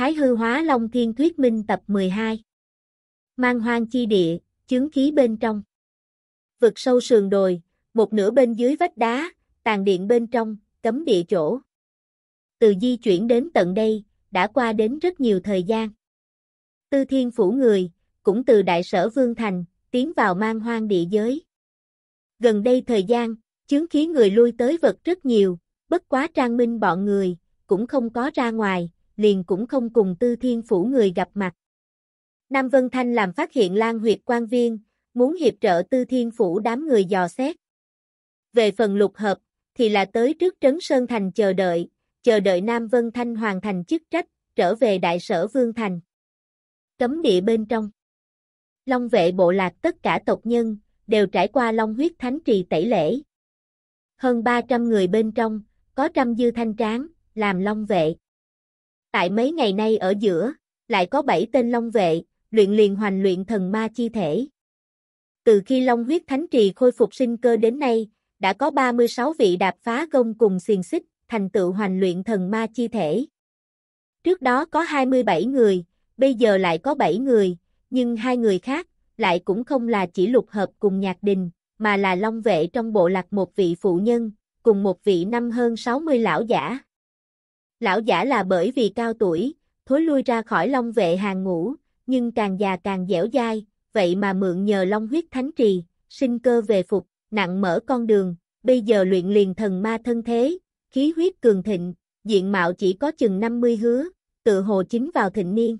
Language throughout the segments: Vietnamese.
Thái hư hóa Long Thiên Thuyết Minh tập 12 Mang hoang chi địa, chứng khí bên trong Vực sâu sườn đồi, một nửa bên dưới vách đá, tàn điện bên trong, cấm địa chỗ Từ di chuyển đến tận đây, đã qua đến rất nhiều thời gian Tư thiên phủ người, cũng từ đại sở Vương Thành, tiến vào mang hoang địa giới Gần đây thời gian, chứng khí người lui tới vật rất nhiều, bất quá trang minh bọn người, cũng không có ra ngoài, liền cũng không cùng tư thiên phủ người gặp mặt. Nam Vân Thanh làm phát hiện Lan Huyệt quan viên, muốn hiệp trợ tư thiên phủ đám người dò xét. Về phần lục hợp, thì là tới trước Trấn Sơn Thành chờ đợi, chờ đợi Nam Vân Thanh hoàn thành chức trách, trở về đại sở Vương Thành. Cấm địa bên trong Long vệ bộ lạc tất cả tộc nhân, đều trải qua long huyết thánh trì tẩy lễ. Hơn 300 người bên trong, có trăm dư thanh tráng, làm long vệ. Tại mấy ngày nay ở giữa, lại có bảy tên long vệ, luyện liền hoành luyện thần ma chi thể. Từ khi long huyết thánh trì khôi phục sinh cơ đến nay, đã có 36 vị đạp phá gông cùng xiềng xích, thành tựu hoành luyện thần ma chi thể. Trước đó có 27 người, bây giờ lại có 7 người, nhưng hai người khác lại cũng không là chỉ lục hợp cùng nhạc đình, mà là long vệ trong bộ lạc một vị phụ nhân, cùng một vị năm hơn 60 lão giả. Lão giả là bởi vì cao tuổi, thối lui ra khỏi long vệ hàng ngũ, nhưng càng già càng dẻo dai, vậy mà mượn nhờ long huyết thánh trì, sinh cơ về phục, nặng mở con đường, bây giờ luyện liền thần ma thân thế, khí huyết cường thịnh, diện mạo chỉ có chừng 50 hứa, tự hồ chính vào thịnh niên.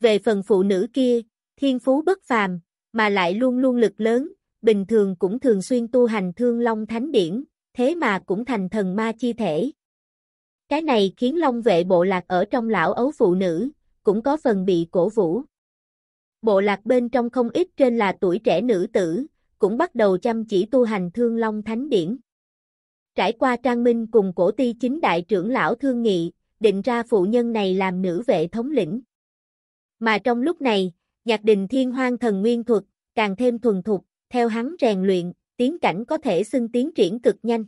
Về phần phụ nữ kia, thiên phú bất phàm, mà lại luôn luôn lực lớn, bình thường cũng thường xuyên tu hành thương long thánh điển, thế mà cũng thành thần ma chi thể. Cái này khiến long vệ bộ lạc ở trong lão ấu phụ nữ, cũng có phần bị cổ vũ. Bộ lạc bên trong không ít trên là tuổi trẻ nữ tử, cũng bắt đầu chăm chỉ tu hành thương long thánh điển. Trải qua Trang Minh cùng cổ ti chính đại trưởng lão thương nghị, định ra phụ nhân này làm nữ vệ thống lĩnh. Mà trong lúc này, nhạc đình thiên hoang thần nguyên thuật, càng thêm thuần thục, theo hắn rèn luyện, tiến cảnh có thể xưng tiến triển cực nhanh.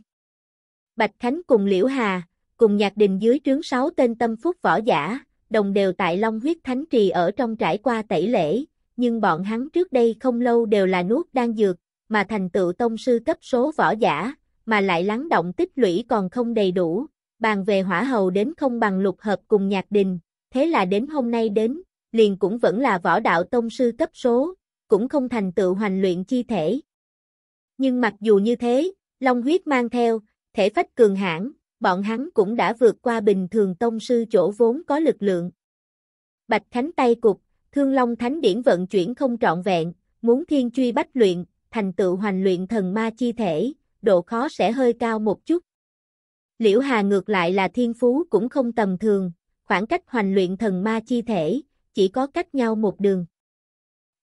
Bạch Khánh cùng Liễu Hà, cùng nhạc đình dưới trướng sáu tên tâm phúc võ giả, đồng đều tại Long huyết thánh trì ở trong trải qua tẩy lễ, nhưng bọn hắn trước đây không lâu đều là nuốt đan dược, mà thành tựu tông sư cấp số võ giả, mà lại lắng động tích lũy còn không đầy đủ, bàn về hỏa hầu đến không bằng lục hợp cùng nhạc đình, thế là đến hôm nay đến, liền cũng vẫn là võ đạo tông sư cấp số, cũng không thành tựu hoành luyện chi thể. Nhưng mặc dù như thế, Long huyết mang theo, thể phách cường hãn, bọn hắn cũng đã vượt qua bình thường tông sư chỗ vốn có lực lượng. Bạch Khánh tay cục, Thương Long Thánh Điển vận chuyển không trọn vẹn, muốn thiên truy bách luyện, thành tựu hoành luyện thần ma chi thể, độ khó sẽ hơi cao một chút. Liễu Hà ngược lại là thiên phú cũng không tầm thường, khoảng cách hoành luyện thần ma chi thể, chỉ có cách nhau một đường.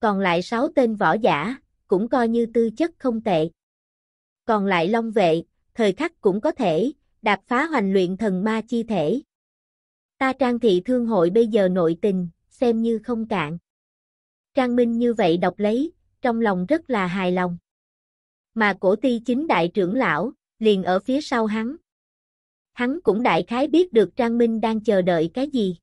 Còn lại sáu tên võ giả, cũng coi như tư chất không tệ. Còn lại long vệ, thời khắc cũng có thể, đạp phá hoành luyện thần ma chi thể. Ta trang thị thương hội bây giờ nội tình, xem như không cạn. Trang Minh như vậy đọc lấy, trong lòng rất là hài lòng. Mà cổ ti chính đại trưởng lão, liền ở phía sau hắn. Hắn cũng đại khái biết được Trang Minh đang chờ đợi cái gì.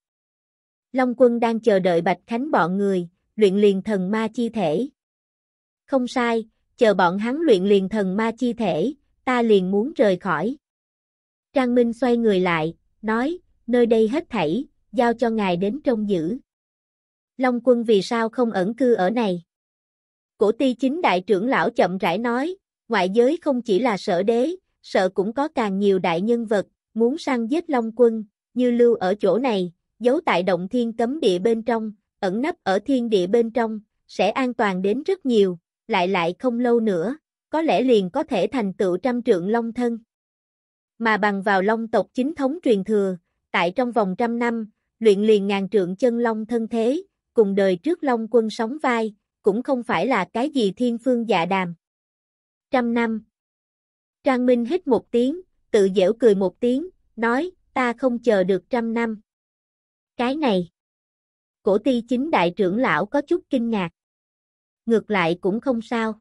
Long quân đang chờ đợi Bạch Khánh bọn người, luyện liền thần ma chi thể. Không sai, chờ bọn hắn luyện liền thần ma chi thể, ta liền muốn rời khỏi. Trang Minh xoay người lại, nói, nơi đây hết thảy, giao cho ngài đến trông giữ. Long quân vì sao không ẩn cư ở này? Cổ ti chính đại trưởng lão chậm rãi nói, ngoại giới không chỉ là sở đế, sợ cũng có càng nhiều đại nhân vật, muốn săn giết Long quân, như lưu ở chỗ này, giấu tại động thiên cấm địa bên trong, ẩn nấp ở thiên địa bên trong, sẽ an toàn đến rất nhiều, lại lại không lâu nữa, có lẽ liền có thể thành tựu trăm trượng long thân mà bằng vào long tộc chính thống truyền thừa, tại trong vòng trăm năm, luyện liền ngàn trượng chân long thân thế, cùng đời trước long quân sóng vai, cũng không phải là cái gì thiên phương dạ đàm. Trăm năm Trang Minh hít một tiếng, tự dễu cười một tiếng, nói, ta không chờ được trăm năm. Cái này Cổ ti chính đại trưởng lão có chút kinh ngạc. Ngược lại cũng không sao.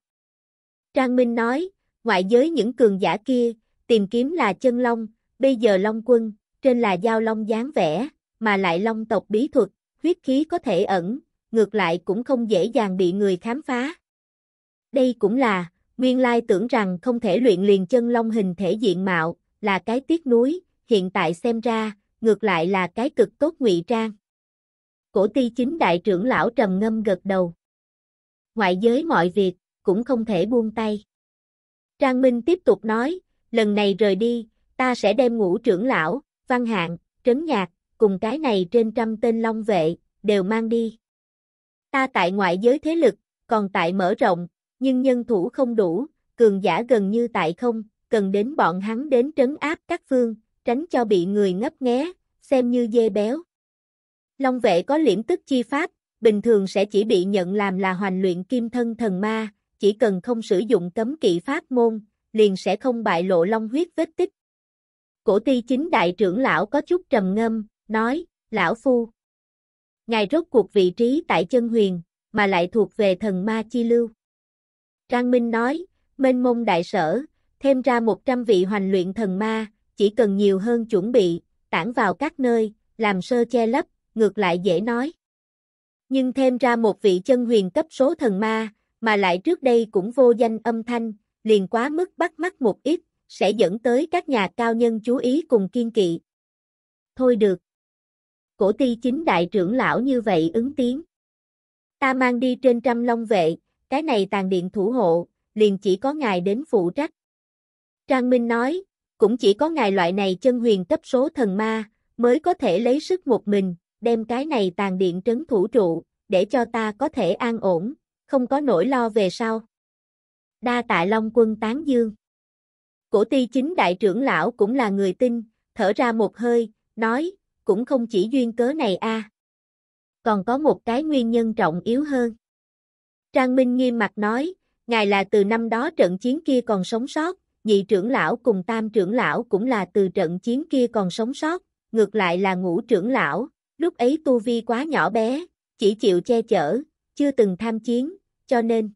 Trang Minh nói, ngoại giới những cường giả kia, tìm kiếm là chân long, bây giờ long quân, trên là giao long dáng vẻ, mà lại long tộc bí thuật, huyết khí có thể ẩn, ngược lại cũng không dễ dàng bị người khám phá. Đây cũng là, nguyên lai tưởng rằng không thể luyện liền chân long hình thể diện mạo, là cái tiếc núi, hiện tại xem ra, ngược lại là cái cực tốt ngụy trang. Cổ ti chính đại trưởng lão trầm ngâm gật đầu. Ngoại giới mọi việc, cũng không thể buông tay. Trang Minh tiếp tục nói, lần này rời đi, ta sẽ đem ngũ trưởng lão, văn hạng, trấn nhạc, cùng cái này trên trăm tên long vệ, đều mang đi. Ta tại ngoại giới thế lực, còn tại mở rộng, nhưng nhân thủ không đủ, cường giả gần như tại không, cần đến bọn hắn đến trấn áp các phương, tránh cho bị người ngấp nghé, xem như dê béo. Long vệ có liễm tức chi pháp, bình thường sẽ chỉ bị nhận làm là hoành luyện kim thân thần ma, chỉ cần không sử dụng cấm kỵ pháp môn, liền sẽ không bại lộ long huyết vết tích. Cổ ti chính đại trưởng lão có chút trầm ngâm, nói, lão phu. Ngài rốt cuộc vị trí tại chân huyền, mà lại thuộc về thần ma chi lưu. Trang Minh nói, mênh mông đại sở, thêm ra 100 vị hoành luyện thần ma, chỉ cần nhiều hơn chuẩn bị, tản vào các nơi, làm sơ che lấp, ngược lại dễ nói. Nhưng thêm ra một vị chân huyền cấp số thần ma, mà lại trước đây cũng vô danh âm thanh, liền quá mức bắt mắt một ít, sẽ dẫn tới các nhà cao nhân chú ý cùng kiên kỵ. Thôi được. Cổ ti chính đại trưởng lão như vậy ứng tiếng. Ta mang đi trên trăm long vệ, cái này tàn điện thủ hộ, liền chỉ có ngài đến phụ trách. Trang Minh nói, cũng chỉ có ngài loại này chân huyền cấp số thần ma, mới có thể lấy sức một mình, đem cái này tàn điện trấn thủ trụ, để cho ta có thể an ổn, không có nỗi lo về sau đa tại Long quân tán dương. Cổ ti chính đại trưởng lão cũng là người tin, thở ra một hơi, nói, cũng không chỉ duyên cớ này a. Còn có một cái nguyên nhân trọng yếu hơn. Trang Minh nghiêm mặt nói, ngài là từ năm đó trận chiến kia còn sống sót, nhị trưởng lão cùng tam trưởng lão cũng là từ trận chiến kia còn sống sót, ngược lại là ngũ trưởng lão, lúc ấy tu vi quá nhỏ bé, chỉ chịu che chở, chưa từng tham chiến, cho nên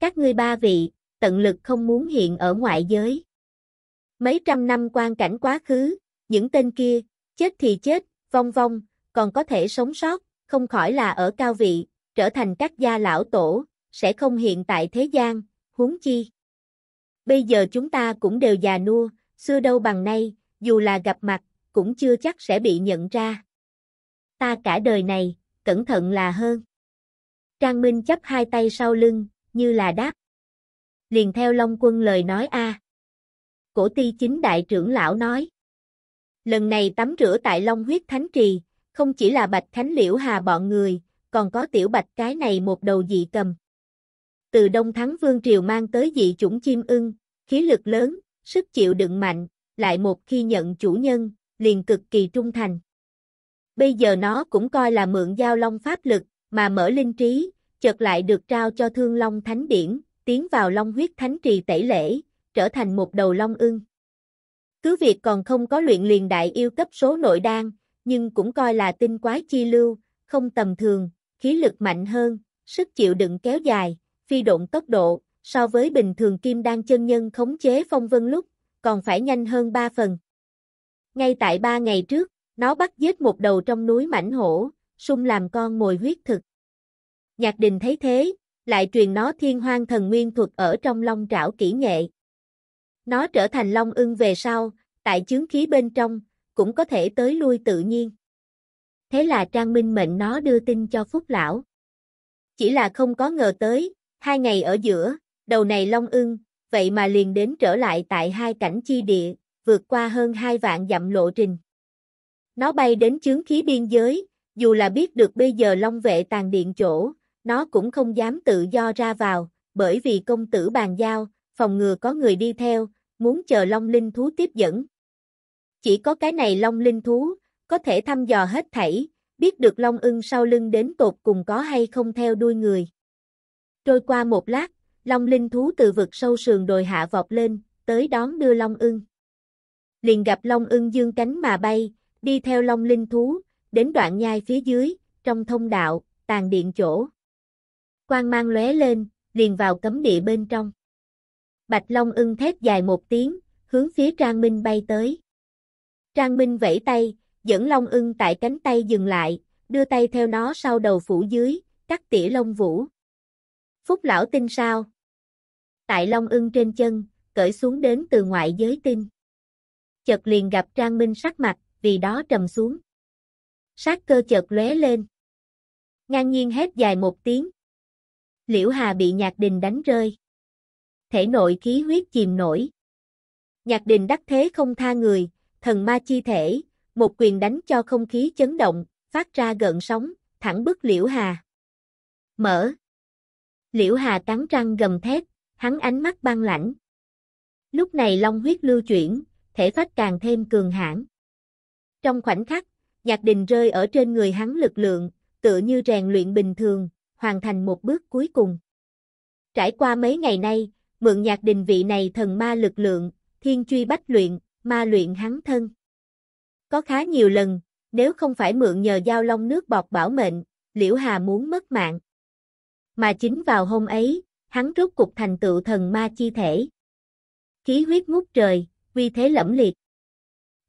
các ngươi ba vị, tận lực không muốn hiện ở ngoại giới. Mấy trăm năm quan cảnh quá khứ, những tên kia, chết thì chết, vong vong, còn có thể sống sót, không khỏi là ở cao vị, trở thành các gia lão tổ, sẽ không hiện tại thế gian, huống chi. Bây giờ chúng ta cũng đều già nua, xưa đâu bằng nay, dù là gặp mặt, cũng chưa chắc sẽ bị nhận ra. Ta cả đời này, cẩn thận là hơn. Trang Minh chấp hai tay sau lưng, như là đáp. Liền theo Long quân lời nói a. Cổ ti chính đại trưởng lão nói. Lần này tắm rửa tại Long huyết thánh trì, không chỉ là bạch Thánh liễu hà bọn người, còn có tiểu bạch cái này một đầu dị cầm. Từ Đông Thắng Vương Triều mang tới dị chủng chim ưng, khí lực lớn, sức chịu đựng mạnh, lại một khi nhận chủ nhân, liền cực kỳ trung thành. Bây giờ nó cũng coi là mượn giao long pháp lực, mà mở linh trí, chợt lại được trao cho Thương Long Thánh Điển, tiến vào Long huyết thánh trì tẩy lễ, trở thành một đầu Long ưng. Cứ việc còn không có luyện liền đại yêu cấp số nội đan, nhưng cũng coi là tinh quái chi lưu, không tầm thường, khí lực mạnh hơn, sức chịu đựng kéo dài, phi độn tốc độ, so với bình thường kim đan chân nhân khống chế phong vân lúc, còn phải nhanh hơn 3 phần. Ngay tại 3 ngày trước, nó bắt giết một đầu trong núi mảnh hổ, sung làm con mồi huyết thực. Nhạc đình thấy thế, lại truyền nó thiên hoang thần nguyên thuật ở trong long trảo kỹ nghệ. Nó trở thành long ưng về sau, tại chướng khí bên trong, cũng có thể tới lui tự nhiên. Thế là Trang Minh mệnh nó đưa tin cho Phúc Lão. Chỉ là không có ngờ tới, hai ngày ở giữa, đầu này long ưng, vậy mà liền đến trở lại tại hai cảnh chi địa, vượt qua hơn hai vạn dặm lộ trình. Nó bay đến chướng khí biên giới, dù là biết được bây giờ long vệ tàn điện chỗ, nó cũng không dám tự do ra vào, bởi vì công tử bàn giao, phòng ngừa có người đi theo, muốn chờ Long Linh thú tiếp dẫn. Chỉ có cái này Long Linh thú có thể thăm dò hết thảy, biết được Long Ưng sau lưng đến tột cùng có hay không theo đuôi người. Trôi qua một lát, Long Linh thú từ vực sâu sườn đồi hạ vọt lên, tới đón đưa Long Ưng. Liền gặp Long Ưng dương cánh mà bay, đi theo Long Linh thú, đến đoạn nhai phía dưới, trong thông đạo, tàn điện chỗ quang mang lóe lên, liền vào cấm địa bên trong. Bạch Long ưng thét dài một tiếng, hướng phía Trang Minh bay tới. Trang Minh vẫy tay, dẫn Long ưng tại cánh tay dừng lại, đưa tay theo nó sau đầu phủ dưới, cắt tỉa Long vũ. Phúc lão tin sao? Tại Long ưng trên chân, cởi xuống đến từ ngoại giới tin. Chợt liền gặp Trang Minh sắc mặt, vì đó trầm xuống. Sát cơ chợt lóe lên. Ngang nhiên hét dài một tiếng, Liễu Hà bị Nhạc Đình đánh rơi. Thể nội khí huyết chìm nổi. Nhạc Đình đắc thế không tha người, thần ma chi thể, một quyền đánh cho không khí chấn động, phát ra gợn sóng, thẳng bức Liễu Hà. Mở. Liễu Hà cắn răng gầm thét, hắn ánh mắt băng lãnh. Lúc này long huyết lưu chuyển, thể phách càng thêm cường hãn. Trong khoảnh khắc, Nhạc Đình rơi ở trên người hắn lực lượng, tựa như rèn luyện bình thường, hoàn thành một bước cuối cùng. Trải qua mấy ngày nay, mượn nhạc đình vị này thần ma lực lượng, thiên truy bách luyện, ma luyện hắn thân. Có khá nhiều lần, nếu không phải mượn nhờ giao long nước bọt bảo mệnh, Liễu Hà muốn mất mạng. Mà chính vào hôm ấy, hắn rốt cục thành tựu thần ma chi thể. Khí huyết ngút trời, uy thế lẫm liệt.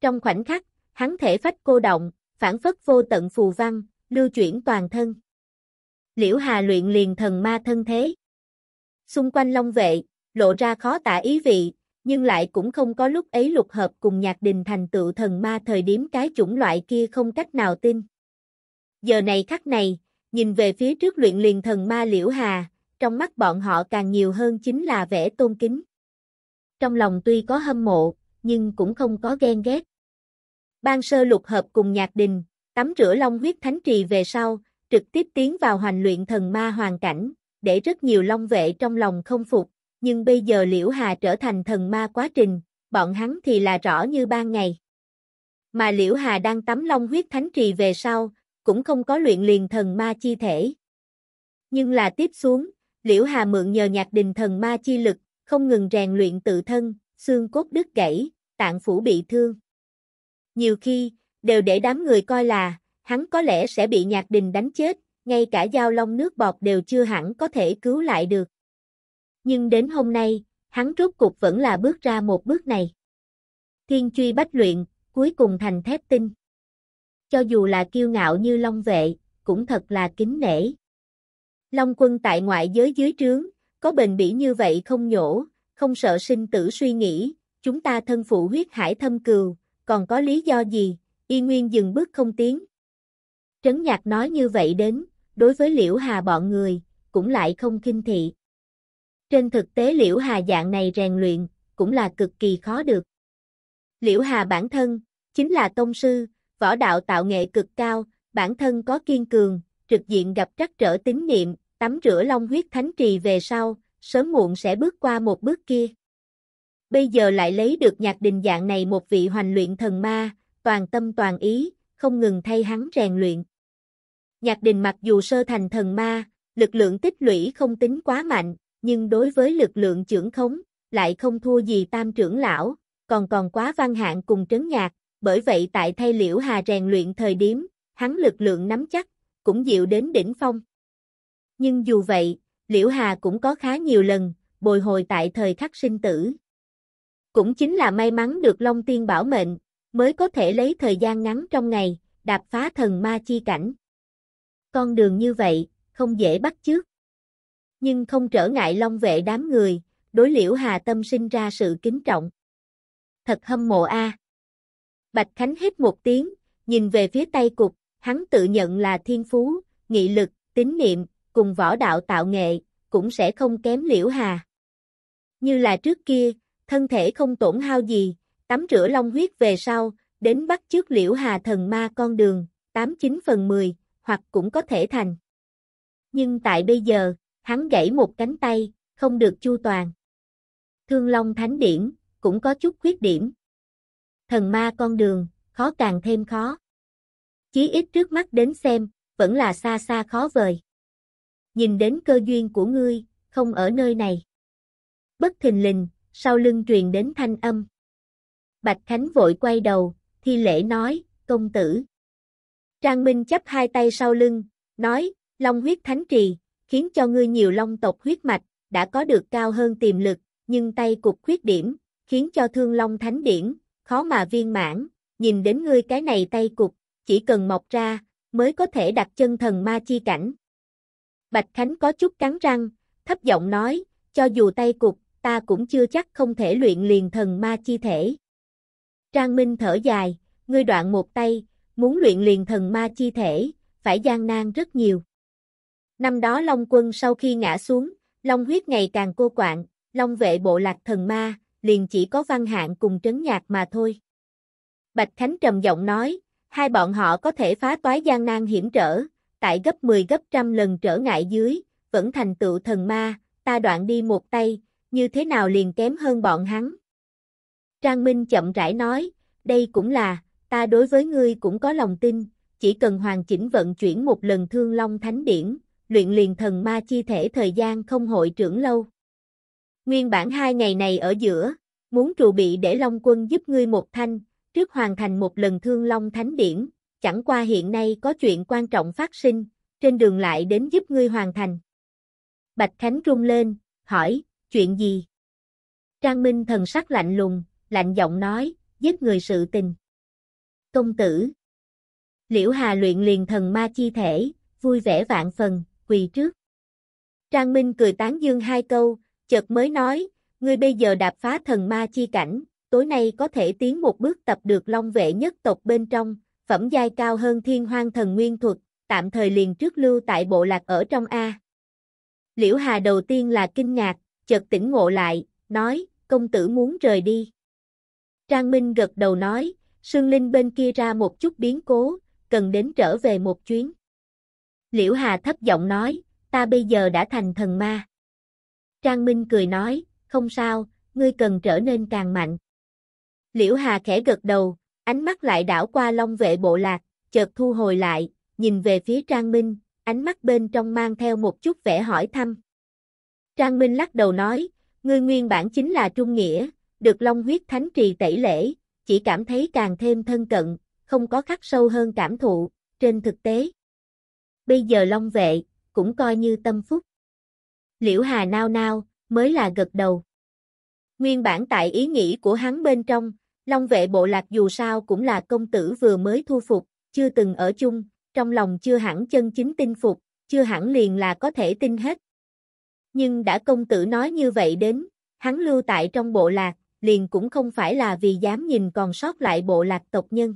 Trong khoảnh khắc, hắn thể phách cô động, phản phất vô tận phù văn, lưu chuyển toàn thân. Liễu Hà luyện liền thần ma thân thế. Xung quanh long vệ, lộ ra khó tả ý vị, nhưng lại cũng không có lúc ấy lục hợp cùng nhạc đình thành tựu thần ma thời điểm cái chủng loại kia không cách nào tin. Giờ này khắc này, nhìn về phía trước luyện liền thần ma Liễu Hà, trong mắt bọn họ càng nhiều hơn chính là vẻ tôn kính. Trong lòng tuy có hâm mộ, nhưng cũng không có ghen ghét. Ban sơ lục hợp cùng nhạc đình, tắm rửa long huyết thánh trì về sau, trực tiếp tiến vào hoành luyện thần ma hoàn cảnh, để rất nhiều long vệ trong lòng không phục, nhưng bây giờ Liễu Hà trở thành thần ma quá trình, bọn hắn thì là rõ như ban ngày. Mà Liễu Hà đang tắm long huyết thánh trì về sau, cũng không có luyện liền thần ma chi thể. Nhưng là tiếp xuống, Liễu Hà mượn nhờ nhạc đình thần ma chi lực, không ngừng rèn luyện tự thân, xương cốt đứt gãy, tạng phủ bị thương. Nhiều khi, đều để đám người coi là, hắn có lẽ sẽ bị Nhạc Đình đánh chết, ngay cả giao long nước bọt đều chưa hẳn có thể cứu lại được. Nhưng đến hôm nay, hắn rốt cục vẫn là bước ra một bước này. Thiên truy bách luyện, cuối cùng thành thép tinh. Cho dù là kiêu ngạo như long vệ, cũng thật là kính nể. Long quân tại ngoại giới dưới trướng, có bền bỉ như vậy không nhổ, không sợ sinh tử suy nghĩ, chúng ta thân phụ huyết hải thâm cừu, còn có lý do gì, y nguyên dừng bước không tiến. Trấn Nhạc nói như vậy đến, đối với Liễu Hà bọn người, cũng lại không kinh thị. Trên thực tế Liễu Hà dạng này rèn luyện, cũng là cực kỳ khó được. Liễu Hà bản thân, chính là tông sư, võ đạo tạo nghệ cực cao, bản thân có kiên cường, trực diện gặp trắc trở tín niệm, tắm rửa long huyết thánh trì về sau, sớm muộn sẽ bước qua một bước kia. Bây giờ lại lấy được nhạc đình dạng này một vị hoành luyện thần ma, toàn tâm toàn ý, không ngừng thay hắn rèn luyện. Nhạc đình mặc dù sơ thành thần ma, lực lượng tích lũy không tính quá mạnh, nhưng đối với lực lượng trưởng khống, lại không thua gì tam trưởng lão, còn còn quá văn hạng cùng trấn nhạc, bởi vậy tại thay liễu hà rèn luyện thời điểm, hắn lực lượng nắm chắc, cũng dịu đến đỉnh phong. Nhưng dù vậy, liễu hà cũng có khá nhiều lần, bồi hồi tại thời khắc sinh tử. Cũng chính là may mắn được Long Tiên bảo mệnh, mới có thể lấy thời gian ngắn trong ngày, đạp phá thần ma chi cảnh. Con đường như vậy, không dễ bắt chước. Nhưng không trở ngại long vệ đám người, đối liễu hà tâm sinh ra sự kính trọng. Thật hâm mộ a. Bạch Khánh hít một tiếng, nhìn về phía tay cục, hắn tự nhận là thiên phú, nghị lực, tín niệm, cùng võ đạo tạo nghệ, cũng sẽ không kém liễu hà. Như là trước kia, thân thể không tổn hao gì, tắm rửa long huyết về sau, đến bắt trước liễu hà thần ma con đường, 89 phần 10, hoặc cũng có thể thành. Nhưng tại bây giờ, hắn gãy một cánh tay, không được chu toàn. Thương Long Thánh Điển, cũng có chút khuyết điểm. Thần ma con đường, khó càng thêm khó. Chí ít trước mắt đến xem, vẫn là xa xa khó vời. Nhìn đến cơ duyên của ngươi, không ở nơi này. Bất thình lình, sau lưng truyền đến thanh âm. Bạch Khánh vội quay đầu, thi lễ nói, công tử. Trang Minh chấp hai tay sau lưng, nói, Long huyết thánh trì, khiến cho ngươi nhiều long tộc huyết mạch, đã có được cao hơn tiềm lực, nhưng tay cục khuyết điểm, khiến cho thương long thánh điển, khó mà viên mãn, nhìn đến ngươi cái này tay cục, chỉ cần mọc ra, mới có thể đặt chân thần ma chi cảnh. Bạch Khánh có chút cắn răng, thấp giọng nói, cho dù tay cục, ta cũng chưa chắc không thể luyện liền thần ma chi thể. Trang Minh thở dài, ngươi đoạn một tay, muốn luyện liền thần ma chi thể, phải gian nan rất nhiều. Năm đó Long quân sau khi ngã xuống, Long huyết ngày càng cô quạng, Long vệ bộ lạc thần ma, liền chỉ có văn hạng cùng trấn nhạc mà thôi. Bạch Khánh trầm giọng nói, hai bọn họ có thể phá toái gian nan hiểm trở, tại gấp 10 gấp trăm lần trở ngại dưới, vẫn thành tựu thần ma, ta đoạn đi một tay, như thế nào liền kém hơn bọn hắn. Trang Minh chậm rãi nói, đây cũng là, Ta đối với ngươi cũng có lòng tin, chỉ cần hoàn chỉnh vận chuyển một lần thương long thánh điển, luyện liền thần ma chi thể thời gian không hội trưởng lâu. Nguyên bản hai ngày này ở giữa, muốn trụ bị để Long quân giúp ngươi một thanh, trước hoàn thành một lần thương long thánh điển, chẳng qua hiện nay có chuyện quan trọng phát sinh, trên đường lại đến giúp ngươi hoàn thành. Bạch Khánh rung lên, hỏi, chuyện gì? Trang Minh thần sắc lạnh lùng, lạnh giọng nói, giết người sự tình công tử. Liễu Hà luyện liền thần ma chi thể, vui vẻ vạn phần, quỳ trước. Trang Minh cười tán dương hai câu, chợt mới nói, ngươi bây giờ đạp phá thần ma chi cảnh, tối nay có thể tiến một bước tập được long vệ nhất tộc bên trong, phẩm giai cao hơn thiên hoang thần nguyên thuật, tạm thời liền trước lưu tại bộ lạc ở trong A. Liễu Hà đầu tiên là kinh ngạc, chợt tỉnh ngộ lại, nói, công tử muốn rời đi. Trang Minh gật đầu nói, Sương Linh bên kia ra một chút biến cố, cần đến trở về một chuyến. Liễu Hà thấp giọng nói, ta bây giờ đã thành thần ma. Trang Minh cười nói, không sao, ngươi cần trở nên càng mạnh. Liễu Hà khẽ gật đầu, ánh mắt lại đảo qua long vệ bộ lạc, chợt thu hồi lại, nhìn về phía Trang Minh, ánh mắt bên trong mang theo một chút vẻ hỏi thăm. Trang Minh lắc đầu nói, ngươi nguyên bản chính là trung nghĩa, được long huyết thánh trì tẩy lễ, chỉ cảm thấy càng thêm thân cận, không có khắc sâu hơn cảm thụ, trên thực tế. Bây giờ Long Vệ, cũng coi như tâm phúc. Liễu Hà nao nao, mới là gật đầu. Nguyên bản tại ý nghĩ của hắn bên trong, Long Vệ Bộ Lạc dù sao cũng là công tử vừa mới thu phục, chưa từng ở chung, trong lòng chưa hẳn chân chính tin phục, chưa hẳn liền là có thể tin hết. Nhưng đã công tử nói như vậy đến, hắn lưu tại trong bộ lạc, liền cũng không phải là vì dám nhìn còn sót lại bộ lạc tộc nhân.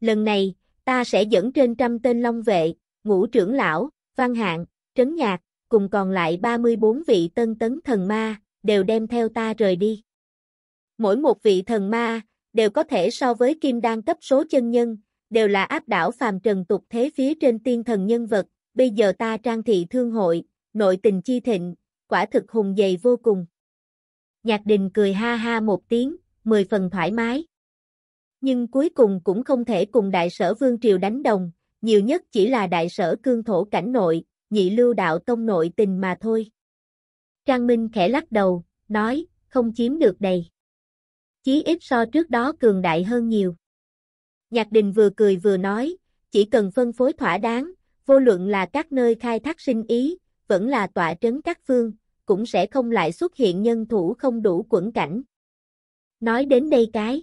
Lần này, ta sẽ dẫn trên trăm tên long vệ, ngũ trưởng lão, văn hạng, trấn nhạc, cùng còn lại 34 vị tân tấn thần ma, đều đem theo ta rời đi. Mỗi một vị thần ma, đều có thể so với kim đan cấp số chân nhân, đều là áp đảo phàm trần tục thế phía trên tiên thần nhân vật, bây giờ ta trang thị thương hội, nội tình chi thịnh, quả thực hùng dày vô cùng. Nhạc đình cười ha ha một tiếng, mười phần thoải mái. Nhưng cuối cùng cũng không thể cùng đại sở vương triều đánh đồng, nhiều nhất chỉ là đại sở cương thổ cảnh nội, nhị lưu đạo tông nội tình mà thôi. Trang Minh khẽ lắc đầu, nói, không chiếm được đầy. Chí ít so trước đó cường đại hơn nhiều. Nhạc đình vừa cười vừa nói, chỉ cần phân phối thỏa đáng, vô luận là các nơi khai thác sinh ý, vẫn là tọa trấn các phương, cũng sẽ không lại xuất hiện nhân thủ không đủ quẩn cảnh. Nói đến đây cái.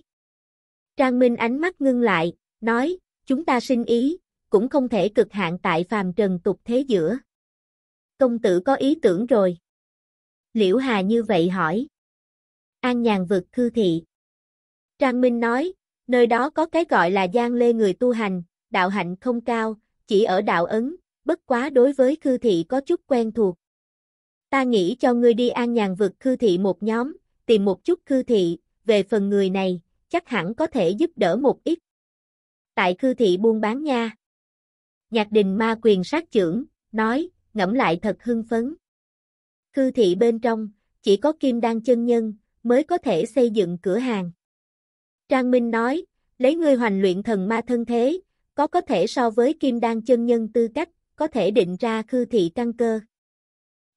Trang Minh ánh mắt ngưng lại, nói, chúng ta sinh ý, cũng không thể cực hạn tại phàm trần tục thế giữa. Công tử có ý tưởng rồi. Liễu Hà như vậy hỏi. An nhàn vực thư thị. Trang Minh nói, nơi đó có cái gọi là gian lê người tu hành, đạo hạnh không cao, chỉ ở đạo ấn, bất quá đối với khư thị có chút quen thuộc. Ta nghĩ cho ngươi đi an nhàn vực khư thị một nhóm, tìm một chút khư thị, về phần người này, chắc hẳn có thể giúp đỡ một ít. Tại khư thị buôn bán nha. Nhạc đình ma quyền sát trưởng, nói, ngẫm lại thật hưng phấn. Khư thị bên trong, chỉ có kim đan chân nhân, mới có thể xây dựng cửa hàng. Trang Minh nói, lấy ngươi hoành luyện thần ma thân thế, có có thể so với kim đan chân nhân tư cách, có thể định ra khư thị căn cơ.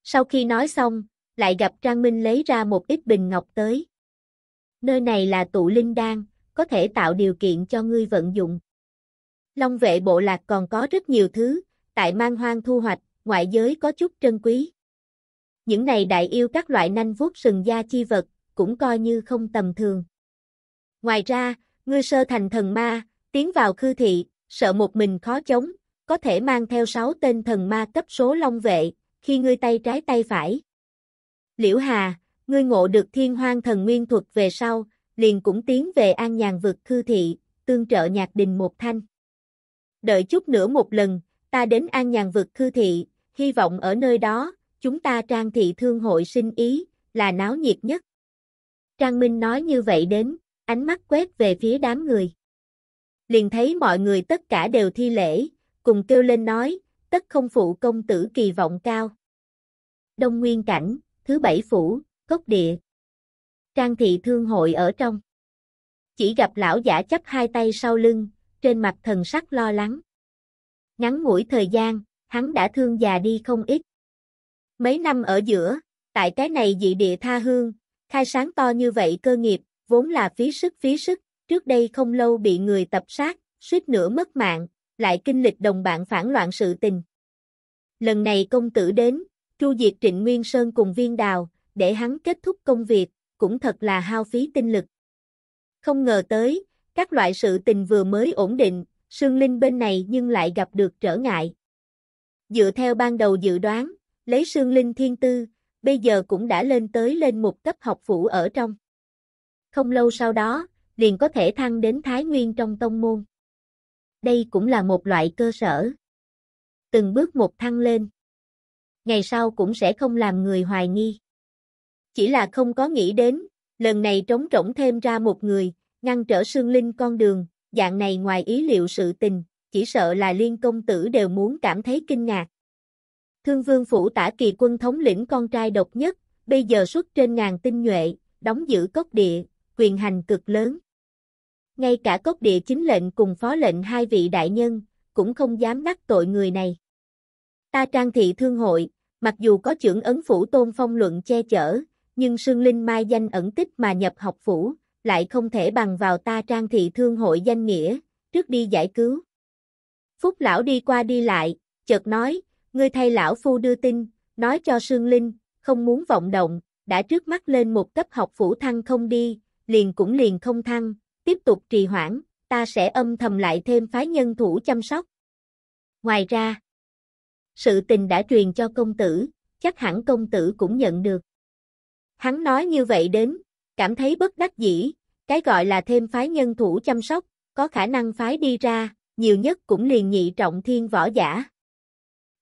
Sau khi nói xong, lại gặp Trang Minh lấy ra một ít bình ngọc tới. Nơi này là tụ linh đan, có thể tạo điều kiện cho ngươi vận dụng. Long vệ bộ lạc còn có rất nhiều thứ, tại mang hoang thu hoạch, ngoại giới có chút trân quý. Những này đại yêu các loại nanh vuốt sừng da chi vật, cũng coi như không tầm thường. Ngoài ra, ngươi sơ thành thần ma, tiến vào khư thị, sợ một mình khó chống, có thể mang theo sáu tên thần ma cấp số long vệ, khi ngươi tay trái tay phải. Liễu Hà, ngươi ngộ được thiên hoang thần nguyên thuật về sau, liền cũng tiến về an nhàn vực khư thị, tương trợ nhạc đình một thanh. Đợi chút nữa một lần, ta đến an nhàn vực khư thị, hy vọng ở nơi đó, chúng ta trang thị thương hội sinh ý, là náo nhiệt nhất. Trang Minh nói như vậy đến, ánh mắt quét về phía đám người. Liền thấy mọi người tất cả đều thi lễ, cùng kêu lên nói, tất không phụ công tử kỳ vọng cao. Đông Nguyên Cảnh, thứ bảy phủ, cốc địa. Trang thị thương hội ở trong. Chỉ gặp lão giả chấp hai tay sau lưng, trên mặt thần sắc lo lắng. Ngắn ngủi thời gian, hắn đã thương già đi không ít. Mấy năm ở giữa, tại cái này dị địa tha hương, khai sáng to như vậy cơ nghiệp, vốn là phí sức phí sức, trước đây không lâu bị người tập sát, suýt nữa mất mạng, lại kinh lịch đồng bạn phản loạn sự tình. Lần này công tử đến, tru diệt Trịnh Nguyên Sơn cùng viên đào, để hắn kết thúc công việc, cũng thật là hao phí tinh lực. Không ngờ tới, các loại sự tình vừa mới ổn định, Sương Linh bên này nhưng lại gặp được trở ngại. Dựa theo ban đầu dự đoán, lấy Sương Linh thiên tư, bây giờ cũng đã lên tới lên một cấp học phủ ở trong. Không lâu sau đó, liền có thể thăng đến Thái Nguyên trong tông môn đây cũng là một loại cơ sở. Từng bước một thăng lên. Ngày sau cũng sẽ không làm người hoài nghi. Chỉ là không có nghĩ đến, lần này trống rỗng thêm ra một người, ngăn trở sương linh con đường, dạng này ngoài ý liệu sự tình, chỉ sợ là liên công tử đều muốn cảm thấy kinh ngạc. Thương vương phủ tả kỳ quân thống lĩnh con trai độc nhất, bây giờ xuất trên ngàn tinh nhuệ, đóng giữ cốc địa, quyền hành cực lớn ngay cả cốt địa chính lệnh cùng phó lệnh hai vị đại nhân, cũng không dám đắc tội người này. Ta trang thị thương hội, mặc dù có trưởng ấn phủ tôn phong luận che chở, nhưng Sương Linh Mai danh ẩn tích mà nhập học phủ, lại không thể bằng vào ta trang thị thương hội danh nghĩa, trước đi giải cứu. Phúc lão đi qua đi lại, chợt nói, ngươi thay lão phu đưa tin, nói cho Sương Linh, không muốn vọng động, đã trước mắt lên một cấp học phủ thăng không đi, liền cũng liền không thăng, tiếp tục trì hoãn, ta sẽ âm thầm lại thêm phái nhân thủ chăm sóc. Ngoài ra, sự tình đã truyền cho công tử, chắc hẳn công tử cũng nhận được. Hắn nói như vậy đến, cảm thấy bất đắc dĩ, cái gọi là thêm phái nhân thủ chăm sóc, có khả năng phái đi ra, nhiều nhất cũng liền nhị trọng thiên võ giả.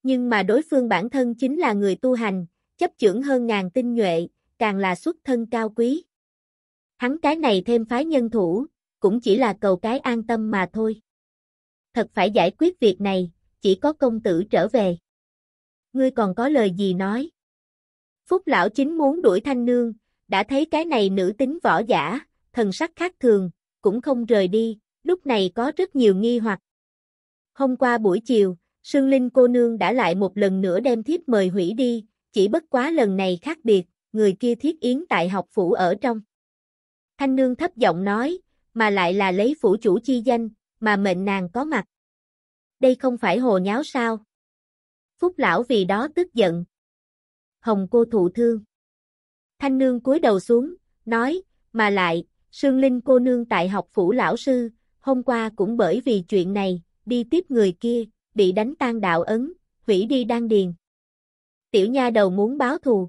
Nhưng mà đối phương bản thân chính là người tu hành, chấp chưởng hơn ngàn tinh nhuệ, càng là xuất thân cao quý. Hắn cái này thêm phái nhân thủ, cũng chỉ là cầu cái an tâm mà thôi. Thật phải giải quyết việc này, chỉ có công tử trở về. Ngươi còn có lời gì nói? Phúc lão chính muốn đuổi thanh nương, đã thấy cái này nữ tính võ giả, thần sắc khác thường, cũng không rời đi, lúc này có rất nhiều nghi hoặc. Hôm qua buổi chiều, Sương Linh cô nương đã lại một lần nữa đem thiếp mời hủy đi, chỉ bất quá lần này khác biệt, người kia thiết yến tại học phủ ở trong. Thanh nương thấp giọng nói, mà lại là lấy phủ chủ chi danh, mà mệnh nàng có mặt. Đây không phải hồ nháo sao? Phúc lão vì đó tức giận. Hồng cô thụ thương. Thanh nương cúi đầu xuống, nói, mà lại, Sương Linh cô nương tại học phủ lão sư, hôm qua cũng bởi vì chuyện này, đi tiếp người kia, bị đánh tan đạo ấn, hủy đi đan điền. Tiểu nha đầu muốn báo thù.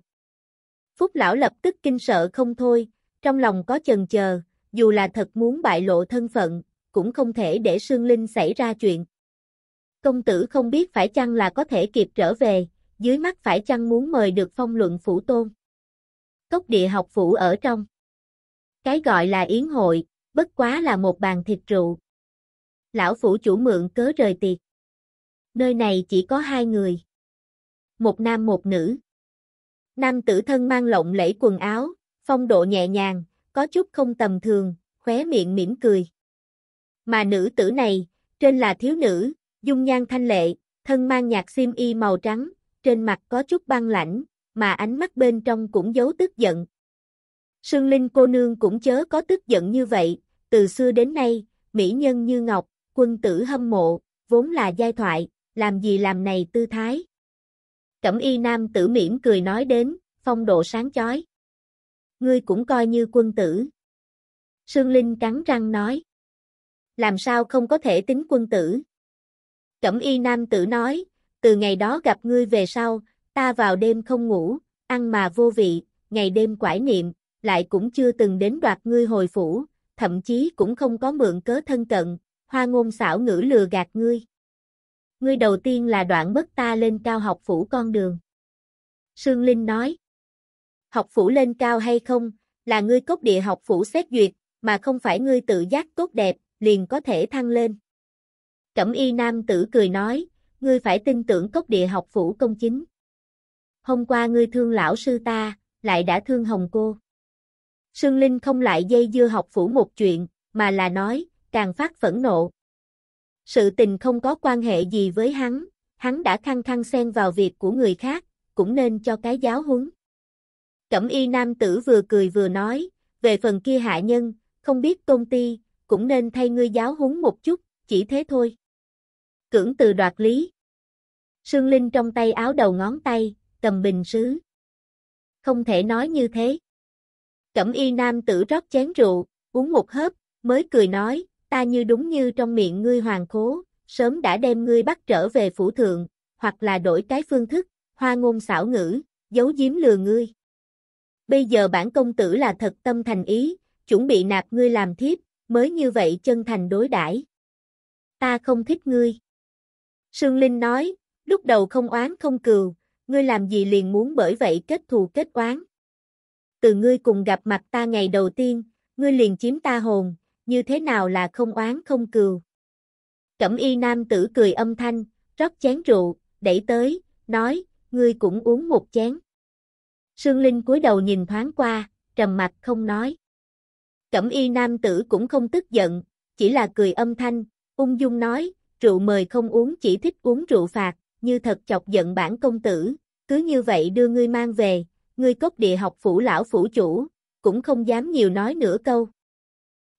Phúc lão lập tức kinh sợ không thôi, trong lòng có chần chờ, dù là thật muốn bại lộ thân phận, cũng không thể để Sương Linh xảy ra chuyện. Công tử không biết phải chăng là có thể kịp trở về, dưới mắt phải chăng muốn mời được phong luận phủ tôn. Cốc địa học phủ ở trong. Cái gọi là yến hội, bất quá là một bàn thịt rượu. Lão phủ chủ mượn cớ rời tiệc. Nơi này chỉ có hai người. Một nam một nữ. Nam tử thân mang lộng lẫy quần áo, phong độ nhẹ nhàng, có chút không tầm thường, khóe miệng mỉm cười. Mà nữ tử này, trên là thiếu nữ, dung nhan thanh lệ, thân mang nhạc xiêm y màu trắng, trên mặt có chút băng lãnh, mà ánh mắt bên trong cũng giấu tức giận. Sương Linh cô nương cũng chớ có tức giận như vậy, từ xưa đến nay, mỹ nhân như ngọc, quân tử hâm mộ, vốn là giai thoại, làm gì làm này tư thái. Cẩm y nam tử mỉm cười nói đến, phong độ sáng chói ngươi cũng coi như quân tử. Sương Linh cắn răng nói. Làm sao không có thể tính quân tử? Cẩm y nam tử nói, từ ngày đó gặp ngươi về sau, ta vào đêm không ngủ, ăn mà vô vị, ngày đêm quải niệm, lại cũng chưa từng đến đoạt ngươi hồi phủ, thậm chí cũng không có mượn cớ thân cận, hoa ngôn xảo ngữ lừa gạt ngươi. Ngươi đầu tiên là đoạn bất ta lên cao học phủ con đường. Sương Linh nói học phủ lên cao hay không, là ngươi cốt địa học phủ xét duyệt, mà không phải ngươi tự giác tốt đẹp, liền có thể thăng lên. Cẩm y nam tử cười nói, ngươi phải tin tưởng cốt địa học phủ công chính. Hôm qua ngươi thương lão sư ta, lại đã thương hồng cô. Sương Linh không lại dây dưa học phủ một chuyện, mà là nói, càng phát phẫn nộ. Sự tình không có quan hệ gì với hắn, hắn đã khăng khăng xen vào việc của người khác, cũng nên cho cái giáo huấn. Cẩm y nam tử vừa cười vừa nói, về phần kia hạ nhân, không biết công ty, cũng nên thay ngươi giáo huấn một chút, chỉ thế thôi. Cưỡng từ đoạt lý. Sương Linh trong tay áo đầu ngón tay, cầm bình sứ. Không thể nói như thế. Cẩm y nam tử rót chén rượu, uống một hớp, mới cười nói, ta như đúng như trong miệng ngươi hoàng khố, sớm đã đem ngươi bắt trở về phủ thượng, hoặc là đổi cái phương thức, hoa ngôn xảo ngữ, giấu giếm lừa ngươi bây giờ bản công tử là thật tâm thành ý, chuẩn bị nạp ngươi làm thiếp, mới như vậy chân thành đối đãi. Ta không thích ngươi. Sương Linh nói, lúc đầu không oán không cừu, ngươi làm gì liền muốn bởi vậy kết thù kết oán. Từ ngươi cùng gặp mặt ta ngày đầu tiên, ngươi liền chiếm ta hồn, như thế nào là không oán không cừu. Cẩm y nam tử cười âm thanh, rót chén rượu, đẩy tới, nói, ngươi cũng uống một chén. Sương Linh cúi đầu nhìn thoáng qua, trầm mặt không nói. Cẩm y nam tử cũng không tức giận, chỉ là cười âm thanh, ung dung nói, rượu mời không uống chỉ thích uống rượu phạt, như thật chọc giận bản công tử, cứ như vậy đưa ngươi mang về, ngươi cốt địa học phủ lão phủ chủ, cũng không dám nhiều nói nửa câu.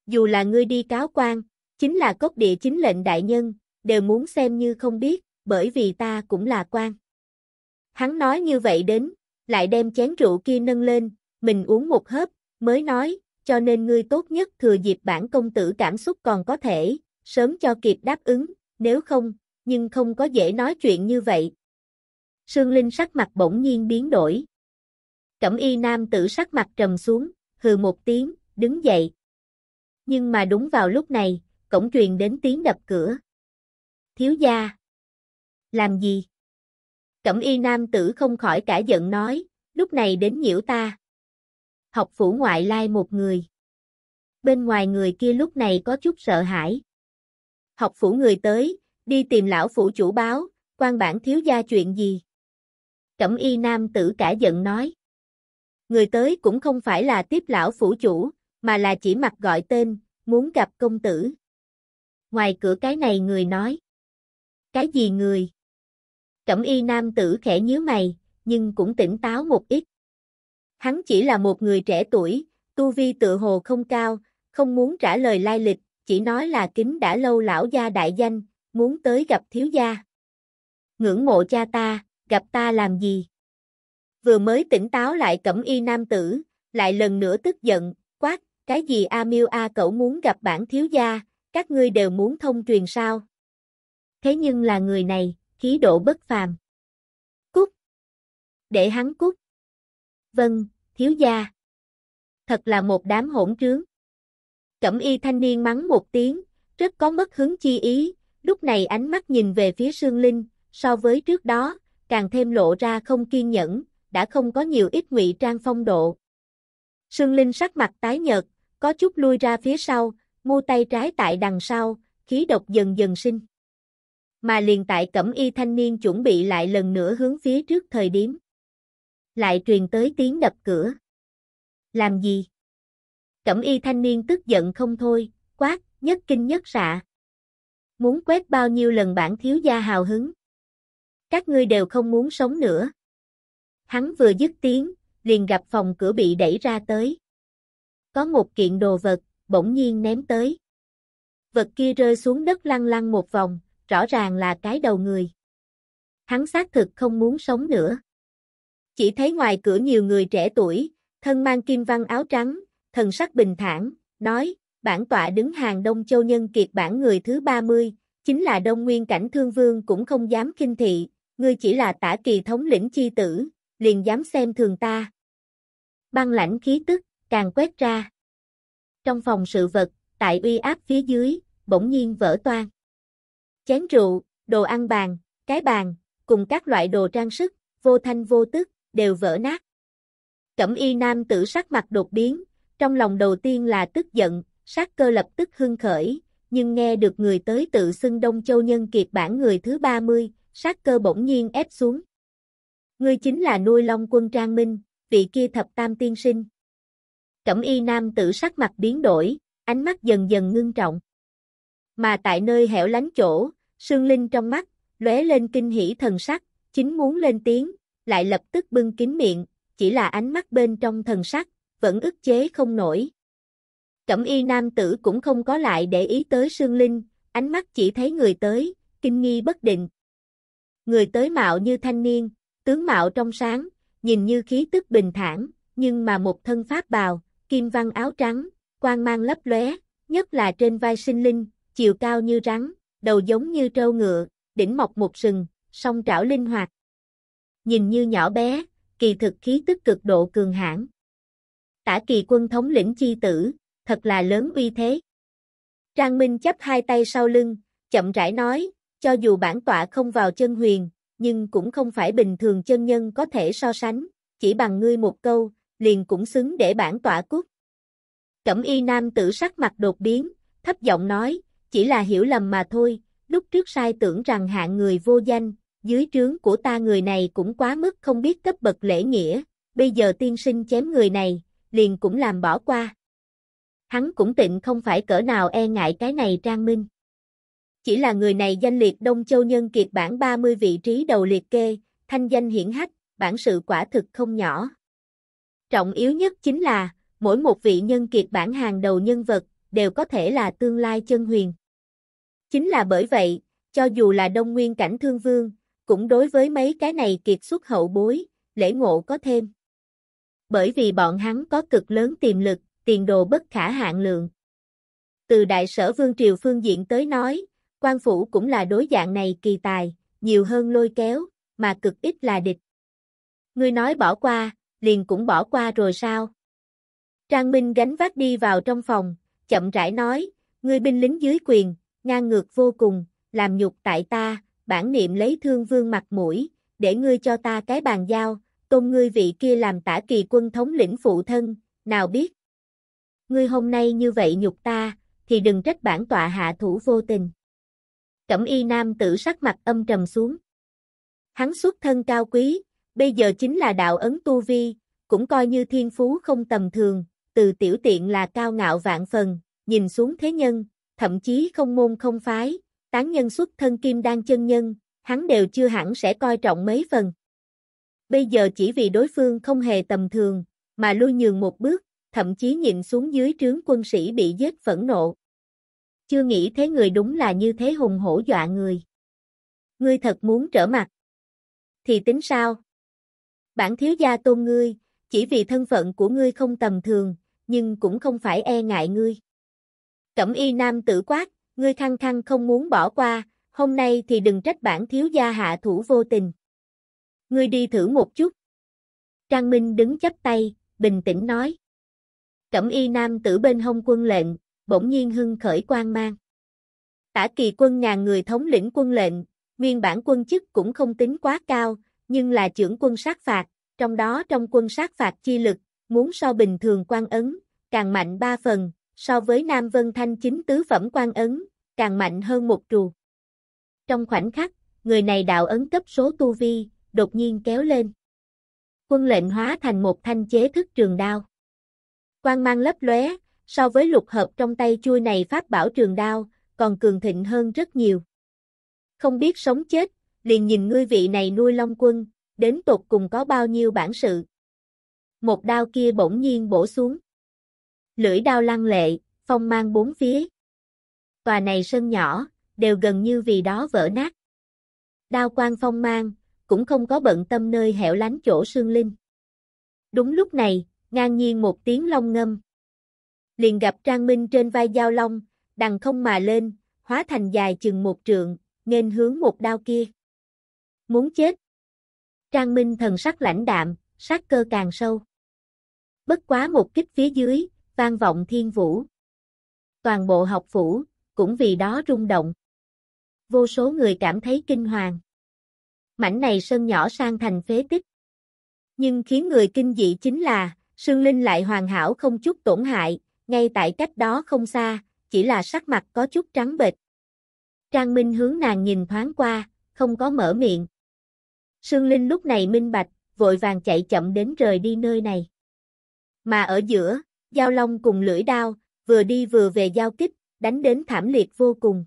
Dù là ngươi đi cáo quan, chính là cốt địa chính lệnh đại nhân, đều muốn xem như không biết, bởi vì ta cũng là quan. Hắn nói như vậy đến, lại đem chén rượu kia nâng lên, mình uống một hớp, mới nói, cho nên ngươi tốt nhất thừa dịp bản công tử cảm xúc còn có thể, sớm cho kịp đáp ứng, nếu không, nhưng không có dễ nói chuyện như vậy. Sương Linh sắc mặt bỗng nhiên biến đổi. Cẩm y nam tử sắc mặt trầm xuống, hừ một tiếng, đứng dậy. Nhưng mà đúng vào lúc này, cổng truyền đến tiếng đập cửa. Thiếu gia. Làm gì? Cẩm y nam tử không khỏi cả giận nói, lúc này đến nhiễu ta. Học phủ ngoại lai một người. Bên ngoài người kia lúc này có chút sợ hãi. Học phủ người tới, đi tìm lão phủ chủ báo, quan bản thiếu gia chuyện gì. Cẩm y nam tử cả giận nói. Người tới cũng không phải là tiếp lão phủ chủ, mà là chỉ mặt gọi tên, muốn gặp công tử. Ngoài cửa cái này người nói. Cái gì người? Cẩm y nam tử khẽ nhíu mày, nhưng cũng tỉnh táo một ít. Hắn chỉ là một người trẻ tuổi, tu vi tự hồ không cao, không muốn trả lời lai lịch, chỉ nói là kính đã lâu lão gia đại danh, muốn tới gặp thiếu gia. Ngưỡng mộ cha ta, gặp ta làm gì? Vừa mới tỉnh táo lại cẩm y nam tử, lại lần nữa tức giận, quát, cái gì A Miêu A cậu muốn gặp bản thiếu gia, các ngươi đều muốn thông truyền sao? Thế nhưng là người này, khí độ bất phàm. Cút! Để hắn cút! Vâng, thiếu gia. Thật là một đám hỗn trướng. Cẩm y thanh niên mắng một tiếng, rất có mất hứng chi ý, lúc này ánh mắt nhìn về phía Sương Linh, so với trước đó, càng thêm lộ ra không kiên nhẫn, đã không có nhiều ít ngụy trang phong độ. Sương Linh sắc mặt tái nhợt, có chút lui ra phía sau, mu tay trái tại đằng sau, khí độc dần dần sinh mà liền tại cẩm y thanh niên chuẩn bị lại lần nữa hướng phía trước thời điểm. Lại truyền tới tiếng đập cửa. Làm gì? Cẩm y thanh niên tức giận không thôi, quát, nhất kinh nhất xạ. Muốn quét bao nhiêu lần bản thiếu gia hào hứng. Các ngươi đều không muốn sống nữa. Hắn vừa dứt tiếng, liền gặp phòng cửa bị đẩy ra tới. Có một kiện đồ vật, bỗng nhiên ném tới. Vật kia rơi xuống đất lăn lăn một vòng, rõ ràng là cái đầu người. Hắn xác thực không muốn sống nữa. Chỉ thấy ngoài cửa nhiều người trẻ tuổi, thân mang kim văn áo trắng, thần sắc bình thản, nói, bản tọa đứng hàng Đông Châu Nhân Kiệt bản người thứ 30, chính là Đông Nguyên Cảnh Thương Vương cũng không dám kinh thị, ngươi chỉ là tả kỳ thống lĩnh chi tử, liền dám xem thường ta. Băng lãnh khí tức, càng quét ra. Trong phòng sự vật, tại uy áp phía dưới, bỗng nhiên vỡ toan chén rượu, đồ ăn bàn, cái bàn, cùng các loại đồ trang sức, vô thanh vô tức, đều vỡ nát. Cẩm y nam tử sắc mặt đột biến, trong lòng đầu tiên là tức giận, sát cơ lập tức hưng khởi, nhưng nghe được người tới tự xưng Đông Châu Nhân Kiệt bản người thứ 30, sát cơ bỗng nhiên ép xuống. Ngươi chính là nuôi long quân Trang Minh, vị kia thập tam tiên sinh. Cẩm y nam tử sắc mặt biến đổi, ánh mắt dần dần ngưng trọng mà tại nơi hẻo lánh chỗ, Sương Linh trong mắt, lóe lên kinh hỉ thần sắc, chính muốn lên tiếng, lại lập tức bưng kín miệng, chỉ là ánh mắt bên trong thần sắc, vẫn ức chế không nổi. Cẩm y nam tử cũng không có lại để ý tới Sương Linh, ánh mắt chỉ thấy người tới, kinh nghi bất định. Người tới mạo như thanh niên, tướng mạo trong sáng, nhìn như khí tức bình thản, nhưng mà một thân pháp bào, kim văn áo trắng, quang mang lấp lóe, nhất là trên vai sinh linh, chiều cao như rắn, đầu giống như trâu ngựa, đỉnh mọc một sừng, song trảo linh hoạt. Nhìn như nhỏ bé, kỳ thực khí tức cực độ cường hãn. Tả kỳ quân thống lĩnh chi tử, thật là lớn uy thế. Trang Minh chấp hai tay sau lưng, chậm rãi nói, cho dù bản tọa không vào chân huyền, nhưng cũng không phải bình thường chân nhân có thể so sánh, chỉ bằng ngươi một câu, liền cũng xứng để bản tọa cút. Cẩm y nam tử sắc mặt đột biến, thấp giọng nói, chỉ là hiểu lầm mà thôi, lúc trước sai tưởng rằng hạng người vô danh, dưới trướng của ta người này cũng quá mức không biết cấp bậc lễ nghĩa, bây giờ tiên sinh chém người này, liền cũng làm bỏ qua. Hắn cũng tịnh không phải cỡ nào e ngại cái này Trang Minh. Chỉ là người này danh liệt Đông Châu Nhân Kiệt bản 30 vị trí đầu liệt kê, thanh danh hiển hách, bản sự quả thực không nhỏ. Trọng yếu nhất chính là, mỗi một vị nhân kiệt bản hàng đầu nhân vật, đều có thể là tương lai chân huyền. Chính là bởi vậy, cho dù là đông nguyên cảnh thương vương, cũng đối với mấy cái này kiệt xuất hậu bối, lễ ngộ có thêm. Bởi vì bọn hắn có cực lớn tiềm lực, tiền đồ bất khả hạn lượng. Từ đại sở vương triều phương diện tới nói, quan phủ cũng là đối dạng này kỳ tài, nhiều hơn lôi kéo, mà cực ít là địch. Ngươi nói bỏ qua, liền cũng bỏ qua rồi sao? Trang Minh gánh vác đi vào trong phòng, chậm rãi nói, ngươi binh lính dưới quyền, ngang ngược vô cùng, làm nhục tại ta, bản niệm lấy thương vương mặt mũi, để ngươi cho ta cái bàn giao, tôn ngươi vị kia làm tả kỳ quân thống lĩnh phụ thân, nào biết. Ngươi hôm nay như vậy nhục ta, thì đừng trách bản tọa hạ thủ vô tình. Cẩm y nam tử sắc mặt âm trầm xuống. Hắn xuất thân cao quý, bây giờ chính là đạo ấn tu vi, cũng coi như thiên phú không tầm thường, từ tiểu tiện là cao ngạo vạn phần, nhìn xuống thế nhân, thậm chí không môn không phái, tán nhân xuất thân kim đan chân nhân, hắn đều chưa hẳn sẽ coi trọng mấy phần. Bây giờ chỉ vì đối phương không hề tầm thường, mà lui nhường một bước, thậm chí nhìn xuống dưới trướng quân sĩ bị giết phẫn nộ. Chưa nghĩ thế người đúng là như thế hùng hổ dọa người. Ngươi thật muốn trở mặt. Thì tính sao? Bản thiếu gia tôn ngươi, chỉ vì thân phận của ngươi không tầm thường, nhưng cũng không phải e ngại ngươi. Cẩm y nam tử quát, ngươi khăng khăng không muốn bỏ qua, hôm nay thì đừng trách bản thiếu gia hạ thủ vô tình. Ngươi đi thử một chút. Trang Minh đứng chắp tay, bình tĩnh nói. Cẩm y nam tử bên hông quân lệnh, bỗng nhiên hưng khởi quan mang. Tả kỳ quân ngàn người thống lĩnh quân lệnh, nguyên bản quân chức cũng không tính quá cao, nhưng là trưởng quân sát phạt, trong đó trong quân sát phạt chi lực, muốn so bình thường quan ấn, càng mạnh ba phần, so với Nam Vân Thanh chính tứ phẩm quan ấn, càng mạnh hơn một trù. Trong khoảnh khắc, người này đạo ấn cấp số tu vi, đột nhiên kéo lên. Quân lệnh hóa thành một thanh chế thức trường đao. Quang mang lấp lóe, so với lục hợp trong tay chui này phát bảo trường đao, còn cường thịnh hơn rất nhiều. Không biết sống chết, liền nhìn ngươi vị này nuôi long quân, đến tột cùng có bao nhiêu bản sự. Một đao kia bỗng nhiên bổ xuống lưỡi đao lăng lệ, phong mang bốn phía. Tòa này sân nhỏ, đều gần như vì đó vỡ nát. Đao quang phong mang, cũng không có bận tâm nơi hẻo lánh chỗ sương linh. Đúng lúc này, ngang nhiên một tiếng long ngâm. Liền gặp Trang Minh trên vai dao long, đằng không mà lên, hóa thành dài chừng một trượng, nghênh hướng một đao kia. Muốn chết. Trang Minh thần sắc lãnh đạm, sát cơ càng sâu. Bất quá một kích phía dưới, vang vọng thiên vũ. Toàn bộ học phủ, cũng vì đó rung động. Vô số người cảm thấy kinh hoàng. Mảnh này sân nhỏ sang thành phế tích. Nhưng khiến người kinh dị chính là, Sương Linh lại hoàn hảo không chút tổn hại, ngay tại cách đó không xa, chỉ là sắc mặt có chút trắng bệch. Trang Minh hướng nàng nhìn thoáng qua, không có mở miệng. Sương Linh lúc này minh bạch, vội vàng chạy chậm đến rời đi nơi này. Mà ở giữa, Giao long cùng lưỡi đao, vừa đi vừa về giao kích, đánh đến thảm liệt vô cùng.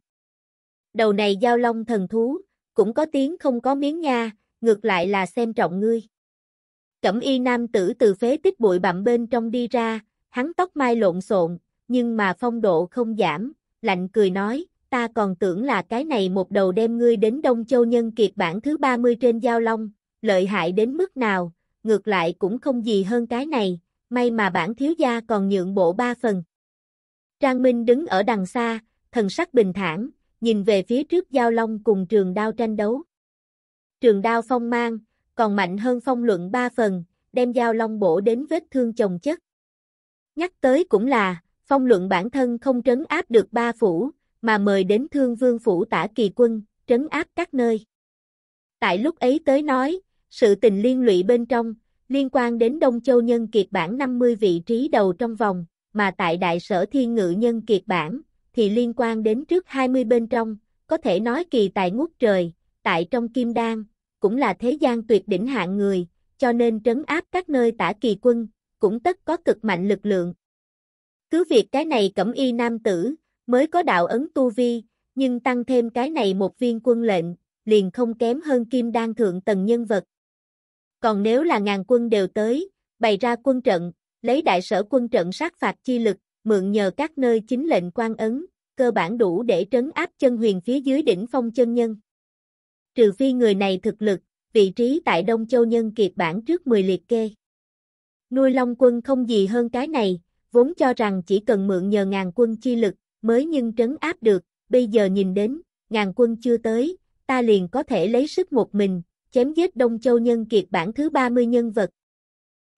Đầu này giao long thần thú, cũng có tiếng không có miếng nha, ngược lại là xem trọng ngươi. Cẩm y nam tử từ phế tích bụi bặm bên trong đi ra, hắn tóc mai lộn xộn, nhưng mà phong độ không giảm, lạnh cười nói, ta còn tưởng là cái này một đầu đem ngươi đến Đông Châu Nhân Kiệt bản thứ 30 trên Giao Long, lợi hại đến mức nào, ngược lại cũng không gì hơn cái này, may mà bản thiếu gia còn nhượng bộ ba phần. Trang Minh đứng ở đằng xa, thần sắc bình thản, nhìn về phía trước giao long cùng trường đao tranh đấu. Trường đao phong mang, còn mạnh hơn phong luận ba phần, đem giao long bổ đến vết thương chồng chất. Nhắc tới cũng là, phong luận bản thân không trấn áp được ba phủ, mà mời đến thương vương phủ tả kỳ quân, trấn áp các nơi. Tại lúc ấy tới nói, sự tình liên lụy bên trong, liên quan đến Đông Châu Nhân Kiệt Bản 50 vị trí đầu trong vòng, mà tại Đại Sở Thiên Ngự Nhân Kiệt Bản, thì liên quan đến trước 20 bên trong, có thể nói kỳ tài ngút trời, tại trong Kim Đan, cũng là thế gian tuyệt đỉnh hạng người, cho nên trấn áp các nơi tả kỳ quân, cũng tất có cực mạnh lực lượng. Cứ việc cái này cẩm y nam tử, mới có đạo ấn tu vi, nhưng tăng thêm cái này một viên quân lệnh, liền không kém hơn kim đan thượng tầng nhân vật, còn nếu là ngàn quân đều tới, bày ra quân trận, lấy đại sở quân trận sát phạt chi lực, mượn nhờ các nơi chính lệnh quan ấn, cơ bản đủ để trấn áp chân huyền phía dưới đỉnh phong chân nhân. Trừ phi người này thực lực, vị trí tại Đông Châu nhân kiệt bản trước 10 liệt kê. Nuôi Long quân không gì hơn cái này, vốn cho rằng chỉ cần mượn nhờ ngàn quân chi lực, mới nhưng trấn áp được, bây giờ nhìn đến, ngàn quân chưa tới, ta liền có thể lấy sức một mình, chém giết Đông Châu Nhân Kiệt bản thứ 30 nhân vật.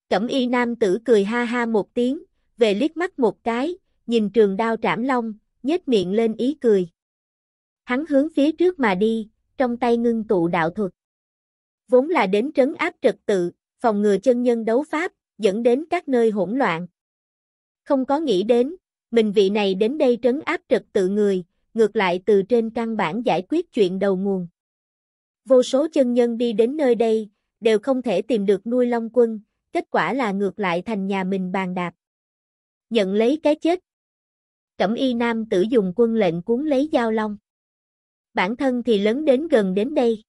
Cẩm y nam tử cười ha ha một tiếng, về liếc mắt một cái, nhìn trường đao trảm long, nhếch miệng lên ý cười. Hắn hướng phía trước mà đi, trong tay ngưng tụ đạo thuật. Vốn là đến trấn áp trật tự, phòng ngừa chân nhân đấu pháp, dẫn đến các nơi hỗn loạn. Không có nghĩ đến, mình vị này đến đây trấn áp trật tự người, ngược lại từ trên căn bản giải quyết chuyện đầu nguồn. Vô số chân nhân đi đến nơi đây, đều không thể tìm được nuôi long quân, kết quả là ngược lại thành nhà mình bàn đạp. Nhận lấy cái chết. Cẩm y nam tử dùng quân lệnh cuốn lấy dao long. Bản thân thì lớn đến gần đến đây.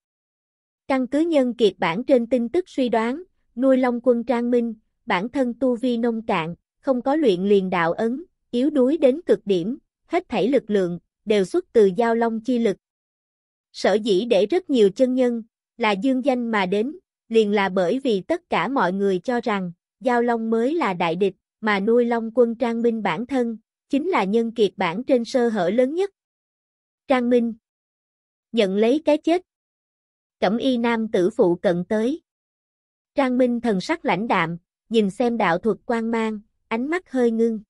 Căn cứ nhân kiệt bản trên tin tức suy đoán, nuôi long quân trang minh, bản thân tu vi nông cạn, không có luyện liền đạo ấn, yếu đuối đến cực điểm, hết thảy lực lượng, đều xuất từ giao long chi lực, Sở dĩ để rất nhiều chân nhân, là dương danh mà đến, liền là bởi vì tất cả mọi người cho rằng, Giao Long mới là đại địch, mà nuôi Long quân Trang Minh bản thân, chính là nhân kiệt bản trên sơ hở lớn nhất. Trang Minh Nhận lấy cái chết Cẩm y nam tử phụ cận tới. Trang Minh thần sắc lãnh đạm, nhìn xem đạo thuật quang mang, ánh mắt hơi ngưng.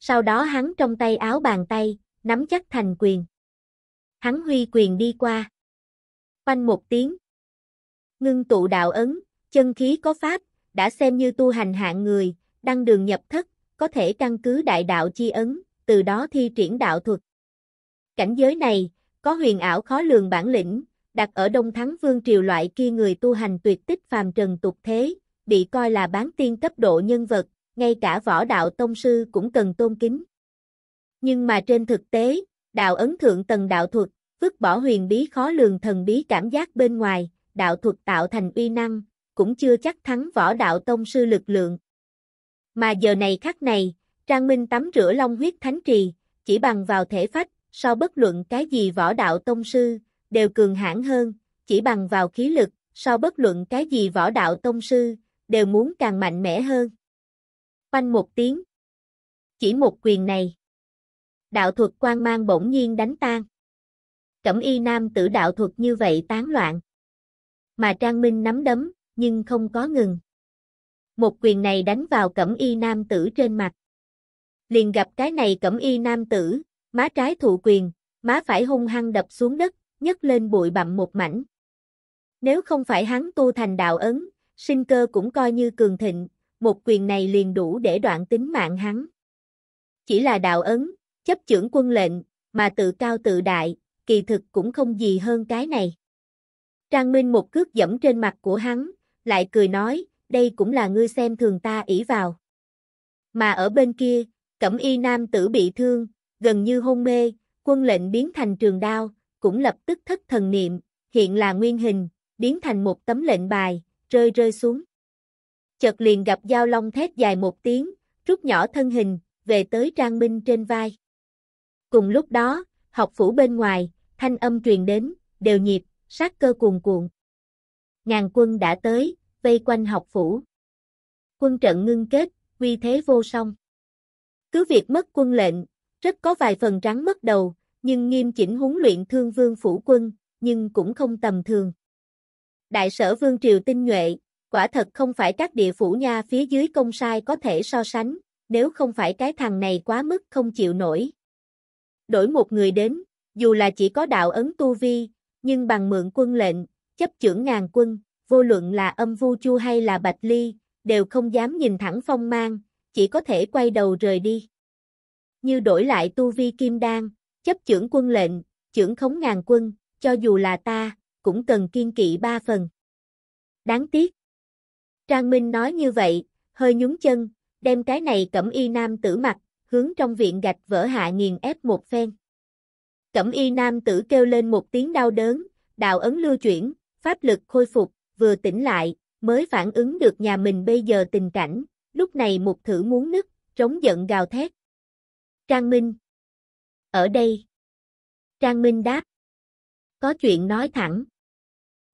Sau đó hắn trong tay áo bàn tay, nắm chắc thành quyền. Hắn huy quyền đi qua. quanh một tiếng. Ngưng tụ đạo ấn, chân khí có pháp, đã xem như tu hành hạng người, đăng đường nhập thất, có thể căn cứ đại đạo chi ấn, từ đó thi triển đạo thuật. Cảnh giới này, có huyền ảo khó lường bản lĩnh, đặt ở Đông Thắng Vương Triều loại kia người tu hành tuyệt tích phàm trần tục thế, bị coi là bán tiên cấp độ nhân vật, ngay cả võ đạo tông sư cũng cần tôn kính. Nhưng mà trên thực tế, Đạo ấn thượng tầng đạo thuật, vứt bỏ huyền bí khó lường thần bí cảm giác bên ngoài, đạo thuật tạo thành uy năng, cũng chưa chắc thắng võ đạo tông sư lực lượng. Mà giờ này khắc này, Trang Minh tắm rửa long huyết thánh trì, chỉ bằng vào thể phách, sau bất luận cái gì võ đạo tông sư, đều cường hãn hơn, chỉ bằng vào khí lực, sau bất luận cái gì võ đạo tông sư, đều muốn càng mạnh mẽ hơn. Quanh một tiếng. Chỉ một quyền này đạo thuật quang mang bỗng nhiên đánh tan. Cẩm y nam tử đạo thuật như vậy tán loạn. Mà Trang Minh nắm đấm, nhưng không có ngừng. Một quyền này đánh vào cẩm y nam tử trên mặt. Liền gặp cái này cẩm y nam tử, má trái thụ quyền, má phải hung hăng đập xuống đất, nhấc lên bụi bặm một mảnh. Nếu không phải hắn tu thành đạo ấn, sinh cơ cũng coi như cường thịnh, một quyền này liền đủ để đoạn tính mạng hắn. Chỉ là đạo ấn, chấp trưởng quân lệnh, mà tự cao tự đại, kỳ thực cũng không gì hơn cái này. Trang Minh một cước dẫm trên mặt của hắn, lại cười nói, đây cũng là ngươi xem thường ta ỷ vào. Mà ở bên kia, cẩm y nam tử bị thương, gần như hôn mê, quân lệnh biến thành trường đao, cũng lập tức thất thần niệm, hiện là nguyên hình, biến thành một tấm lệnh bài, rơi rơi xuống. Chợt liền gặp dao long thét dài một tiếng, rút nhỏ thân hình, về tới Trang Minh trên vai. Cùng lúc đó, học phủ bên ngoài, thanh âm truyền đến, đều nhịp, sát cơ cuồn cuộn. Ngàn quân đã tới, vây quanh học phủ. Quân trận ngưng kết, uy thế vô song. Cứ việc mất quân lệnh, rất có vài phần trắng mất đầu, nhưng nghiêm chỉnh huấn luyện thương vương phủ quân, nhưng cũng không tầm thường. Đại sở vương triều tinh nhuệ, quả thật không phải các địa phủ nha phía dưới công sai có thể so sánh, nếu không phải cái thằng này quá mức không chịu nổi, đổi một người đến, dù là chỉ có đạo ấn tu vi, nhưng bằng mượn quân lệnh, chấp trưởng ngàn quân, vô luận là âm vu chu hay là bạch ly, đều không dám nhìn thẳng phong mang, chỉ có thể quay đầu rời đi. Như đổi lại tu vi kim đan, chấp trưởng quân lệnh, trưởng khống ngàn quân, cho dù là ta, cũng cần kiên kỵ ba phần. Đáng tiếc. Trang Minh nói như vậy, hơi nhún chân, đem cái này cẩm y nam tử mặt, hướng trong viện gạch vỡ hạ nghiền ép một phen. Cẩm y nam tử kêu lên một tiếng đau đớn, đạo ấn lưu chuyển, pháp lực khôi phục, vừa tỉnh lại, mới phản ứng được nhà mình bây giờ tình cảnh, lúc này một thử muốn nứt, trống giận gào thét. Trang Minh Ở đây Trang Minh đáp Có chuyện nói thẳng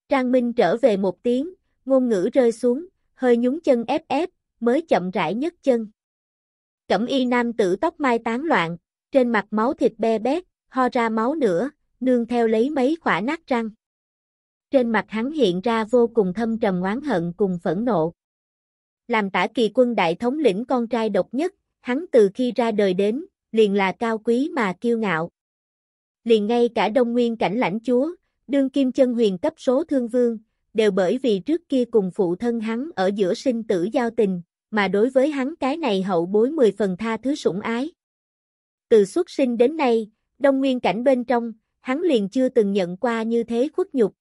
Trang Minh trở về một tiếng, ngôn ngữ rơi xuống, hơi nhúng chân ép ép, mới chậm rãi nhấc chân. Cẩm y nam tử tóc mai tán loạn, trên mặt máu thịt be bét, ho ra máu nữa, nương theo lấy mấy khỏa nát răng. Trên mặt hắn hiện ra vô cùng thâm trầm oán hận cùng phẫn nộ. Làm tả kỳ quân đại thống lĩnh con trai độc nhất, hắn từ khi ra đời đến, liền là cao quý mà kiêu ngạo. Liền ngay cả đông nguyên cảnh lãnh chúa, đương kim chân huyền cấp số thương vương, đều bởi vì trước kia cùng phụ thân hắn ở giữa sinh tử giao tình, mà đối với hắn cái này hậu bối mười phần tha thứ sủng ái. Từ xuất sinh đến nay, đông nguyên cảnh bên trong, hắn liền chưa từng nhận qua như thế khuất nhục.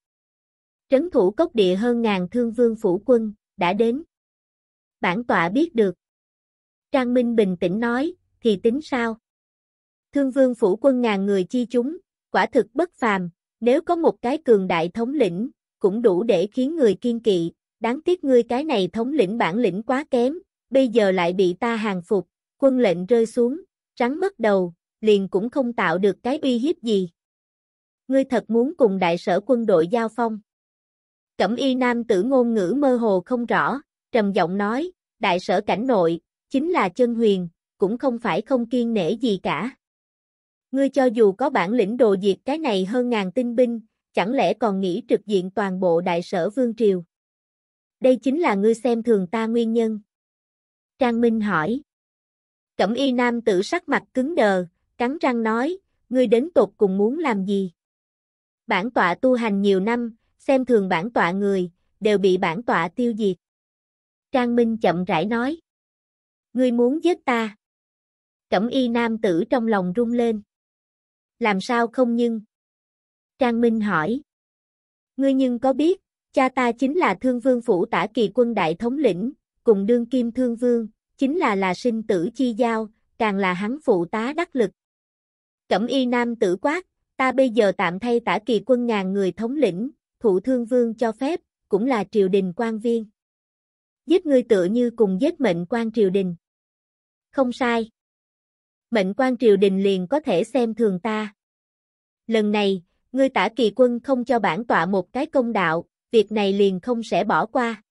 Trấn thủ cốc địa hơn ngàn thương vương phủ quân, đã đến. Bản tọa biết được. Trang Minh bình tĩnh nói, thì tính sao? Thương vương phủ quân ngàn người chi chúng, quả thực bất phàm, nếu có một cái cường đại thống lĩnh, cũng đủ để khiến người kiên kỵ, đáng tiếc ngươi cái này thống lĩnh bản lĩnh quá kém, bây giờ lại bị ta hàng phục, quân lệnh rơi xuống, rắn mất đầu, liền cũng không tạo được cái uy hiếp gì. Ngươi thật muốn cùng đại sở quân đội giao phong. Cẩm y nam tử ngôn ngữ mơ hồ không rõ, trầm giọng nói, đại sở cảnh nội, chính là chân huyền, cũng không phải không kiên nể gì cả. Ngươi cho dù có bản lĩnh đồ diệt cái này hơn ngàn tinh binh, chẳng lẽ còn nghĩ trực diện toàn bộ đại sở vương triều. Đây chính là ngươi xem thường ta nguyên nhân. Trang Minh hỏi. Cẩm y nam tử sắc mặt cứng đờ, cắn răng nói, ngươi đến tột cùng muốn làm gì? Bản tọa tu hành nhiều năm, xem thường bản tọa người, đều bị bản tọa tiêu diệt. Trang Minh chậm rãi nói. Ngươi muốn giết ta? Cẩm y nam tử trong lòng rung lên. Làm sao không nhưng? Trang Minh hỏi. Ngươi nhưng có biết, cha ta chính là thương vương phủ tả kỳ quân đại thống lĩnh, cùng đương kim thương vương, chính là là sinh tử chi giao, càng là hắn phụ tá đắc lực. Cẩm y nam tử quát, ta bây giờ tạm thay tả kỳ quân ngàn người thống lĩnh, thụ thương vương cho phép, cũng là triều đình quan viên. Giết ngươi tựa như cùng giết mệnh quan triều đình. Không sai. Mệnh quan triều đình liền có thể xem thường ta. Lần này, ngươi tả kỳ quân không cho bản tọa một cái công đạo, việc này liền không sẽ bỏ qua.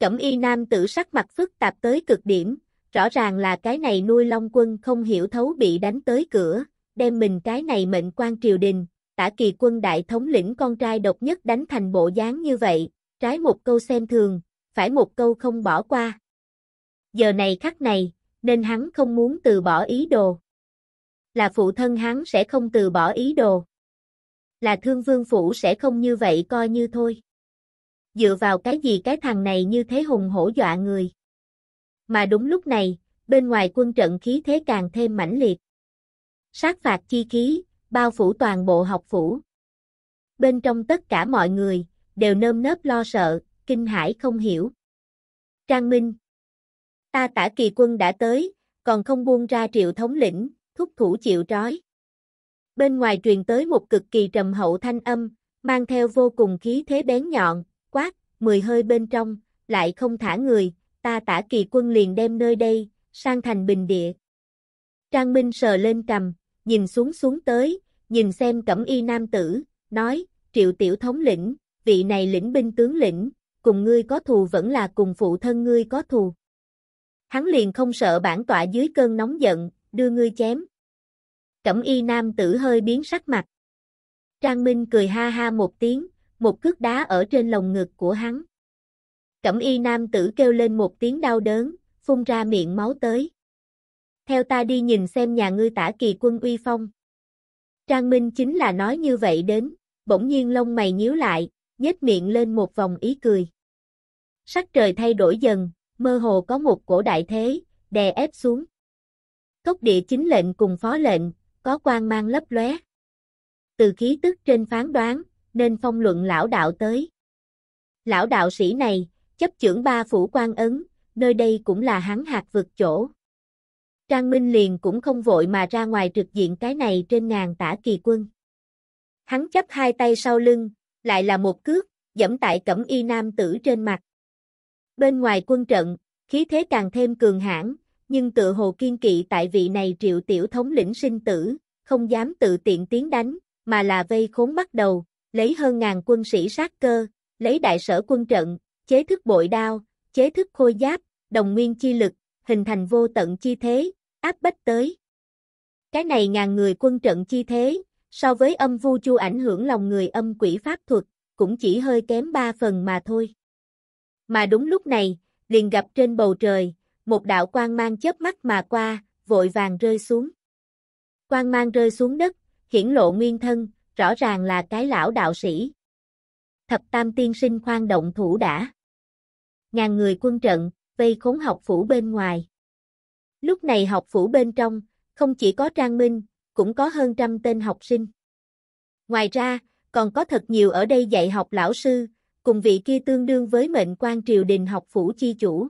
Cẩm y nam tử sắc mặt phức tạp tới cực điểm, rõ ràng là cái này nuôi long quân không hiểu thấu bị đánh tới cửa, đem mình cái này mệnh quan triều đình, tả kỳ quân đại thống lĩnh con trai độc nhất đánh thành bộ dáng như vậy, trái một câu xem thường, phải một câu không bỏ qua. Giờ này khắc này, nên hắn không muốn từ bỏ ý đồ. Là phụ thân hắn sẽ không từ bỏ ý đồ. Là thương vương phủ sẽ không như vậy coi như thôi dựa vào cái gì cái thằng này như thế hùng hổ dọa người. Mà đúng lúc này, bên ngoài quân trận khí thế càng thêm mãnh liệt. Sát phạt chi khí, bao phủ toàn bộ học phủ. Bên trong tất cả mọi người, đều nơm nớp lo sợ, kinh hãi không hiểu. Trang Minh Ta tả kỳ quân đã tới, còn không buông ra triệu thống lĩnh, thúc thủ chịu trói. Bên ngoài truyền tới một cực kỳ trầm hậu thanh âm, mang theo vô cùng khí thế bén nhọn, mười hơi bên trong, lại không thả người, ta tả kỳ quân liền đem nơi đây, sang thành bình địa. Trang Minh sờ lên cầm, nhìn xuống xuống tới, nhìn xem cẩm y nam tử, nói, triệu tiểu thống lĩnh, vị này lĩnh binh tướng lĩnh, cùng ngươi có thù vẫn là cùng phụ thân ngươi có thù. Hắn liền không sợ bản tọa dưới cơn nóng giận, đưa ngươi chém. Cẩm y nam tử hơi biến sắc mặt. Trang Minh cười ha ha một tiếng, một cước đá ở trên lồng ngực của hắn. Cẩm y nam tử kêu lên một tiếng đau đớn, phun ra miệng máu tới. Theo ta đi nhìn xem nhà ngươi tả kỳ quân uy phong. Trang Minh chính là nói như vậy đến, bỗng nhiên lông mày nhíu lại, nhếch miệng lên một vòng ý cười. Sắc trời thay đổi dần, mơ hồ có một cổ đại thế, đè ép xuống. Cốc địa chính lệnh cùng phó lệnh, có quan mang lấp lóe. Từ khí tức trên phán đoán, nên phong luận lão đạo tới. Lão đạo sĩ này, chấp trưởng ba phủ quan ấn, nơi đây cũng là hắn hạt vực chỗ. Trang Minh liền cũng không vội mà ra ngoài trực diện cái này trên ngàn tả kỳ quân. Hắn chấp hai tay sau lưng, lại là một cước, dẫm tại cẩm y nam tử trên mặt. Bên ngoài quân trận, khí thế càng thêm cường hãn, nhưng tự hồ kiên kỵ tại vị này triệu tiểu thống lĩnh sinh tử, không dám tự tiện tiến đánh, mà là vây khốn bắt đầu, lấy hơn ngàn quân sĩ sát cơ, lấy đại sở quân trận, chế thức bội đao, chế thức khôi giáp, đồng nguyên chi lực, hình thành vô tận chi thế, áp bách tới. Cái này ngàn người quân trận chi thế, so với âm vu chu ảnh hưởng lòng người âm quỷ pháp thuật, cũng chỉ hơi kém ba phần mà thôi. Mà đúng lúc này, liền gặp trên bầu trời, một đạo quang mang chớp mắt mà qua, vội vàng rơi xuống. Quang mang rơi xuống đất, hiển lộ nguyên thân, rõ ràng là cái lão đạo sĩ. Thập tam tiên sinh khoan động thủ đã. Ngàn người quân trận, vây khốn học phủ bên ngoài. Lúc này học phủ bên trong, không chỉ có Trang Minh, cũng có hơn trăm tên học sinh. Ngoài ra, còn có thật nhiều ở đây dạy học lão sư, cùng vị kia tương đương với mệnh quan triều đình học phủ chi chủ.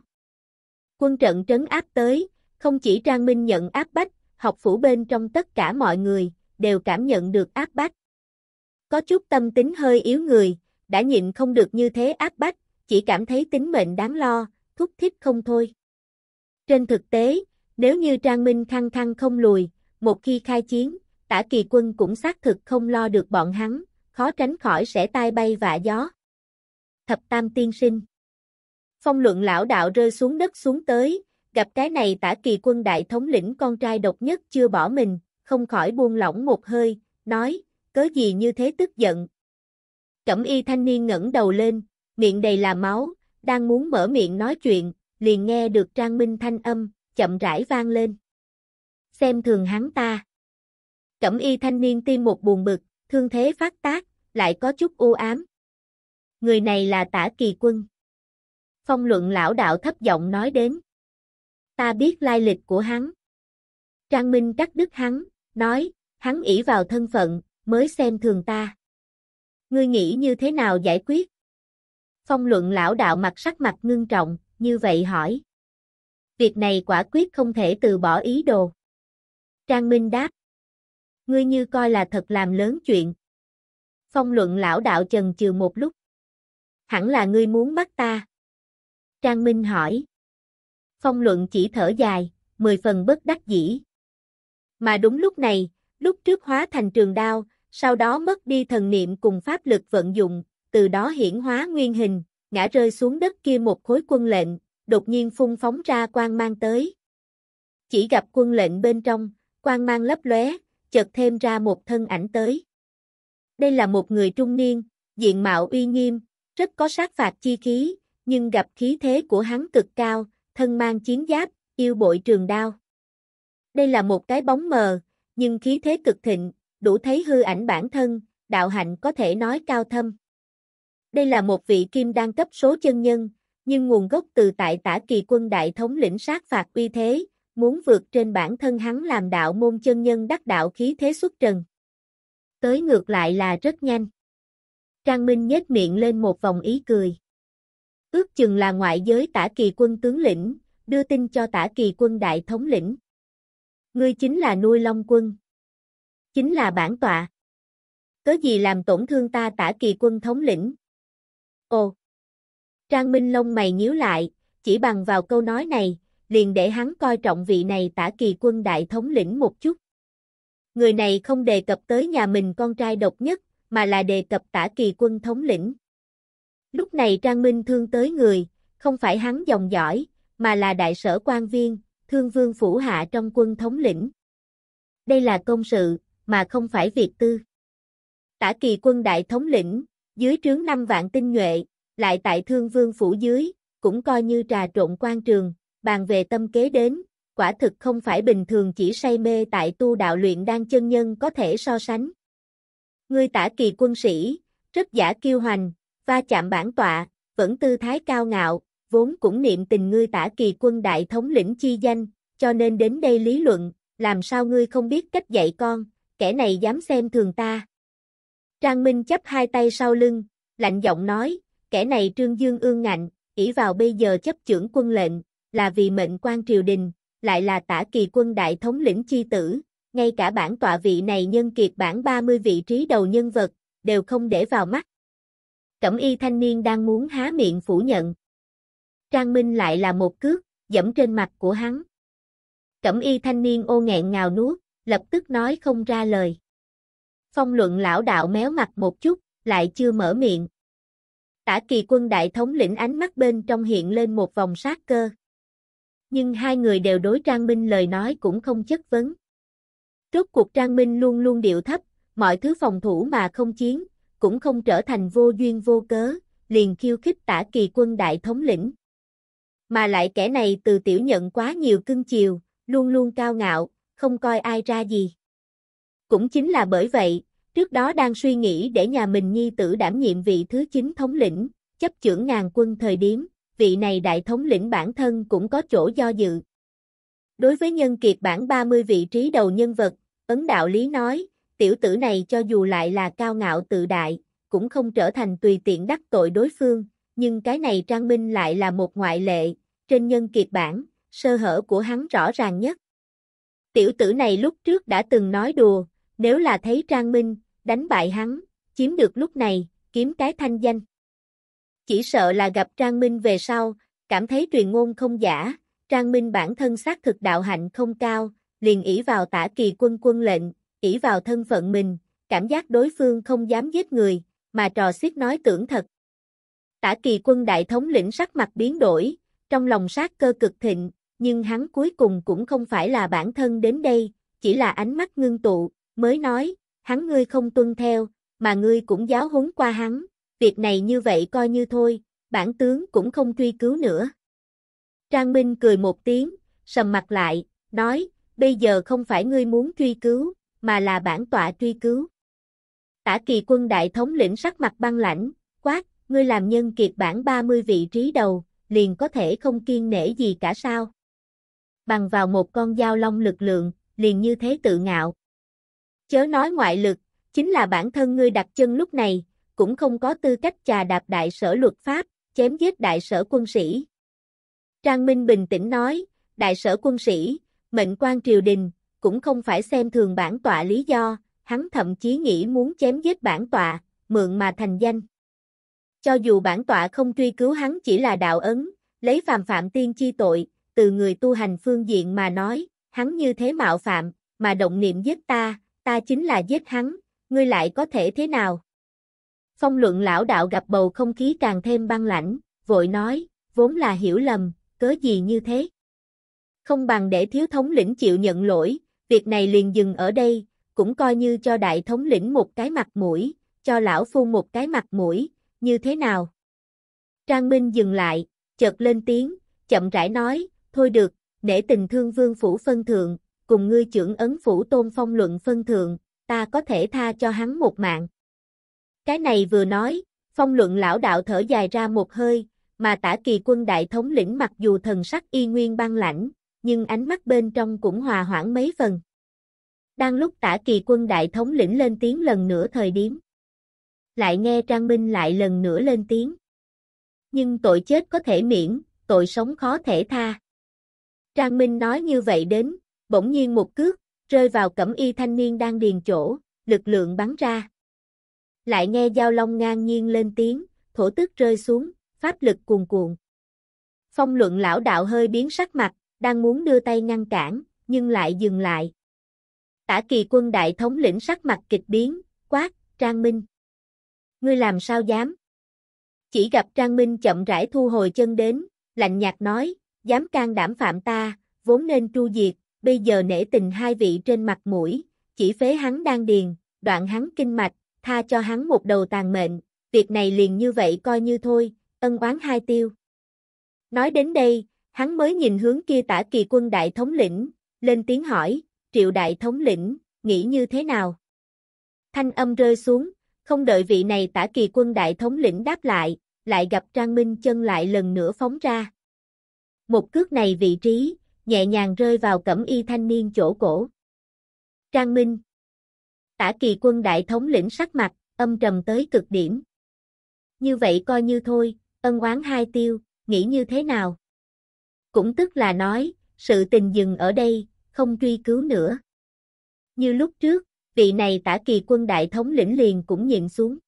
Quân trận trấn áp tới, không chỉ Trang Minh nhận áp bách, học phủ bên trong tất cả mọi người, đều cảm nhận được áp bách có chút tâm tính hơi yếu người, đã nhịn không được như thế áp bách, chỉ cảm thấy tính mệnh đáng lo, thúc thích không thôi. Trên thực tế, nếu như Trang Minh khăng khăng không lùi, một khi khai chiến, tả kỳ quân cũng xác thực không lo được bọn hắn, khó tránh khỏi sẽ tai bay vạ gió. Thập Tam Tiên Sinh Phong luận lão đạo rơi xuống đất xuống tới, gặp cái này tả kỳ quân đại thống lĩnh con trai độc nhất chưa bỏ mình, không khỏi buông lỏng một hơi, nói, cớ gì như thế tức giận. Cẩm y thanh niên ngẩng đầu lên, miệng đầy là máu, đang muốn mở miệng nói chuyện, liền nghe được Trang Minh thanh âm, chậm rãi vang lên. Xem thường hắn ta. Cẩm y thanh niên tim một buồn bực, thương thế phát tác, lại có chút u ám. Người này là tả kỳ quân. Phong luận lão đạo thấp giọng nói đến. Ta biết lai lịch của hắn. Trang Minh cắt đứt hắn, nói, hắn ỷ vào thân phận, mới xem thường ta. Ngươi nghĩ như thế nào giải quyết? Phong luận lão đạo mặt sắc mặt ngưng trọng, như vậy hỏi. Việc này quả quyết không thể từ bỏ ý đồ. Trang Minh đáp. Ngươi như coi là thật làm lớn chuyện. Phong luận lão đạo chần chừ một lúc. Hẳn là ngươi muốn bắt ta. Trang Minh hỏi. Phong luận chỉ thở dài, mười phần bất đắc dĩ. Mà đúng lúc này, lúc trước hóa thành trường đao, sau đó mất đi thần niệm cùng pháp lực vận dụng, từ đó hiển hóa nguyên hình, ngã rơi xuống đất kia một khối quân lệnh, đột nhiên phun phóng ra quang mang tới. Chỉ gặp quân lệnh bên trong, quang mang lấp lóe, chợt thêm ra một thân ảnh tới. Đây là một người trung niên, diện mạo uy nghiêm, rất có sát phạt chi khí, nhưng gặp khí thế của hắn cực cao, thân mang chiến giáp, yêu bội trường đao. Đây là một cái bóng mờ, nhưng khí thế cực thịnh, đủ thấy hư ảnh bản thân, đạo hạnh có thể nói cao thâm. Đây là một vị kim đan cấp số chân nhân, nhưng nguồn gốc từ tại tả kỳ quân đại thống lĩnh sát phạt uy thế, muốn vượt trên bản thân hắn làm đạo môn chân nhân đắc đạo khí thế xuất trần. Tới ngược lại là rất nhanh. Trang Minh nhếch miệng lên một vòng ý cười. Ước chừng là ngoại giới tả kỳ quân tướng lĩnh, đưa tin cho tả kỳ quân đại thống lĩnh. Ngươi chính là nuôi long quân chính là bản tọa. Cớ gì làm tổn thương ta tả kỳ quân thống lĩnh? Ồ! Trang Minh Long mày nhíu lại, chỉ bằng vào câu nói này, liền để hắn coi trọng vị này tả kỳ quân đại thống lĩnh một chút. Người này không đề cập tới nhà mình con trai độc nhất, mà là đề cập tả kỳ quân thống lĩnh. Lúc này Trang Minh thương tới người, không phải hắn dòng dõi, mà là đại sở quan viên, thương vương phủ hạ trong quân thống lĩnh. Đây là công sự, mà không phải việc tư. Tả kỳ quân đại thống lĩnh, dưới trướng 5 vạn tinh nhuệ, lại tại thương vương phủ dưới, cũng coi như trà trộn quan trường, bàn về tâm kế đến, quả thực không phải bình thường chỉ say mê tại tu đạo luyện đan chân nhân có thể so sánh. Ngươi tả kỳ quân sĩ, rất giả kiêu hoành va chạm bản tọa, vẫn tư thái cao ngạo, vốn cũng niệm tình ngươi tả kỳ quân đại thống lĩnh chi danh, cho nên đến đây lý luận, làm sao ngươi không biết cách dạy con, kẻ này dám xem thường ta. Trang Minh chấp hai tay sau lưng, lạnh giọng nói, kẻ này Trương Dương ương ngạnh, ỷ vào bây giờ chấp trưởng quân lệnh, là vì mệnh quan triều đình, lại là tả kỳ quân đại thống lĩnh chi tử, ngay cả bản tọa vị này nhân kiệt bản 30 vị trí đầu nhân vật, đều không để vào mắt. Cẩm y thanh niên đang muốn há miệng phủ nhận. Trang Minh lại là một cước, dẫm trên mặt của hắn. Cẩm y thanh niên ô nghẹn ngào nuốt, lập tức nói không ra lời. Phong luận lão đạo méo mặt một chút, lại chưa mở miệng. Tả kỳ quân đại thống lĩnh ánh mắt bên trong hiện lên một vòng sát cơ. Nhưng hai người đều đối Trang Minh lời nói cũng không chất vấn. Rốt cuộc Trang Minh luôn luôn điệu thấp, mọi thứ phòng thủ mà không chiến, cũng không trở thành vô duyên vô cớ, liền khiêu khích tả kỳ quân đại thống lĩnh. Mà lại kẻ này từ tiểu nhận quá nhiều cưng chiều, luôn luôn cao ngạo, không coi ai ra gì. Cũng chính là bởi vậy, trước đó đang suy nghĩ để nhà mình nhi tử đảm nhiệm vị thứ chín thống lĩnh, chấp trưởng ngàn quân thời điểm, vị này đại thống lĩnh bản thân cũng có chỗ do dự. Đối với nhân kiệt bản 30 vị trí đầu nhân vật, ấn đạo lý nói, tiểu tử này cho dù lại là cao ngạo tự đại, cũng không trở thành tùy tiện đắc tội đối phương, nhưng cái này Trang Minh lại là một ngoại lệ, trên nhân kiệt bản, sơ hở của hắn rõ ràng nhất. Tiểu tử này lúc trước đã từng nói đùa, nếu là thấy Trang Minh, đánh bại hắn, chiếm được lúc này, kiếm cái thanh danh. Chỉ sợ là gặp Trang Minh về sau, cảm thấy truyền ngôn không giả, Trang Minh bản thân xác thực đạo hạnh không cao, liền ỷ vào tả kỳ quân quân lệnh, ỷ vào thân phận mình, cảm giác đối phương không dám giết người, mà trò xiết nói tưởng thật. Tả kỳ quân đại thống lĩnh sắc mặt biến đổi, trong lòng sát cơ cực thịnh, nhưng hắn cuối cùng cũng không phải là bản thân đến đây, chỉ là ánh mắt ngưng tụ, mới nói, hắn ngươi không tuân theo, mà ngươi cũng giáo huấn qua hắn, việc này như vậy coi như thôi, bản tướng cũng không truy cứu nữa. Trang Minh cười một tiếng, sầm mặt lại, nói, bây giờ không phải ngươi muốn truy cứu, mà là bản tọa truy cứu. Tả kỳ quân đại thống lĩnh sắc mặt băng lãnh, quát, ngươi làm nhân kiệt bản 30 vị trí đầu, liền có thể không kiên nể gì cả sao bằng vào một con dao long lực lượng, liền như thế tự ngạo. Chớ nói ngoại lực, chính là bản thân ngươi đặt chân lúc này, cũng không có tư cách trà đạp đại sở luật pháp, chém giết đại sở quân sĩ. Trang Minh bình tĩnh nói, đại sở quân sĩ, mệnh quan triều đình, cũng không phải xem thường bản tọa lý do, hắn thậm chí nghĩ muốn chém giết bản tọa, mượn mà thành danh. Cho dù bản tọa không truy cứu hắn chỉ là đạo ấn, lấy phàm phạm tiên chi tội, từ người tu hành phương diện mà nói, hắn như thế mạo phạm, mà động niệm giết ta, ta chính là giết hắn, ngươi lại có thể thế nào? Phong luận lão đạo gặp bầu không khí càng thêm băng lãnh, vội nói, vốn là hiểu lầm, cớ gì như thế? Không bằng để thiếu thống lĩnh chịu nhận lỗi, việc này liền dừng ở đây, cũng coi như cho đại thống lĩnh một cái mặt mũi, cho lão phu một cái mặt mũi, như thế nào? Trang Minh dừng lại, chợt lên tiếng, chậm rãi nói, thôi được, nể tình thương vương phủ phân thượng, cùng ngươi trưởng ấn phủ tôn phong luận phân thượng, ta có thể tha cho hắn một mạng. Cái này vừa nói, phong luận lão đạo thở dài ra một hơi, mà tả kỳ quân đại thống lĩnh mặc dù thần sắc y nguyên băng lãnh, nhưng ánh mắt bên trong cũng hòa hoãn mấy phần. Đang lúc tả kỳ quân đại thống lĩnh lên tiếng lần nữa thời điểm. Lại nghe Trang Minh lại lần nữa lên tiếng. Nhưng tội chết có thể miễn, tội sống khó thể tha. Trang Minh nói như vậy đến, bỗng nhiên một cước, rơi vào cẩm y thanh niên đang điền chỗ, lực lượng bắn ra. Lại nghe Giao Long ngang nhiên lên tiếng, thổ tức rơi xuống, pháp lực cuồn cuộn. Phong luận lão đạo hơi biến sắc mặt, đang muốn đưa tay ngăn cản, nhưng lại dừng lại. Tả kỳ quân đại thống lĩnh sắc mặt kịch biến, quát, Trang Minh. Ngươi làm sao dám? Chỉ gặp Trang Minh chậm rãi thu hồi chân đến, lạnh nhạt nói, dám can đảm phạm ta, vốn nên tru diệt, bây giờ nể tình hai vị trên mặt mũi, chỉ phế hắn đang điền, đoạn hắn kinh mạch, tha cho hắn một đầu tàn mệnh, việc này liền như vậy coi như thôi, ân oán hai tiêu. Nói đến đây, hắn mới nhìn hướng kia tả kỳ quân đại thống lĩnh, lên tiếng hỏi, triệu đại thống lĩnh, nghĩ như thế nào? Thanh âm rơi xuống, không đợi vị này tả kỳ quân đại thống lĩnh đáp lại, lại gặp Trang Minh chân lại lần nữa phóng ra. Một cước này vị trí, nhẹ nhàng rơi vào cẩm y thanh niên chỗ cổ. Trang Minh Tả kỳ quân đại thống lĩnh sắc mặt, âm trầm tới cực điểm. Như vậy coi như thôi, ân oán hai tiêu, nghĩ như thế nào? Cũng tức là nói, sự tình dừng ở đây, không truy cứu nữa. Như lúc trước, vị này tả kỳ quân đại thống lĩnh liền cũng nhịn xuống.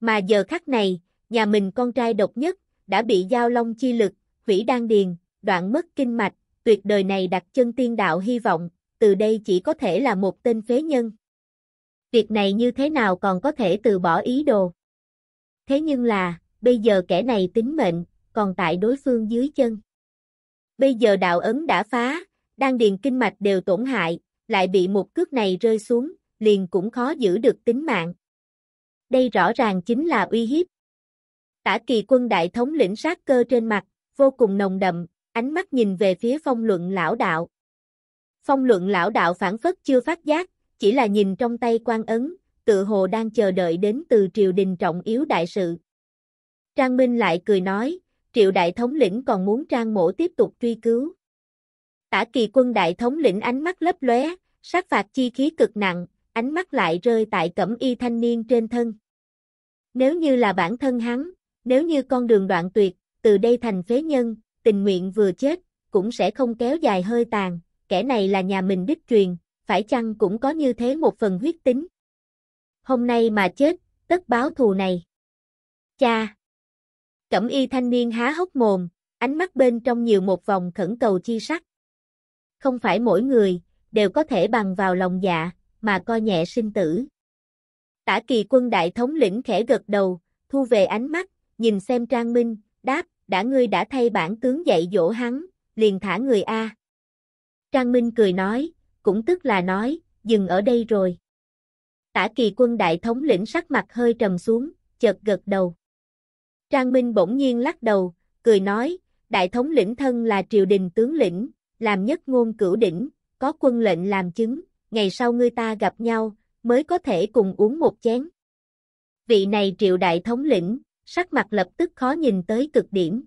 Mà giờ khắc này, nhà mình con trai độc nhất, đã bị giao long chi lực, hủy đan điền, đoạn mất kinh mạch, tuyệt đời này đặt chân tiên đạo hy vọng, từ đây chỉ có thể là một tên phế nhân. Việc này như thế nào còn có thể từ bỏ ý đồ. Thế nhưng là, bây giờ kẻ này tính mệnh, còn tại đối phương dưới chân. Bây giờ đạo ấn đã phá, đan điền kinh mạch đều tổn hại, lại bị một cước này rơi xuống, liền cũng khó giữ được tính mạng. Đây rõ ràng chính là uy hiếp. Tả kỳ quân đại thống lĩnh sát cơ trên mặt, vô cùng nồng đậm, ánh mắt nhìn về phía phong luận lão đạo. Phong luận lão đạo phản phất chưa phát giác, chỉ là nhìn trong tay quan ấn, tự hồ đang chờ đợi đến từ triều đình trọng yếu đại sự. Trang Minh lại cười nói, triệu đại thống lĩnh còn muốn Trang mổ tiếp tục truy cứu. Tả kỳ quân đại thống lĩnh ánh mắt lấp lóe, sát phạt chi khí cực nặng, ánh mắt lại rơi tại cẩm y thanh niên trên thân. Nếu như là bản thân hắn, nếu như con đường đoạn tuyệt, từ đây thành phế nhân, tình nguyện vừa chết, cũng sẽ không kéo dài hơi tàn, kẻ này là nhà mình đích truyền, phải chăng cũng có như thế một phần huyết tính. Hôm nay mà chết, tất báo thù này. Cha! Cẩm y thanh niên há hốc mồm, ánh mắt bên trong nhiều một vòng khẩn cầu chi sắc. Không phải mỗi người, đều có thể bằng vào lòng dạ, mà coi nhẹ sinh tử. Tả kỳ quân đại thống lĩnh khẽ gật đầu, thu về ánh mắt, nhìn xem Trang Minh, đáp, đã ngươi đã thay bản tướng dạy dỗ hắn, liền thả người A. Trang Minh cười nói, cũng tức là nói, dừng ở đây rồi. Tả kỳ quân đại thống lĩnh sắc mặt hơi trầm xuống, chợt gật đầu. Trang Minh bỗng nhiên lắc đầu, cười nói, đại thống lĩnh thân là triều đình tướng lĩnh, làm nhất ngôn cửu đỉnh, có quân lệnh làm chứng, ngày sau ngươi ta gặp nhau, mới có thể cùng uống một chén. Vị này triệu đại thống lĩnh, sắc mặt lập tức khó nhìn tới cực điểm.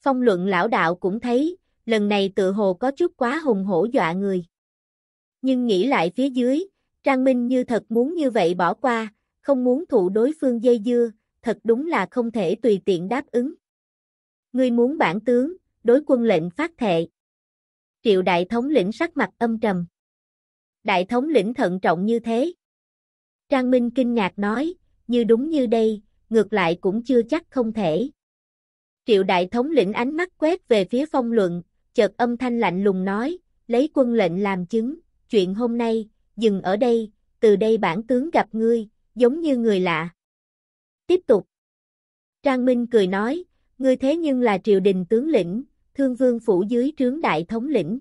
Phong luận lão đạo cũng thấy, lần này tự hồ có chút quá hùng hổ dọa người. Nhưng nghĩ lại phía dưới, Trang Minh như thật muốn như vậy bỏ qua, không muốn thụ đối phương dây dưa, thật đúng là không thể tùy tiện đáp ứng. Ngươi muốn bản tướng, đối quân lệnh phát thệ. Triệu đại thống lĩnh sắc mặt âm trầm. Đại thống lĩnh thận trọng như thế. Trang Minh kinh ngạc nói, như đúng như đây, ngược lại cũng chưa chắc không thể. Triệu đại thống lĩnh ánh mắt quét về phía phong luận, chợt âm thanh lạnh lùng nói, lấy quân lệnh làm chứng, chuyện hôm nay, dừng ở đây, từ đây bản tướng gặp ngươi, giống như người lạ. Tiếp tục. Trang Minh cười nói, ngươi thế nhưng là triều đình tướng lĩnh, thương vương phủ dưới trướng đại thống lĩnh.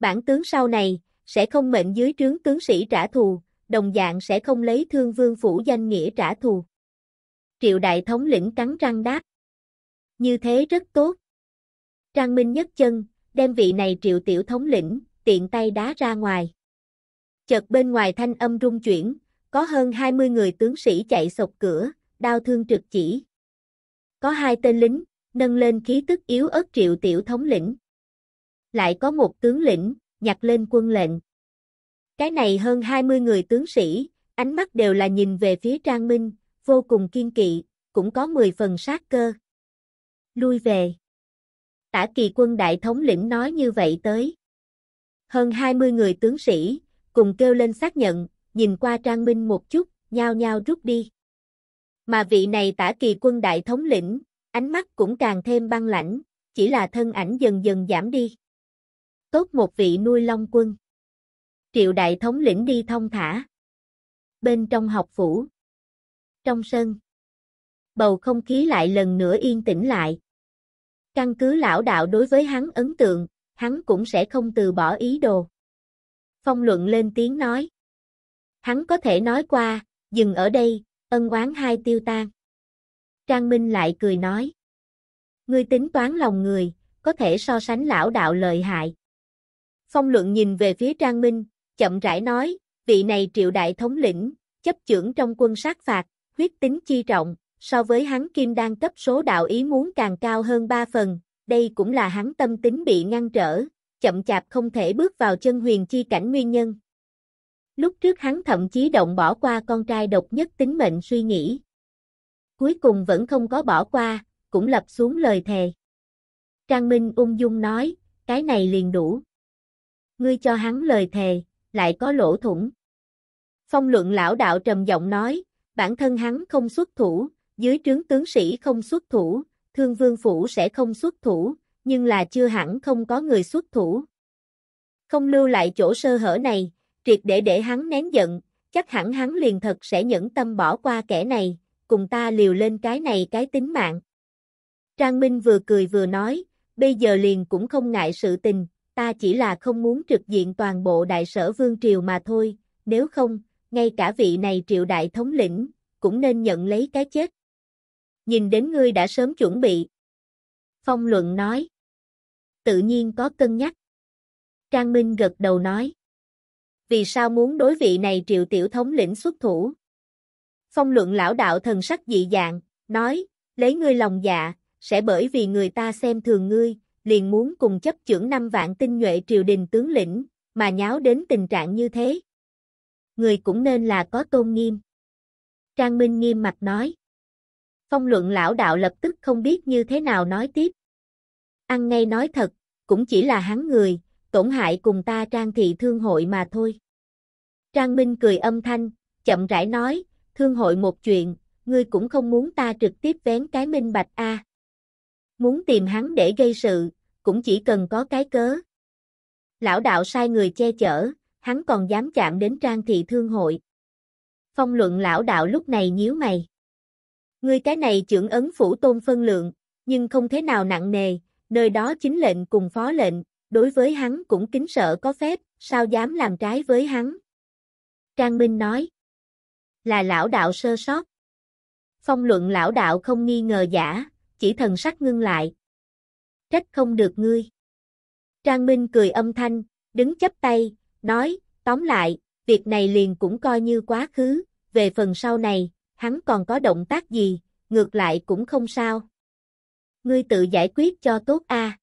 Bản tướng sau này, sẽ không mệnh dưới trướng tướng sĩ trả thù, đồng dạng sẽ không lấy thương vương phủ danh nghĩa trả thù triệu đại thống lĩnh cắn răng đáp. Như thế rất tốt. Trang Minh nhấc chân, đem vị này triệu tiểu thống lĩnh, tiện tay đá ra ngoài. Chợt bên ngoài thanh âm rung chuyển, có hơn 20 người tướng sĩ chạy sộc cửa, đau thương trực chỉ. Có hai tên lính, nâng lên khí tức yếu ớt triệu tiểu thống lĩnh. Lại có một tướng lĩnh, nhặt lên quân lệnh. Cái này hơn 20 người tướng sĩ, ánh mắt đều là nhìn về phía Trang Minh, vô cùng kiên kỵ, cũng có 10 phần sát cơ. Lui về. Tả kỳ quân đại thống lĩnh nói như vậy tới. Hơn 20 người tướng sĩ, cùng kêu lên xác nhận, nhìn qua Trang Minh một chút, nhao nhao rút đi. Mà vị này tả kỳ quân đại thống lĩnh, ánh mắt cũng càng thêm băng lãnh, chỉ là thân ảnh dần dần giảm đi. Tốt một vị nuôi long quân. Triệu đại thống lĩnh đi thông thả. Bên trong học phủ. Trong sân, bầu không khí lại lần nữa yên tĩnh lại. Căn cứ lão đạo đối với hắn ấn tượng, hắn cũng sẽ không từ bỏ ý đồ. Phong luận lên tiếng nói. Hắn có thể nói qua, dừng ở đây, ân oán hai tiêu tan. Trang Minh lại cười nói. Ngươi tính toán lòng người, có thể so sánh lão đạo lợi hại. Phong luận nhìn về phía Trang Minh, chậm rãi nói, vị này triệu đại thống lĩnh, chấp trưởng trong quân sát phạt, huyết tính chi trọng, so với hắn kim đan cấp số đạo ý muốn càng cao hơn 3 phần, đây cũng là hắn tâm tính bị ngăn trở, chậm chạp không thể bước vào chân huyền chi cảnh nguyên nhân. Lúc trước hắn thậm chí động bỏ qua con trai độc nhất tính mệnh suy nghĩ. Cuối cùng vẫn không có bỏ qua, cũng lập xuống lời thề. Trang Minh ung dung nói, cái này liền đủ. Ngươi cho hắn lời thề, lại có lỗ thủng. Phong luận lão đạo trầm giọng nói, bản thân hắn không xuất thủ, dưới trướng tướng sĩ không xuất thủ, thương vương phủ sẽ không xuất thủ, nhưng là chưa hẳn không có người xuất thủ. Không lưu lại chỗ sơ hở này, triệt để để hắn nén giận, chắc hẳn hắn liền thật sẽ nhẫn tâm bỏ qua kẻ này, cùng ta liều lên cái này cái tính mạng. Trang Minh vừa cười vừa nói, bây giờ liền cũng không ngại sự tình, ta chỉ là không muốn trực diện toàn bộ đại sở vương triều mà thôi, nếu không, ngay cả vị này triệu đại thống lĩnh, cũng nên nhận lấy cái chết. Nhìn đến ngươi đã sớm chuẩn bị. Phong luận nói. Tự nhiên có cân nhắc. Trang Minh gật đầu nói. Vì sao muốn đối vị này triệu tiểu thống lĩnh xuất thủ? Phong luận lão đạo thần sắc dị dạng, nói, lấy ngươi lòng dạ, sẽ bởi vì người ta xem thường ngươi, liền muốn cùng chấp trưởng năm vạn tinh nhuệ triều đình tướng lĩnh, mà nháo đến tình trạng như thế người cũng nên là có tôn nghiêm. Trang Minh nghiêm mặt nói. Phong luận lão đạo lập tức không biết như thế nào nói tiếp. Ăn ngay nói thật, cũng chỉ là hắn người, tổn hại cùng ta Trang thị thương hội mà thôi. Trang Minh cười âm thanh, chậm rãi nói, thương hội một chuyện, ngươi cũng không muốn ta trực tiếp vén cái minh bạch a. Muốn tìm hắn để gây sự, cũng chỉ cần có cái cớ. Lão đạo sai người che chở, hắn còn dám chạm đến trang thị thương hội. Phong luận lão đạo lúc này nhíu mày. Ngươi cái này trưởng ấn phủ tôn phân lượng, nhưng không thế nào nặng nề, nơi đó chính lệnh cùng phó lệnh, đối với hắn cũng kính sợ có phép, sao dám làm trái với hắn. Trang Minh nói, là lão đạo sơ sót. Phong luận lão đạo không nghi ngờ giả, chỉ thần sắc ngưng lại. Trách không được ngươi. Trang Minh cười âm thanh, đứng chấp tay, nói, tóm lại, việc này liền cũng coi như quá khứ, về phần sau này, hắn còn có động tác gì, ngược lại cũng không sao. Ngươi tự giải quyết cho tốt a.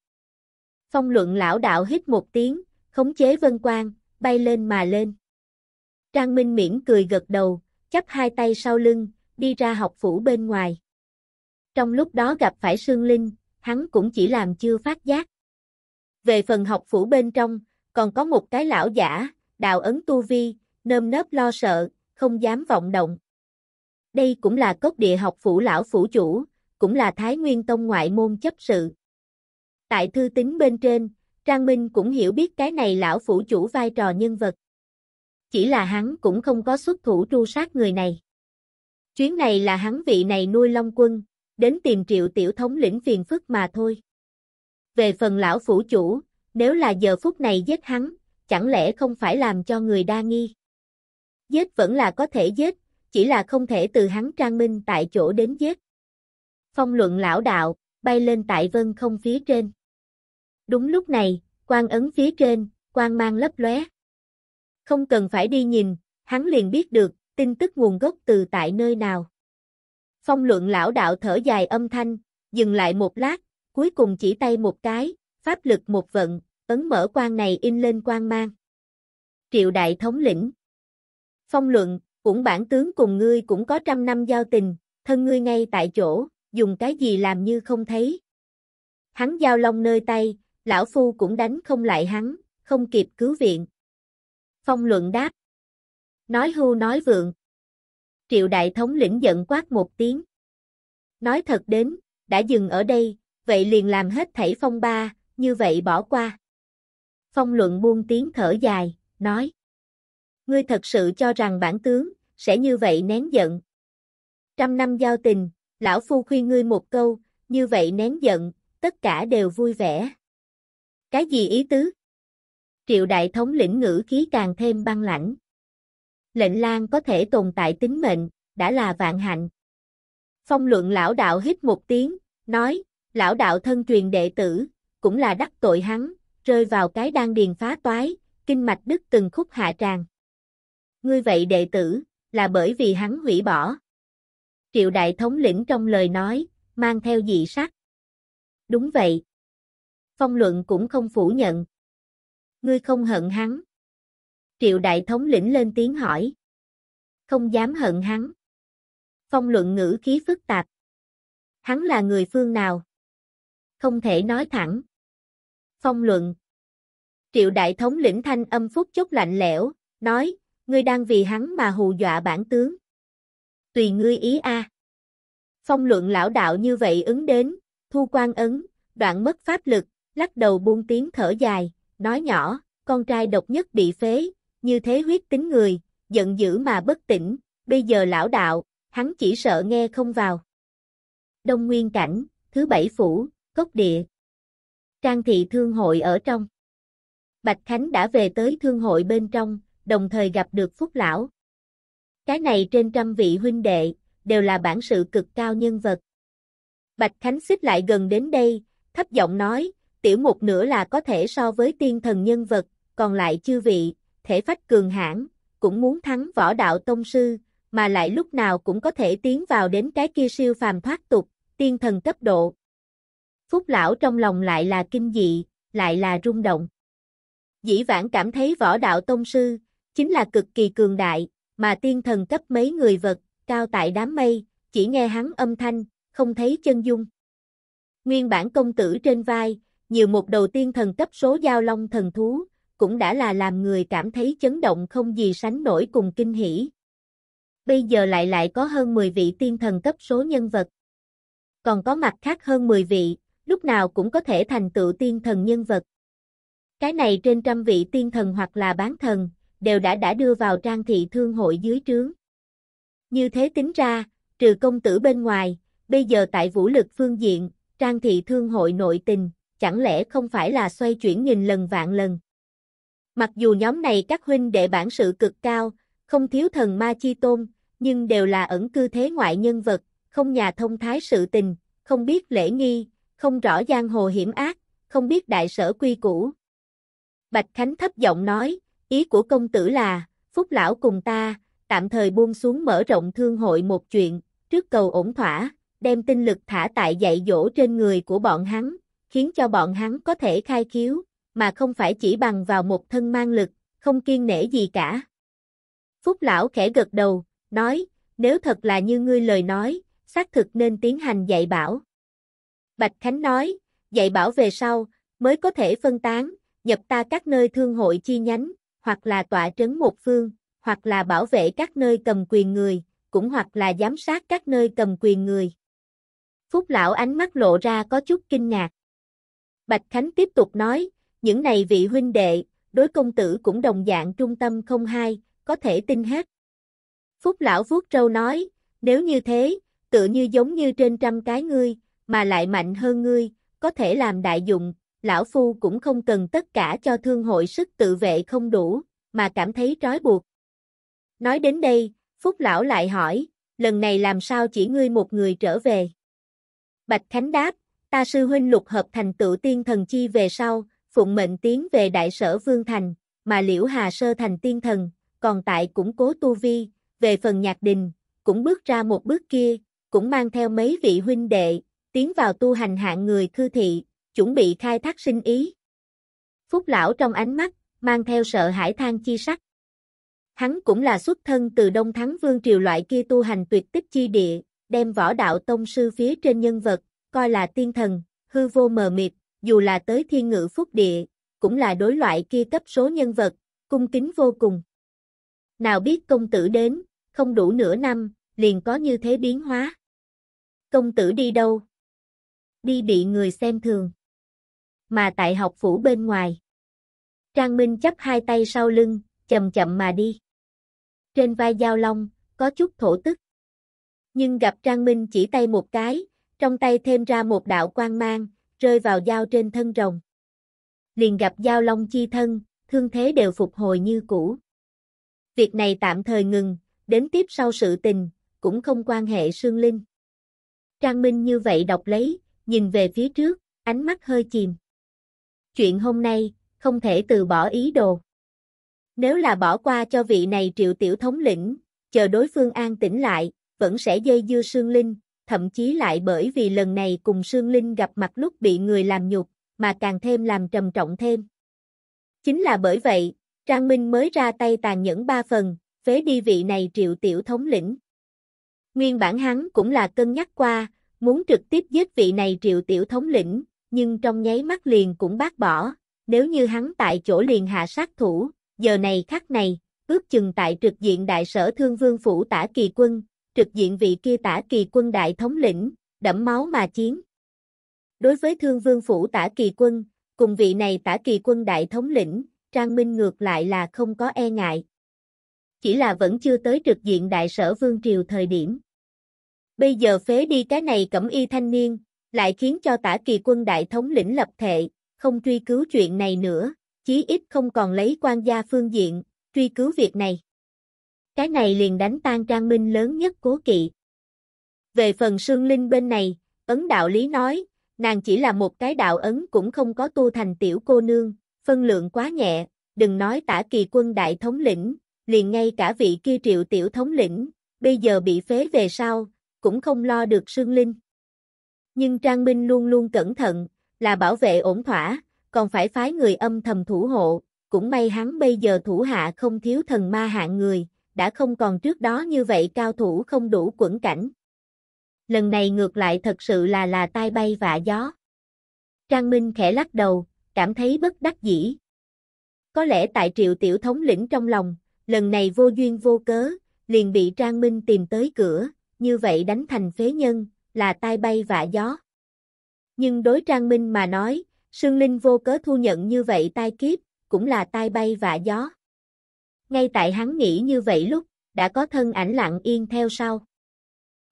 Phong luận lão đạo hít một tiếng, khống chế vân quang, bay lên mà lên. Trang Minh miễn cười gật đầu, chắp hai tay sau lưng, đi ra học phủ bên ngoài. Trong lúc đó gặp phải Sương Linh, hắn cũng chỉ làm chưa phát giác. Về phần học phủ bên trong, còn có một cái lão giả, đạo ấn tu vi, nơm nớp lo sợ, không dám vọng động. Đây cũng là cốc địa học phủ lão phủ chủ, cũng là Thái Nguyên Tông ngoại môn chấp sự. Tại thư tín bên trên, Trang Minh cũng hiểu biết cái này lão phủ chủ vai trò nhân vật. Chỉ là hắn cũng không có xuất thủ tru sát người này. Chuyến này là hắn vị này nuôi long quân, đến tìm triệu tiểu thống lĩnh phiền phức mà thôi. Về phần lão phủ chủ, nếu là giờ phút này giết hắn, chẳng lẽ không phải làm cho người đa nghi. Giết vẫn là có thể giết, chỉ là không thể từ hắn trang minh tại chỗ đến giết. Phong luận lão đạo, bay lên tại vân không phía trên. Đúng lúc này, quan ấn phía trên, quan mang lấp lóe. Không cần phải đi nhìn, hắn liền biết được, tin tức nguồn gốc từ tại nơi nào. Phong luận lão đạo thở dài âm thanh, dừng lại một lát, cuối cùng chỉ tay một cái, pháp lực một vận, ấn mở quan này in lên quan mang. Triệu đại thống lĩnh. Phong luận, cũng bản tướng cùng ngươi cũng có trăm năm giao tình, thân ngươi ngay tại chỗ, dùng cái gì làm như không thấy. Hắn giao long nơi tay, lão phu cũng đánh không lại hắn, không kịp cứu viện. Phong luận đáp. Nói hưu nói vượng. Triệu đại thống lĩnh giận quát một tiếng. Nói thật đến, đã dừng ở đây, vậy liền làm hết thảy phong ba, như vậy bỏ qua. Phong luận buông tiếng thở dài, nói. Ngươi thật sự cho rằng bản tướng, sẽ như vậy nén giận. Trăm năm giao tình, lão phu khuyên ngươi một câu, như vậy nén giận, tất cả đều vui vẻ. Cái gì ý tứ? Triệu đại thống lĩnh ngữ khí càng thêm băng lãnh. Lệnh Lang có thể tồn tại tính mệnh, đã là vạn hạnh. Phong luận lão đạo hít một tiếng, nói, lão đạo thân truyền đệ tử, cũng là đắc tội hắn, rơi vào cái đang điền phá toái, kinh mạch đứt từng khúc hạ tràn. Ngươi vậy đệ tử, là bởi vì hắn hủy bỏ. Triệu đại thống lĩnh trong lời nói, mang theo dị sắc. Đúng vậy. Phong luận cũng không phủ nhận. Ngươi không hận hắn. Triệu đại thống lĩnh lên tiếng hỏi. Không dám hận hắn. Phong luận ngữ khí phức tạp. Hắn là người phương nào? Không thể nói thẳng phong luận. Triệu đại thống lĩnh thanh âm phúc chốc lạnh lẽo, nói, ngươi đang vì hắn mà hù dọa bản tướng. Tùy ngươi ý a. Phong luận lão đạo như vậy ứng đến, thu quan ấn, đoạn mất pháp lực, lắc đầu buông tiếng thở dài, nói nhỏ, con trai độc nhất bị phế, như thế huyết tính người, giận dữ mà bất tỉnh, bây giờ lão đạo, hắn chỉ sợ nghe không vào. Đông Nguyên Cảnh, thứ bảy phủ, cốc địa. Trang thị thương hội ở trong. Bạch Khánh đã về tới thương hội bên trong, đồng thời gặp được Phúc Lão. Cái này trên trăm vị huynh đệ, đều là bản sự cực cao nhân vật. Bạch Khánh xích lại gần đến đây, thấp giọng nói, tiểu một nửa là có thể so với tiên thần nhân vật, còn lại chư vị, thể phách cường hãn, cũng muốn thắng võ đạo tông sư, mà lại lúc nào cũng có thể tiến vào đến cái kia siêu phàm thoát tục, tiên thần cấp độ. Phúc lão trong lòng lại là kinh dị, lại là rung động. Dĩ vãng cảm thấy võ đạo tông sư, chính là cực kỳ cường đại, mà tiên thần cấp mấy người vật, cao tại đám mây, chỉ nghe hắn âm thanh, không thấy chân dung. Nguyên bản công tử trên vai, nhiều một đầu tiên thần cấp số giao long thần thú, cũng đã là làm người cảm thấy chấn động không gì sánh nổi cùng kinh hỉ. Bây giờ lại lại có hơn 10 vị tiên thần cấp số nhân vật. Còn có mặt khác hơn 10 vị, lúc nào cũng có thể thành tựu tiên thần nhân vật. Cái này trên trăm vị tiên thần hoặc là bán thần, đều đã đã đưa vào trang thị thương hội dưới trướng. Như thế tính ra, trừ công tử bên ngoài, bây giờ tại vũ lực phương diện, trang thị thương hội nội tình, chẳng lẽ không phải là xoay chuyển nghìn lần vạn lần. Mặc dù nhóm này các huynh đệ bản sự cực cao, không thiếu thần ma chi tôn, nhưng đều là ẩn cư thế ngoại nhân vật, không nhà thông thái sự tình, không biết lễ nghi, không rõ giang hồ hiểm ác, không biết đại sở quy củ. Bạch Khánh thấp giọng nói, ý của công tử là, Phúc Lão cùng ta, tạm thời buông xuống mở rộng thương hội một chuyện, trước cầu ổn thỏa, đem tinh lực thả tại dạy dỗ trên người của bọn hắn, khiến cho bọn hắn có thể khai khiếu, mà không phải chỉ bằng vào một thân mang lực, không kiên nể gì cả. Phúc Lão khẽ gật đầu, nói, nếu thật là như ngươi lời nói, xác thực nên tiến hành dạy bảo. Bạch Khánh nói, dạy bảo về sau, mới có thể phân tán, nhập ta các nơi thương hội chi nhánh, hoặc là tọa trấn một phương, hoặc là bảo vệ các nơi cầm quyền người, cũng hoặc là giám sát các nơi cầm quyền người. Phúc lão ánh mắt lộ ra có chút kinh ngạc. Bạch Khánh tiếp tục nói, những này vị huynh đệ, đối công tử cũng đồng dạng trung tâm không hai, có thể tin hết. Phúc lão vuốt râu nói, nếu như thế, tự như giống như trên trăm cái ngươi, mà lại mạnh hơn ngươi, có thể làm đại dụng, lão phu cũng không cần tất cả cho thương hội sức tự vệ không đủ, mà cảm thấy trói buộc. Nói đến đây, Phúc lão lại hỏi, lần này làm sao chỉ ngươi một người trở về? Bạch Khánh đáp, ta sư huynh lục hợp thành tựu tiên thần chi về sau, phụng mệnh tiến về đại sở Vương Thành, mà liễu hà sơ thành tiên thần, còn tại củng cố tu vi, về phần nhạc đình, cũng bước ra một bước kia, cũng mang theo mấy vị huynh đệ, tiến vào tu hành hạng người cư thị, chuẩn bị khai thác sinh ý. Phúc lão trong ánh mắt, mang theo sợ hãi than chi sắc. Hắn cũng là xuất thân từ Đông Thắng Vương Triều loại kia tu hành tuyệt tích chi địa, đem võ đạo tông sư phía trên nhân vật, coi là tiên thần, hư vô mờ mịt, dù là tới thiên ngự phúc địa, cũng là đối loại kia cấp số nhân vật, cung kính vô cùng. Nào biết công tử đến, không đủ nửa năm, liền có như thế biến hóa. Công tử đi đâu? đi bị người xem thường. Mà tại học phủ bên ngoài. Trang Minh chấp hai tay sau lưng, chậm chậm mà đi. Trên vai Giao Long, có chút thổ tức. Nhưng gặp Trang Minh chỉ tay một cái, trong tay thêm ra một đạo quang mang, rơi vào dao trên thân rồng. Liền gặp Giao Long chi thân, thương thế đều phục hồi như cũ. Việc này tạm thời ngừng, đến tiếp sau sự tình, cũng không quan hệ Sương Linh. Trang Minh như vậy đọc lấy, nhìn về phía trước, ánh mắt hơi chìm. Chuyện hôm nay, không thể từ bỏ ý đồ. Nếu là bỏ qua cho vị này triệu tiểu thống lĩnh, chờ đối phương an tĩnh lại, vẫn sẽ dây dưa Sương Linh, thậm chí lại bởi vì lần này cùng Sương Linh gặp mặt lúc bị người làm nhục, mà càng thêm làm trầm trọng thêm. Chính là bởi vậy, Trang Minh mới ra tay tàn nhẫn ba phần, phế đi vị này triệu tiểu thống lĩnh. Nguyên bản hắn cũng là cân nhắc qua, muốn trực tiếp giết vị này triệu tiểu thống lĩnh, nhưng trong nháy mắt liền cũng bác bỏ, nếu như hắn tại chỗ liền hạ sát thủ, giờ này khắc này, ước chừng tại trực diện đại sở thương vương phủ tả kỳ quân, trực diện vị kia tả kỳ quân đại thống lĩnh, đẫm máu mà chiến. Đối với thương vương phủ tả kỳ quân, cùng vị này tả kỳ quân đại thống lĩnh, Trang Minh ngược lại là không có e ngại. Chỉ là vẫn chưa tới trực diện đại sở vương triều thời điểm. Bây giờ phế đi cái này cẩm y thanh niên, lại khiến cho tả kỳ quân đại thống lĩnh lập thệ, không truy cứu chuyện này nữa, chí ít không còn lấy quan gia phương diện, truy cứu việc này. Cái này liền đánh tan trang minh lớn nhất cố kỵ. Về phần sương linh bên này, ấn đạo lý nói, nàng chỉ là một cái đạo ấn cũng không có tu thành tiểu cô nương, phân lượng quá nhẹ, đừng nói tả kỳ quân đại thống lĩnh, liền ngay cả vị kia triệu tiểu thống lĩnh, bây giờ bị phế về sau, cũng không lo được Sương Linh. Nhưng Trang Minh luôn luôn cẩn thận, là bảo vệ ổn thỏa, còn phải phái người âm thầm thủ hộ, cũng may hắn bây giờ thủ hạ không thiếu thần ma hạng người, đã không còn trước đó như vậy cao thủ không đủ quẩn cảnh. Lần này ngược lại thật sự là là tai bay vạ gió. Trang Minh khẽ lắc đầu, cảm thấy bất đắc dĩ. Có lẽ tại triệu tiểu thống lĩnh trong lòng, lần này vô duyên vô cớ, liền bị Trang Minh tìm tới cửa, như vậy đánh thành phế nhân, là tai bay vạ gió. Nhưng đối Trang Minh mà nói, Sương Linh vô cớ thu nhận như vậy tai kiếp, cũng là tai bay vạ gió. Ngay tại hắn nghĩ như vậy lúc, đã có thân ảnh lặng yên theo sau.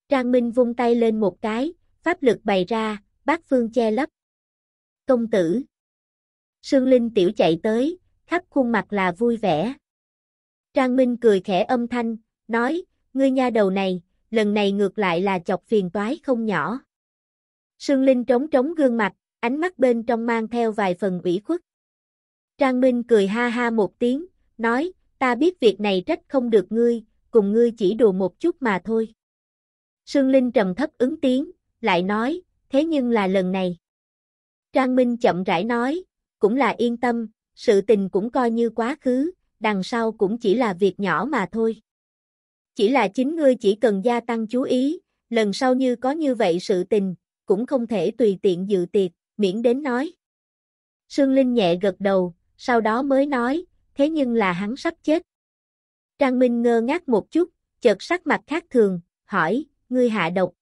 Trang Minh vung tay lên một cái, pháp lực bày ra, bát phương che lấp. Công tử. Sương Linh tiểu chạy tới, khắp khuôn mặt là vui vẻ. Trang Minh cười khẽ âm thanh, nói, ngươi nha đầu này, lần này ngược lại là chọc phiền toái không nhỏ. Sương Linh trống trống gương mặt, ánh mắt bên trong mang theo vài phần ủy khuất. Trang Minh cười ha ha một tiếng, nói, ta biết việc này trách không được ngươi, cùng ngươi chỉ đùa một chút mà thôi. Sương Linh trầm thấp ứng tiếng, lại nói, thế nhưng là lần này. Trang Minh chậm rãi nói, cũng là yên tâm, sự tình cũng coi như quá khứ, đằng sau cũng chỉ là việc nhỏ mà thôi. Chỉ là chính ngươi chỉ cần gia tăng chú ý, lần sau như có như vậy sự tình, cũng không thể tùy tiện dự tiệc, miễn đến nói. Sương Linh nhẹ gật đầu, sau đó mới nói, thế nhưng là hắn sắp chết. Trang Minh ngơ ngác một chút, chợt sắc mặt khác thường, hỏi, ngươi hạ độc.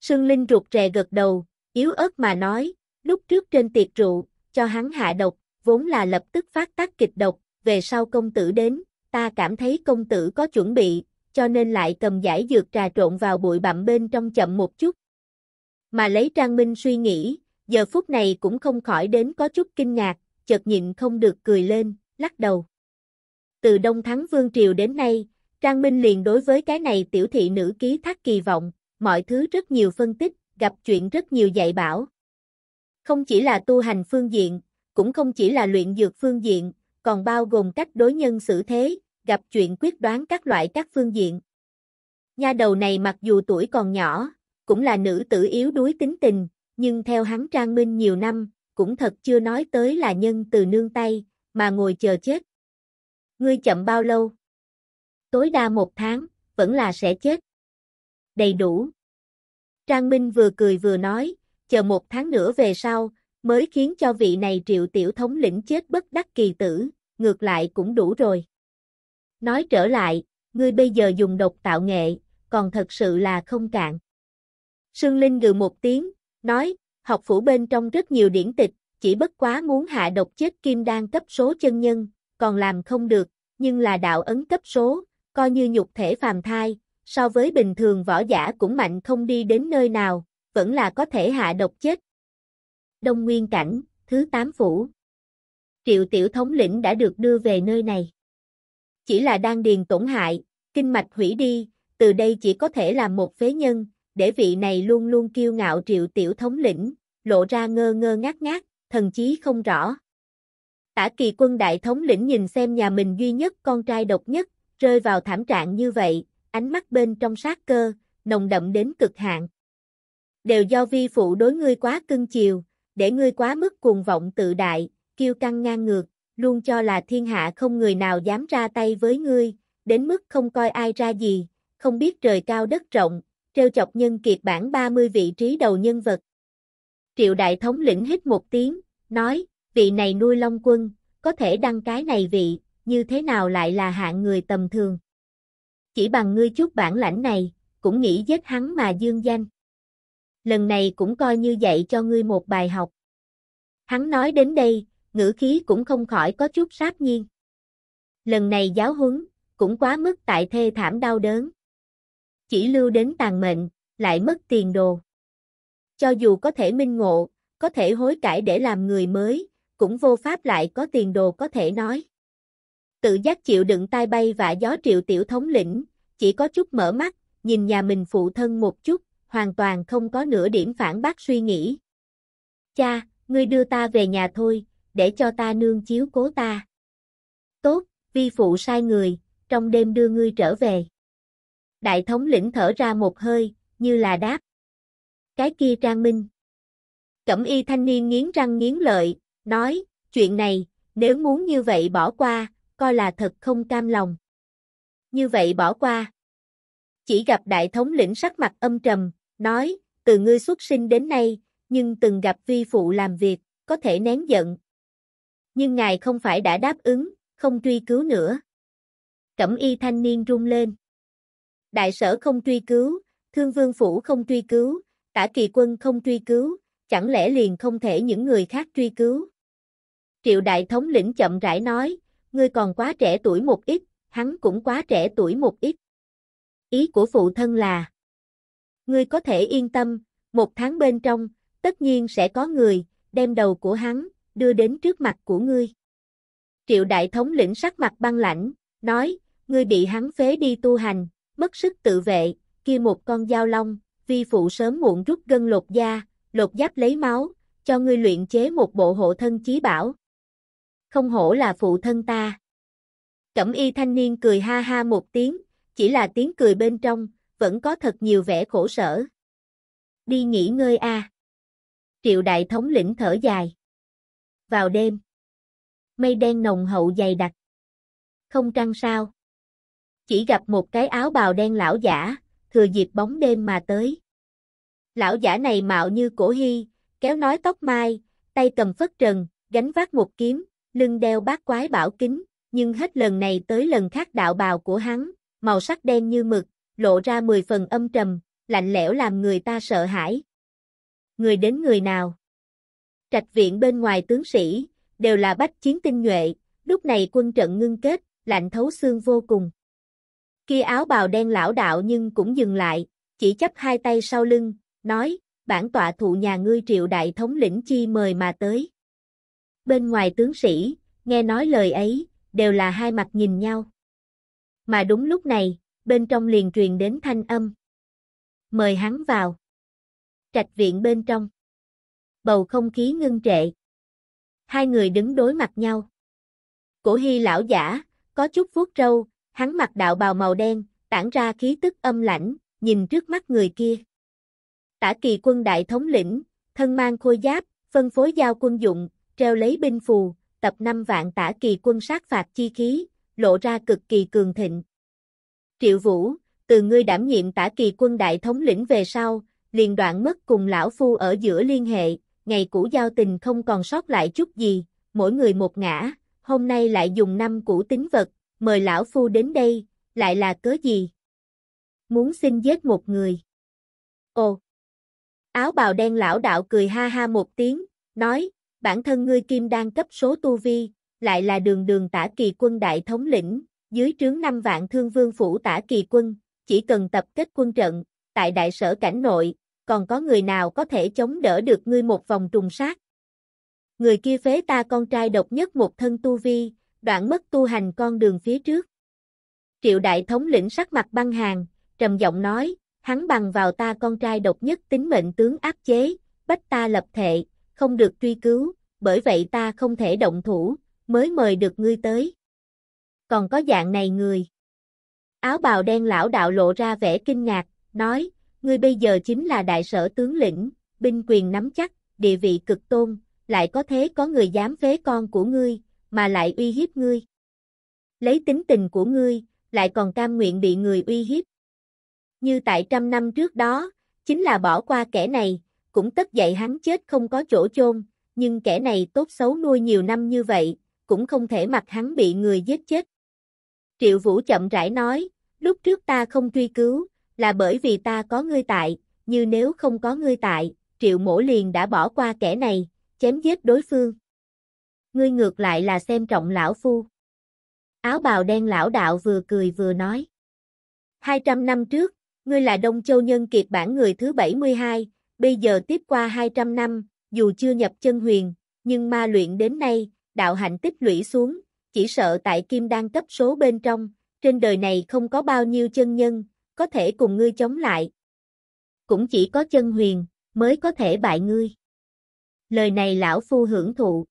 Sương Linh rụt rè gật đầu, yếu ớt mà nói, lúc trước trên tiệc rượu, cho hắn hạ độc, vốn là lập tức phát tác kịch độc, về sau công tử đến, ta cảm thấy công tử có chuẩn bị, cho nên lại cầm giải dược trà trộn vào bụi bặm bên trong chậm một chút. Mà lấy Trang Minh suy nghĩ, giờ phút này cũng không khỏi đến có chút kinh ngạc, chợt nhịn không được cười lên, lắc đầu. Từ Đông Thắng Vương Triều đến nay, Trang Minh liền đối với cái này tiểu thị nữ ký thác kỳ vọng, mọi thứ rất nhiều phân tích, gặp chuyện rất nhiều dạy bảo. Không chỉ là tu hành phương diện, cũng không chỉ là luyện dược phương diện, còn bao gồm cách đối nhân xử thế, gặp chuyện quyết đoán các loại các phương diện. Nha đầu này mặc dù tuổi còn nhỏ, cũng là nữ tử yếu đuối tính tình, nhưng theo hắn trang minh nhiều năm, cũng thật chưa nói tới là nhân từ nương tay, mà ngồi chờ chết. Ngươi chậm bao lâu? Tối đa một tháng, vẫn là sẽ chết. Đầy đủ. Trang Minh vừa cười vừa nói, chờ một tháng nữa về sau, mới khiến cho vị này triệu tiểu thống lĩnh chết bất đắc kỳ tử, ngược lại cũng đủ rồi. Nói trở lại, ngươi bây giờ dùng độc tạo nghệ, còn thật sự là không cạn. Sương Linh gừ một tiếng, nói, học phủ bên trong rất nhiều điển tịch, chỉ bất quá muốn hạ độc chết kim đan cấp số chân nhân, còn làm không được, nhưng là đạo ấn cấp số, coi như nhục thể phàm thai, so với bình thường võ giả cũng mạnh không đi đến nơi nào, vẫn là có thể hạ độc chết. Đông Nguyên Cảnh, thứ tám phủ Triệu tiểu thống lĩnh đã được đưa về nơi này chỉ là đan điền tổn hại, kinh mạch hủy đi, từ đây chỉ có thể làm một phế nhân, để vị này luôn luôn kiêu ngạo triệu tiểu thống lĩnh, lộ ra ngơ ngơ ngác ngác, thần chí không rõ. Tả kỳ quân đại thống lĩnh nhìn xem nhà mình duy nhất con trai độc nhất, rơi vào thảm trạng như vậy, ánh mắt bên trong sát cơ, nồng đậm đến cực hạn. Đều do vi phụ đối ngươi quá cưng chiều, để ngươi quá mức cuồng vọng tự đại, kiêu căng ngang ngược, luôn cho là thiên hạ không người nào dám ra tay với ngươi, đến mức không coi ai ra gì, không biết trời cao đất rộng, treo chọc nhân kiệt bản 30 vị trí đầu nhân vật. Triệu đại thống lĩnh hít một tiếng, nói, vị này nuôi long quân, có thể đăng cái này vị, như thế nào lại là hạng người tầm thường. Chỉ bằng ngươi chút bản lãnh này, cũng nghĩ giết hắn mà dương danh. Lần này cũng coi như dạy cho ngươi một bài học. Hắn nói đến đây, ngữ khí cũng không khỏi có chút sát nhiên. Lần này giáo huấn, cũng quá mức tại thê thảm đau đớn. Chỉ lưu đến tàn mệnh, lại mất tiền đồ. Cho dù có thể minh ngộ, có thể hối cải để làm người mới, cũng vô pháp lại có tiền đồ có thể nói. Tự giác chịu đựng tai bay và gió triệu tiểu thống lĩnh, chỉ có chút mở mắt, nhìn nhà mình phụ thân một chút, hoàn toàn không có nửa điểm phản bác suy nghĩ. Cha, ngươi đưa ta về nhà thôi, để cho ta nương chiếu cố ta. Tốt, vi phụ sai người, trong đêm đưa ngươi trở về. Đại thống lĩnh thở ra một hơi, như là đáp. Cái kia trang minh. Cẩm y thanh niên nghiến răng nghiến lợi, nói, chuyện này, nếu muốn như vậy bỏ qua, coi là thật không cam lòng. Như vậy bỏ qua. Chỉ gặp đại thống lĩnh sắc mặt âm trầm, nói, từ ngươi xuất sinh đến nay, nhưng từng gặp vi phụ làm việc, có thể nén giận, nhưng ngài không phải đã đáp ứng, không truy cứu nữa. Cẩm y thanh niên rung lên. Đại sở không truy cứu, thương vương phủ không truy cứu, tả kỳ quân không truy cứu, chẳng lẽ liền không thể những người khác truy cứu. Triệu đại thống lĩnh chậm rãi nói, ngươi còn quá trẻ tuổi một ít, hắn cũng quá trẻ tuổi một ít. Ý của phụ thân là, ngươi có thể yên tâm, một tháng bên trong, tất nhiên sẽ có người, đem đầu của hắn, đưa đến trước mặt của ngươi. Triệu đại thống lĩnh sắc mặt băng lãnh, nói, ngươi bị hắn phế đi tu hành, mất sức tự vệ, kia một con dao long, vi phụ sớm muộn rút gân lột da, lột giáp lấy máu, cho ngươi luyện chế một bộ hộ thân chí bảo. Không hổ là phụ thân ta. Cẩm y thanh niên cười ha ha một tiếng, chỉ là tiếng cười bên trong, vẫn có thật nhiều vẻ khổ sở. Đi nghỉ ngơi a. Triệu đại thống lĩnh thở dài vào đêm. Mây đen nồng hậu dày đặc. Không trăng sao. Chỉ gặp một cái áo bào đen lão giả, thừa dịp bóng đêm mà tới. Lão giả này mạo như cổ hy, kéo nói tóc mai, tay cầm phất trần, gánh vác một kiếm, lưng đeo bát quái bảo kính, nhưng hết lần này tới lần khác đạo bào của hắn, màu sắc đen như mực, lộ ra mười phần âm trầm, lạnh lẽo làm người ta sợ hãi. Người đến người nào? Trạch viện bên ngoài tướng sĩ, đều là bách chiến tinh nhuệ, lúc này quân trận ngưng kết, lạnh thấu xương vô cùng. Kia áo bào đen lão đạo nhưng cũng dừng lại, chỉ chấp hai tay sau lưng, nói, bản tọa thụ nhà ngươi triệu đại thống lĩnh chi mời mà tới. Bên ngoài tướng sĩ, nghe nói lời ấy, đều là hai mặt nhìn nhau. Mà đúng lúc này, bên trong liền truyền đến thanh âm. Mời hắn vào. Trạch viện bên trong bầu không khí ngưng trệ. Hai người đứng đối mặt nhau. Cổ hy lão giả, có chút vuốt râu, hắn mặc đạo bào màu đen, tản ra khí tức âm lãnh, nhìn trước mắt người kia. Tả kỳ quân đại thống lĩnh, thân mang khôi giáp, phân phối giao quân dụng, treo lấy binh phù, tập 5 vạn tả kỳ quân sát phạt chi khí, lộ ra cực kỳ cường thịnh. Triệu Vũ, từ ngươi đảm nhiệm tả kỳ quân đại thống lĩnh về sau, liền đoạn mất cùng lão phu ở giữa liên hệ, ngày cũ giao tình không còn sót lại chút gì, mỗi người một ngã, hôm nay lại dùng năm cũ tính vật, mời lão phu đến đây, lại là cớ gì? Muốn xin giết một người. Ồ! Áo bào đen lão đạo cười ha ha một tiếng, nói, bản thân ngươi kim đang cấp số tu vi, lại là đường đường tả kỳ quân đại thống lĩnh, dưới trướng năm vạn thương vương phủ tả kỳ quân, chỉ cần tập kết quân trận, tại đại sở cảnh nội, còn có người nào có thể chống đỡ được ngươi một vòng trùng sát. Người kia phế ta con trai độc nhất một thân tu vi, đoạn mất tu hành con đường phía trước. Triệu đại thống lĩnh sắc mặt băng hàng, trầm giọng nói, hắn bằng vào ta con trai độc nhất tính mệnh tướng áp chế, bách ta lập thệ, không được truy cứu, bởi vậy ta không thể động thủ, mới mời được ngươi tới. Còn có dạng này người. Áo bào đen lão đạo lộ ra vẻ kinh ngạc, nói, Ngươi bây giờ chính là đại sở tướng lĩnh, binh quyền nắm chắc, địa vị cực tôn, lại có thế có người dám phế con của ngươi, mà lại uy hiếp ngươi. Lấy tính tình của ngươi, lại còn cam nguyện bị người uy hiếp. Như tại trăm năm trước đó, chính là bỏ qua kẻ này, cũng tất dạy hắn chết không có chỗ chôn, nhưng kẻ này tốt xấu nuôi nhiều năm như vậy, cũng không thể mặc hắn bị người giết chết. Triệu Vũ chậm rãi nói, lúc trước ta không truy cứu, là bởi vì ta có ngươi tại, như nếu không có ngươi tại, triệu mổ liền đã bỏ qua kẻ này, chém giết đối phương. Ngươi ngược lại là xem trọng lão phu. Áo bào đen lão đạo vừa cười vừa nói. 200 năm trước, ngươi là Đông Châu Nhân Kiệt bản người thứ 72, bây giờ tiếp qua 200 năm, dù chưa nhập chân huyền, nhưng ma luyện đến nay, đạo hạnh tích lũy xuống, chỉ sợ tại kim đan cấp số bên trong, trên đời này không có bao nhiêu chân nhân, có thể cùng ngươi chống lại. Cũng chỉ có chân huyền, mới có thể bại ngươi. Lời này lão phu hưởng thụ.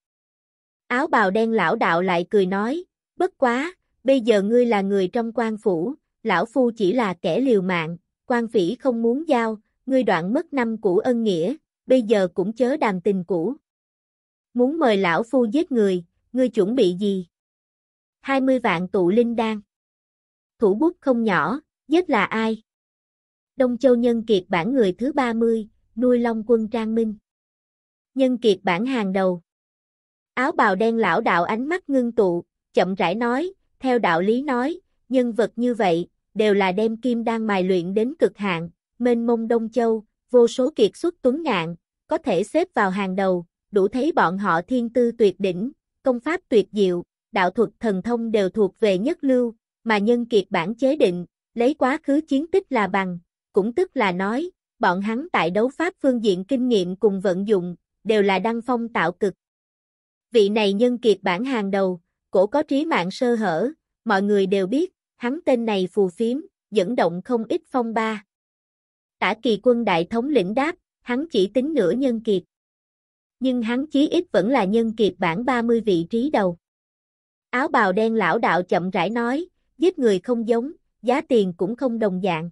Áo bào đen lão đạo lại cười nói, bất quá, bây giờ ngươi là người trong quan phủ, lão phu chỉ là kẻ liều mạng, quan phỉ không muốn giao, ngươi đoạn mất năm cũ ân nghĩa, bây giờ cũng chớ đàm tình cũ. Muốn mời lão phu giết người, ngươi chuẩn bị gì? 20 vạn tụ linh đan. Thủ bút không nhỏ, Giết là ai? Đông Châu Nhân Kiệt bản người thứ 30, nuôi Long quân Trang Minh. Nhân Kiệt bản hàng đầu. Áo bào đen lão đạo ánh mắt ngưng tụ, chậm rãi nói, theo đạo lý nói, nhân vật như vậy, đều là đem kim đang mài luyện đến cực hạn, mênh mông Đông Châu, vô số kiệt xuất tuấn ngạn, có thể xếp vào hàng đầu, đủ thấy bọn họ thiên tư tuyệt đỉnh, công pháp tuyệt diệu, đạo thuật thần thông đều thuộc về nhất lưu, mà nhân kiệt bản chế định, lấy quá khứ chiến tích là bằng, cũng tức là nói, bọn hắn tại đấu pháp phương diện kinh nghiệm cùng vận dụng, đều là đăng phong tạo cực. Vị này nhân kiệt bản hàng đầu, cổ có trí mạng sơ hở, mọi người đều biết, hắn tên này phù phiếm, dẫn động không ít phong ba. Tả kỳ quân đại thống lĩnh đáp, hắn chỉ tính nửa nhân kiệt. Nhưng hắn chí ít vẫn là nhân kiệt bản 30 vị trí đầu. Áo bào đen lão đạo chậm rãi nói, giết người không giống, giá tiền cũng không đồng dạng.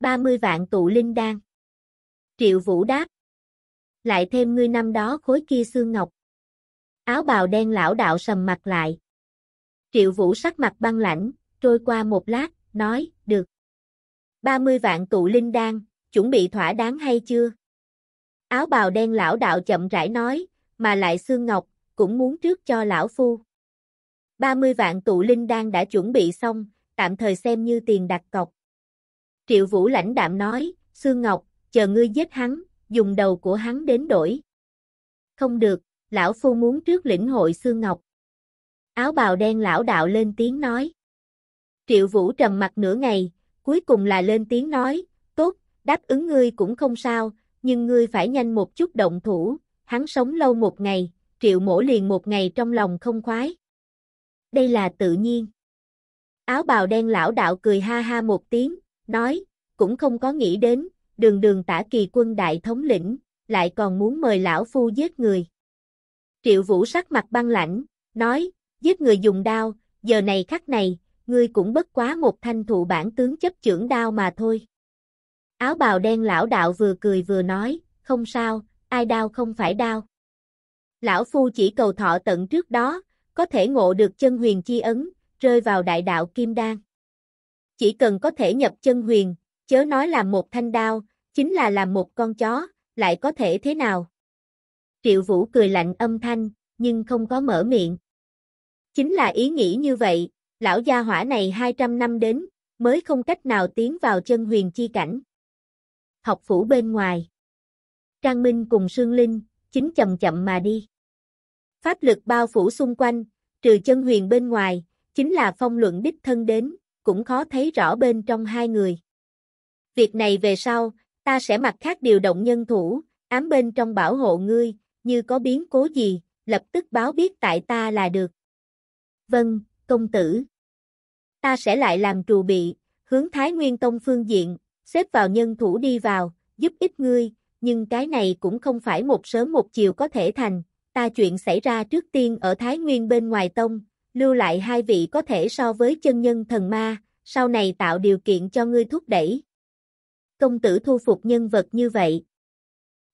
30 vạn tụ linh đan. Triệu Vũ đáp. Lại thêm ngươi năm đó khối kia xương ngọc. Áo bào đen lão đạo sầm mặt lại. Triệu Vũ sắc mặt băng lãnh, trôi qua một lát, nói, được. 30 vạn tụ linh đan, chuẩn bị thỏa đáng hay chưa? Áo bào đen lão đạo chậm rãi nói, mà lại xương ngọc, cũng muốn trước cho lão phu. 30 vạn tụ linh đan đã chuẩn bị xong, tạm thời xem như tiền đặt cọc. Triệu Vũ lãnh đạm nói, Sương Ngọc, chờ ngươi giết hắn, dùng đầu của hắn đến đổi. Không được, lão phu muốn trước lĩnh hội Sương Ngọc. Áo bào đen lão đạo lên tiếng nói. Triệu Vũ trầm mặt nửa ngày, cuối cùng là lên tiếng nói, tốt, đáp ứng ngươi cũng không sao, nhưng ngươi phải nhanh một chút động thủ, hắn sống lâu một ngày, triệu mổ liền một ngày trong lòng không khoái. Đây là tự nhiên. Áo bào đen lão đạo cười ha ha một tiếng, nói, cũng không có nghĩ đến, đường đường tả kỳ quân đại thống lĩnh, lại còn muốn mời lão phu giết người. Triệu vũ sắc mặt băng lãnh, nói, giết người dùng đao, giờ này khắc này, ngươi cũng bất quá một thanh thụ bản tướng chấp trưởng đao mà thôi. Áo bào đen lão đạo vừa cười vừa nói, không sao, ai đao không phải đao. Lão phu chỉ cầu thọ tận trước đó, có thể ngộ được chân huyền chi ấn, rơi vào đại đạo kim đan. Chỉ cần có thể nhập chân huyền, chớ nói là một thanh đao, chính là làm một con chó, lại có thể thế nào? Triệu Vũ cười lạnh âm thanh, nhưng không có mở miệng. Chính là ý nghĩ như vậy, lão gia hỏa này 200 năm đến, mới không cách nào tiến vào chân huyền chi cảnh. Học phủ bên ngoài. Trang Minh cùng Sương Linh, chính chậm chậm mà đi. Pháp lực bao phủ xung quanh, trừ chân huyền bên ngoài, chính là phong luận đích thân đến, cũng khó thấy rõ bên trong hai người. Việc này về sau, ta sẽ mặc khác điều động nhân thủ, ám bên trong bảo hộ ngươi, như có biến cố gì, lập tức báo biết tại ta là được. Vâng, công tử. Ta sẽ lại làm trù bị, hướng Thái Nguyên Tông phương diện, xếp vào nhân thủ đi vào, giúp ích ngươi, nhưng cái này cũng không phải một sớm một chiều có thể thành, ta chuyện xảy ra trước tiên ở Thái Nguyên bên ngoài Tông, lưu lại hai vị có thể so với chân nhân thần ma, sau này tạo điều kiện cho ngươi thúc đẩy. Công tử thu phục nhân vật như vậy.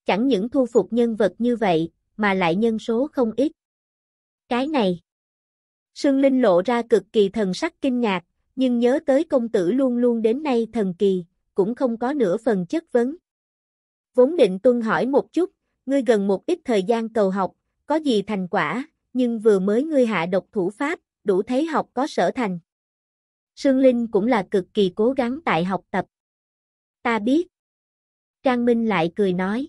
Chẳng những thu phục nhân vật như vậy, mà lại nhân số không ít. Cái này. Sương Linh lộ ra cực kỳ thần sắc kinh ngạc, nhưng nhớ tới công tử luôn luôn đến nay thần kỳ, cũng không có nửa phần chất vấn. Vốn định tuân hỏi một chút, ngươi gần một ít thời gian cầu học, có gì thành quả, nhưng vừa mới ngươi hạ độc thủ pháp, đủ thấy học có sở thành. Sương Linh cũng là cực kỳ cố gắng tại học tập. Ta biết. Trang Minh lại cười nói.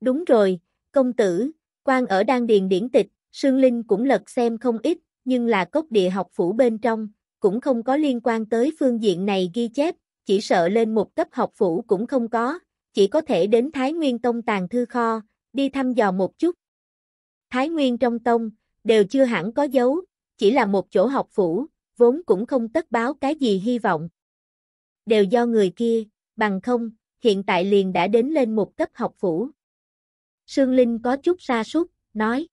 Đúng rồi, công tử, quan ở Đan Điền điển tịch, Sương Linh cũng lật xem không ít, nhưng là cốc địa học phủ bên trong, cũng không có liên quan tới phương diện này ghi chép, chỉ sợ lên một cấp học phủ cũng không có, chỉ có thể đến Thái Nguyên Tông tàng thư kho, đi thăm dò một chút. Thái Nguyên trong tông, đều chưa hẳn có dấu, chỉ là một chỗ học phủ, vốn cũng không tất báo cái gì hy vọng. Đều do người kia, bằng không, hiện tại liền đã đến lên một cấp học phủ. Sương Linh có chút xa sút nói.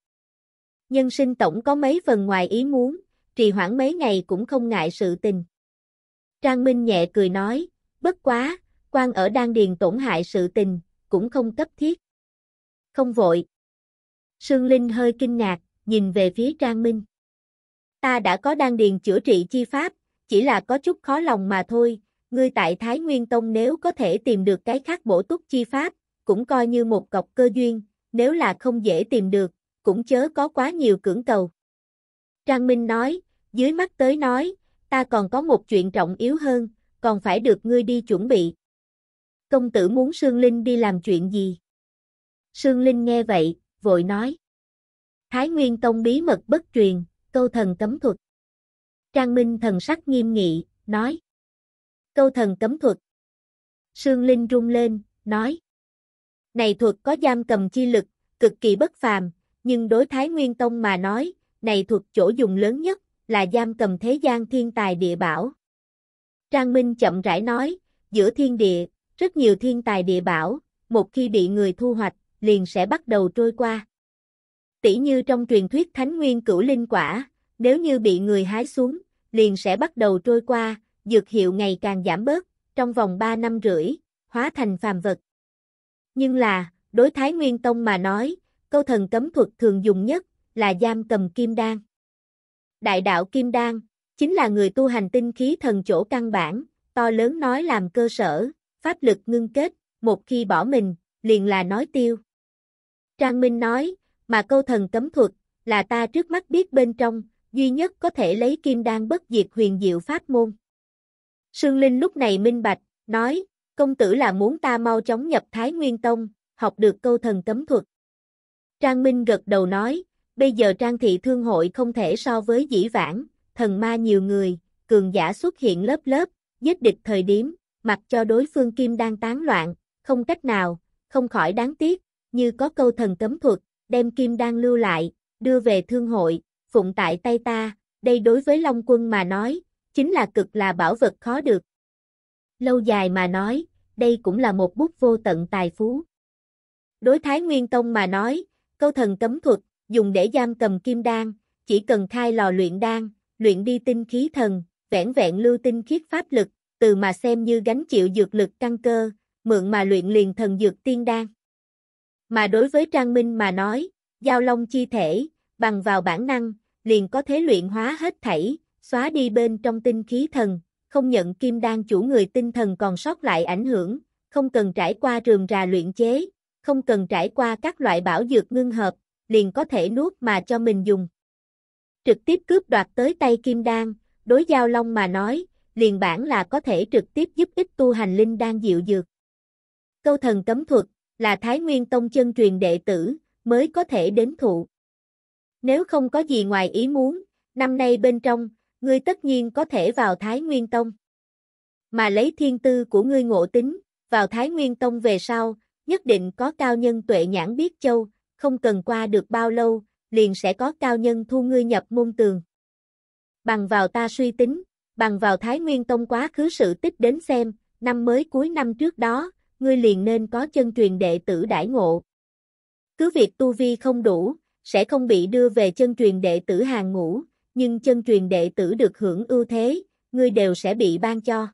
Nhân sinh tổng có mấy phần ngoài ý muốn, trì hoãn mấy ngày cũng không ngại sự tình. Trang Minh nhẹ cười nói, bất quá, quan ở đang điền tổn hại sự tình, cũng không cấp thiết. Không vội, Sương Linh hơi kinh ngạc, nhìn về phía Trang Minh. Ta đã có đan điền chữa trị chi pháp, chỉ là có chút khó lòng mà thôi, ngươi tại Thái Nguyên Tông nếu có thể tìm được cái khác bổ túc chi pháp, cũng coi như một cọc cơ duyên, nếu là không dễ tìm được, cũng chớ có quá nhiều cưỡng cầu. Trang Minh nói, dưới mắt tới nói, ta còn có một chuyện trọng yếu hơn, còn phải được ngươi đi chuẩn bị. Công tử muốn Sương Linh đi làm chuyện gì? Sương Linh nghe vậy, vội nói. Thái Nguyên Tông bí mật bất truyền, câu thần cấm thuật. Trang Minh thần sắc nghiêm nghị, nói. Câu thần cấm thuật. Sương Linh rung lên, nói. Này thuật có giam cầm chi lực, cực kỳ bất phàm, nhưng đối Thái Nguyên Tông mà nói, này thuật chỗ dùng lớn nhất, là giam cầm thế gian thiên tài địa bảo. Trang Minh chậm rãi nói, giữa thiên địa, rất nhiều thiên tài địa bảo, một khi bị người thu hoạch, liền sẽ bắt đầu trôi qua. Tỷ như trong truyền thuyết Thánh Nguyên Cửu Linh Quả, nếu như bị người hái xuống, liền sẽ bắt đầu trôi qua, dược hiệu ngày càng giảm bớt, trong vòng 3 năm rưỡi, hóa thành phàm vật. Nhưng là, đối Thái Nguyên Tông mà nói, câu thần cấm thuật thường dùng nhất là giam cầm kim đan. Đại đạo kim đan chính là người tu hành tinh khí thần chỗ căn bản, to lớn nói làm cơ sở, pháp lực ngưng kết, một khi bỏ mình, liền là nói tiêu. Trang Minh nói, mà câu thần cấm thuật, là ta trước mắt biết bên trong, duy nhất có thể lấy kim đan bất diệt huyền diệu pháp môn. Sương Linh lúc này minh bạch, nói, công tử là muốn ta mau chóng nhập Thái Nguyên Tông, học được câu thần cấm thuật. Trang Minh gật đầu nói, bây giờ Trang Thị Thương Hội không thể so với dĩ vãng, thần ma nhiều người, cường giả xuất hiện lớp lớp, giết địch thời điểm, mặc cho đối phương kim đang tán loạn, không cách nào, không khỏi đáng tiếc, như có câu thần cấm thuật, đem kim đan lưu lại, đưa về thương hội, phụng tại tay ta, đây đối với Long Quân mà nói, chính là cực là bảo vật khó được. Lâu dài mà nói, đây cũng là một bút vô tận tài phú. Đối Thái Nguyên Tông mà nói, câu thần cấm thuật, dùng để giam cầm kim đan, chỉ cần khai lò luyện đan, luyện đi tinh khí thần, vẹn vẹn lưu tinh khiết pháp lực, từ mà xem như gánh chịu dược lực căn cơ, mượn mà luyện liền thần dược tiên đan. Mà đối với Trang Minh mà nói, giao long chi thể, bằng vào bản năng, liền có thể luyện hóa hết thảy, xóa đi bên trong tinh khí thần, không nhận kim đan chủ người tinh thần còn sót lại ảnh hưởng, không cần trải qua rườm rà luyện chế, không cần trải qua các loại bảo dược ngưng hợp, liền có thể nuốt mà cho mình dùng. Trực tiếp cướp đoạt tới tay kim đan, đối giao long mà nói, liền bản là có thể trực tiếp giúp ích tu hành linh đan dịu dược. Câu thần cấm thuật, là Thái Nguyên Tông chân truyền đệ tử, mới có thể đến thụ. Nếu không có gì ngoài ý muốn, năm nay bên trong, ngươi tất nhiên có thể vào Thái Nguyên Tông. Mà lấy thiên tư của ngươi ngộ tính, vào Thái Nguyên Tông về sau, nhất định có cao nhân tuệ nhãn biết châu, không cần qua được bao lâu, liền sẽ có cao nhân thu ngươi nhập môn tường. Bằng vào ta suy tính, bằng vào Thái Nguyên Tông quá khứ sự tích đến xem, năm mới cuối năm trước đó, ngươi liền nên có chân truyền đệ tử đãi ngộ. Cứ việc tu vi không đủ, sẽ không bị đưa về chân truyền đệ tử hàng ngũ, nhưng chân truyền đệ tử được hưởng ưu thế, ngươi đều sẽ bị ban cho.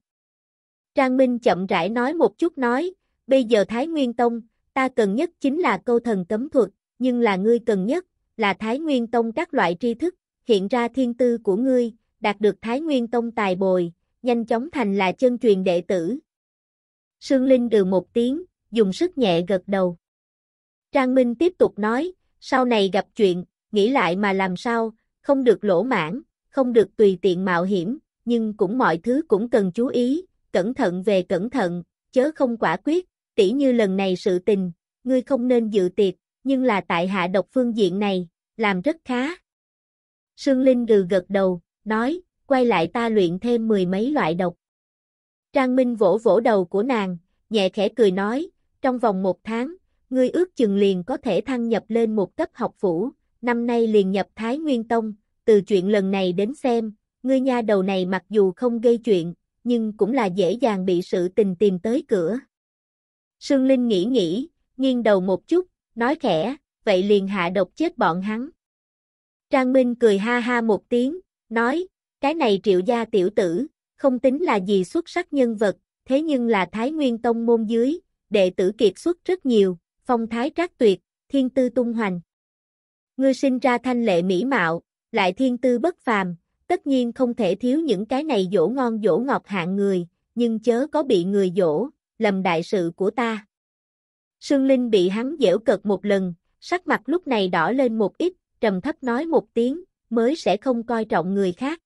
Trang Minh chậm rãi nói một chút nói, bây giờ Thái Nguyên Tông, ta cần nhất chính là câu thần cấm thuật, nhưng là ngươi cần nhất, là Thái Nguyên Tông các loại tri thức, hiện ra thiên tư của ngươi, đạt được Thái Nguyên Tông tài bồi, nhanh chóng thành là chân truyền đệ tử, Sương Linh gừ một tiếng, dùng sức nhẹ gật đầu. Trang Minh tiếp tục nói, sau này gặp chuyện, nghĩ lại mà làm sao, không được lỗ mãn, không được tùy tiện mạo hiểm, nhưng cũng mọi thứ cũng cần chú ý, cẩn thận về cẩn thận, chớ không quả quyết, tỉ như lần này sự tình, ngươi không nên dự tiệc, nhưng là tại hạ độc phương diện này, làm rất khá. Sương Linh gừ gật đầu, nói, quay lại ta luyện thêm mười mấy loại độc. Trang Minh vỗ vỗ đầu của nàng, nhẹ khẽ cười nói, trong vòng một tháng, ngươi ước chừng liền có thể thăng nhập lên một cấp học phủ, năm nay liền nhập Thái Nguyên Tông, từ chuyện lần này đến xem, ngươi nha đầu này mặc dù không gây chuyện, nhưng cũng là dễ dàng bị sự tình tìm tới cửa. Sương Linh nghĩ nghĩ, nghiêng đầu một chút, nói khẽ, vậy liền hạ độc chết bọn hắn. Trang Minh cười ha ha một tiếng, nói, cái này triệu gia tiểu tử, không tính là gì xuất sắc nhân vật, thế nhưng là Thái Nguyên Tông môn dưới, đệ tử kiệt xuất rất nhiều, phong thái trác tuyệt, thiên tư tung hoành. Ngươi sinh ra thanh lệ mỹ mạo, lại thiên tư bất phàm, tất nhiên không thể thiếu những cái này dỗ ngon dỗ ngọt hạng người, nhưng chớ có bị người dỗ, lầm đại sự của ta. Sương Linh bị hắn dễu cợt một lần, sắc mặt lúc này đỏ lên một ít, trầm thấp nói một tiếng, mới sẽ không coi trọng người khác.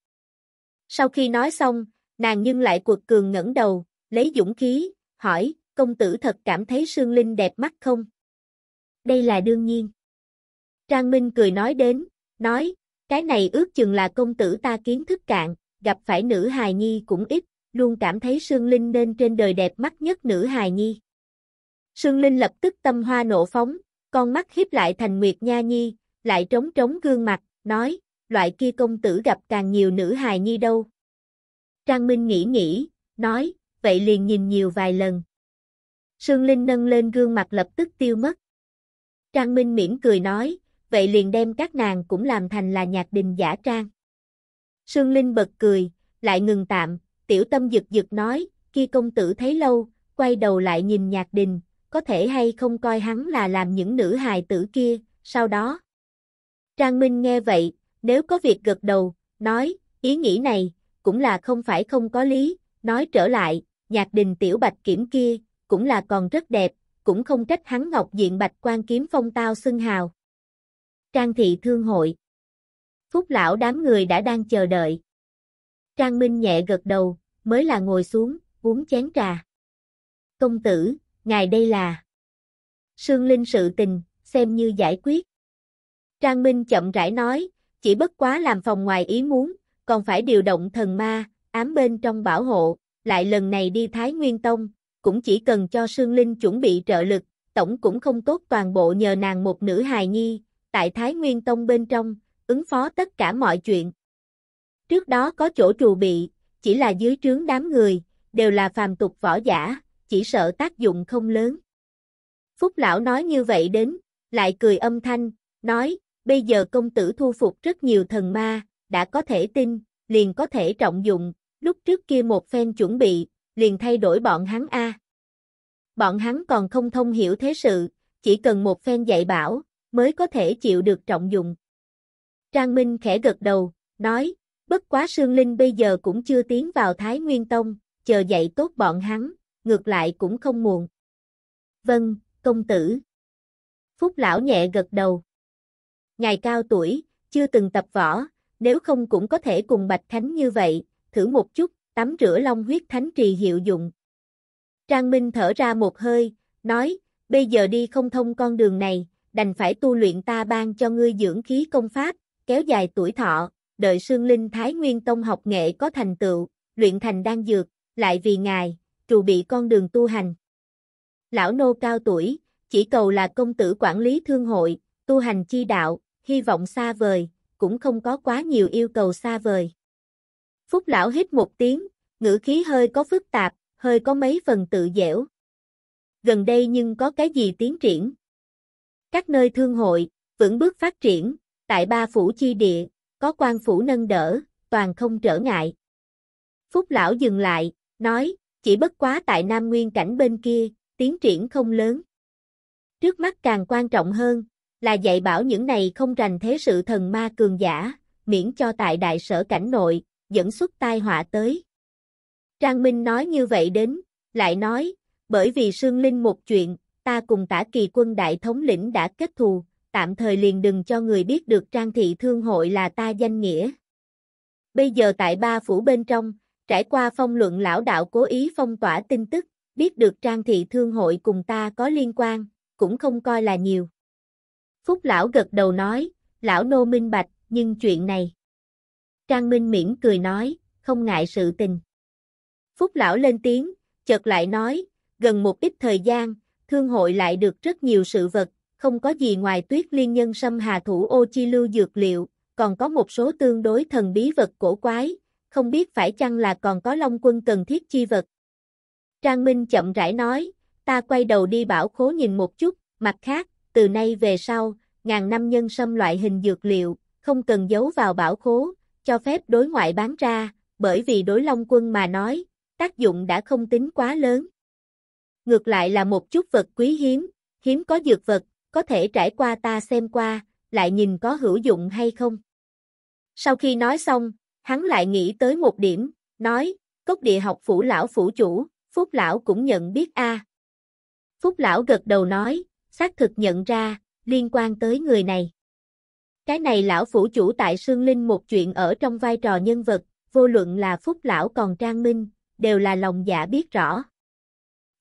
Sau khi nói xong, Nàng nhưng lại cuột cường ngẩng đầu, lấy dũng khí, hỏi, công tử thật cảm thấy Sương Linh đẹp mắt không? Đây là đương nhiên. Trang Minh cười nói đến, nói, cái này ước chừng là công tử ta kiến thức cạn, gặp phải nữ hài nhi cũng ít, luôn cảm thấy Sương Linh nên trên đời đẹp mắt nhất nữ hài nhi. Sương Linh lập tức tâm hoa nộ phóng, con mắt hiếp lại thành Nguyệt Nha Nhi, lại trống trống gương mặt, nói, loại kia công tử gặp càng nhiều nữ hài nhi đâu, Trang Minh nghĩ nghĩ, nói, vậy liền nhìn nhiều vài lần. Sương Linh nâng lên gương mặt lập tức tiêu mất. Trang Minh mỉm cười nói, vậy liền đem các nàng cũng làm thành là nhạc đình giả trang. Sương Linh bật cười, lại ngừng tạm, tiểu tâm giật giật nói, kia công tử thấy lâu, quay đầu lại nhìn nhạc đình, có thể hay không coi hắn là làm những nữ hài tử kia, sau đó. Trang Minh nghe vậy, nếu có việc gật đầu, nói, ý nghĩ này, cũng là không phải không có lý, nói trở lại, nhạc đình tiểu bạch kiểm kia, cũng là còn rất đẹp, cũng không trách hắn ngọc diện bạch quan kiếm phong tao xưng hào. Trang thị thương hội Phúc lão đám người đã đang chờ đợi. Trang Minh nhẹ gật đầu, mới là ngồi xuống, uống chén trà. Công tử, ngài đây là Sương Linh sự tình, xem như giải quyết. Trang Minh chậm rãi nói, chỉ bất quá làm phòng ngoài ý muốn, còn phải điều động thần ma, ám bên trong bảo hộ, lại lần này đi Thái Nguyên Tông, cũng chỉ cần cho Sương Linh chuẩn bị trợ lực, tổng cũng không tốt toàn bộ nhờ nàng một nữ hài nhi, tại Thái Nguyên Tông bên trong, ứng phó tất cả mọi chuyện. Trước đó có chỗ trù bị, chỉ là dưới trướng đám người, đều là phàm tục võ giả, chỉ sợ tác dụng không lớn. Phúc lão nói như vậy đến, lại cười âm thanh, nói, bây giờ công tử thu phục rất nhiều thần ma, đã có thể tin, liền có thể trọng dụng, lúc trước kia một phen chuẩn bị, liền thay đổi bọn hắn A. Bọn hắn còn không thông hiểu thế sự, chỉ cần một phen dạy bảo, mới có thể chịu được trọng dụng. Trang Minh khẽ gật đầu, nói, bất quá Sương Linh bây giờ cũng chưa tiến vào Thái Nguyên Tông, chờ dạy tốt bọn hắn, ngược lại cũng không muộn. Vâng, công tử. Phúc lão nhẹ gật đầu. Ngài cao tuổi, chưa từng tập võ, nếu không cũng có thể cùng Bạch thánh như vậy, thử một chút, tắm rửa long huyết thánh trì hiệu dụng. Trang Minh thở ra một hơi, nói, bây giờ đi không thông con đường này, đành phải tu luyện ta ban cho ngươi dưỡng khí công pháp, kéo dài tuổi thọ, đợi sương linh Thái Nguyên Tông học nghệ có thành tựu, luyện thành đan dược, lại vì ngài, trù bị con đường tu hành. Lão nô cao tuổi, chỉ cầu là công tử quản lý thương hội, tu hành chi đạo, hy vọng xa vời, cũng không có quá nhiều yêu cầu xa vời. Phúc lão hít một tiếng, ngữ khí hơi có phức tạp, hơi có mấy phần tự dẻo. Gần đây nhưng có cái gì tiến triển? Các nơi thương hội, vững bước phát triển, tại ba phủ chi địa, có quan phủ nâng đỡ, toàn không trở ngại. Phúc lão dừng lại, nói, chỉ bất quá tại Nam Nguyên cảnh bên kia, tiến triển không lớn. Trước mắt càng quan trọng hơn, là dạy bảo những này không rành thế sự thần ma cường giả, miễn cho tại đại sở cảnh nội, dẫn xuất tai họa tới. Trang Minh nói như vậy đến, lại nói, bởi vì Sương Linh một chuyện, ta cùng tả kỳ quân đại thống lĩnh đã kết thù, tạm thời liền đừng cho người biết được Trang Thị Thương Hội là ta danh nghĩa. Bây giờ tại ba phủ bên trong, trải qua phong luận lão đạo cố ý phong tỏa tin tức, biết được Trang Thị Thương Hội cùng ta có liên quan, cũng không coi là nhiều. Phúc lão gật đầu nói, lão nô minh bạch, nhưng chuyện này. Trang Minh miễn cười nói, không ngại sự tình. Phúc lão lên tiếng, chợt lại nói, gần một ít thời gian, thương hội lại được rất nhiều sự vật, không có gì ngoài tuyết liên nhân xâm hà thủ ô chi lưu dược liệu, còn có một số tương đối thần bí vật cổ quái, không biết phải chăng là còn có long quân cần thiết chi vật. Trang Minh chậm rãi nói, ta quay đầu đi bảo khố nhìn một chút, mặt khác, từ nay về sau, ngàn năm nhân sâm loại hình dược liệu, không cần giấu vào bảo khố, cho phép đối ngoại bán ra, bởi vì đối Long Quân mà nói, tác dụng đã không tính quá lớn. Ngược lại là một chút vật quý hiếm, hiếm có dược vật, có thể trải qua ta xem qua, lại nhìn có hữu dụng hay không. Sau khi nói xong, hắn lại nghĩ tới một điểm, nói, cốc địa học phủ lão phủ chủ, Phúc lão cũng nhận biết a. Phúc lão gật đầu nói, xác thực nhận ra, liên quan tới người này. Cái này lão phủ chủ tại Sương Linh một chuyện ở trong vai trò nhân vật, vô luận là Phúc Lão còn Trang Minh, đều là lòng giả dạ biết rõ.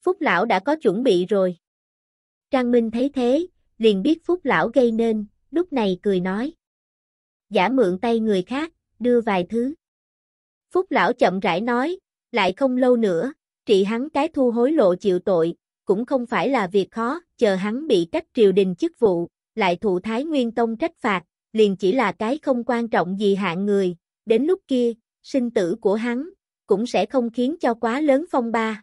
Phúc Lão đã có chuẩn bị rồi. Trang Minh thấy thế, liền biết Phúc Lão gây nên, lúc này cười nói. Giả mượn tay người khác, đưa vài thứ. Phúc Lão chậm rãi nói, lại không lâu nữa, trị hắn cái thu hối lộ chịu tội, cũng không phải là việc khó, chờ hắn bị cách triều đình chức vụ, lại thụ Thái Nguyên Tông trách phạt, liền chỉ là cái không quan trọng gì hạng người, đến lúc kia, sinh tử của hắn, cũng sẽ không khiến cho quá lớn phong ba.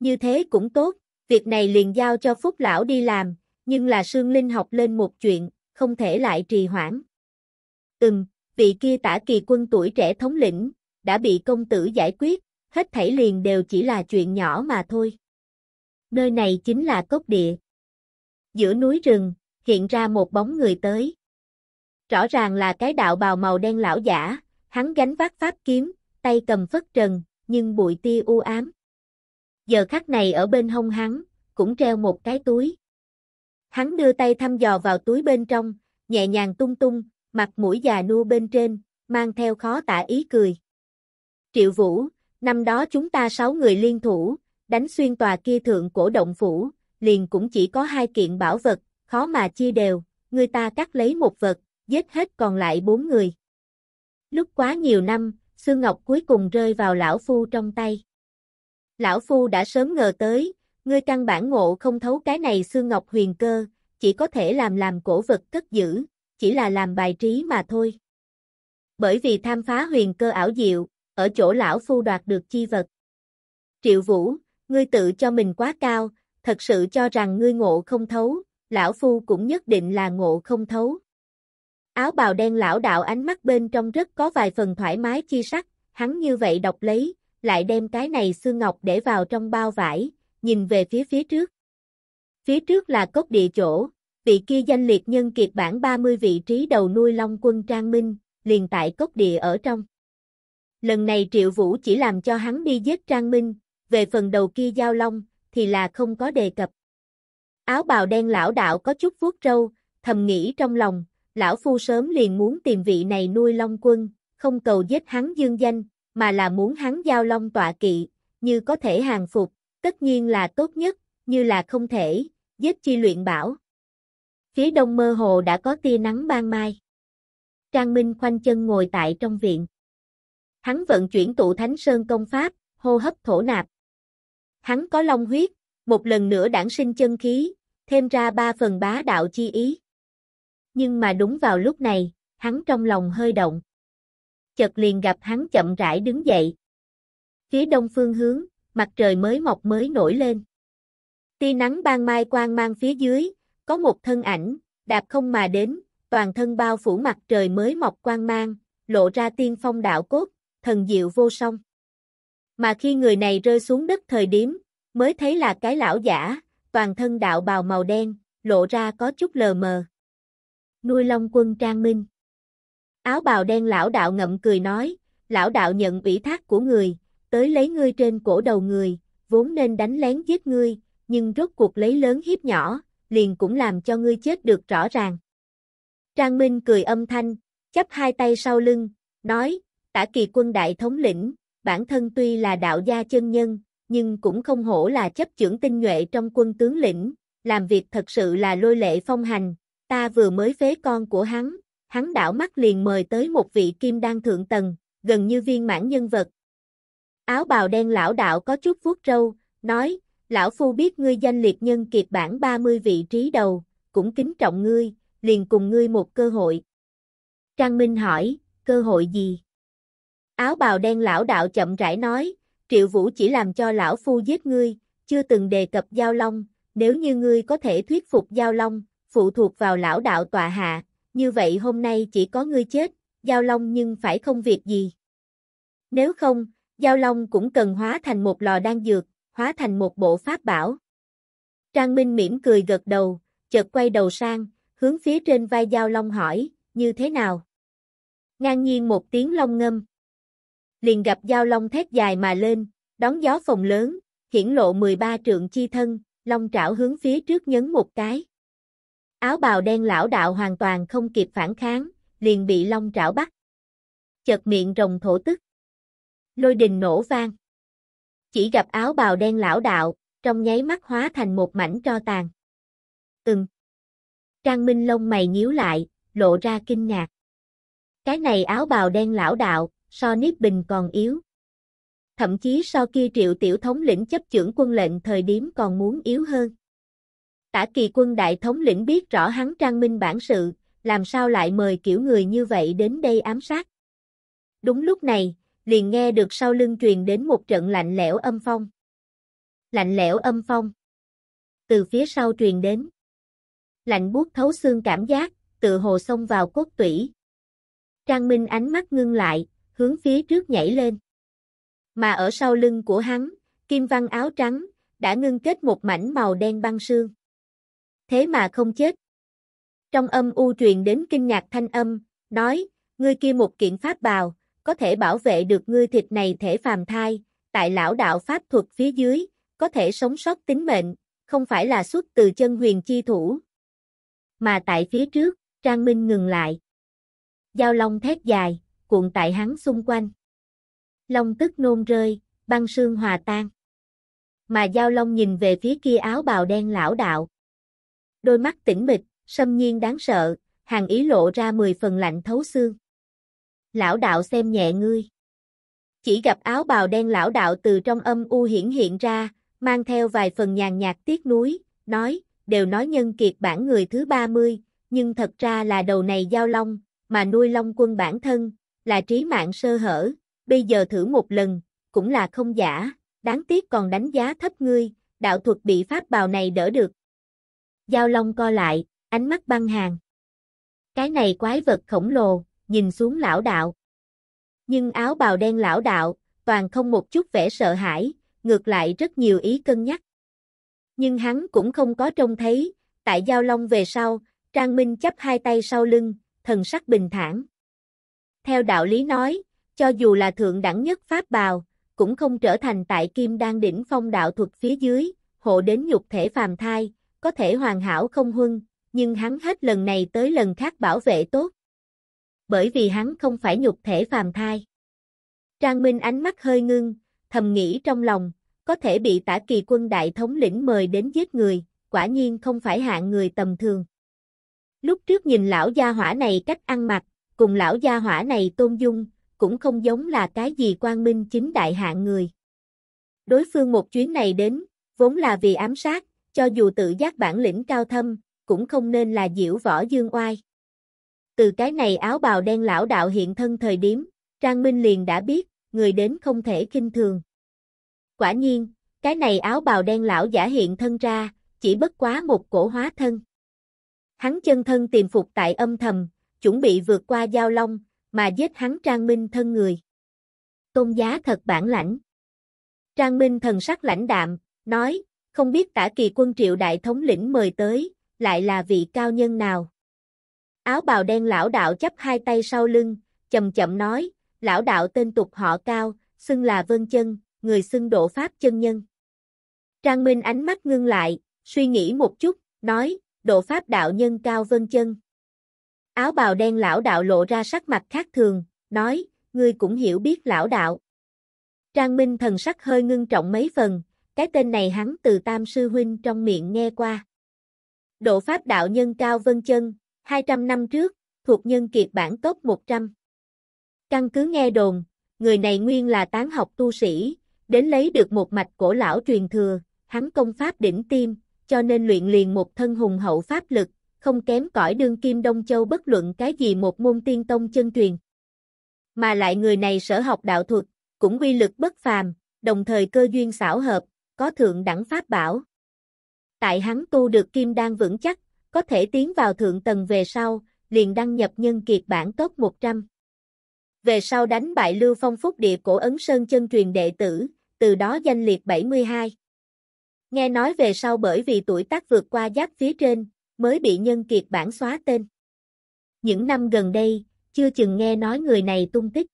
Như thế cũng tốt, việc này liền giao cho Phúc Lão đi làm, nhưng là Sương Linh học lên một chuyện, không thể lại trì hoãn. Ừm, vị kia tả kỳ quân tuổi trẻ thống lĩnh, đã bị công tử giải quyết, hết thảy liền đều chỉ là chuyện nhỏ mà thôi nơi này chính là cốc địa. Giữa núi rừng, hiện ra một bóng người tới. Rõ ràng là cái đạo bào màu đen lão giả, hắn gánh vác pháp kiếm, tay cầm phất trần, nhưng bụi tia u ám. Giờ khắc này ở bên hông hắn, cũng treo một cái túi. Hắn đưa tay thăm dò vào túi bên trong, nhẹ nhàng tung tung, mặt mũi già nua bên trên, mang theo khó tả ý cười. Triệu Vũ, năm đó chúng ta sáu người liên thủ, đánh xuyên tòa kia thượng cổ động phủ, liền cũng chỉ có hai kiện bảo vật, khó mà chia đều, người ta cắt lấy một vật, giết hết còn lại bốn người. Lúc quá nhiều năm, Sương Ngọc cuối cùng rơi vào lão phu trong tay. Lão phu đã sớm ngờ tới, ngươi căn bản ngộ không thấu cái này Sương Ngọc huyền cơ, chỉ có thể làm làm cổ vật cất giữ, chỉ là làm bài trí mà thôi. Bởi vì tham phá huyền cơ ảo diệu, ở chỗ lão phu đoạt được chi vật. Triệu Vũ, ngươi tự cho mình quá cao, thật sự cho rằng ngươi ngộ không thấu, lão phu cũng nhất định là ngộ không thấu. Áo bào đen lão đạo ánh mắt bên trong rất có vài phần thoải mái chi sắc, hắn như vậy đọc lấy, lại đem cái này xương ngọc để vào trong bao vải, nhìn về phía phía trước. Phía trước là cốc địa chỗ, vị kia danh liệt nhân kiệt bản 30 vị trí đầu nuôi long quân Trang Minh, liền tại cốc địa ở trong. Lần này Triệu Vũ chỉ làm cho hắn đi giết Trang Minh, về phần đầu kia giao long, thì là không có đề cập. Áo bào đen lão đạo có chút vuốt râu, thầm nghĩ trong lòng, lão phu sớm liền muốn tìm vị này nuôi long quân, không cầu giết hắn dương danh, mà là muốn hắn giao long tọa kỵ, như có thể hàng phục, tất nhiên là tốt nhất, như là không thể, giết chi luyện bảo. Phía đông mơ hồ đã có tia nắng ban mai. Trang Minh khoanh chân ngồi tại trong viện. Hắn vận chuyển tụ thánh sơn công pháp, hô hấp thổ nạp, Hắn có long huyết, một lần nữa đản sinh chân khí, thêm ra ba phần bá đạo chi ý. Nhưng mà đúng vào lúc này, hắn trong lòng hơi động. Chợt liền gặp hắn chậm rãi đứng dậy. Phía đông phương hướng, mặt trời mới mọc mới nổi lên. Tia nắng ban mai quang mang phía dưới, có một thân ảnh, đạp không mà đến, toàn thân bao phủ mặt trời mới mọc quang mang, lộ ra tiên phong đạo cốt, thần diệu vô song. Mà khi người này rơi xuống đất thời điểm, mới thấy là cái lão giả, toàn thân đạo bào màu đen, lộ ra có chút lờ mờ. Nuôi Long quân Trang Minh Áo bào đen lão đạo ngậm cười nói, lão đạo nhận ủy thác của người, tới lấy ngươi trên cổ đầu người, vốn nên đánh lén giết ngươi, nhưng rốt cuộc lấy lớn hiếp nhỏ, liền cũng làm cho ngươi chết được rõ ràng. Trang Minh cười âm thanh, chắp hai tay sau lưng, nói, tả kỳ quân đại thống lĩnh, bản thân tuy là đạo gia chân nhân, nhưng cũng không hổ là chấp trưởng tinh nhuệ trong quân tướng lĩnh, làm việc thật sự là lôi lệ phong hành, ta vừa mới phế con của hắn, hắn đảo mắt liền mời tới một vị kim đan thượng tầng, gần như viên mãn nhân vật. Áo bào đen lão đạo có chút vuốt râu, nói, lão phu biết ngươi danh liệt nhân kiệt bản 30 vị trí đầu, cũng kính trọng ngươi, liền cùng ngươi một cơ hội. Trang Minh hỏi, cơ hội gì? Áo bào đen lão đạo chậm rãi nói, triệu vũ chỉ làm cho lão phu giết ngươi, chưa từng đề cập giao long, nếu như ngươi có thể thuyết phục giao long, phụ thuộc vào lão đạo tòa hạ, như vậy hôm nay chỉ có ngươi chết, giao long nhưng phải không việc gì. Nếu không, giao long cũng cần hóa thành một lò đan dược, hóa thành một bộ pháp bảo. Trang Minh mỉm cười gật đầu, chợt quay đầu sang, hướng phía trên vai giao long hỏi, như thế nào? Ngang nhiên một tiếng long ngâm liền gặp giao long thét dài mà lên, đón gió phồng lớn, hiển lộ 13 trượng chi thân, long trảo hướng phía trước nhấn một cái. Áo bào đen lão đạo hoàn toàn không kịp phản kháng, liền bị long trảo bắt. Chợt miệng rồng thổ tức. Lôi đình nổ vang. Chỉ gặp áo bào đen lão đạo, trong nháy mắt hóa thành một mảnh tro tàn. Ừm. Trang Minh lông mày nhíu lại, lộ ra kinh ngạc. Cái này áo bào đen lão đạo, so Niếp Bình còn yếu. Thậm chí so kia triệu tiểu thống lĩnh chấp trưởng quân lệnh thời điểm còn muốn yếu hơn. Tả kỳ quân đại thống lĩnh biết rõ hắn trang minh bản sự, làm sao lại mời kiểu người như vậy đến đây ám sát. Đúng lúc này, liền nghe được sau lưng truyền đến một trận lạnh lẽo âm phong. Lạnh lẽo âm phong. Từ phía sau truyền đến. Lạnh buốt thấu xương cảm giác, tự hồ xông vào cốt tủy. Trang Minh ánh mắt ngưng lại, hướng phía trước nhảy lên. Mà ở sau lưng của hắn, kim văn áo trắng, đã ngưng kết một mảnh màu đen băng sương. Thế mà không chết. Trong âm u truyền đến kinh ngạc thanh âm, nói, ngươi kia một kiện pháp bào, có thể bảo vệ được ngươi thịt này thể phàm thai, tại lão đạo pháp thuật phía dưới, có thể sống sót tính mệnh, không phải là xuất từ chân huyền chi thủ. Mà tại phía trước, Trang Minh ngừng lại. Giao Long thét dài cuộn tại hắn xung quanh. Long tức nôn rơi, băng sương hòa tan. Mà Giao Long nhìn về phía kia áo bào đen lão đạo. Đôi mắt tỉnh mịch, xâm nhiên đáng sợ, hàng ý lộ ra mười phần lạnh thấu xương. Lão đạo xem nhẹ ngươi. Chỉ gặp áo bào đen lão đạo từ trong âm u hiển hiện ra, mang theo vài phần nhàn nhạt tiếc núi, nói, đều nói nhân kiệt bản người thứ 30, nhưng thật ra là đầu này giao long, mà nuôi long quân bản thân, là trí mạng sơ hở, bây giờ thử một lần, cũng là không giả, đáng tiếc còn đánh giá thấp ngươi, đạo thuật bị pháp bào này đỡ được. Giao Long co lại, ánh mắt băng hàng. Cái này quái vật khổng lồ, nhìn xuống lão đạo. Nhưng áo bào đen lão đạo, toàn không một chút vẻ sợ hãi, ngược lại rất nhiều ý cân nhắc. Nhưng hắn cũng không có trông thấy, tại Giao Long về sau, Trang Minh chấp hai tay sau lưng, thần sắc bình thản. Theo đạo lý nói, cho dù là thượng đẳng nhất pháp bào, cũng không trở thành tại kim đang đỉnh phong đạo thuật phía dưới, hộ đến nhục thể phàm thai, có thể hoàn hảo không huân, nhưng hắn hết lần này tới lần khác bảo vệ tốt. Bởi vì hắn không phải nhục thể phàm thai. Trang Minh ánh mắt hơi ngưng, thầm nghĩ trong lòng, có thể bị tả kỳ quân đại thống lĩnh mời đến giết người, quả nhiên không phải hạng người tầm thường. Lúc trước nhìn lão gia hỏa này cách ăn mặc, cùng lão gia hỏa này tôn dung, cũng không giống là cái gì quang minh chính đại hạng người. Đối phương một chuyến này đến, vốn là vì ám sát, cho dù tự giác bản lĩnh cao thâm, cũng không nên là diễu võ dương oai. Từ cái này áo bào đen lão đạo hiện thân thời điểm, Trang Minh liền đã biết, người đến không thể kinh thường. Quả nhiên, cái này áo bào đen lão giả hiện thân ra, chỉ bất quá một cổ hóa thân. Hắn chân thân tiềm phục tại âm thầm, chuẩn bị vượt qua giao long, mà giết hắn Trang Minh thân người. Tôn giá thật bản lãnh. Trang Minh thần sắc lãnh đạm, nói, không biết tả kỳ quân triệu đại thống lĩnh mời tới, lại là vị cao nhân nào. Áo bào đen lão đạo chấp hai tay sau lưng, chậm chậm nói, lão đạo tên tục họ cao, xưng là Vân Chân, người xưng độ Pháp chân nhân. Trang Minh ánh mắt ngưng lại, suy nghĩ một chút, nói, độ Pháp đạo nhân cao Vân Chân. Áo bào đen lão đạo lộ ra sắc mặt khác thường, nói, ngươi cũng hiểu biết lão đạo. Trang Minh thần sắc hơi ngưng trọng mấy phần, cái tên này hắn từ tam sư huynh trong miệng nghe qua. Độ pháp đạo nhân cao vân chân, 200 năm trước, thuộc nhân kiệt bản top 100. Căn cứ nghe đồn, người này nguyên là tán học tu sĩ, đến lấy được một mạch cổ lão truyền thừa, hắn công pháp đỉnh tim, cho nên luyện liền một thân hùng hậu pháp lực, không kém cỏi đương kim Đông Châu bất luận cái gì một môn tiên tông chân truyền. Mà lại người này sở học đạo thuật, cũng quy lực bất phàm, đồng thời cơ duyên xảo hợp, có thượng đẳng pháp bảo. Tại hắn tu được kim đan vững chắc, có thể tiến vào thượng tầng về sau, liền đăng nhập nhân kiệt bản top 100. Về sau đánh bại Lưu Phong Phúc Địa cổ ấn sơn chân truyền đệ tử, từ đó danh liệt 72. Nghe nói về sau bởi vì tuổi tác vượt qua giáp phía trên, mới bị nhân kiệt bản xóa tên. Những năm gần đây, chưa chừng nghe nói người này tung tích.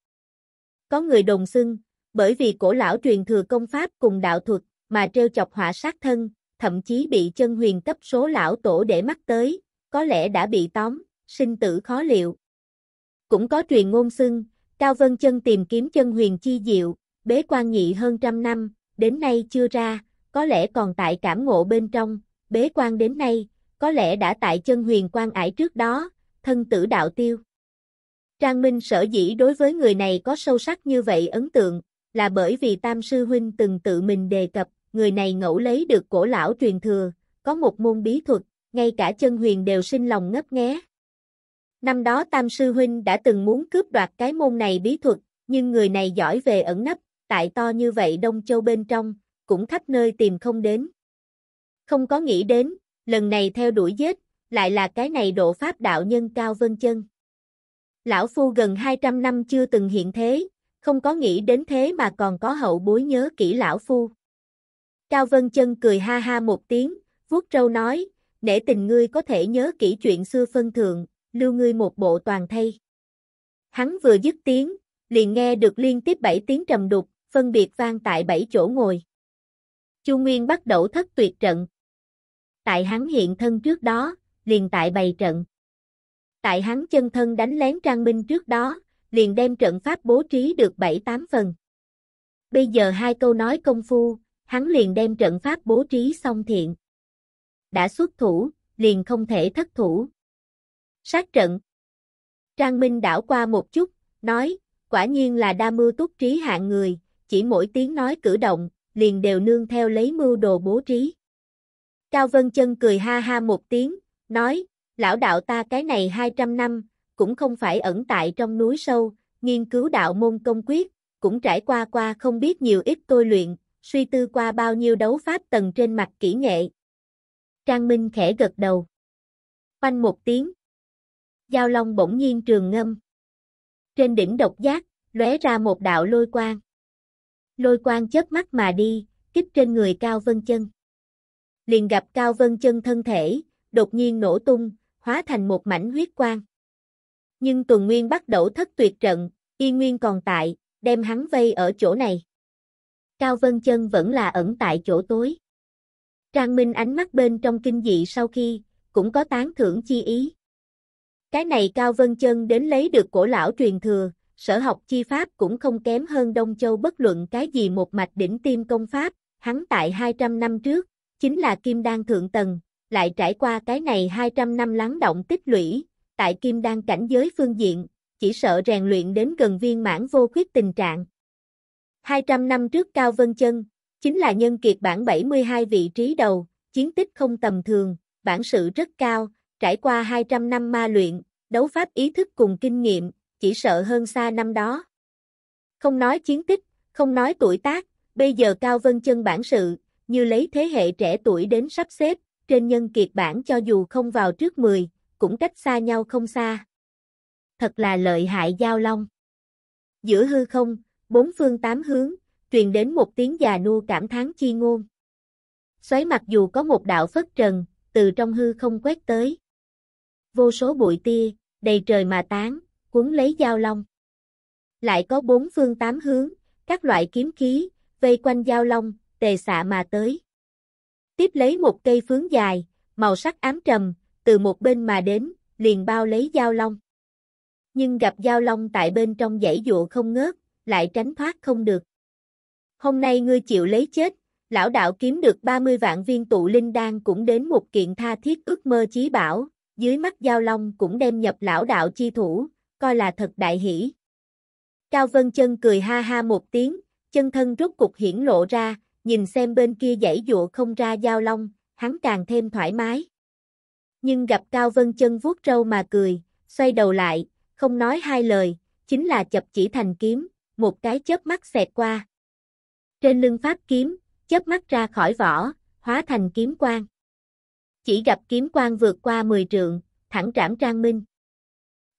Có người đồng xưng, bởi vì cổ lão truyền thừa công pháp cùng đạo thuật, mà treo chọc họa sát thân, thậm chí bị chân huyền cấp số lão tổ để mắt tới, có lẽ đã bị tóm, sinh tử khó liệu. Cũng có truyền ngôn xưng, Cao Vân Chân tìm kiếm chân huyền chi diệu, bế quan nhị hơn trăm năm, đến nay chưa ra, có lẽ còn tại cảm ngộ bên trong, bế quan đến nay, có lẽ đã tại chân huyền quan ải trước đó, thân tử đạo tiêu. Trang Minh sở dĩ đối với người này có sâu sắc như vậy ấn tượng, là bởi vì Tam Sư Huynh từng tự mình đề cập, người này ngẫu lấy được cổ lão truyền thừa, có một môn bí thuật, ngay cả chân huyền đều sinh lòng ngấp nghé. Năm đó Tam Sư Huynh đã từng muốn cướp đoạt cái môn này bí thuật, nhưng người này giỏi về ẩn nấp, tại to như vậy Đông Châu bên trong, cũng khắp nơi tìm không đến. Không có nghĩ đến, lần này theo đuổi giết, lại là cái này độ pháp đạo nhân cao vân chân. Lão Phu gần 200 năm chưa từng hiện thế, không có nghĩ đến thế mà còn có hậu bối nhớ kỹ Lão Phu. Cao Vân Chân cười ha ha một tiếng, vuốt râu nói, để tình ngươi có thể nhớ kỹ chuyện xưa phân thượng, lưu ngươi một bộ toàn thay. Hắn vừa dứt tiếng, liền nghe được liên tiếp bảy tiếng trầm đục, phân biệt vang tại bảy chỗ ngồi. Chu Nguyên bắt đầu thất tuyệt trận, Tại hắn hiện thân trước đó, liền tại bày trận. Tại hắn chân thân đánh lén Trang Minh trước đó, liền đem trận pháp bố trí được 7-8 phần. Bây giờ hai câu nói công phu, hắn liền đem trận pháp bố trí xong thiện. Đã xuất thủ, liền không thể thất thủ. Sát trận. Trang Minh đảo qua một chút, nói, quả nhiên là đa mưu túc trí hạng người, chỉ mỗi tiếng nói cử động, liền đều nương theo lấy mưu đồ bố trí. Cao Vân Chân cười ha ha một tiếng, nói, lão đạo ta cái này 200 năm, cũng không phải ẩn tại trong núi sâu, nghiên cứu đạo môn công quyết, cũng trải qua qua không biết nhiều ít tôi luyện, suy tư qua bao nhiêu đấu pháp tầng trên mặt kỹ nghệ. Trang Minh khẽ gật đầu. Quanh một tiếng. Giao Long bỗng nhiên trường ngâm. Trên đỉnh độc giác, lóe ra một đạo lôi quang. Lôi quang chớp mắt mà đi, kích trên người Cao Vân Chân liền gặp Cao Vân Chân thân thể, đột nhiên nổ tung, hóa thành một mảnh huyết quang. Nhưng Tuần Nguyên bắt đầu thất tuyệt trận, y nguyên còn tại, đem hắn vây ở chỗ này. Cao Vân Chân vẫn là ẩn tại chỗ tối. Trang Minh ánh mắt bên trong kinh dị sau khi, cũng có tán thưởng chi ý. Cái này Cao Vân Chân đến lấy được cổ lão truyền thừa, sở học chi pháp cũng không kém hơn Đông Châu bất luận cái gì một mạch đỉnh tim công pháp, hắn tại 200 năm trước, chính là kim đan thượng tầng, lại trải qua cái này 200 năm lắng động tích lũy, tại kim đan cảnh giới phương diện, chỉ sợ rèn luyện đến gần viên mãn vô khuyết tình trạng. 200 năm trước Cao Vân Chân, chính là nhân kiệt bản 72 vị trí đầu, chiến tích không tầm thường, bản sự rất cao, trải qua 200 năm ma luyện, đấu pháp ý thức cùng kinh nghiệm, chỉ sợ hơn xa năm đó. Không nói chiến tích, không nói tuổi tác, bây giờ Cao Vân Chân bản sự, như lấy thế hệ trẻ tuổi đến sắp xếp, trên nhân kiệt bản cho dù không vào trước 10, cũng cách xa nhau không xa. Thật là lợi hại giao long. Giữa hư không, bốn phương tám hướng, truyền đến một tiếng già nua cảm thán chi ngôn. Xoáy mặc dù có một đạo phất trần, từ trong hư không quét tới. Vô số bụi tia, đầy trời mà tán, cuốn lấy giao long. Lại có bốn phương tám hướng, các loại kiếm khí, vây quanh giao long, tề xạ mà tới. Tiếp lấy một cây phướng dài, màu sắc ám trầm, từ một bên mà đến, liền bao lấy dao long. Nhưng gặp dao long tại bên trong dãy dụ không ngớt, lại tránh thoát không được. Hôm nay ngươi chịu lấy chết, lão đạo kiếm được 30 vạn viên tụ linh đan cũng đến một kiện tha thiết ước mơ chí bảo, dưới mắt giao long cũng đem nhập lão đạo chi thủ, coi là thật đại hỷ. Cao Vân Chân cười ha ha một tiếng, chân thân rốt cục hiển lộ ra, nhìn xem bên kia dãy dụa không ra giao long, hắn càng thêm thoải mái. Nhưng gặp Cao Vân Chân vuốt râu mà cười, xoay đầu lại, không nói hai lời, chính là chập chỉ thành kiếm, một cái chớp mắt xẹt qua. Trên lưng pháp kiếm, chớp mắt ra khỏi vỏ, hóa thành kiếm quang. Chỉ gặp kiếm quang vượt qua 10 trượng, thẳng trảm Trang Minh.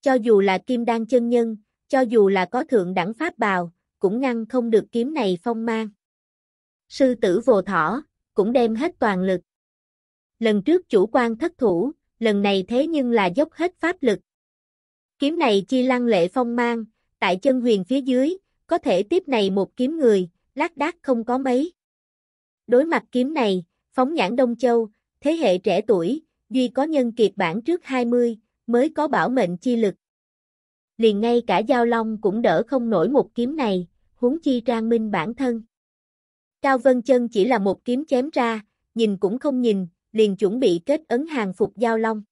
Cho dù là kim đan chân nhân, cho dù là có thượng đẳng pháp bào, cũng ngăn không được kiếm này phong mang sư tử vồ thỏ, cũng đem hết toàn lực. Lần trước chủ quan thất thủ, lần này thế nhưng là dốc hết pháp lực. Kiếm này chi lăng lệ phong mang, tại chân huyền phía dưới, có thể tiếp này một kiếm người, lác đác không có mấy. Đối mặt kiếm này, phóng nhãn Đông Châu, thế hệ trẻ tuổi, duy có nhân kiệt bản trước 20, mới có bảo mệnh chi lực. Liền ngay cả Giao Long cũng đỡ không nổi một kiếm này, huống chi Trang Minh bản thân. Cao Vân Chân chỉ là một kiếm chém ra, nhìn cũng không nhìn, liền chuẩn bị kết ấn hàng phục giao long.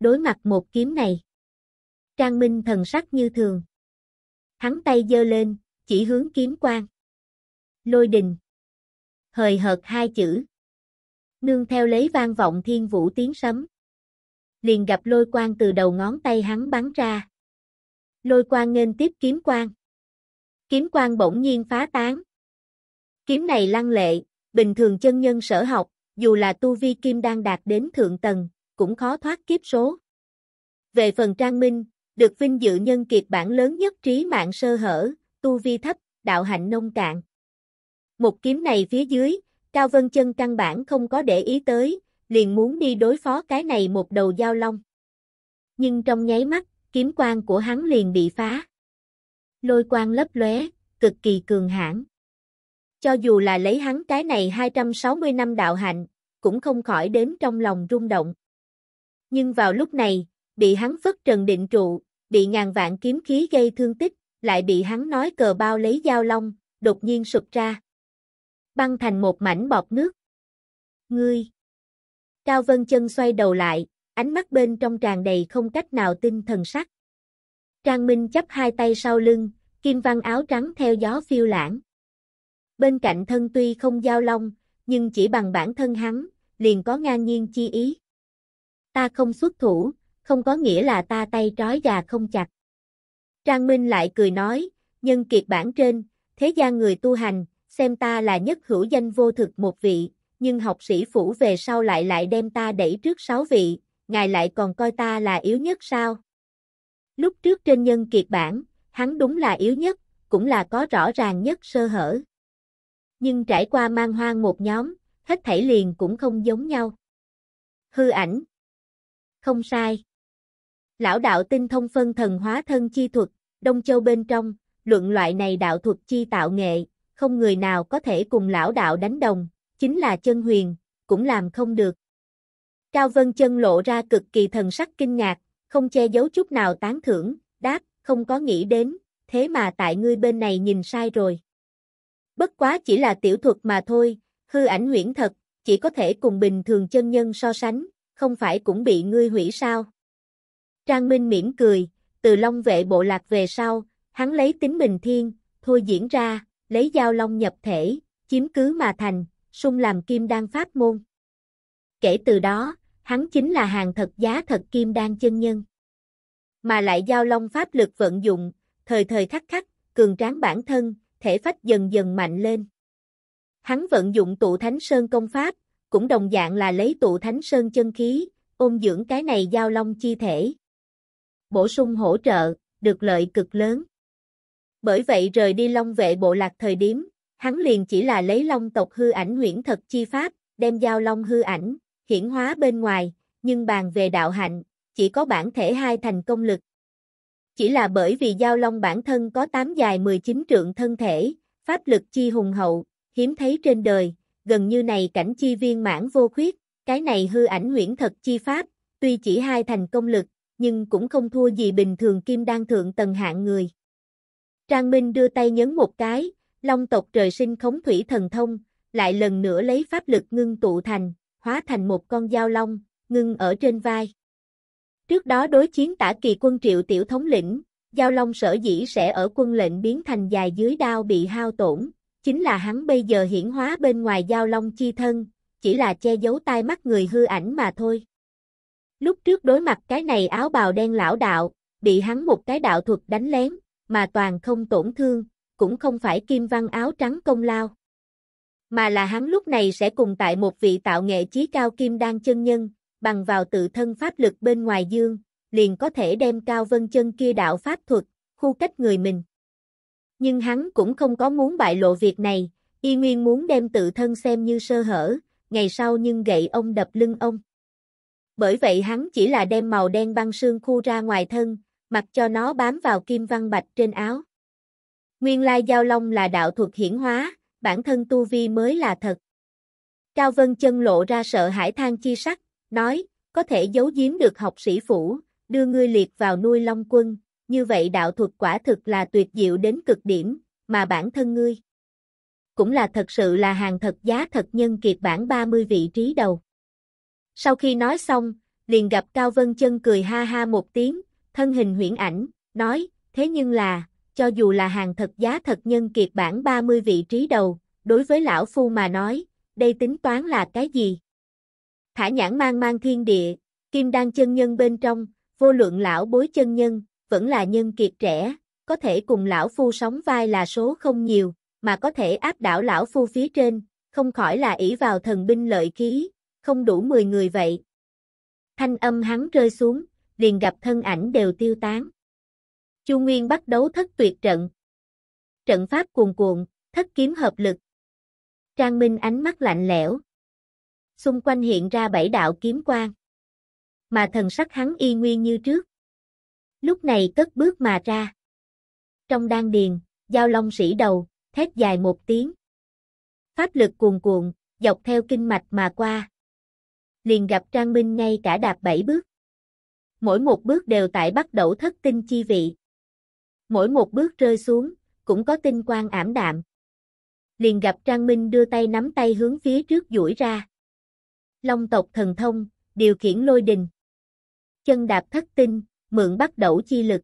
Đối mặt một kiếm này, Trang Minh thần sắc như thường. Hắn tay giơ lên, chỉ hướng kiếm quang. Lôi đình. Hời hợt hai chữ. Nương theo lấy vang vọng thiên vũ tiếng sấm. Liền gặp lôi quang từ đầu ngón tay hắn bắn ra. Lôi quang nghênh tiếp kiếm quang. Kiếm quang bỗng nhiên phá tán, kiếm này lăng lệ, bình thường chân nhân sở học, dù là tu vi kim đang đạt đến thượng tầng, cũng khó thoát kiếp số. Về phần Trang Minh, được vinh dự nhân kiệt bản lớn nhất trí mạng sơ hở, tu vi thấp, đạo hạnh nông cạn. Một kiếm này phía dưới, Cao Vân Chân căn bản không có để ý tới, liền muốn đi đối phó cái này một đầu giao long. Nhưng trong nháy mắt, kiếm quang của hắn liền bị phá. Lôi quang lấp lóe, cực kỳ cường hãn. Cho dù là lấy hắn cái này 260 năm đạo hạnh, cũng không khỏi đến trong lòng rung động. Nhưng vào lúc này, bị hắn phất trần định trụ, bị ngàn vạn kiếm khí gây thương tích, lại bị hắn nói cờ bao lấy dao long, đột nhiên sụp ra. Băng thành một mảnh bọt nước. Ngươi! Cao Vân Chân xoay đầu lại, ánh mắt bên trong tràn đầy không cách nào tin thần sắc. Trang Minh chấp hai tay sau lưng, kim văn áo trắng theo gió phiêu lãng. Bên cạnh thân tuy không giao long, nhưng chỉ bằng bản thân hắn, liền có ngang nhiên chi ý. Ta không xuất thủ, không có nghĩa là ta tay trói gà không chặt. Trang Minh lại cười nói, nhân kiệt bản trên, thế gian người tu hành, xem ta là nhất hữu danh vô thực một vị, nhưng học sĩ phủ về sau lại lại đem ta đẩy trước sáu vị, ngài lại còn coi ta là yếu nhất sao? Lúc trước trên nhân kiệt bản, hắn đúng là yếu nhất, cũng là có rõ ràng nhất sơ hở nhưng trải qua mang hoang một nhóm, hết thảy liền cũng không giống nhau. Hư ảnh. Không sai. Lão đạo tinh thông phân thần hóa thân chi thuật, Đông Châu bên trong, luận loại này đạo thuật chi tạo nghệ, không người nào có thể cùng lão đạo đánh đồng, chính là chân huyền, cũng làm không được. Cao Vân Chân lộ ra cực kỳ thần sắc kinh ngạc, không che giấu chút nào tán thưởng, đáp, không có nghĩ đến, thế mà tại ngươi bên này nhìn sai rồi. Bất quá chỉ là tiểu thuật mà thôi, hư ảnh huyễn thật, chỉ có thể cùng bình thường chân nhân so sánh, không phải cũng bị ngươi hủy sao. Trang Minh mỉm cười, từ long vệ bộ lạc về sau, hắn lấy tính bình thiên, thôi diễn ra, lấy giao long nhập thể, chiếm cứ mà thành, sung làm kim đan pháp môn. Kể từ đó, hắn chính là hàng thật giá thật kim đan chân nhân. Mà lại giao long pháp lực vận dụng, thời thời khắc khắc, cường tráng bản thân, thể phách dần dần mạnh lên. Hắn vận dụng tụ thánh sơn công pháp, cũng đồng dạng là lấy tụ thánh sơn chân khí, ôm dưỡng cái này giao long chi thể. Bổ sung hỗ trợ, được lợi cực lớn. Bởi vậy rời đi long vệ bộ lạc thời điểm, hắn liền chỉ là lấy long tộc hư ảnh nguyễn thật chi pháp, đem giao long hư ảnh, hiển hóa bên ngoài, nhưng bàn về đạo hạnh, chỉ có bản thể hai thành công lực, chỉ là bởi vì giao long bản thân có 8 dài 19 trượng thân thể, pháp lực chi hùng hậu, hiếm thấy trên đời, gần như này cảnh chi viên mãn vô khuyết, cái này hư ảnh nguyễn thật chi pháp, tuy chỉ hai thành công lực, nhưng cũng không thua gì bình thường kim đan thượng tầng hạng người. Trang Minh đưa tay nhấn một cái, long tộc trời sinh khống thủy thần thông, lại lần nữa lấy pháp lực ngưng tụ thành, hóa thành một con dao long, ngưng ở trên vai. Trước đó đối chiến tả kỳ quân triệu tiểu thống lĩnh, Giao Long sở dĩ sẽ ở quân lệnh biến thành dài dưới đao bị hao tổn, chính là hắn bây giờ hiển hóa bên ngoài Giao Long chi thân, chỉ là che giấu tai mắt người hư ảnh mà thôi. Lúc trước đối mặt cái này áo bào đen lão đạo, bị hắn một cái đạo thuật đánh lén, mà toàn không tổn thương, cũng không phải kim văn áo trắng công lao. Mà là hắn lúc này sẽ cùng tại một vị tạo nghệ trí cao kim đan chân nhân, bằng vào tự thân pháp lực bên ngoài dương, liền có thể đem cao vân chân kia đạo pháp thuật, khu cách người mình. Nhưng hắn cũng không có muốn bại lộ việc này, y nguyên muốn đem tự thân xem như sơ hở, ngày sau nhưng gậy ông đập lưng ông. Bởi vậy hắn chỉ là đem màu đen băng sương khu ra ngoài thân, mặc cho nó bám vào kim văn bạch trên áo. Nguyên lai giao long là đạo thuật hiển hóa, bản thân tu vi mới là thật. Cao Vân chân lộ ra sợ hãi than chi sắc, nói, có thể giấu giếm được học sĩ phủ, đưa ngươi liệt vào nuôi long quân, như vậy đạo thuật quả thực là tuyệt diệu đến cực điểm, mà bản thân ngươi cũng là thật sự là hàng thật giá thật nhân kiệt bản 30 vị trí đầu. Sau khi nói xong, liền gặp Cao Vân Chân cười ha ha một tiếng, thân hình huyễn ảnh, nói, thế nhưng là, cho dù là hàng thật giá thật nhân kiệt bản 30 vị trí đầu, đối với lão phu mà nói, đây tính toán là cái gì? thả nhãn mang mang thiên địa, kim đan chân nhân bên trong, vô lượng lão bối chân nhân, vẫn là nhân kiệt trẻ, có thể cùng lão phu sóng vai là số không nhiều, mà có thể áp đảo lão phu phía trên, không khỏi là ỷ vào thần binh lợi khí, không đủ 10 người vậy. Thanh âm hắn rơi xuống, liền gặp thân ảnh đều tiêu tán. Chu Nguyên bắt đấu thất tuyệt trận. Trận pháp cuồn cuộn, thất kiếm hợp lực. Trang Minh ánh mắt lạnh lẽo, xung quanh hiện ra bảy đạo kiếm quang. Mà thần sắc hắn y nguyên như trước. Lúc này cất bước mà ra. Trong đan điền, giao long sĩ đầu, thét dài một tiếng. Pháp lực cuồn cuộn, dọc theo kinh mạch mà qua. Liền gặp Trang Minh ngay cả đạp bảy bước. Mỗi một bước đều tại bắt đầu thất tinh chi vị. Mỗi một bước rơi xuống, cũng có tinh quang ảm đạm. Liền gặp Trang Minh đưa tay nắm tay hướng phía trước duỗi ra long tộc thần thông, điều khiển lôi đình. Chân đạp thất tinh, mượn bắt đẩu chi lực.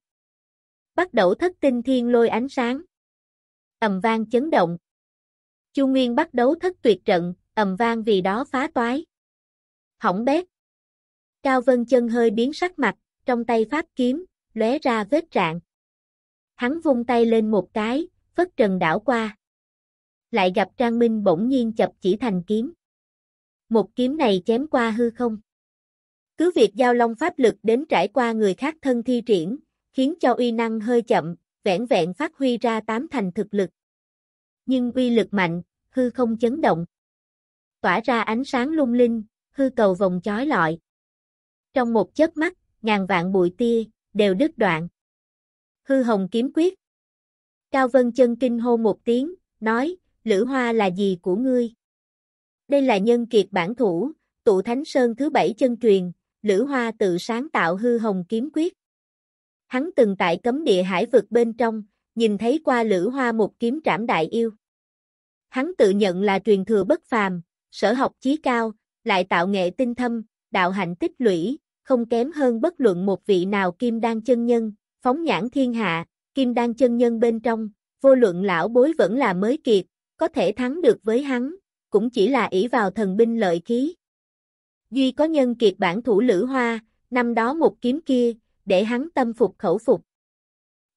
Bắt đẩu thất tinh thiên lôi ánh sáng. Ầm vang chấn động. Chu Nguyên bắt đấu thất tuyệt trận, ầm vang vì đó phá toái. Hỏng bét. Cao Vân chân hơi biến sắc mặt, trong tay pháp kiếm, lóe ra vết trạng Hắn vung tay lên một cái, phất trần đảo qua. Lại gặp Trang Minh bỗng nhiên chập chỉ thành kiếm một kiếm này chém qua hư không. Cứ việc giao long pháp lực đến trải qua người khác thân thi triển, khiến cho uy năng hơi chậm, vẹn vẹn phát huy ra tám thành thực lực. Nhưng uy lực mạnh, hư không chấn động. Tỏa ra ánh sáng lung linh, hư cầu vòng chói lọi. Trong một chớp mắt, ngàn vạn bụi tia, đều đứt đoạn. Hư hồng kiếm quyết. Cao Vân chân kinh hô một tiếng, nói, Lữ Hoa là gì của ngươi? Đây là nhân kiệt bản thủ, tụ thánh sơn thứ bảy chân truyền, Lữ Hoa tự sáng tạo hư hồng kiếm quyết. Hắn từng tại cấm địa hải vực bên trong, nhìn thấy qua Lữ Hoa một kiếm trảm đại yêu. Hắn tự nhận là truyền thừa bất phàm, sở học chí cao, lại tạo nghệ tinh thâm, đạo hạnh tích lũy, không kém hơn bất luận một vị nào kim đan chân nhân, phóng nhãn thiên hạ, kim đan chân nhân bên trong, vô luận lão bối vẫn là mới kiệt, có thể thắng được với hắn, cũng chỉ là ỷ vào thần binh lợi khí. Duy có nhân kiệt bản thủ Lữ Hoa, năm đó một kiếm kia, để hắn tâm phục khẩu phục.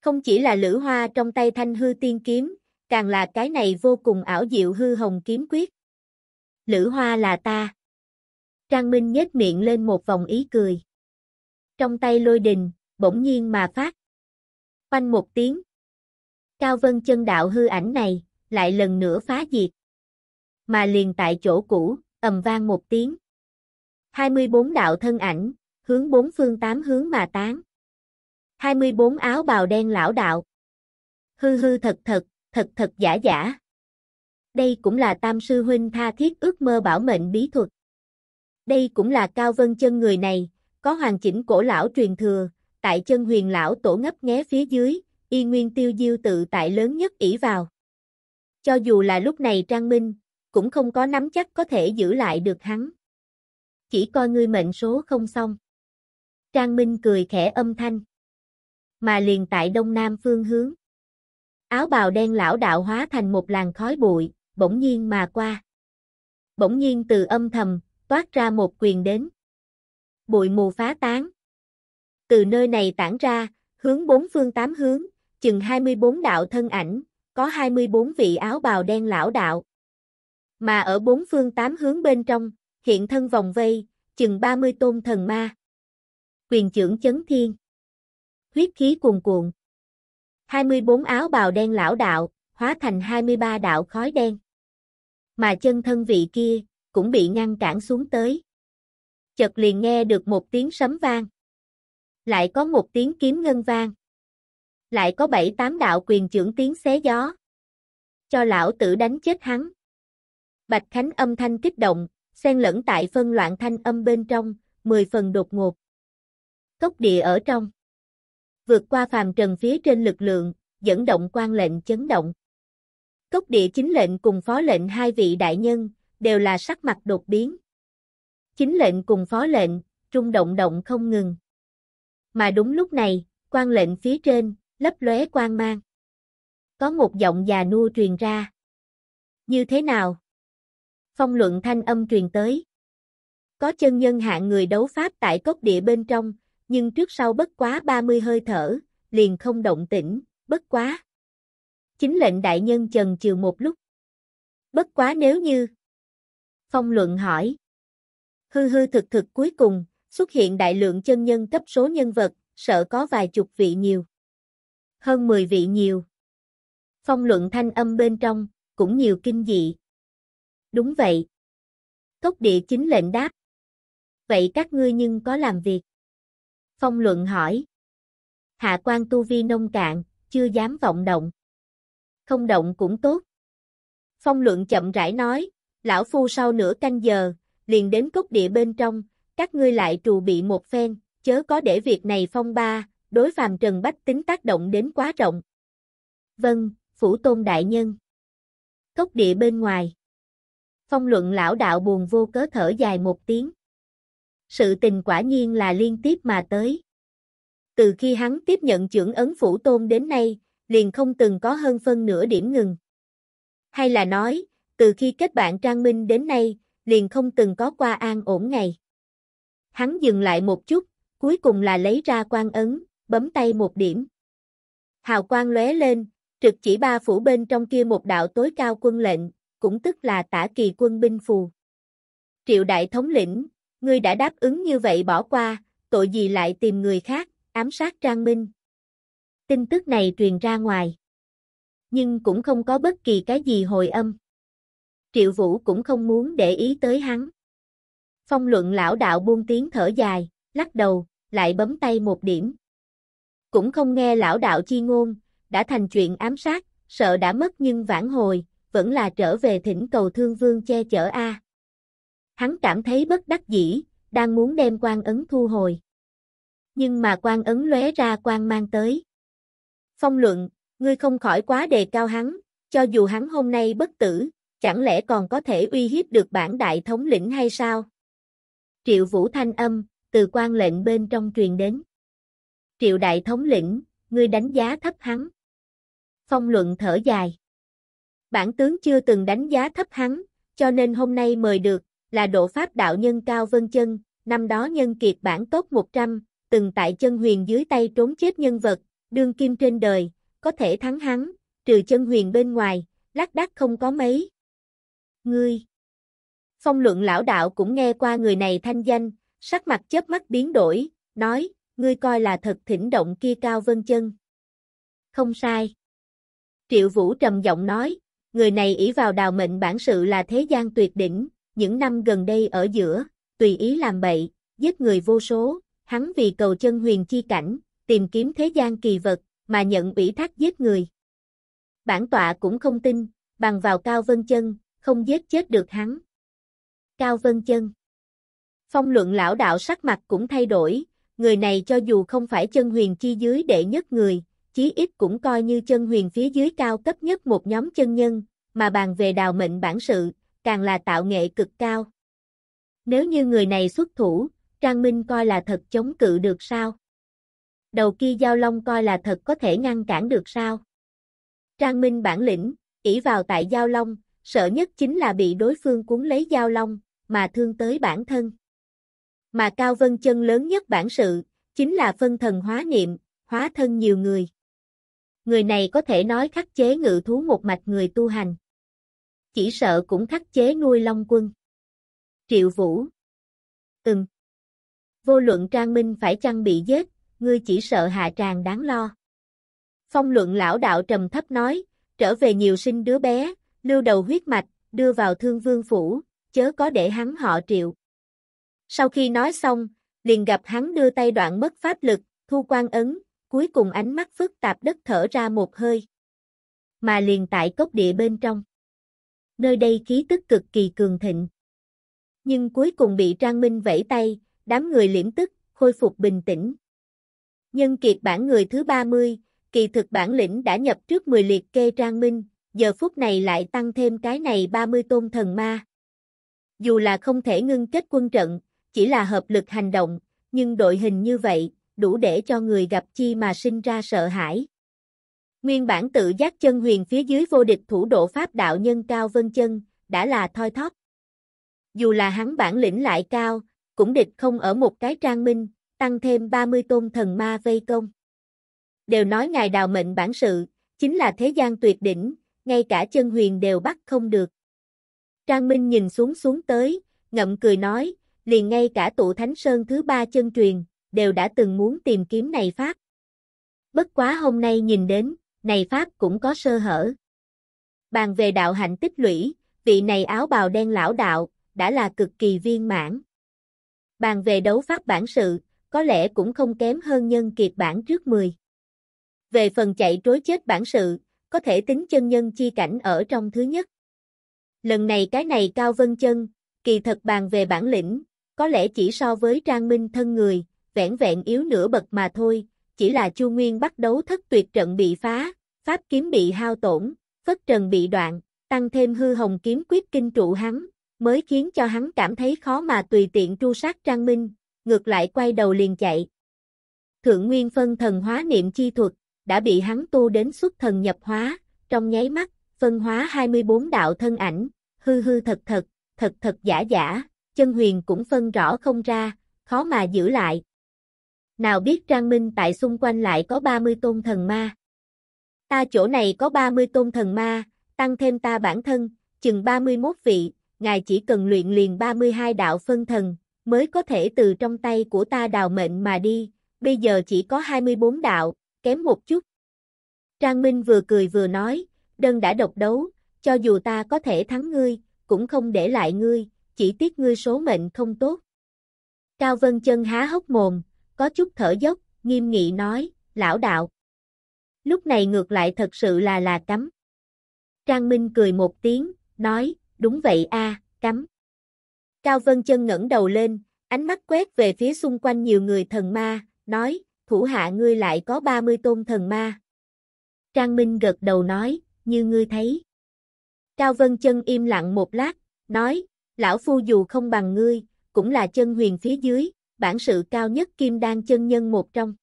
Không chỉ là Lữ Hoa trong tay thanh hư tiên kiếm, càng là cái này vô cùng ảo diệu hư hồng kiếm quyết. Lữ Hoa là ta. Trang Minh nhếch miệng lên một vòng ý cười. Trong tay lôi đình, bỗng nhiên mà phát. quanh một tiếng. Cao Vân chân đạo hư ảnh này, lại lần nữa phá diệt mà liền tại chỗ cũ, ầm vang một tiếng. 24 đạo thân ảnh, hướng bốn phương tám hướng mà tán. 24 áo bào đen lão đạo. Hư hư thật thật, thật thật giả giả. Đây cũng là tam sư huynh tha thiết ước mơ bảo mệnh bí thuật. Đây cũng là cao vân chân người này, có hoàn chỉnh cổ lão truyền thừa, tại chân huyền lão tổ ngấp nghé phía dưới, y nguyên tiêu diêu tự tại lớn nhất ỷ vào. Cho dù là lúc này Trang Minh, cũng không có nắm chắc có thể giữ lại được hắn. Chỉ coi ngươi mệnh số không xong. Trang Minh cười khẽ âm thanh. Mà liền tại đông nam phương hướng. Áo bào đen lão đạo hóa thành một làn khói bụi, bỗng nhiên mà qua. Bỗng nhiên từ âm thầm, toát ra một quyền đến. Bụi mù phá tán. Từ nơi này tản ra, hướng bốn phương tám hướng, chừng 24 đạo thân ảnh, có 24 vị áo bào đen lão đạo mà ở bốn phương tám hướng bên trong, hiện thân vòng vây, chừng 30 tôn thần ma. Quyền trưởng chấn thiên. Huyết khí cuồn cuộn. 24 áo bào đen lão đạo, hóa thành 23 đạo khói đen. Mà chân thân vị kia, cũng bị ngăn cản xuống tới. Chợt liền nghe được một tiếng sấm vang. Lại có một tiếng kiếm ngân vang. Lại có bảy tám đạo quyền trưởng tiếng xé gió. Cho lão tử đánh chết hắn. Bạch Khánh âm thanh kích động, xen lẫn tại phân loạn thanh âm bên trong, mười phần đột ngột. Cốc địa ở trong. Vượt qua phàm trần phía trên lực lượng, dẫn động quan lệnh chấn động. Cốc địa chính lệnh cùng phó lệnh hai vị đại nhân, đều là sắc mặt đột biến. Chính lệnh cùng phó lệnh, trung động động không ngừng. Mà đúng lúc này, quan lệnh phía trên, lấp lóe quan mang. Có một giọng già nua truyền ra. Như thế nào? Phong luận thanh âm truyền tới. Có chân nhân hạng người đấu pháp tại cốc địa bên trong, nhưng trước sau bất quá 30 hơi thở, liền không động tĩnh, bất quá. Chính lệnh đại nhân trần chừ một lúc. Bất quá nếu như. Phong luận hỏi. Hư hư thực thực cuối cùng, xuất hiện đại lượng chân nhân cấp số nhân vật, sợ có vài chục vị nhiều. Hơn 10 vị nhiều. Phong luận thanh âm bên trong, cũng nhiều kinh dị. Đúng vậy. Cốc địa chính lệnh đáp. Vậy các ngươi nhưng có làm việc? Phong luận hỏi. Hạ quan tu vi nông cạn, chưa dám vọng động. Không động cũng tốt. Phong luận chậm rãi nói, lão phu sau nửa canh giờ, liền đến cốc địa bên trong, các ngươi lại trù bị một phen, chớ có để việc này phong ba, đối phàm trần bách tính tác động đến quá rộng. Vâng, phủ tôn đại nhân. Cốc địa bên ngoài. Phong luận lão đạo buồn vô cớ thở dài một tiếng. Sự tình quả nhiên là liên tiếp mà tới. Từ khi hắn tiếp nhận trưởng ấn phủ tôn đến nay, liền không từng có hơn phân nửa điểm ngừng. Hay là nói, từ khi kết bạn Trang Minh đến nay, liền không từng có qua an ổn ngày. Hắn dừng lại một chút, cuối cùng là lấy ra quan ấn, bấm tay một điểm. Hào quang lóe lên, trực chỉ ba phủ bên trong kia một đạo tối cao quân lệnh, cũng tức là tả kỳ quân binh phù. Triệu đại thống lĩnh, ngươi đã đáp ứng như vậy bỏ qua, tội gì lại tìm người khác, ám sát Trang Minh. Tin tức này truyền ra ngoài. Nhưng cũng không có bất kỳ cái gì hồi âm. Triệu Vũ cũng không muốn để ý tới hắn. Phong luận lão đạo buông tiếng thở dài, lắc đầu, lại bấm tay một điểm. Cũng không nghe lão đạo chi ngôn, đã thành chuyện ám sát, sợ đã mất nhưng vãn hồi, vẫn là trở về thỉnh cầu thương vương che chở a. Hắn cảm thấy bất đắc dĩ, đang muốn đem quan ấn thu hồi. Nhưng mà quan ấn lóe ra quan mang tới. Phong luận, ngươi không khỏi quá đề cao hắn, cho dù hắn hôm nay bất tử, chẳng lẽ còn có thể uy hiếp được bản đại thống lĩnh hay sao? Triệu Vũ thanh âm, từ quan lệnh bên trong truyền đến. Triệu đại thống lĩnh, ngươi đánh giá thấp hắn. Phong luận thở dài. Bản tướng chưa từng đánh giá thấp hắn, cho nên hôm nay mời được, là độ pháp đạo nhân Cao Vân Chân, năm đó nhân kiệt bản tốt 100, từng tại chân huyền dưới tay trốn chết nhân vật, đương kim trên đời, có thể thắng hắn, trừ chân huyền bên ngoài, lác đác không có mấy. Ngươi Phong luận lão đạo cũng nghe qua người này thanh danh, sắc mặt chớp mắt biến đổi, nói, ngươi coi là thật thỉnh động kia cao vân chân. Không sai. Triệu Vũ trầm giọng nói, người này ỷ vào đào mệnh bản sự là thế gian tuyệt đỉnh, những năm gần đây ở giữa, tùy ý làm bậy, giết người vô số, hắn vì cầu chân huyền chi cảnh, tìm kiếm thế gian kỳ vật, mà nhận ủy thác giết người. Bản tọa cũng không tin, bằng vào Cao Vân Chân, không giết chết được hắn. Cao Vân Chân Phong luận lão đạo sắc mặt cũng thay đổi, người này cho dù không phải chân huyền chi dưới đệ nhất người, chí ít cũng coi như chân huyền phía dưới cao cấp nhất một nhóm chân nhân, mà bàn về đào mệnh bản sự, càng là tạo nghệ cực cao. Nếu như người này xuất thủ, Trang Minh coi là thật chống cự được sao? Đầu kia Giao Long coi là thật có thể ngăn cản được sao? Trang Minh bản lĩnh, ỷ vào tại Giao Long, sợ nhất chính là bị đối phương cuốn lấy Giao Long, mà thương tới bản thân. Mà Cao Vân Chân lớn nhất bản sự, chính là phân thần hóa niệm, hóa thân nhiều người người này có thể nói khắc chế ngự thú một mạch người tu hành. Chỉ sợ cũng khắc chế nuôi long quân. Triệu Vũ Ừm. Vô luận Trang Minh phải chăng bị giết, ngươi chỉ sợ hạ tràng đáng lo. Phong luận lão đạo trầm thấp nói, trở về nhiều sinh đứa bé, lưu đầu huyết mạch, đưa vào thương vương phủ, chớ có để hắn họ triệu. Sau khi nói xong, liền gặp hắn đưa tay đoạn mất pháp lực, thu quan ấn, cuối cùng ánh mắt phức tạp đất thở ra một hơi. Mà liền tại cốc địa bên trong. Nơi đây khí tức cực kỳ cường thịnh. Nhưng cuối cùng bị Trang Minh vẫy tay, đám người liễm tức, khôi phục bình tĩnh. Nhân kiệt bản người thứ 30, kỳ thực bản lĩnh đã nhập trước 10 liệt kê Trang Minh, giờ phút này lại tăng thêm cái này 30 tôn thần ma. Dù là không thể ngưng kết quân trận, chỉ là hợp lực hành động, nhưng đội hình như vậy, đủ để cho người gặp chi mà sinh ra sợ hãi. Nguyên bản tự giác chân huyền phía dưới vô địch thủ độ pháp đạo nhân cao vân chân, đã là thoi thóp. Dù là hắn bản lĩnh lại cao, cũng địch không ở một cái trang minh, tăng thêm 30 tôn thần ma vây công. Đều nói ngài đào mệnh bản sự, chính là thế gian tuyệt đỉnh, ngay cả chân huyền đều bắt không được. Trang Minh nhìn xuống xuống tới, ngậm cười nói, liền ngay cả tụ thánh sơn thứ ba chân truyền, đều đã từng muốn tìm kiếm này Pháp. Bất quá hôm nay nhìn đến, này Pháp cũng có sơ hở. Bàn về đạo hạnh tích lũy, vị này áo bào đen lão đạo, đã là cực kỳ viên mãn. Bàn về đấu pháp bản sự, có lẽ cũng không kém hơn nhân kiệt bản trước 10. Về phần chạy trối chết bản sự, có thể tính chân nhân chi cảnh ở trong thứ nhất. Lần này cái này Cao Vân Chân, kỳ thật bàn về bản lĩnh, có lẽ chỉ so với Trang Minh thân người, vẻn vẹn yếu nửa bậc mà thôi, chỉ là Chu Nguyên bắt đấu thất tuyệt trận bị phá, pháp kiếm bị hao tổn, phất trần bị đoạn, tăng thêm hư hồng kiếm quyết kinh trụ hắn, mới khiến cho hắn cảm thấy khó mà tùy tiện tru sát Trang Minh, ngược lại quay đầu liền chạy. Thượng Nguyên phân thần hóa niệm chi thuật, đã bị hắn tu đến xuất thần nhập hóa, trong nháy mắt, phân hóa 24 đạo thân ảnh, hư hư thật thật, thật thật giả giả, chân huyền cũng phân rõ không ra, khó mà giữ lại, nào biết Trang Minh tại xung quanh lại có 30 tôn thần ma. Ta chỗ này có 30 tôn thần ma, tăng thêm ta bản thân, chừng 31 vị, ngài chỉ cần luyện liền 32 đạo phân thần, mới có thể từ trong tay của ta đào mệnh mà đi, bây giờ chỉ có 24 đạo, kém một chút. Trang Minh vừa cười vừa nói, đơn đã độc đấu, cho dù ta có thể thắng ngươi, cũng không để lại ngươi, chỉ tiếc ngươi số mệnh không tốt. Cao Vân Chân há hốc mồm, có chút thở dốc, nghiêm nghị nói, lão đạo. Lúc này ngược lại thật sự là là cấm. Trang Minh cười một tiếng, nói, đúng vậy a, cấm. Cao Vân Chân ngẩng đầu lên, ánh mắt quét về phía xung quanh nhiều người thần ma, nói, thủ hạ ngươi lại có 30 tôn thần ma. Trang Minh gật đầu nói, như ngươi thấy. Cao Vân Chân im lặng một lát, nói, lão phu dù không bằng ngươi, cũng là chân huyền phía dưới, bản sự cao nhất kim đan chân nhân một trong.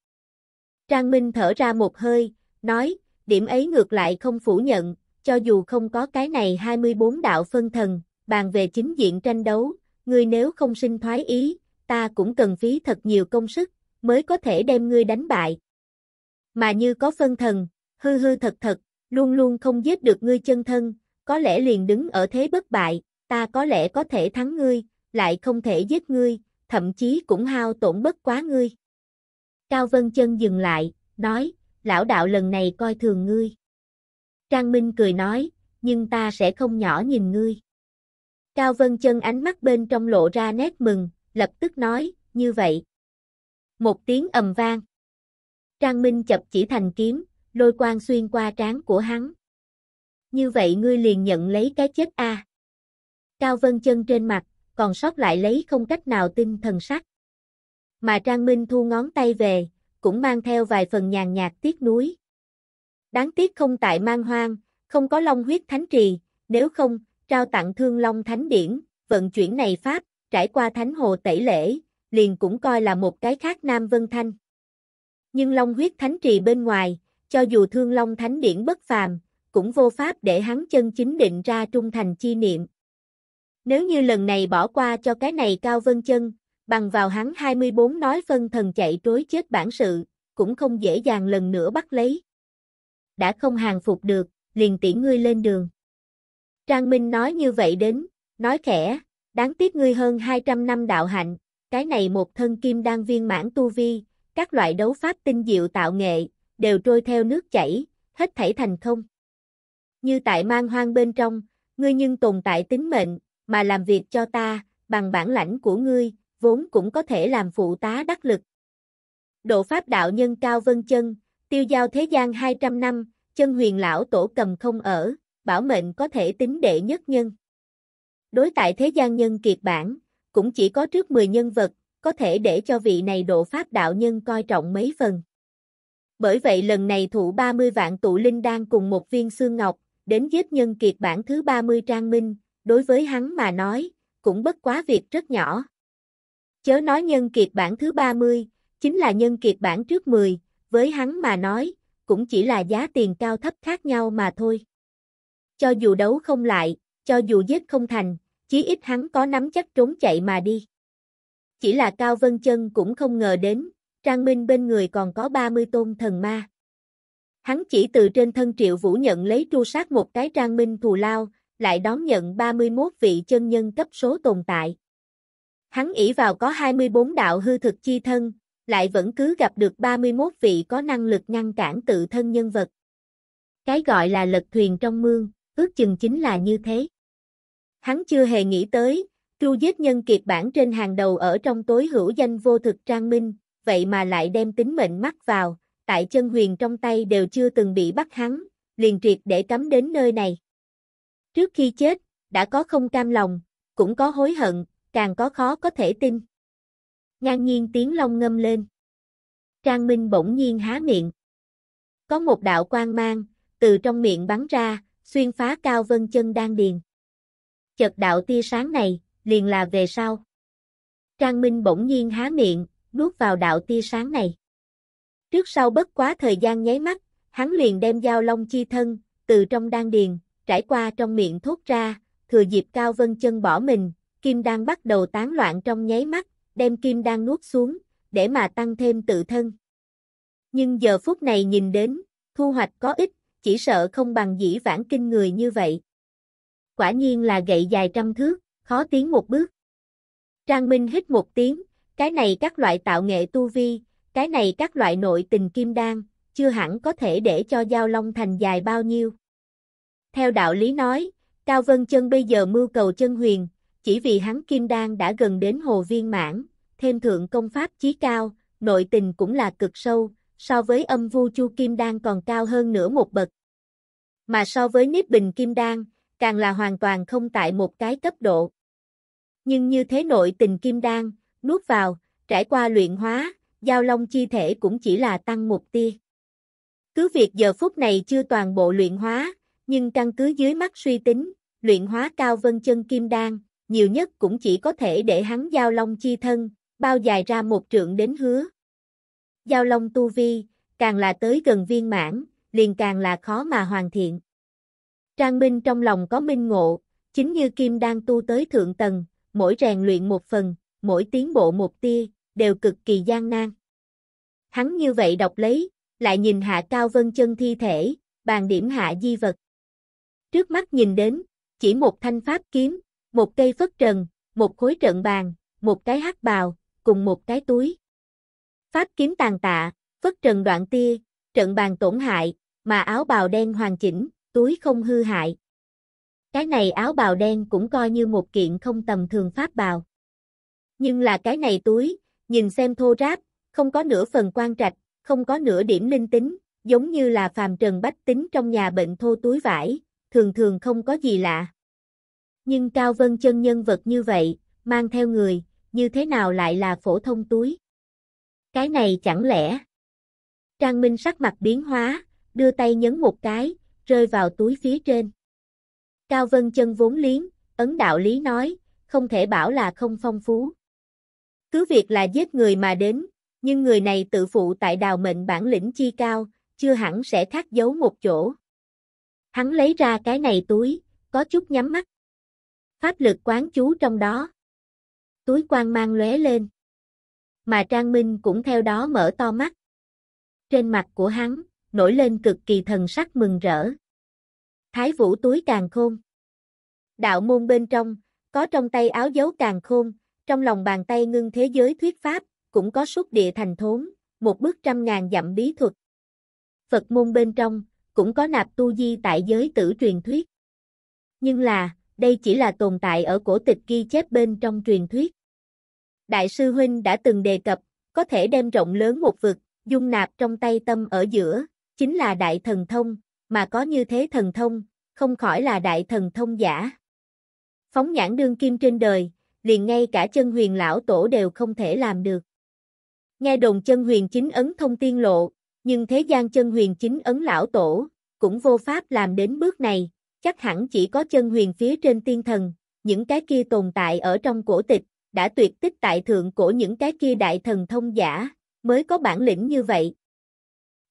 Trang Minh thở ra một hơi, nói, điểm ấy ngược lại không phủ nhận, cho dù không có cái này 24 đạo phân thần, bàn về chính diện tranh đấu, ngươi nếu không sinh thoái ý, ta cũng cần phí thật nhiều công sức, mới có thể đem ngươi đánh bại. Mà như có phân thần, hư hư thật thật, luôn luôn không giết được ngươi chân thân, có lẽ liền đứng ở thế bất bại, ta có lẽ có thể thắng ngươi, lại không thể giết ngươi, thậm chí cũng hao tổn bất quá ngươi. Cao Vân Chân dừng lại, nói, lão đạo lần này coi thường ngươi. Trang Minh cười nói, nhưng ta sẽ không nhỏ nhìn ngươi. Cao Vân Chân ánh mắt bên trong lộ ra nét mừng, lập tức nói, như vậy. Một tiếng ầm vang. Trang Minh chập chỉ thành kiếm, lôi quang xuyên qua trán của hắn. Như vậy ngươi liền nhận lấy cái chết a. Cao Vân Chân trên mặt còn sót lại lấy không cách nào tin thần sắc. Mà Trang Minh thu ngón tay về, cũng mang theo vài phần nhàn nhạt tiếc nuối. Đáng tiếc không tại mang hoang, không có long huyết thánh trì, nếu không, trao tặng thương long thánh điển, vận chuyển này Pháp, trải qua thánh hồ tẩy lễ, liền cũng coi là một cái khác Nam Vân Thanh. Nhưng long huyết thánh trì bên ngoài, cho dù thương long thánh điển bất phàm, cũng vô pháp để hắn chân chính định ra trung thành chi niệm. Nếu như lần này bỏ qua cho cái này Cao Vân Chân, bằng vào hắn 24 nói phân thần chạy trối chết bản sự, cũng không dễ dàng lần nữa bắt lấy. Đã không hàng phục được, liền tiễn ngươi lên đường. Trang Minh nói như vậy đến, nói khẽ, đáng tiếc ngươi hơn 200 năm đạo hạnh, cái này một thân kim đan viên mãn tu vi, các loại đấu pháp tinh diệu tạo nghệ, đều trôi theo nước chảy, hết thảy thành không. Như tại mang hoang bên trong, ngươi nhưng tồn tại tính mệnh, mà làm việc cho ta, bằng bản lãnh của ngươi, vốn cũng có thể làm phụ tá đắc lực. Độ Pháp đạo nhân cao vân chân, tiêu giao thế gian 200 năm, chân huyền lão tổ cầm không ở, bảo mệnh có thể tính đệ nhất nhân. Đối tại thế gian nhân kiệt bản, cũng chỉ có trước 10 nhân vật, có thể để cho vị này độ Pháp đạo nhân coi trọng mấy phần. Bởi vậy lần này thụ 30 vạn tụ linh đang cùng một viên xương ngọc, đến giết nhân kiệt bản thứ 30 trang minh, đối với hắn mà nói, cũng bất quá việc rất nhỏ. Chớ nói nhân kiệt bản thứ 30, chính là nhân kiệt bản trước 10, với hắn mà nói, cũng chỉ là giá tiền cao thấp khác nhau mà thôi. Cho dù đấu không lại, cho dù giết không thành, chí ít hắn có nắm chắc trốn chạy mà đi. Chỉ là Cao Vân Chân cũng không ngờ đến, Trang Minh bên người còn có 30 tôn thần ma. Hắn chỉ từ trên thân Triệu Vũ nhận lấy tru sát một cái Trang Minh thù lao, lại đón nhận 31 vị chân nhân cấp số tồn tại. Hắn ỷ vào có 24 đạo hư thực chi thân, lại vẫn cứ gặp được 31 vị có năng lực ngăn cản tự thân nhân vật. Cái gọi là lật thuyền trong mương, ước chừng chính là như thế. Hắn chưa hề nghĩ tới, tru giết nhân kiệt bản trên hàng đầu ở trong tối hữu danh vô thực trang minh, vậy mà lại đem tính mệnh mắc vào, tại chân huyền trong tay đều chưa từng bị bắt hắn, liền triệt để cắm đến nơi này. Trước khi chết, đã có không cam lòng, cũng có hối hận, càng có khó có thể tin. Ngang nhiên tiếng long ngâm lên. Trang Minh bỗng nhiên há miệng. Có một đạo quang mang, từ trong miệng bắn ra, xuyên phá cao vân chân đang điền. Chợt đạo tia sáng này, liền là về sau. Trang Minh bỗng nhiên há miệng, nuốt vào đạo tia sáng này. Trước sau bất quá thời gian nháy mắt, hắn liền đem dao long chi thân, từ trong đan điền, trải qua trong miệng thốt ra, thừa dịp Cao Vân chân bỏ mình, kim đan bắt đầu tán loạn trong nháy mắt, đem kim đan nuốt xuống, để mà tăng thêm tự thân. Nhưng giờ phút này nhìn đến, thu hoạch có ít chỉ sợ không bằng dĩ vãng kinh người như vậy. Quả nhiên là gậy dài trăm thước, khó tiến một bước. Trang Minh hít một tiếng, cái này các loại tạo nghệ tu vi, cái này các loại nội tình kim đan, chưa hẳn có thể để cho giao long thành dài bao nhiêu. Theo đạo lý nói, Cao Vân Chân bây giờ mưu cầu chân huyền, chỉ vì hắn kim đan đã gần đến hồ viên mãn, thêm thượng công pháp chí cao, nội tình cũng là cực sâu, so với âm vu chu kim đan còn cao hơn nửa một bậc. Mà so với nếp bình kim đan, càng là hoàn toàn không tại một cái cấp độ. Nhưng như thế nội tình kim đan, nuốt vào, trải qua luyện hóa, giao long chi thể cũng chỉ là tăng một tia. Cứ việc giờ phút này chưa toàn bộ luyện hóa, nhưng căn cứ dưới mắt suy tính, luyện hóa cao vân chân kim đan, nhiều nhất cũng chỉ có thể để hắn giao long chi thân, bao dài ra một trượng đến hứa. Giao long tu vi, càng là tới gần viên mãn, liền càng là khó mà hoàn thiện. Trang Minh trong lòng có minh ngộ, chính như kim đang tu tới thượng tầng, mỗi rèn luyện một phần, mỗi tiến bộ một tia, đều cực kỳ gian nan. Hắn như vậy đọc lấy, lại nhìn hạ cao vân chân thi thể, bàn điểm hạ di vật. Trước mắt nhìn đến, chỉ một thanh pháp kiếm, một cây phất trần, một khối trận bàn, một cái hắc bào, cùng một cái túi. Pháp kiếm tàn tạ, phất trần đoạn tia, trận bàn tổn hại, mà áo bào đen hoàn chỉnh, túi không hư hại. Cái này áo bào đen cũng coi như một kiện không tầm thường pháp bào. Nhưng là cái này túi, nhìn xem thô ráp, không có nửa phần quan trạch, không có nửa điểm linh tính, giống như là phàm trần bách tính trong nhà bệnh thô túi vải, thường thường không có gì lạ. Nhưng Cao Vân Chân nhân vật như vậy, mang theo người, như thế nào lại là phổ thông túi? Cái này chẳng lẽ? Trang Minh sắc mặt biến hóa, đưa tay nhấn một cái, rơi vào túi phía trên. Cao Vân Chân vốn liếng, ấn đạo lý nói, không thể bảo là không phong phú. Cứ việc là giết người mà đến, nhưng người này tự phụ tại đào mệnh bản lĩnh chi cao, chưa hẳn sẽ khắc dấu một chỗ. Hắn lấy ra cái này túi, có chút nhắm mắt. Pháp lực quán chú trong đó. Túi quang mang lóe lên. Mà Trang Minh cũng theo đó mở to mắt. Trên mặt của hắn, nổi lên cực kỳ thần sắc mừng rỡ. Thái vũ túi càng khôn. Đạo môn bên trong, có trong tay áo dấu càng khôn, trong lòng bàn tay ngưng thế giới thuyết pháp, cũng có xúc địa thành thốn, một bước trăm ngàn dặm bí thuật. Phật môn bên trong, cũng có nạp tu di tại giới tử truyền thuyết. Nhưng là, đây chỉ là tồn tại ở cổ tịch ghi chép bên trong truyền thuyết. Đại sư Huynh đã từng đề cập, có thể đem rộng lớn một vực, dung nạp trong tay tâm ở giữa, chính là đại thần thông, mà có như thế thần thông, không khỏi là đại thần thông giả. Phóng nhãn đương kim trên đời, liền ngay cả chân huyền lão tổ đều không thể làm được. Nghe đồn chân huyền chính ấn thông tiên lộ, nhưng thế gian chân huyền chính ấn lão tổ, cũng vô pháp làm đến bước này, chắc hẳn chỉ có chân huyền phía trên tiên thần, những cái kia tồn tại ở trong cổ tịch, đã tuyệt tích tại thượng cổ những cái kia đại thần thông giả, mới có bản lĩnh như vậy.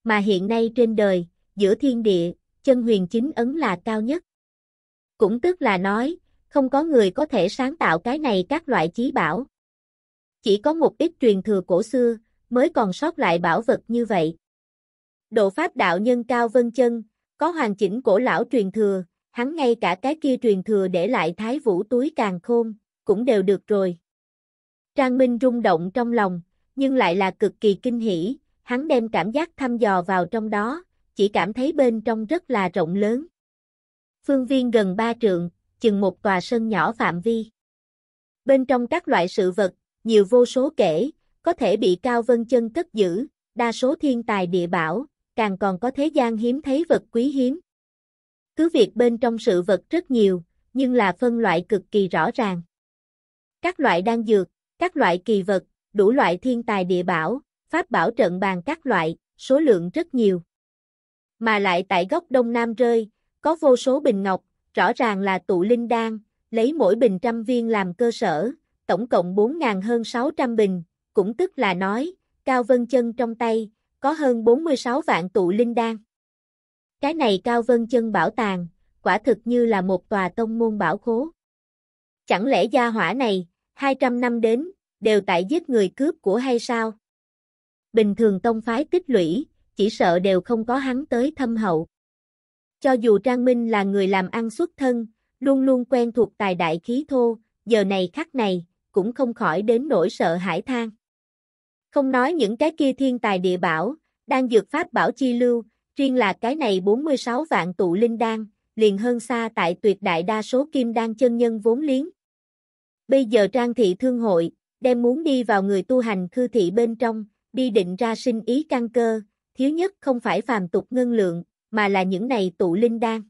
Mà hiện nay trên đời, giữa thiên địa, chân huyền chính ấn là cao nhất. Cũng tức là nói, không có người có thể sáng tạo cái này các loại chí bảo. Chỉ có một ít truyền thừa cổ xưa, mới còn sót lại bảo vật như vậy. Độ pháp đạo nhân cao vân chân, có hoàn chỉnh cổ lão truyền thừa, hắn ngay cả cái kia truyền thừa để lại thái vũ túi càng khôn, cũng đều được rồi. Trang Minh rung động trong lòng, nhưng lại là cực kỳ kinh hỉ, hắn đem cảm giác thăm dò vào trong đó, chỉ cảm thấy bên trong rất là rộng lớn. Phương viên gần ba trượng, chừng một tòa sân nhỏ phạm vi. Bên trong các loại sự vật, nhiều vô số kể, có thể bị Cao Vân Chân cất giữ, đa số thiên tài địa bảo, càng còn có thế gian hiếm thấy vật quý hiếm. Cứ việc bên trong sự vật rất nhiều, nhưng là phân loại cực kỳ rõ ràng. Các loại đan dược, các loại kỳ vật, đủ loại thiên tài địa bảo, pháp bảo trận bàn các loại, số lượng rất nhiều. Mà lại tại góc đông nam rơi, có vô số bình ngọc, rõ ràng là tụ linh đan, lấy mỗi bình trăm viên làm cơ sở, tổng cộng 4.000 hơn 600 bình, cũng tức là nói, Cao Vân Chân trong tay, có hơn 46 vạn tụ linh đan. Cái này Cao Vân Chân bảo tàng, quả thực như là một tòa tông môn bảo khố. Chẳng lẽ gia hỏa này, 200 năm đến, đều tại giết người cướp của hay sao? Bình thường tông phái tích lũy, chỉ sợ đều không có hắn tới thâm hậu. Cho dù Trang Minh là người làm ăn xuất thân, luôn luôn quen thuộc tài đại khí thô, giờ này khắc này, cũng không khỏi đến nỗi sợ hãi than. Không nói những cái kia thiên tài địa bảo, đang dược pháp bảo chi lưu, riêng là cái này 46 vạn tụ linh đan, liền hơn xa tại tuyệt đại đa số kim đan chân nhân vốn liếng. Bây giờ trang thị thương hội, đem muốn đi vào người tu hành khư thị bên trong, đi định ra sinh ý căn cơ, thiếu nhất không phải phàm tục ngân lượng, mà là những này tụ linh đan.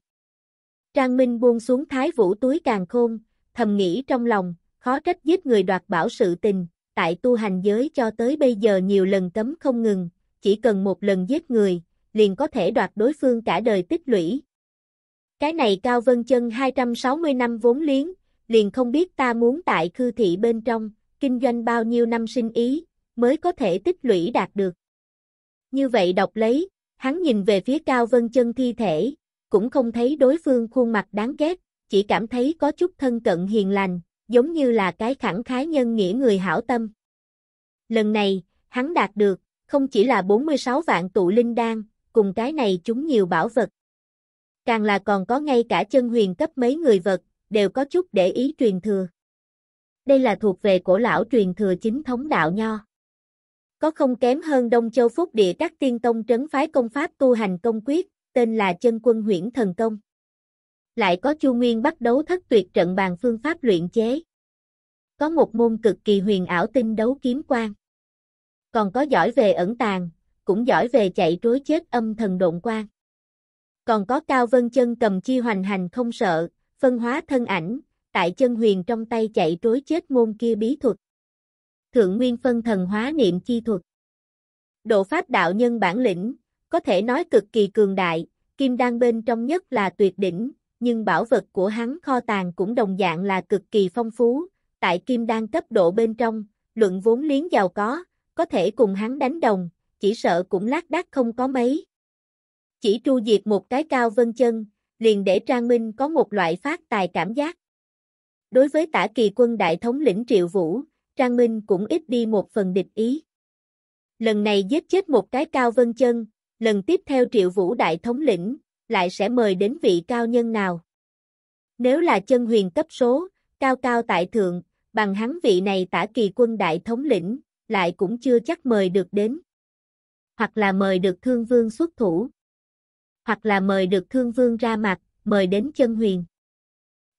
Trang Minh buông xuống thái vũ túi càng khôn, thầm nghĩ trong lòng, khó trách giết người đoạt bảo sự tình, tại tu hành giới cho tới bây giờ nhiều lần cấm không ngừng, chỉ cần một lần giết người, liền có thể đoạt đối phương cả đời tích lũy. Cái này Cao Vân Chân 260 năm vốn liếng, liền không biết ta muốn tại khư thị bên trong, kinh doanh bao nhiêu năm sinh ý, mới có thể tích lũy đạt được. Như vậy đọc lấy, hắn nhìn về phía Cao Vân Chân thi thể, cũng không thấy đối phương khuôn mặt đáng ghét, chỉ cảm thấy có chút thân cận hiền lành, giống như là cái khẳng khái nhân nghĩa người hảo tâm. Lần này, hắn đạt được, không chỉ là 46 vạn tụ linh đan, cùng cái này chúng nhiều bảo vật. Càng là còn có ngay cả chân huyền cấp mấy người vật, đều có chút để ý truyền thừa. Đây là thuộc về cổ lão truyền thừa chính thống đạo nho. Có không kém hơn Đông Châu Phúc Địa các tiên tông trấn phái công pháp tu hành công quyết, tên là chân quân huyển thần công lại có Chu Nguyên bắt đấu thất tuyệt trận bàn phương pháp luyện chế. Có một môn cực kỳ huyền ảo tinh đấu kiếm quan. Còn có giỏi về ẩn tàng, cũng giỏi về chạy trối chết âm thần độn quan. Còn có Cao Vân Chân cầm chi hoành hành không sợ, phân hóa thân ảnh, tại chân huyền trong tay chạy trối chết môn kia bí thuật. Thượng Nguyên phân thần hóa niệm chi thuật. Độ pháp đạo nhân bản lĩnh, có thể nói cực kỳ cường đại, kim đan bên trong nhất là tuyệt đỉnh, nhưng bảo vật của hắn kho tàng cũng đồng dạng là cực kỳ phong phú, tại kim đan cấp độ bên trong, luận vốn liếng giàu có, có thể cùng hắn đánh đồng, chỉ sợ cũng lác đác không có mấy. Chỉ tru diệt một cái cao vân chân, liền để Trang Minh có một loại phát tài cảm giác. Đối với tả kỳ quân đại thống lĩnh Triệu Vũ, Trang Minh cũng ít đi một phần địch ý. Lần này giết chết một cái cao vân chân, lần tiếp theo Triệu Vũ đại thống lĩnh, lại sẽ mời đến vị cao nhân nào. Nếu là chân huyền cấp số, cao cao tại thượng, bằng hắn vị này tả kỳ quân đại thống lĩnh, lại cũng chưa chắc mời được đến. Hoặc là mời được thương vương xuất thủ. Hoặc là mời được thương vương ra mặt, mời đến chân huyền.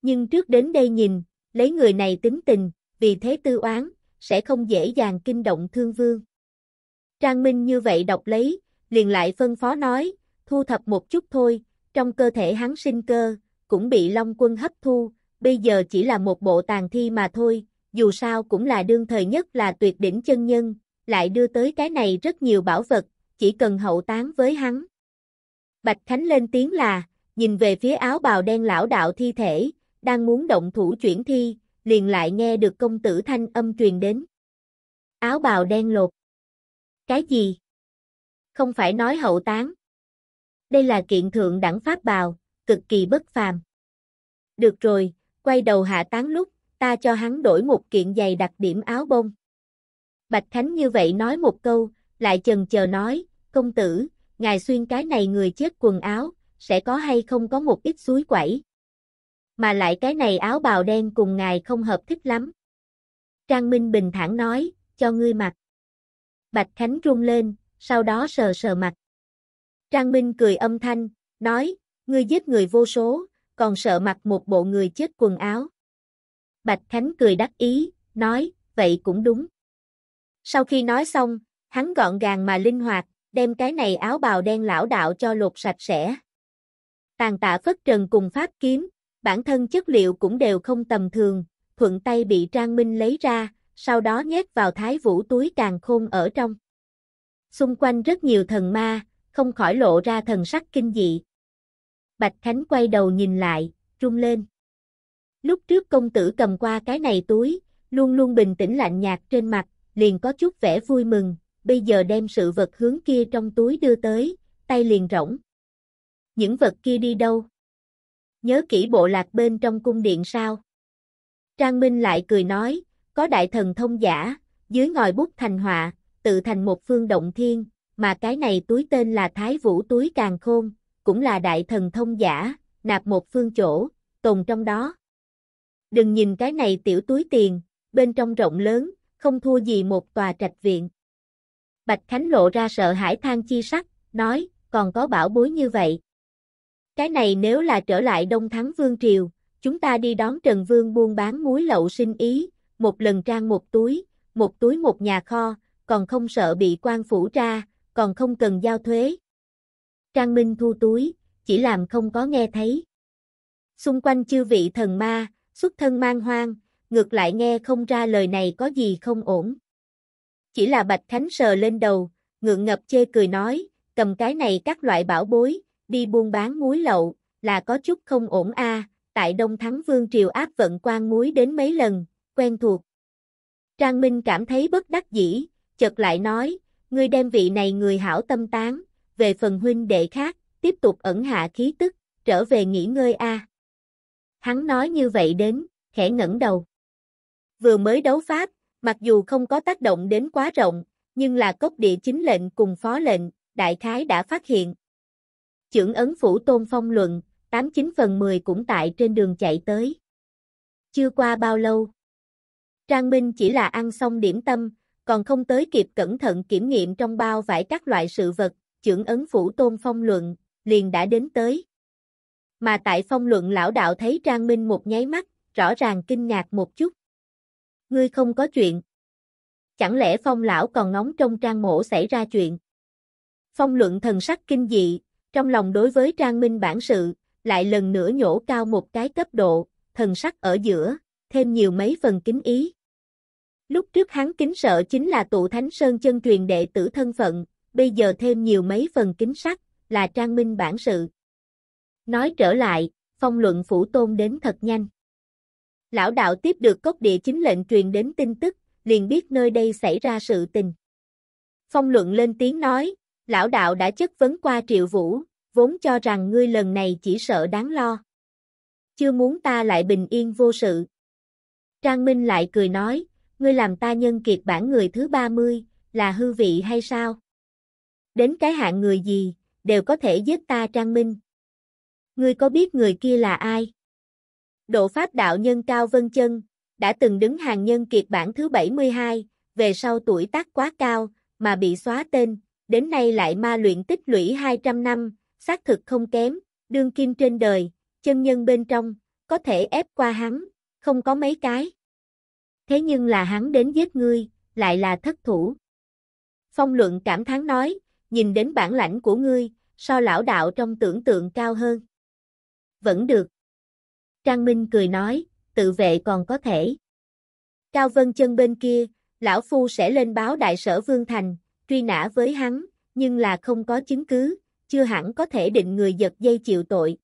Nhưng trước đến đây nhìn, lấy người này tính tình, vì thế tư oán, sẽ không dễ dàng kinh động thương vương. Trang Minh như vậy đọc lấy, liền lại phân phó nói, thu thập một chút thôi, trong cơ thể hắn sinh cơ, cũng bị Long Quân hấp thu, bây giờ chỉ là một bộ tàn thi mà thôi, dù sao cũng là đương thời nhất là tuyệt đỉnh chân nhân, lại đưa tới cái này rất nhiều bảo vật, chỉ cần hậu tán với hắn. Bạch Khánh lên tiếng là, nhìn về phía áo bào đen lão đạo thi thể, đang muốn động thủ chuyển thi, liền lại nghe được công tử thanh âm truyền đến. Áo bào đen lột. Cái gì? Không phải nói hậu tán, đây là kiện thượng đẳng pháp bào, cực kỳ bất phàm. Được rồi, quay đầu hạ tán lúc, ta cho hắn đổi một kiện giày đặc điểm áo bông. Bạch Khánh như vậy nói một câu, lại chần chờ nói, công tử, ngài xuyên cái này người chết quần áo, sẽ có hay không có một ít suối quẩy. Mà lại cái này áo bào đen cùng ngài không hợp thích lắm. Trang Minh bình thản nói, cho ngươi mặc. Bạch Khánh rung lên, sau đó sờ sờ mặt. Trang Minh cười âm thanh, nói, ngươi giết người vô số, còn sợ mặc một bộ người chết quần áo. Bạch Khánh cười đắc ý, nói, vậy cũng đúng. Sau khi nói xong, hắn gọn gàng mà linh hoạt, đem cái này áo bào đen lão đạo cho lột sạch sẽ. Tàn tạ phất trần cùng pháp kiếm, bản thân chất liệu cũng đều không tầm thường, thuận tay bị Trang Minh lấy ra, sau đó nhét vào thái vũ túi càng khôn ở trong. Xung quanh rất nhiều thần ma, không khỏi lộ ra thần sắc kinh dị. Bạch Khánh quay đầu nhìn lại, trung lên. Lúc trước công tử cầm qua cái này túi, luôn luôn bình tĩnh lạnh nhạt trên mặt, liền có chút vẻ vui mừng, bây giờ đem sự vật hướng kia trong túi đưa tới, tay liền rỗng. Những vật kia đi đâu? Nhớ kỹ bộ lạc bên trong cung điện sao? Trang Minh lại cười nói, có đại thần thông giả, dưới ngòi bút thành họa, tự thành một phương động thiên, mà cái này túi tên là Thái Vũ túi Càng Khôn, cũng là đại thần thông giả, nạp một phương chỗ, tồn trong đó. Đừng nhìn cái này tiểu túi tiền, bên trong rộng lớn, không thua gì một tòa trạch viện. Bạch Khánh lộ ra sợ hãi than chi sắc, nói, còn có bảo bối như vậy. Cái này nếu là trở lại Đông Thắng Vương Triều, chúng ta đi đón Trần Vương buôn bán muối lậu sinh ý, một lần trang một túi, một túi một nhà kho, còn không sợ bị quan phủ ra, còn không cần giao thuế. Trang Minh thu túi, chỉ làm không có nghe thấy. Xung quanh chư vị thần ma, xuất thân mang hoang, ngược lại nghe không ra lời này có gì không ổn. Chỉ là Bạch Khánh sờ lên đầu, ngượng ngập chê cười nói, cầm cái này các loại bảo bối, đi buôn bán muối lậu, là có chút không ổn a. tại Đông Thắng Vương Triều áp vận quan muối đến mấy lần, quen thuộc. Trang Minh cảm thấy bất đắc dĩ, chợt lại nói, ngươi đem vị này người hảo tâm tán, về phần huynh đệ khác, tiếp tục ẩn hạ khí tức, trở về nghỉ ngơi a. Hắn nói như vậy đến, khẽ ngẩng đầu. Vừa mới đấu pháp, mặc dù không có tác động đến quá rộng, nhưng là cốc địa chính lệnh cùng phó lệnh, đại khái đã phát hiện. Chưởng ấn phủ tôn phong luận, 89 phần 10 cũng tại trên đường chạy tới. Chưa qua bao lâu, Trang Minh chỉ là ăn xong điểm tâm, còn không tới kịp cẩn thận kiểm nghiệm trong bao vải các loại sự vật, trưởng ấn phủ tôn phong luận, liền đã đến tới. Mà tại phong luận lão đạo thấy Trang Minh một nháy mắt, rõ ràng kinh ngạc một chút. Ngươi không có chuyện. Chẳng lẽ phong lão còn ngóng trong trang mổ xảy ra chuyện? Phong luận thần sắc kinh dị, trong lòng đối với Trang Minh bản sự, lại lần nữa nhổ cao một cái cấp độ, thần sắc ở giữa, thêm nhiều mấy phần kính ý. Lúc trước hắn kính sợ chính là tụ thánh sơn chân truyền đệ tử thân phận, bây giờ thêm nhiều mấy phần kính sắc, là trang minh bản sự. Nói trở lại, phong luận phủ tôn đến thật nhanh. Lão đạo tiếp được cốc địa chính lệnh truyền đến tin tức, liền biết nơi đây xảy ra sự tình. Phong luận lên tiếng nói, lão đạo đã chất vấn qua triệu vũ, vốn cho rằng ngươi lần này chỉ sợ đáng lo. Chưa muốn ta lại bình yên vô sự. Trang Minh lại cười nói, ngươi làm ta nhân kiệt bản người thứ 30, là hư vị hay sao? Đến cái hạng người gì, đều có thể giết ta trang minh. Ngươi có biết người kia là ai? Độ Pháp đạo nhân Cao Vân Chân, đã từng đứng hàng nhân kiệt bản thứ 72, về sau tuổi tác quá cao, mà bị xóa tên, đến nay lại ma luyện tích lũy 200 năm, xác thực không kém, đương kim trên đời, chân nhân bên trong, có thể ép qua hắn, không có mấy cái thế nhưng là hắn đến giết ngươi, lại là thất thủ. Phong luận cảm thán nói, nhìn đến bản lãnh của ngươi, so lão đạo trong tưởng tượng cao hơn. Vẫn được. Trang Minh cười nói, tự vệ còn có thể. Cao Vân Chân bên kia, lão phu sẽ lên báo đại sở Vương Thành, truy nã với hắn, nhưng là không có chứng cứ, chưa hẳn có thể định người giật dây chịu tội.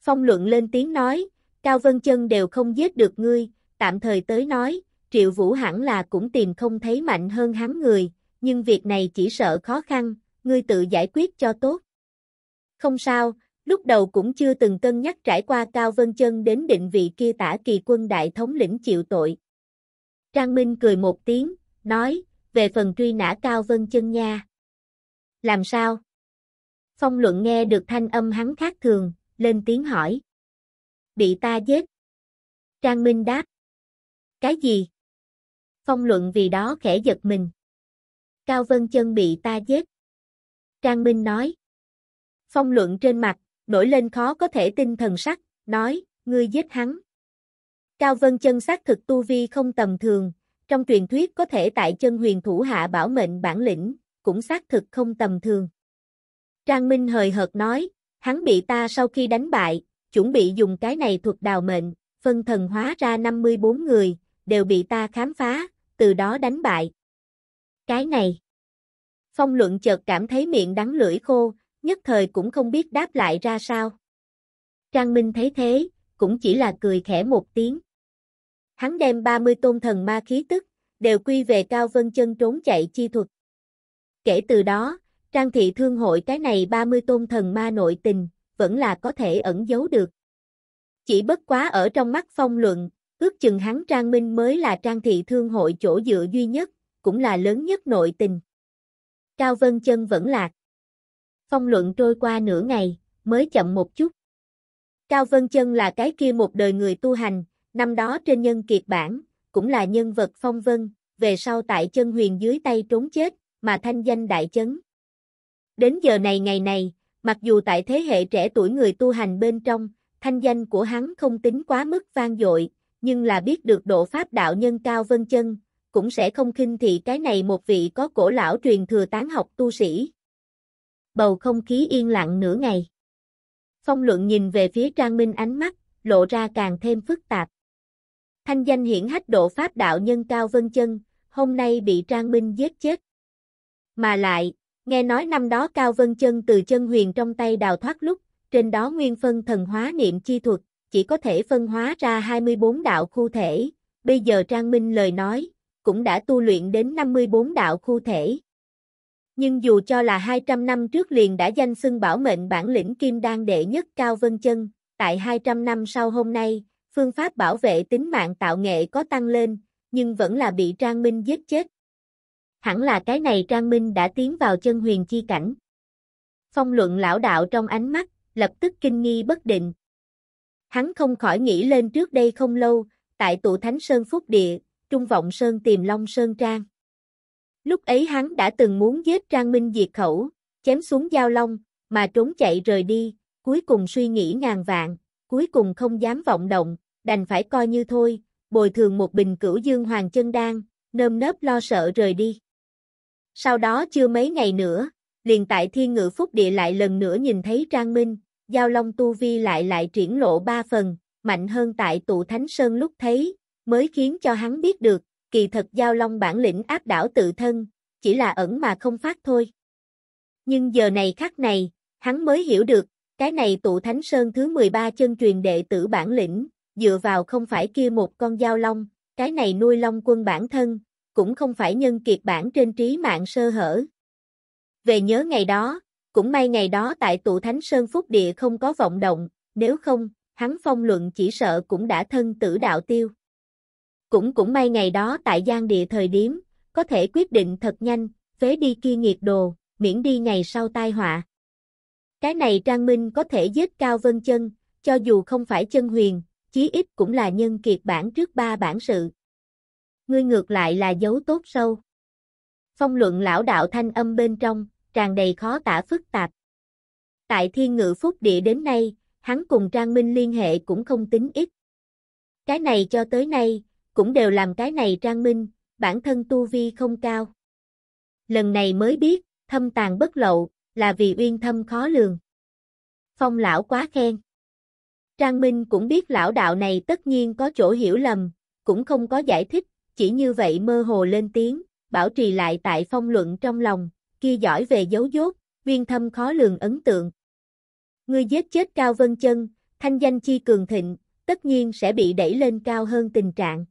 Phong luận lên tiếng nói, Cao Vân Chân đều không giết được ngươi, tạm thời tới nói, Triệu Vũ hẳn là cũng tìm không thấy mạnh hơn hắn người, nhưng việc này chỉ sợ khó khăn, ngươi tự giải quyết cho tốt. Không sao, lúc đầu cũng chưa từng cân nhắc trải qua Cao Vân Chân đến định vị kia tả kỳ quân đại thống lĩnh chịu tội. Trang Minh cười một tiếng, nói, về phần truy nã Cao Vân Chân nha. Làm sao? Phong luận nghe được thanh âm hắn khác thường, lên tiếng hỏi. Bị ta giết. Trang Minh đáp. Cái gì? Phong luận vì đó khẽ giật mình. Cao Vân Chân bị ta giết. Trang Minh nói. Phong luận trên mặt, nổi lên khó có thể tin thần sắc, nói, ngươi giết hắn. Cao Vân Chân xác thực tu vi không tầm thường, trong truyền thuyết có thể tại chân huyền thủ hạ bảo mệnh bản lĩnh, cũng xác thực không tầm thường. Trang Minh hời hợt nói, hắn bị ta sau khi đánh bại, chuẩn bị dùng cái này thuật đào mệnh, phân thần hóa ra 54 người, đều bị ta khám phá, từ đó đánh bại. Cái này. Phong luận chợt cảm thấy miệng đắng lưỡi khô, nhất thời cũng không biết đáp lại ra sao. Trang Minh thấy thế, cũng chỉ là cười khẽ một tiếng. Hắn đem 30 tôn thần ma khí tức, đều quy về Cao Vân Chân trốn chạy chi thuật. Kể từ đó, Trang thị thương hội cái này 30 tôn thần ma nội tình, vẫn là có thể ẩn giấu được. Chỉ bất quá ở trong mắt phong luận, Ước chừng hắn Trang Minh mới là Trang Thị Thương hội chỗ dựa duy nhất, cũng là lớn nhất nội tình. Cao Vân Chân vẫn lạc. Phong luận trôi qua nửa ngày, mới chậm một chút. Cao Vân Chân là cái kia một đời người tu hành, năm đó trên nhân kiệt bản, cũng là nhân vật phong vân, về sau tại chân huyền dưới tay trốn chết, mà thanh danh đại chấn. Đến giờ này ngày này, mặc dù tại thế hệ trẻ tuổi người tu hành bên trong, thanh danh của hắn không tính quá mức vang dội, nhưng là biết được độ pháp đạo nhân cao vân chân, cũng sẽ không khinh thị cái này một vị có cổ lão truyền thừa tán học tu sĩ. Bầu không khí yên lặng nửa ngày. Phong luận nhìn về phía Trang Minh ánh mắt, lộ ra càng thêm phức tạp. Thanh danh hiển hách độ pháp đạo nhân cao vân chân, hôm nay bị Trang Minh giết chết. Mà lại, nghe nói năm đó Cao Vân Chân từ chân huyền trong tay đào thoát lúc, trên đó nguyên phân thần hóa niệm chi thuật chỉ có thể phân hóa ra 24 đạo khu thể, bây giờ Trang Minh lời nói, cũng đã tu luyện đến 54 đạo khu thể. Nhưng dù cho là 200 năm trước liền đã danh xưng bảo mệnh bản lĩnh kim đan đệ nhất Cao Vân Chân, tại 200 năm sau hôm nay, phương pháp bảo vệ tính mạng tạo nghệ có tăng lên, nhưng vẫn là bị Trang Minh giết chết. Hẳn là cái này Trang Minh đã tiến vào chân huyền chi cảnh. Phong luận lão đạo trong ánh mắt, lập tức kinh nghi bất định, Hắn không khỏi nghĩ lên trước đây không lâu, tại tụ thánh sơn phúc địa, trung vọng sơn tìm long sơn trang. Lúc ấy hắn đã từng muốn giết Trang Minh diệt khẩu, chém xuống giao long, mà trốn chạy rời đi, cuối cùng suy nghĩ ngàn vạn, cuối cùng không dám vọng động, đành phải coi như thôi, bồi thường một bình cửu dương hoàng chân đan, nơm nớp lo sợ rời đi. Sau đó chưa mấy ngày nữa, liền tại thiên ngự phúc địa lại lần nữa nhìn thấy Trang Minh, Giao Long Tu Vi lại lại triển lộ ba phần, mạnh hơn tại tụ Thánh Sơn lúc thấy, mới khiến cho hắn biết được, kỳ thật Giao Long bản lĩnh áp đảo tự thân, chỉ là ẩn mà không phát thôi. Nhưng giờ này khắc này, hắn mới hiểu được, cái này tụ Thánh Sơn thứ 13 chân truyền đệ tử bản lĩnh, dựa vào không phải kia một con Giao Long, cái này nuôi Long quân bản thân, cũng không phải nhân kiệt bản trên trí mạng sơ hở. Về nhớ ngày đó, cũng may ngày đó tại tụ thánh sơn phúc địa không có vọng động, nếu không, hắn phong luận chỉ sợ cũng đã thân tử đạo tiêu. Cũng cũng may ngày đó tại giang địa thời điểm, có thể quyết định thật nhanh, phế đi kia nghiệt đồ, miễn đi ngày sau tai họa. Cái này Trang Minh có thể giết Cao Vân Chân, cho dù không phải chân huyền, chí ít cũng là nhân kiệt bản trước ba bản sự. Ngươi ngược lại là dấu tốt sâu. Phong luận lão đạo thanh âm bên trong, tràn đầy khó tả phức tạp. Tại thiên ngự phúc địa đến nay, hắn cùng Trang Minh liên hệ cũng không tính ít. Cái này cho tới nay, cũng đều làm cái này Trang Minh, bản thân tu vi không cao. Lần này mới biết, thâm tàn bất lộ là vì uyên thâm khó lường. Phong lão quá khen. Trang Minh cũng biết lão đạo này tất nhiên có chỗ hiểu lầm, cũng không có giải thích, chỉ như vậy mơ hồ lên tiếng, bảo trì lại tại phong luận trong lòng, kia giỏi về giấu dốt, viên thâm khó lường ấn tượng. Ngươi giết chết Cao Vân Chân, thanh danh chi cường thịnh, tất nhiên sẽ bị đẩy lên cao hơn tình trạng.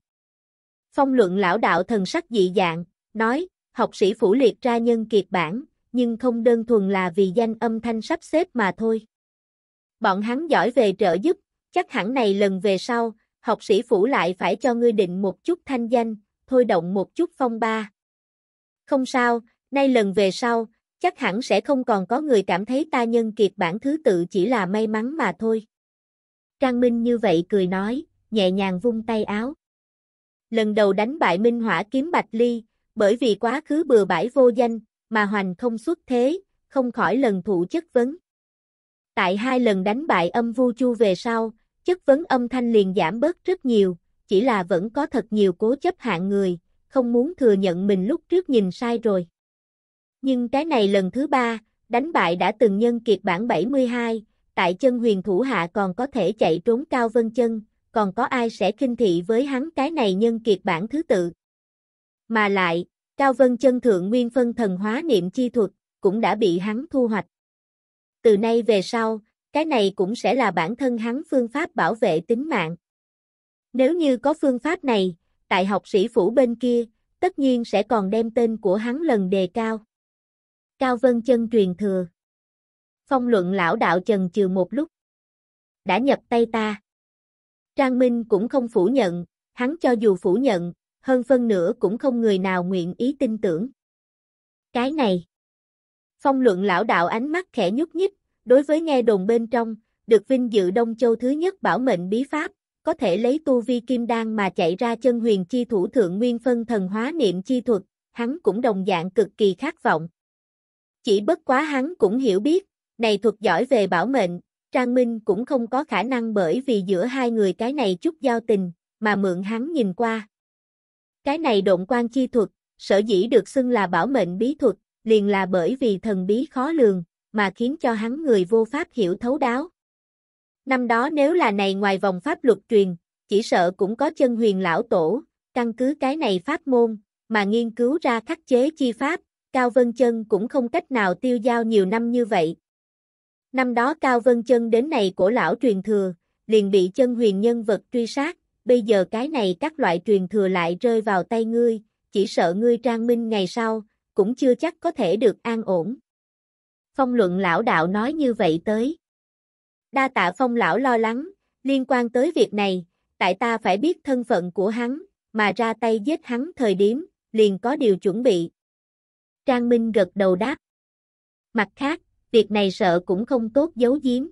Phong luận lão đạo thần sắc dị dạng, nói, học sĩ phủ liệt ra nhân kiệt bản, nhưng không đơn thuần là vì danh âm thanh sắp xếp mà thôi. Bọn hắn giỏi về trợ giúp, chắc hẳn này lần về sau, học sĩ phủ lại phải cho ngươi định một chút thanh danh, thôi động một chút phong ba. Không sao, Nay lần về sau, chắc hẳn sẽ không còn có người cảm thấy ta nhân kiệt bản thứ tự chỉ là may mắn mà thôi. Trang Minh như vậy cười nói, nhẹ nhàng vung tay áo. Lần đầu đánh bại Minh Hỏa kiếm Bạch Ly, bởi vì quá khứ bừa bãi vô danh, mà hoành không xuất thế, không khỏi lần thụ chất vấn. Tại hai lần đánh bại âm vu chu về sau, chất vấn âm thanh liền giảm bớt rất nhiều, chỉ là vẫn có thật nhiều cố chấp hạng người, không muốn thừa nhận mình lúc trước nhìn sai rồi. Nhưng cái này lần thứ ba, đánh bại đã từng nhân kiệt bản 72, tại chân huyền thủ hạ còn có thể chạy trốn cao vân chân, còn có ai sẽ kinh thị với hắn cái này nhân kiệt bản thứ tự. Mà lại, cao vân chân thượng nguyên phân thần hóa niệm chi thuật, cũng đã bị hắn thu hoạch. Từ nay về sau, cái này cũng sẽ là bản thân hắn phương pháp bảo vệ tính mạng. Nếu như có phương pháp này, tại học sĩ phủ bên kia, tất nhiên sẽ còn đem tên của hắn lần đề cao. Cao Vân Chân truyền thừa. Phong luận lão đạo chần chừ một lúc. Đã nhập tay ta. Trang Minh cũng không phủ nhận, hắn cho dù phủ nhận, hơn phân nửa cũng không người nào nguyện ý tin tưởng. Cái này. Phong luận lão đạo ánh mắt khẽ nhúc nhích, đối với nghe đồn bên trong, được vinh dự Đông Châu thứ nhất bảo mệnh bí pháp, có thể lấy tu vi kim đan mà chạy ra chân huyền chi thủ thượng nguyên phân thần hóa niệm chi thuật, hắn cũng đồng dạng cực kỳ khát vọng. Chỉ bất quá hắn cũng hiểu biết, này thuật giỏi về bảo mệnh, Trang Minh cũng không có khả năng bởi vì giữa hai người cái này chút giao tình, mà mượn hắn nhìn qua. Cái này động quan chi thuật, sở dĩ được xưng là bảo mệnh bí thuật, liền là bởi vì thần bí khó lường, mà khiến cho hắn người vô pháp hiểu thấu đáo. Năm đó nếu là này ngoài vòng pháp luật truyền, chỉ sợ cũng có chân huyền lão tổ, căn cứ cái này pháp môn, mà nghiên cứu ra khắc chế chi pháp, Cao Vân Chân cũng không cách nào tiêu giao nhiều năm như vậy. Năm đó Cao Vân Chân đến này của lão truyền thừa, liền bị chân huyền nhân vật truy sát, bây giờ cái này các loại truyền thừa lại rơi vào tay ngươi, chỉ sợ ngươi trang minh ngày sau, cũng chưa chắc có thể được an ổn. Phong luận lão đạo nói như vậy tới. Đa tạ phong lão lo lắng, liên quan tới việc này, tại ta phải biết thân phận của hắn, mà ra tay giết hắn thời điểm, liền có điều chuẩn bị. Trang Minh gật đầu đáp. Mặt khác, việc này sợ cũng không tốt giấu giếm.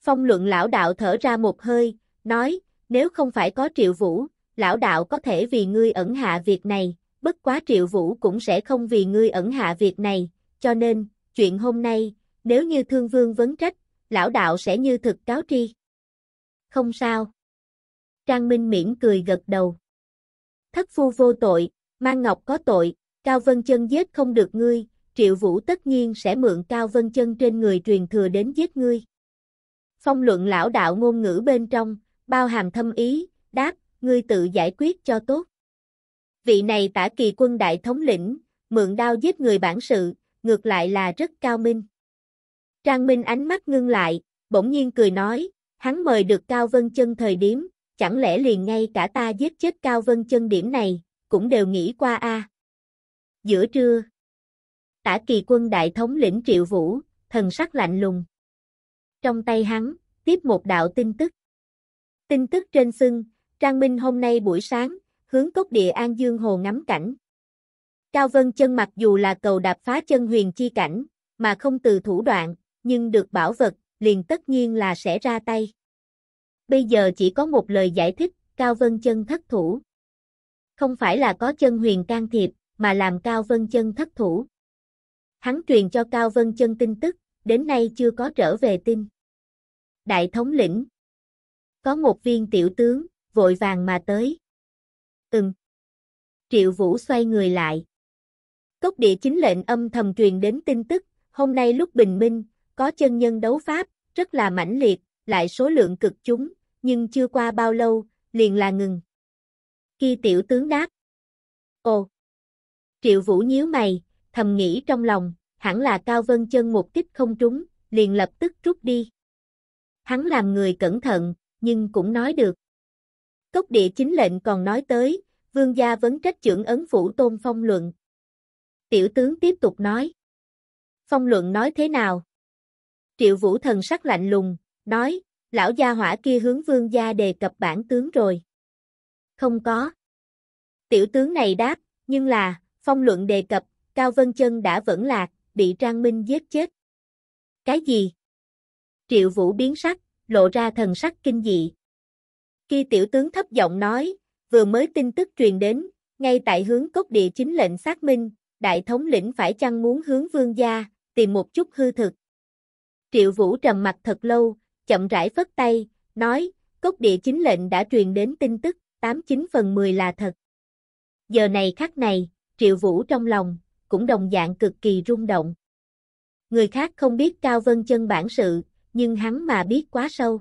Phong luận lão đạo thở ra một hơi, nói, nếu không phải có triệu vũ, lão đạo có thể vì ngươi ẩn hạ việc này, bất quá triệu vũ cũng sẽ không vì ngươi ẩn hạ việc này, cho nên, chuyện hôm nay, nếu như thương vương vấn trách, lão đạo sẽ như thực cáo tri. Không sao. Trang Minh miễn cười gật đầu. Thất phu vô tội, mang ngọc có tội, Cao Vân Chân giết không được ngươi, Triệu Vũ tất nhiên sẽ mượn Cao Vân Chân trên người truyền thừa đến giết ngươi. Phong luận lão đạo ngôn ngữ bên trong, bao hàm thâm ý, đáp, ngươi tự giải quyết cho tốt. Vị này tả kỳ quân đại thống lĩnh, mượn đao giết người bản sự, ngược lại là rất cao minh. Trang Minh ánh mắt ngưng lại, bỗng nhiên cười nói, hắn mời được Cao Vân Chân thời điểm, chẳng lẽ liền ngay cả ta giết chết Cao Vân Chân điểm này, cũng đều nghĩ qua a. Giữa trưa, tả kỳ quân đại thống lĩnh Triệu Vũ, thần sắc lạnh lùng. Trong tay hắn, tiếp một đạo tin tức. Tin tức trên sưng, Trang Minh hôm nay buổi sáng, hướng cốc địa An Dương Hồ ngắm cảnh. Cao Vân Chân mặc dù là cầu đạp phá chân huyền chi cảnh, mà không từ thủ đoạn, nhưng được bảo vật, liền tất nhiên là sẽ ra tay. Bây giờ chỉ có một lời giải thích, Cao Vân Chân thất thủ. Không phải là có chân huyền can thiệp, mà làm Cao Vân Chân thất thủ. Hắn truyền cho Cao Vân Chân tin tức, đến nay chưa có trở về tin. Đại thống lĩnh. Có một viên tiểu tướng, vội vàng mà tới. Ừm. Triệu Vũ xoay người lại. Cốc địa chính lệnh âm thầm truyền đến tin tức, hôm nay lúc bình minh, có chân nhân đấu pháp, rất là mãnh liệt, lại số lượng cực chúng, nhưng chưa qua bao lâu, liền là ngừng. Khi tiểu tướng đáp. Ồ! Triệu Vũ nhíu mày, thầm nghĩ trong lòng, hẳn là Cao Vân Chân một kích không trúng, liền lập tức rút đi. Hắn làm người cẩn thận, nhưng cũng nói được. Cốc địa chính lệnh còn nói tới, vương gia vấn trách trưởng ấn phủ tôn phong luận. Tiểu tướng tiếp tục nói. Phong luận nói thế nào? Triệu vũ thần sắc lạnh lùng, nói, lão gia hỏa kia hướng vương gia đề cập bản tướng rồi. Không có. Tiểu tướng này đáp, nhưng là, Phong luận đề cập, Cao Vân Chân đã vẫn lạc, bị Trang Minh giết chết. Cái gì? Triệu Vũ biến sắc, lộ ra thần sắc kinh dị. Khi tiểu tướng thấp giọng nói, vừa mới tin tức truyền đến, ngay tại hướng cốc địa chính lệnh xác minh, đại thống lĩnh phải chăng muốn hướng vương gia, tìm một chút hư thực. Triệu Vũ trầm mặt thật lâu, chậm rãi phất tay, nói, cốc địa chính lệnh đã truyền đến tin tức, 89 phần 10 là thật. Giờ này khắc này, Triệu Vũ trong lòng, cũng đồng dạng cực kỳ rung động. Người khác không biết Cao Vân Chân bản sự, nhưng hắn mà biết quá sâu.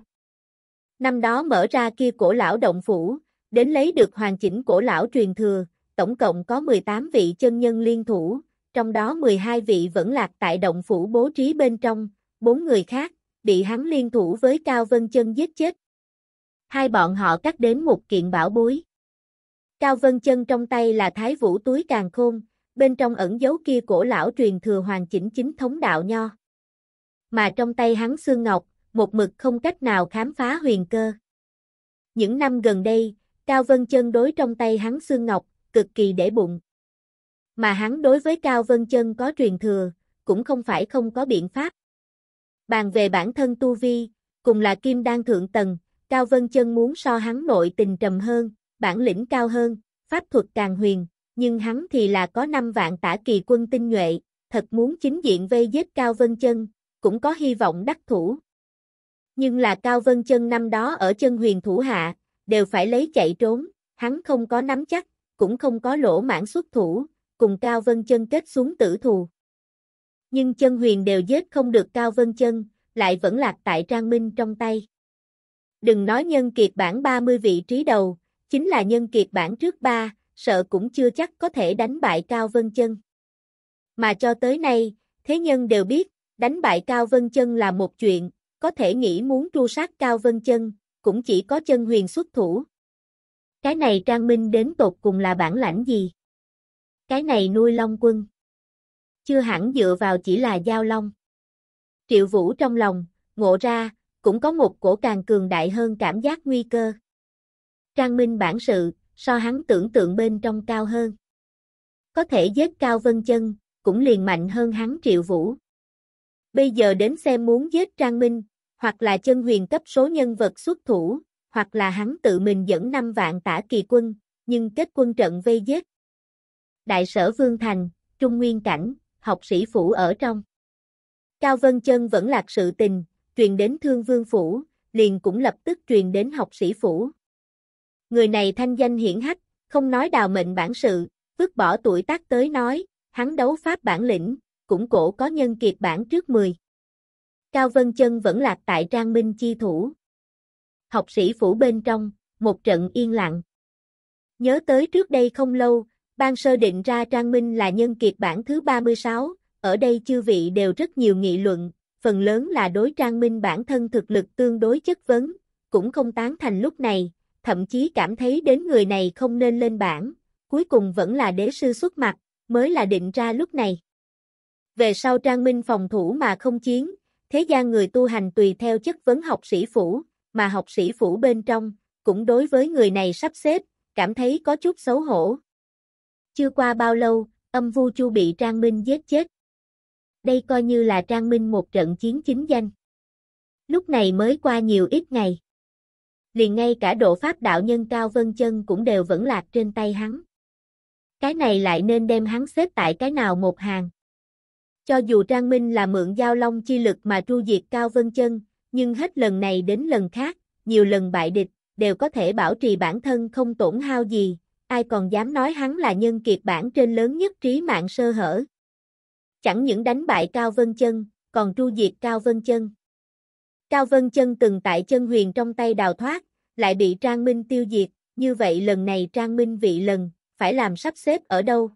Năm đó mở ra kia cổ lão động phủ, đến lấy được hoàn chỉnh cổ lão truyền thừa, tổng cộng có 18 vị chân nhân liên thủ, trong đó 12 vị vẫn lạc tại động phủ bố trí bên trong, bốn người khác, bị hắn liên thủ với Cao Vân Chân giết chết. Hai bọn họ cắt đến một kiện bảo bối. Cao Vân Chân trong tay là thái vũ túi càng khôn, bên trong ẩn dấu kia cổ lão truyền thừa hoàn chỉnh chính thống đạo nho. Mà trong tay hắn xương ngọc, một mực không cách nào khám phá huyền cơ. Những năm gần đây, Cao Vân Chân đối trong tay hắn xương ngọc, cực kỳ để bụng. Mà hắn đối với Cao Vân Chân có truyền thừa, cũng không phải không có biện pháp. Bàn về bản thân Tu Vi, cùng là kim đan thượng tầng, Cao Vân Chân muốn so hắn nội tình trầm hơn, bản lĩnh cao hơn, pháp thuật càng huyền, nhưng hắn thì là có 5 vạn tả kỳ quân tinh nhuệ, thật muốn chính diện vây giết Cao Vân Chân, cũng có hy vọng đắc thủ. Nhưng là Cao Vân Chân năm đó ở chân huyền thủ hạ, đều phải lấy chạy trốn, hắn không có nắm chắc, cũng không có lỗ mãn xuất thủ, cùng Cao Vân Chân kết xuống tử thù. Nhưng chân huyền đều giết không được Cao Vân Chân, lại vẫn lạc tại Trang Minh trong tay. Đừng nói nhân kiệt bản 30 vị trí đầu, chính là nhân kiệt bản trước ba, sợ cũng chưa chắc có thể đánh bại Cao Vân Chân. Mà cho tới nay, thế nhân đều biết, đánh bại Cao Vân Chân là một chuyện, có thể nghĩ muốn tru sát Cao Vân Chân, cũng chỉ có chân huyền xuất thủ. Cái này Trang Minh đến tột cùng là bản lãnh gì? Cái này nuôi long quân. Chưa hẳn dựa vào chỉ là giao long. Triệu Vũ trong lòng, ngộ ra, cũng có một cổ càng cường đại hơn cảm giác nguy cơ. Trang Minh bản sự, so hắn tưởng tượng bên trong cao hơn. Có thể giết Cao Vân Chân, cũng liền mạnh hơn hắn Triệu Vũ. Bây giờ đến xem muốn giết Trang Minh, hoặc là chân huyền cấp số nhân vật xuất thủ, hoặc là hắn tự mình dẫn 5 vạn tả kỳ quân, nhưng kết quân trận vây giết. Đại sở Vương Thành, Trung Nguyên Cảnh, học sĩ phủ ở trong. Cao Vân Chân vẫn lạc sự tình, truyền đến Thương Vương Phủ, liền cũng lập tức truyền đến học sĩ Phủ người này thanh danh hiển hách, không nói đào mệnh bản sự, vứt bỏ tuổi tác tới nói, hắn đấu pháp bản lĩnh, cũng cổ có nhân kiệt bản trước 10. Cao Vân Chân vẫn lạc tại Trang Minh chi thủ. Học sĩ phủ bên trong, một trận yên lặng. Nhớ tới trước đây không lâu, ban sơ định ra Trang Minh là nhân kiệt bản thứ 36, ở đây chư vị đều rất nhiều nghị luận, phần lớn là đối Trang Minh bản thân thực lực tương đối chất vấn, cũng không tán thành lúc này, thậm chí cảm thấy đến người này không nên lên bảng, cuối cùng vẫn là đế sư xuất mặt, mới là định ra lúc này. Về sau Trang Minh phòng thủ mà không chiến, thế gian người tu hành tùy theo chất vấn học sĩ phủ, mà học sĩ phủ bên trong, cũng đối với người này sắp xếp, cảm thấy có chút xấu hổ. Chưa qua bao lâu, âm vu chu bị Trang Minh giết chết. Đây coi như là Trang Minh một trận chiến chính danh. Lúc này mới qua nhiều ít ngày liền ngay cả độ pháp đạo nhân cao vân chân cũng đều vẫn lạc trên tay hắn. Cái này lại nên đem hắn xếp tại cái nào một hàng. Cho dù Trang Minh là mượn giao long chi lực mà tru diệt cao vân chân, nhưng hết lần này đến lần khác, nhiều lần bại địch, đều có thể bảo trì bản thân không tổn hao gì, ai còn dám nói hắn là nhân kiệt bản trên lớn nhất trí mạng sơ hở. Chẳng những đánh bại Cao Vân Chân, còn tru diệt Cao Vân Chân. Cao Vân Chân từng tại chân huyền trong tay đào thoát, lại bị Trang Minh tiêu diệt, như vậy lần này Trang Minh vị lần, phải làm sắp xếp ở đâu?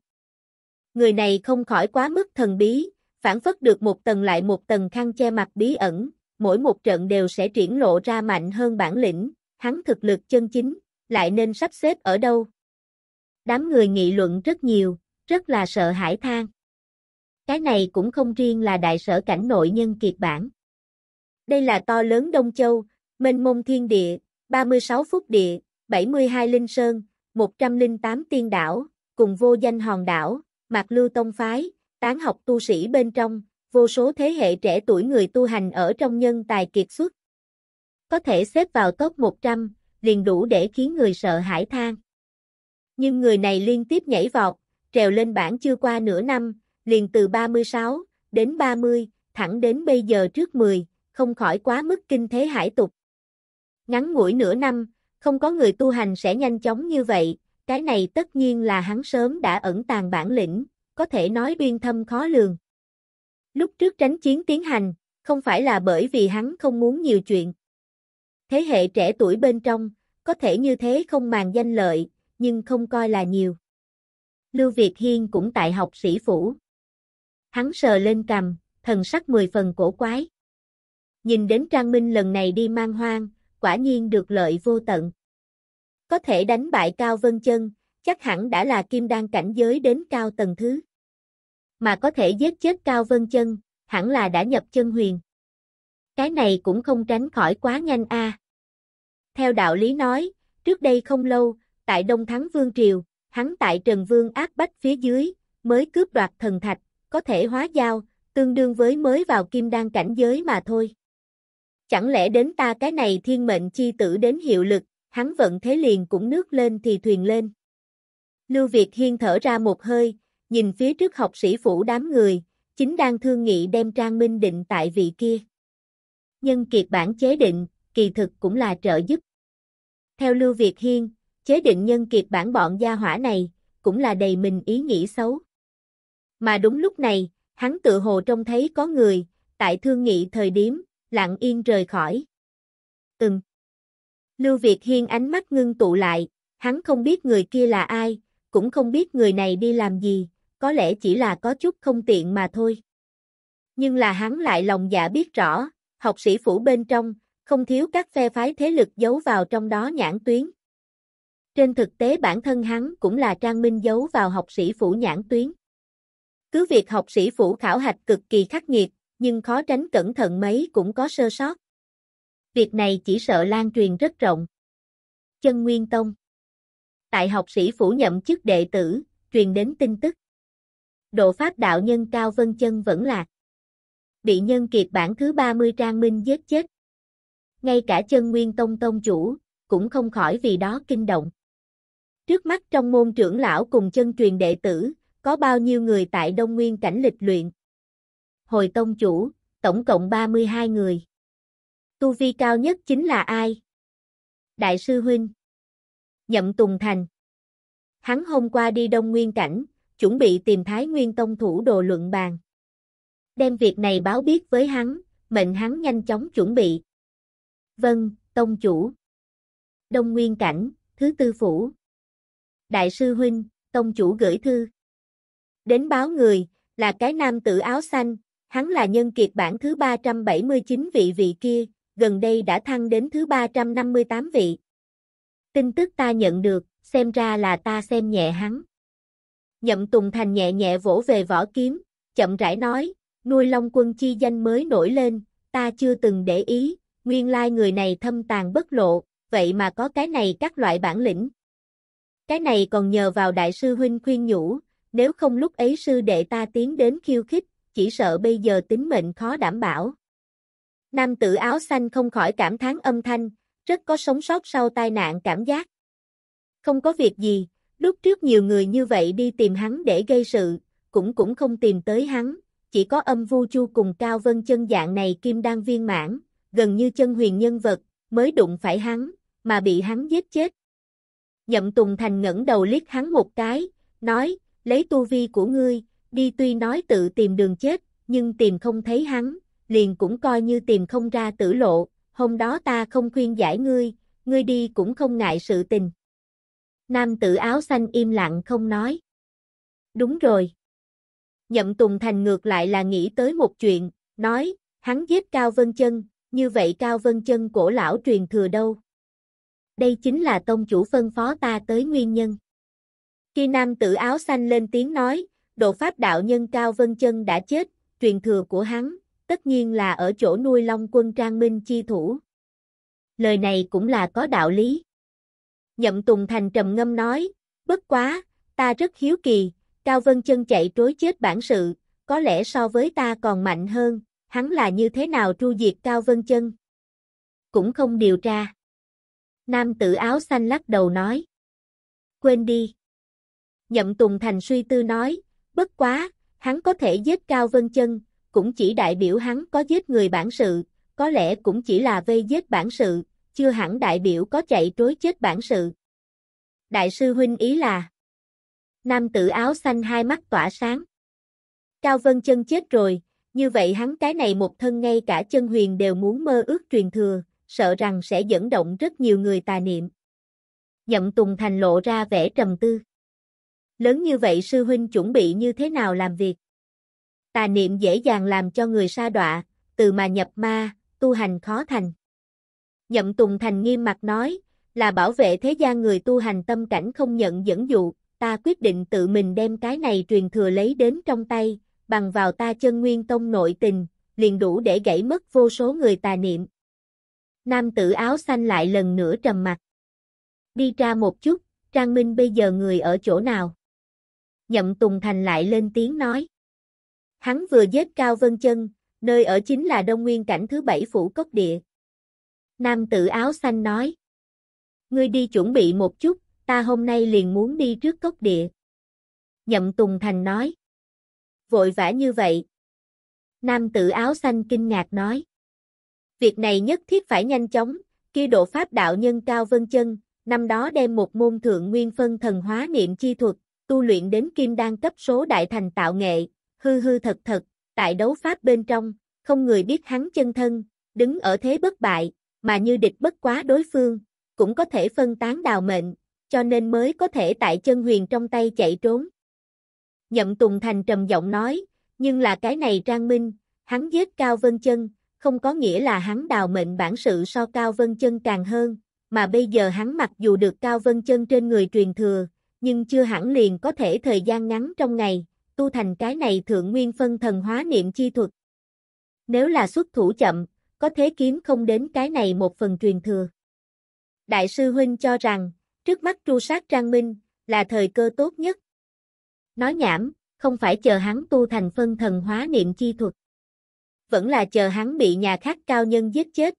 Người này không khỏi quá mức thần bí, phản phất được một tầng lại một tầng khăn che mặt bí ẩn, mỗi một trận đều sẽ triển lộ ra mạnh hơn bản lĩnh, hắn thực lực chân chính, lại nên sắp xếp ở đâu? Đám người nghị luận rất nhiều, rất là sợ hãi than. Cái này cũng không riêng là đại sở cảnh nội nhân kiệt bản. Đây là to lớn Đông Châu, mênh mông thiên địa, 36 phúc địa, 72 linh sơn, 108 tiên đảo, cùng vô danh hòn đảo, mạc lưu tông phái, tán học tu sĩ bên trong, vô số thế hệ trẻ tuổi người tu hành ở trong nhân tài kiệt xuất. Có thể xếp vào top 100, liền đủ để khiến người sợ hãi than. Nhưng người này liên tiếp nhảy vọt, trèo lên bảng chưa qua nửa năm, liền từ 36 đến 30, thẳng đến bây giờ trước 10, không khỏi quá mức kinh thế hải tục. Ngắn ngủi nửa năm, không có người tu hành sẽ nhanh chóng như vậy, cái này tất nhiên là hắn sớm đã ẩn tàng bản lĩnh, có thể nói biên thâm khó lường. Lúc trước tránh chiến tiến hành, không phải là bởi vì hắn không muốn nhiều chuyện. Thế hệ trẻ tuổi bên trong, có thể như thế không màng danh lợi, nhưng không coi là nhiều. Lưu Việt Hiên cũng tại học sĩ phủ. Hắn sờ lên cầm, thần sắc mười phần cổ quái. Nhìn đến Trang Minh lần này đi mang hoang, quả nhiên được lợi vô tận. Có thể đánh bại Cao Vân Chân, chắc hẳn đã là kim đan cảnh giới đến cao tầng thứ. Mà có thể giết chết Cao Vân Chân, hẳn là đã nhập chân huyền. Cái này cũng không tránh khỏi quá nhanh a. Theo đạo lý nói, trước đây không lâu, tại Đông Thắng Vương Triều, hắn tại Trần Vương ác bách phía dưới, mới cướp đoạt thần thạch, có thể hóa giao, tương đương với mới vào kim đan cảnh giới mà thôi. Chẳng lẽ đến ta cái này thiên mệnh chi tử đến hiệu lực, hắn vận thế liền cũng nước lên thì thuyền lên. Lưu Việt Hiên thở ra một hơi, nhìn phía trước học sĩ phủ đám người, chính đang thương nghị đem Trang Minh định tại vị kia. Nhân kiệt bản chế định, kỳ thực cũng là trợ giúp. Theo Lưu Việt Hiên, chế định nhân kiệt bản bọn gia hỏa này, cũng là đầy mình ý nghĩ xấu. Mà đúng lúc này, hắn tự hồ trông thấy có người, tại thương nghị thời điểm, lặng yên rời khỏi. Ừm. Lưu Việt Hiên ánh mắt ngưng tụ lại, hắn không biết người kia là ai, cũng không biết người này đi làm gì, có lẽ chỉ là có chút không tiện mà thôi. Nhưng là hắn lại lòng dạ biết rõ, học sĩ phủ bên trong, không thiếu các phe phái thế lực giấu vào trong đó nhãn tuyến. Trên thực tế bản thân hắn cũng là Trang Minh giấu vào học sĩ phủ nhãn tuyến. Cứ việc học sĩ phủ khảo hạch cực kỳ khắc nghiệt, nhưng khó tránh cẩn thận mấy cũng có sơ sót. Việc này chỉ sợ lan truyền rất rộng. Chân Nguyên Tông Tại học sĩ phủ nhậm chức đệ tử, truyền đến tin tức. Độ pháp đạo nhân Cao Vân Chân vẫn lạc. Bị nhân kiệt bản thứ 30 Trang Minh giết chết. Ngay cả chân Nguyên Tông Tông chủ, cũng không khỏi vì đó kinh động. Trước mắt trong môn trưởng lão cùng chân truyền đệ tử, có bao nhiêu người tại Đông Nguyên cảnh lịch luyện, hồi tông chủ, tổng cộng 32 người. Tu vi cao nhất chính là ai? Đại sư Huynh Nhậm Tùng Thành Hắn hôm qua đi Đông Nguyên Cảnh, chuẩn bị tìm Thái Nguyên Tông thủ đồ luận bàn. Đem việc này báo biết với hắn, mệnh hắn nhanh chóng chuẩn bị. Vâng, Tông Chủ Đông Nguyên Cảnh, Thứ Tư Phủ Đại sư Huynh, Tông Chủ gửi thư Đến báo người, là cái nam tử áo xanh, Hắn là nhân kiệt bản thứ 379 vị vị kia, gần đây đã thăng đến thứ 358 vị. Tin tức ta nhận được, xem ra là ta xem nhẹ hắn. Nhậm Tùng Thành nhẹ nhẹ vỗ về vỏ kiếm, chậm rãi nói, nuôi long quân chi danh mới nổi lên, ta chưa từng để ý, nguyên lai người này thâm tàn bất lộ, vậy mà có cái này các loại bản lĩnh. Cái này còn nhờ vào đại sư huynh khuyên nhủ, nếu không lúc ấy sư đệ ta tiến đến khiêu khích, chỉ sợ bây giờ tính mệnh khó đảm bảo. Nam tử áo xanh không khỏi cảm thán âm thanh, rất có sống sót sau tai nạn cảm giác. Không có việc gì, lúc trước nhiều người như vậy đi tìm hắn để gây sự, cũng cũng không tìm tới hắn, chỉ có âm vu chu cùng cao vân chân dạng này kim đan viên mãn, gần như chân huyền nhân vật, mới đụng phải hắn, mà bị hắn giết chết. Nhậm Tùng Thành ngẩng đầu liếc hắn một cái, nói, lấy tu vi của ngươi, Đi tuy nói tự tìm đường chết, nhưng tìm không thấy hắn, liền cũng coi như tìm không ra tử lộ, hôm đó ta không khuyên giải ngươi, ngươi đi cũng không ngại sự tình. Nam tử áo xanh im lặng không nói. Đúng rồi. Nhậm Tùng Thành ngược lại là nghĩ tới một chuyện, nói, hắn giết Cao Vân Chân, như vậy Cao Vân Chân cổ lão truyền thừa đâu? Đây chính là tông chủ phân phó ta tới nguyên nhân. Khi nam tử áo xanh lên tiếng nói, độ pháp đạo nhân Cao Vân Chân đã chết, truyền thừa của hắn, tất nhiên là ở chỗ nuôi Long quân Trang Minh chi thủ. Lời này cũng là có đạo lý. Nhậm Tùng Thành trầm ngâm nói, bất quá, ta rất hiếu kỳ, Cao Vân Chân chạy trối chết bản sự, có lẽ so với ta còn mạnh hơn, hắn là như thế nào tru diệt Cao Vân Chân? Cũng không điều tra. Nam tử áo xanh lắc đầu nói. Quên đi. Nhậm Tùng Thành suy tư nói, Bất quá, hắn có thể giết Cao Vân Chân, cũng chỉ đại biểu hắn có giết người bản sự, có lẽ cũng chỉ là vây giết bản sự, chưa hẳn đại biểu có chạy trối chết bản sự. Đại sư huynh ý là Nam tử áo xanh hai mắt tỏa sáng. Cao Vân Chân chết rồi, như vậy hắn cái này một thân ngay cả chân huyền đều muốn mơ ước truyền thừa, sợ rằng sẽ dẫn động rất nhiều người tà niệm. Nhậm Tùng Thành lộ ra vẻ trầm tư lớn như vậy sư huynh chuẩn bị như thế nào làm việc. Tà niệm dễ dàng làm cho người sa đọa, từ mà nhập ma, tu hành khó thành. Nhậm Tùng Thành nghiêm mặt nói, là bảo vệ thế gian người tu hành tâm cảnh không nhận dẫn dụ, ta quyết định tự mình đem cái này truyền thừa lấy đến trong tay, bằng vào ta chân nguyên tông nội tình, liền đủ để gãy mất vô số người tà niệm. Nam tử áo xanh lại lần nữa trầm mặt. Đi ra một chút, Trang Minh bây giờ người ở chỗ nào? Nhậm Tùng Thành lại lên tiếng nói. Hắn vừa giết Cao Vân Chân, nơi ở chính là Đông Nguyên cảnh thứ bảy phủ cốc địa. Nam tử áo xanh nói. Ngươi đi chuẩn bị một chút, ta hôm nay liền muốn đi trước cốc địa. Nhậm Tùng Thành nói. Vội vã như vậy. Nam tử áo xanh kinh ngạc nói. Việc này nhất thiết phải nhanh chóng, kia độ pháp đạo nhân Cao Vân Chân, năm đó đem một môn thượng nguyên phân thần hóa niệm chi thuật, tu luyện đến kim đan cấp số đại thành tạo nghệ, hư hư thật thật, tại đấu pháp bên trong, không người biết hắn chân thân, đứng ở thế bất bại, mà như địch bất quá đối phương, cũng có thể phân tán đào mệnh, cho nên mới có thể tại chân huyền trong tay chạy trốn. Nhậm Tùng Thành trầm giọng nói, nhưng là cái này Trang Minh, hắn giết Cao Vân Chân, không có nghĩa là hắn đào mệnh bản sự so Cao Vân Chân càng hơn, mà bây giờ hắn mặc dù được Cao Vân Chân trên người truyền thừa, nhưng chưa hẳn liền có thể thời gian ngắn trong ngày, tu thành cái này thượng nguyên phân thần hóa niệm chi thuật. Nếu là xuất thủ chậm, có thế kiếm không đến cái này một phần truyền thừa. Đại sư Huynh cho rằng, trước mắt tru sát trang minh, là thời cơ tốt nhất. Nói nhảm, không phải chờ hắn tu thành phân thần hóa niệm chi thuật. Vẫn là chờ hắn bị nhà khác cao nhân giết chết.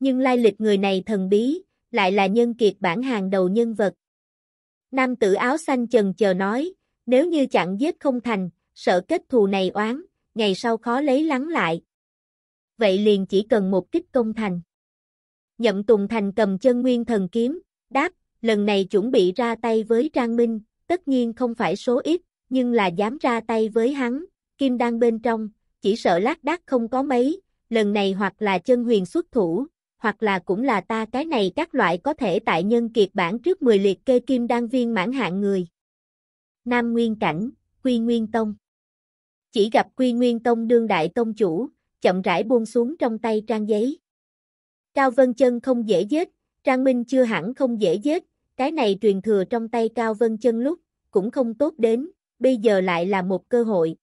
Nhưng lai lịch người này thần bí, lại là nhân kiệt bản hàng đầu nhân vật, Nam tử áo xanh chần chờ nói, nếu như chặn giết không thành, sợ kết thù này oán, ngày sau khó lấy lắng lại. Vậy liền chỉ cần một kích công thành. Nhậm Tùng Thành cầm chân nguyên thần kiếm, đáp, lần này chuẩn bị ra tay với Trang Minh, tất nhiên không phải số ít, nhưng là dám ra tay với hắn, kim đang bên trong, chỉ sợ lát đát không có mấy, lần này hoặc là chân huyền xuất thủ, hoặc là cũng là ta cái này các loại có thể tại nhân kiệt bản trước 10 liệt kê kim đan viên mãn hạng người. Nam Nguyên Cảnh, Quy Nguyên Tông Chỉ gặp Quy Nguyên Tông đương đại tông chủ, chậm rãi buông xuống trong tay trang giấy. Cao Vân Chân không dễ giết, Trang Minh chưa hẳn không dễ giết, cái này truyền thừa trong tay Cao Vân Chân lúc, cũng không tốt đến, bây giờ lại là một cơ hội.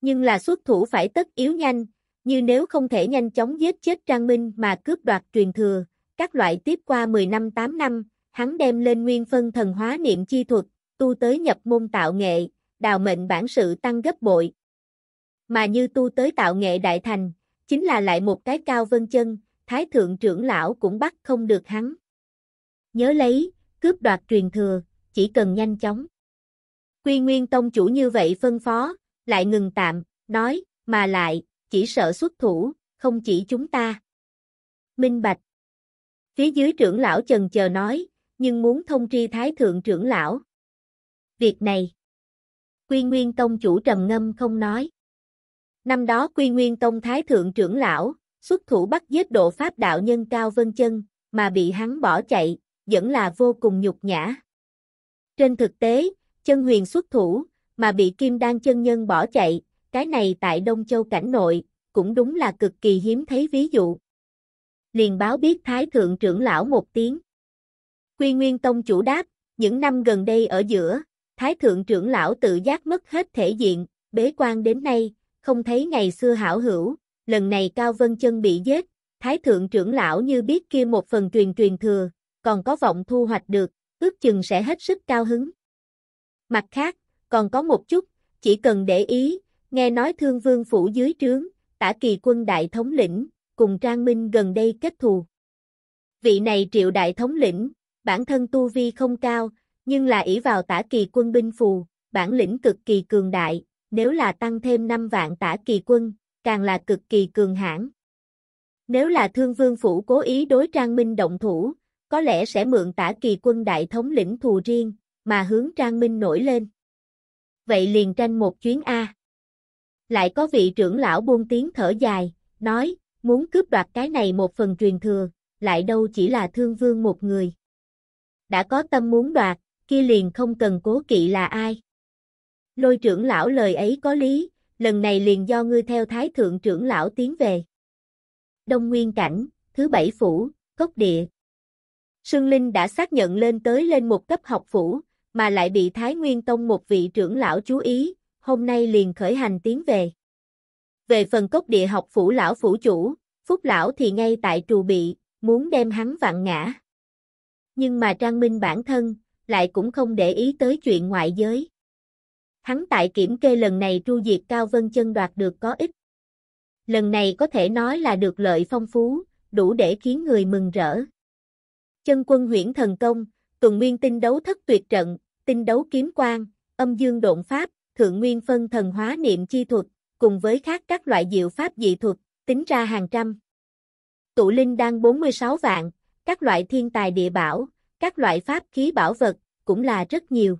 Nhưng là xuất thủ phải tất yếu nhanh, như nếu không thể nhanh chóng giết chết Trang Minh mà cướp đoạt truyền thừa, các loại tiếp qua 10 năm 8 năm, hắn đem lên nguyên phân thần hóa niệm chi thuật, tu tới nhập môn tạo nghệ, đào mệnh bản sự tăng gấp bội. Mà như tu tới tạo nghệ đại thành, chính là lại một cái cao vân chân, thái thượng trưởng lão cũng bắt không được hắn. Nhớ lấy, cướp đoạt truyền thừa, chỉ cần nhanh chóng. Quy Nguyên Tông chủ như vậy phân phó, lại ngừng tạm, nói, mà lại, chỉ sợ xuất thủ, không chỉ chúng ta. Minh Bạch Phía dưới trưởng lão trần chờ nói, nhưng muốn thông tri thái thượng trưởng lão. Việc này Quy Nguyên Tông chủ trầm ngâm không nói. Năm đó Quy Nguyên Tông thái thượng trưởng lão, xuất thủ bắt giết độ pháp đạo nhân Cao Vân Chân, mà bị hắn bỏ chạy, vẫn là vô cùng nhục nhã. Trên thực tế, chân huyền xuất thủ, mà bị kim đan chân nhân bỏ chạy, cái này tại Đông Châu cảnh nội, cũng đúng là cực kỳ hiếm thấy ví dụ. Liền báo biết Thái Thượng trưởng lão một tiếng. Quy Nguyên Tông chủ đáp, những năm gần đây ở giữa, Thái Thượng trưởng lão tự giác mất hết thể diện, bế quan đến nay, không thấy ngày xưa hảo hữu, lần này Cao Vân Chân bị giết, Thái Thượng trưởng lão như biết kia một phần truyền truyền thừa, còn có vọng thu hoạch được, ước chừng sẽ hết sức cao hứng. Mặt khác, còn có một chút, chỉ cần để ý, Nghe nói thương vương phủ dưới trướng, tả kỳ quân đại thống lĩnh, cùng Trang Minh gần đây kết thù. Vị này triệu đại thống lĩnh, bản thân tu vi không cao, nhưng là ỷ vào tả kỳ quân binh phù, bản lĩnh cực kỳ cường đại, nếu là tăng thêm 5 vạn tả kỳ quân, càng là cực kỳ cường hãn. Nếu là thương vương phủ cố ý đối Trang Minh động thủ, có lẽ sẽ mượn tả kỳ quân đại thống lĩnh thù riêng, mà hướng Trang Minh nổi lên. Vậy liền tranh một chuyến A lại có vị trưởng lão buông tiếng thở dài, nói, muốn cướp đoạt cái này một phần truyền thừa, lại đâu chỉ là thương vương một người. Đã có tâm muốn đoạt, kia liền không cần cố kỵ là ai. Lôi trưởng lão lời ấy có lý, lần này liền do ngươi theo thái thượng trưởng lão tiến về. Đông Nguyên Cảnh, thứ bảy phủ, cốc địa. Sương Linh đã xác nhận lên tới lên một cấp học phủ, mà lại bị Thái Nguyên Tông một vị trưởng lão chú ý, hôm nay liền khởi hành tiến về. Về phần cốc địa học phủ lão phủ chủ, phúc lão thì ngay tại trù bị, muốn đem hắn vặn ngã. Nhưng mà Trang Minh bản thân, lại cũng không để ý tới chuyện ngoại giới. Hắn tại kiểm kê lần này tru diệt Cao Vân Chân đoạt được có ích. Lần này có thể nói là được lợi phong phú, đủ để khiến người mừng rỡ. Chân quân huyễn thần công, tuần nguyên tinh đấu thất tuyệt trận, tinh đấu kiếm quang, âm dương độn pháp, thượng nguyên phân thần hóa niệm chi thuật, cùng với khác các loại diệu pháp dị thuật, tính ra hàng trăm. Tụ linh đang 46 vạn, các loại thiên tài địa bảo, các loại pháp khí bảo vật, cũng là rất nhiều.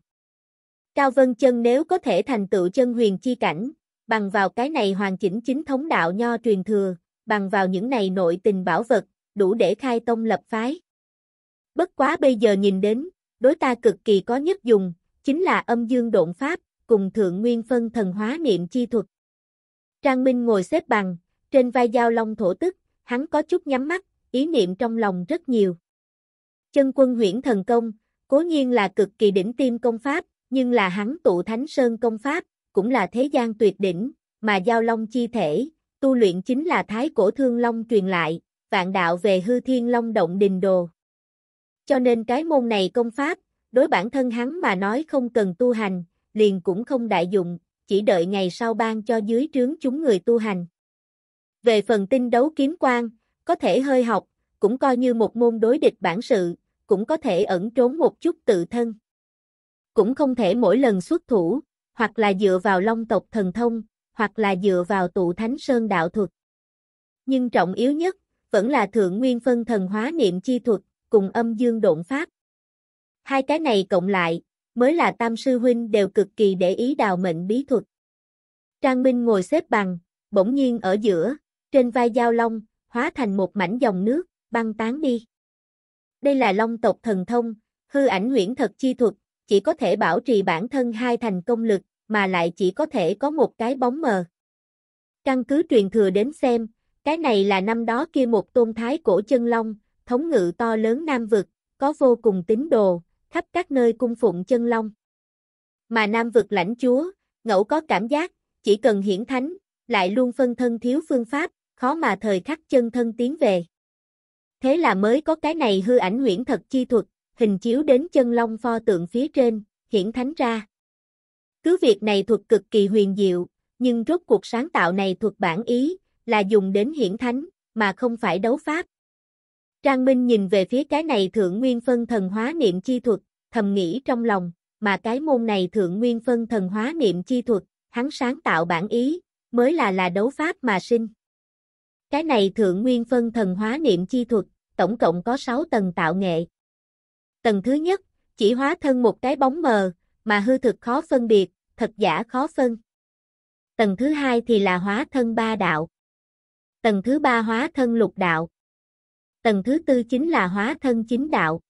Cao Vân Chân nếu có thể thành tựu chân huyền chi cảnh, bằng vào cái này hoàn chỉnh chính thống đạo nho truyền thừa, bằng vào những này nội tình bảo vật, đủ để khai tông lập phái. Bất quá bây giờ nhìn đến, đối ta cực kỳ có nhất dùng, chính là âm dương độn pháp, cùng thượng nguyên phân thần hóa niệm chi thuật. Trang Minh ngồi xếp bằng, trên vai giao long thổ tức, hắn có chút nhắm mắt, ý niệm trong lòng rất nhiều. Chân quân huyễn thần công, cố nhiên là cực kỳ đỉnh tim công pháp, nhưng là hắn tụ thánh sơn công pháp, cũng là thế gian tuyệt đỉnh, mà giao long chi thể, tu luyện chính là thái cổ thương long truyền lại, vạn đạo về hư thiên long động đình đồ. Cho nên cái môn này công pháp, đối bản thân hắn mà nói không cần tu hành, liền cũng không đại dụng, chỉ đợi ngày sau ban cho dưới trướng chúng người tu hành. Về phần tinh đấu kiếm quan, có thể hơi học, cũng coi như một môn đối địch bản sự, cũng có thể ẩn trốn một chút tự thân. Cũng không thể mỗi lần xuất thủ, hoặc là dựa vào long tộc thần thông, hoặc là dựa vào tụ thánh sơn đạo thuật. Nhưng trọng yếu nhất, vẫn là thượng nguyên phân thần hóa niệm chi thuật, cùng âm dương độn pháp. Hai cái này cộng lại, mới là tam sư huynh đều cực kỳ để ý đào mệnh bí thuật. Trang Minh ngồi xếp bằng, bỗng nhiên ở giữa, trên vai giao long, hóa thành một mảnh dòng nước, băng tán đi. Đây là long tộc thần thông, hư ảnh huyễn thật chi thuật, chỉ có thể bảo trì bản thân hai thành công lực, mà lại chỉ có thể có một cái bóng mờ. Căn cứ truyền thừa đến xem, cái này là năm đó kia một tôn thái cổ chân long, thống ngự to lớn nam vực, có vô cùng tín đồ, khắp các nơi cung phụng chân long. Mà Nam vực lãnh chúa, ngẫu có cảm giác, chỉ cần hiển thánh, lại luôn phân thân thiếu phương pháp, khó mà thời khắc chân thân tiến về. Thế là mới có cái này hư ảnh huyễn thật chi thuật, hình chiếu đến chân long pho tượng phía trên, hiển thánh ra. Cứ việc này thuật cực kỳ huyền diệu, nhưng rốt cuộc sáng tạo này thuật bản ý, là dùng đến hiển thánh, mà không phải đấu pháp. Trang Minh nhìn về phía cái này thượng nguyên phân thần hóa niệm chi thuật, thầm nghĩ trong lòng, mà cái môn này thượng nguyên phân thần hóa niệm chi thuật, hắn sáng tạo bản ý, mới là là đấu pháp mà sinh. Cái này thượng nguyên phân thần hóa niệm chi thuật, tổng cộng có 6 tầng tạo nghệ. Tầng thứ nhất, chỉ hóa thân một cái bóng mờ, mà hư thực khó phân biệt, thật giả khó phân. Tầng thứ hai thì là hóa thân ba đạo. Tầng thứ ba hóa thân lục đạo. Tầng thứ tư chính là hóa thân chính đạo.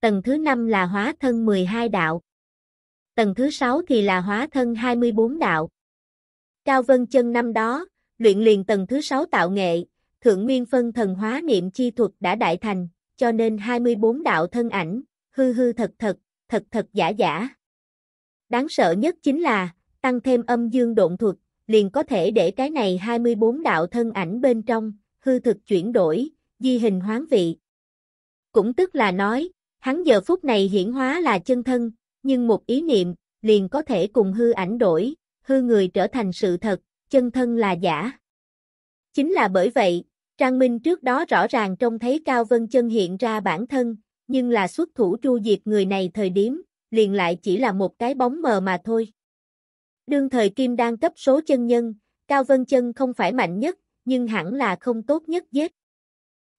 Tầng thứ năm là hóa thân 12 đạo. Tầng thứ sáu thì là hóa thân 24 đạo. Cao Vân Chân năm đó, luyện liền tầng thứ sáu tạo nghệ, thượng nguyên phân thần hóa niệm chi thuật đã đại thành, cho nên 24 đạo thân ảnh, hư hư thật thật, thật thật giả giả. Đáng sợ nhất chính là, tăng thêm âm dương độn thuật, liền có thể để cái này 24 đạo thân ảnh bên trong, hư thực chuyển đổi, di hình hoán vị. Cũng tức là nói, hắn giờ phút này hiển hóa là chân thân, nhưng một ý niệm, liền có thể cùng hư ảnh đổi, hư người trở thành sự thật, chân thân là giả. Chính là bởi vậy, Trang Minh trước đó rõ ràng trông thấy Cao Vân Chân hiện ra bản thân, nhưng là xuất thủ tru diệt người này thời điểm, liền lại chỉ là một cái bóng mờ mà thôi. Đương thời Kim đang cấp số chân nhân, Cao Vân Chân không phải mạnh nhất, nhưng hẳn là không tốt nhất giết.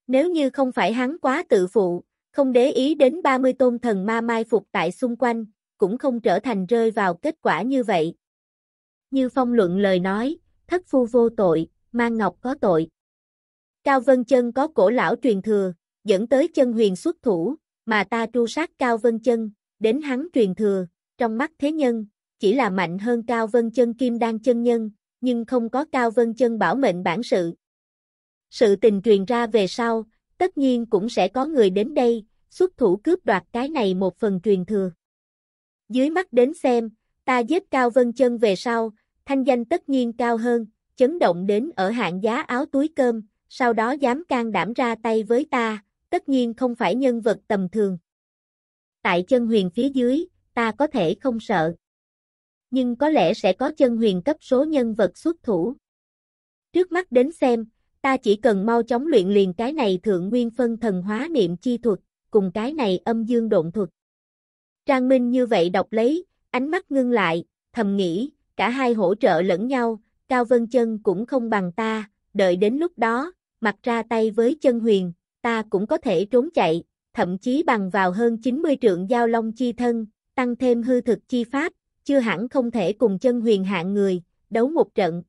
Nếu như không phải hắn quá tự phụ, không để ý đến 30 tôn thần ma mai phục tại xung quanh, cũng không trở thành rơi vào kết quả như vậy. Như phong luận lời nói, thất phu vô tội, mang ngọc có tội. Cao Vân Chân có cổ lão truyền thừa, dẫn tới chân huyền xuất thủ, mà ta tru sát Cao Vân Chân, đến hắn truyền thừa, trong mắt thế nhân, chỉ là mạnh hơn Cao Vân Chân kim đan chân nhân, nhưng không có Cao Vân Chân bảo mệnh bản sự. Sự tình truyền ra về sau, tất nhiên cũng sẽ có người đến đây, xuất thủ cướp đoạt cái này một phần truyền thừa. Dưới mắt đến xem, ta giết Cao Vân Chân về sau, thanh danh tất nhiên cao hơn, chấn động đến ở hạng giá áo túi cơm, sau đó dám can đảm ra tay với ta, tất nhiên không phải nhân vật tầm thường. Tại chân huyền phía dưới, ta có thể không sợ. Nhưng có lẽ sẽ có chân huyền cấp số nhân vật xuất thủ. Trước mắt đến xem, ta chỉ cần mau chóng luyện liền cái này thượng nguyên phân thần hóa niệm chi thuật, cùng cái này âm dương độn thuật. Trang Minh như vậy đọc lấy, ánh mắt ngưng lại, thầm nghĩ, cả hai hỗ trợ lẫn nhau, Cao Vân Chân cũng không bằng ta, đợi đến lúc đó, mặc ra tay với chân huyền, ta cũng có thể trốn chạy, thậm chí bằng vào hơn 90 trượng giao long chi thân, tăng thêm hư thực chi pháp, chưa hẳn không thể cùng chân huyền hạng người, đấu một trận.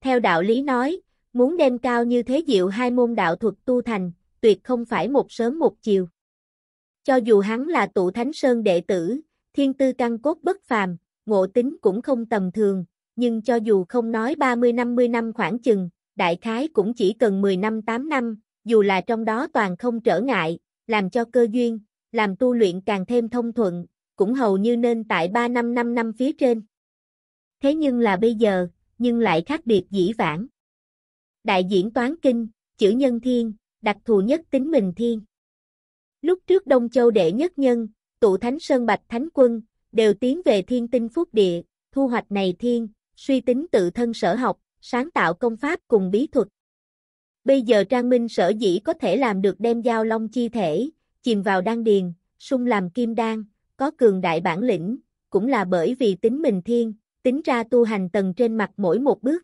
Theo đạo lý nói, muốn đem cao như thế diệu hai môn đạo thuật tu thành, tuyệt không phải một sớm một chiều. Cho dù hắn là tụ thánh sơn đệ tử, thiên tư căn cốt bất phàm, ngộ tính cũng không tầm thường, nhưng cho dù không nói 30-50 năm khoảng chừng, đại khái cũng chỉ cần 10 năm 8 năm, dù là trong đó toàn không trở ngại, làm cho cơ duyên, làm tu luyện càng thêm thông thuận, cũng hầu như nên tại 3 năm 5 năm phía trên. Thế nhưng là bây giờ, nhưng lại khác biệt dĩ vãng đại diễn toán kinh, chữ nhân thiên, đặc thù nhất tính mình thiên. Lúc trước Đông Châu đệ nhất nhân, tụ thánh sơn bạch thánh quân, đều tiến về thiên tinh phúc địa, thu hoạch này thiên, suy tính tự thân sở học, sáng tạo công pháp cùng bí thuật. Bây giờ Trang Minh sở dĩ có thể làm được đem giao long chi thể, chìm vào đan điền, sung làm kim đan, có cường đại bản lĩnh, cũng là bởi vì tính mình thiên, tính ra tu hành tầng trên mặt mỗi một bước.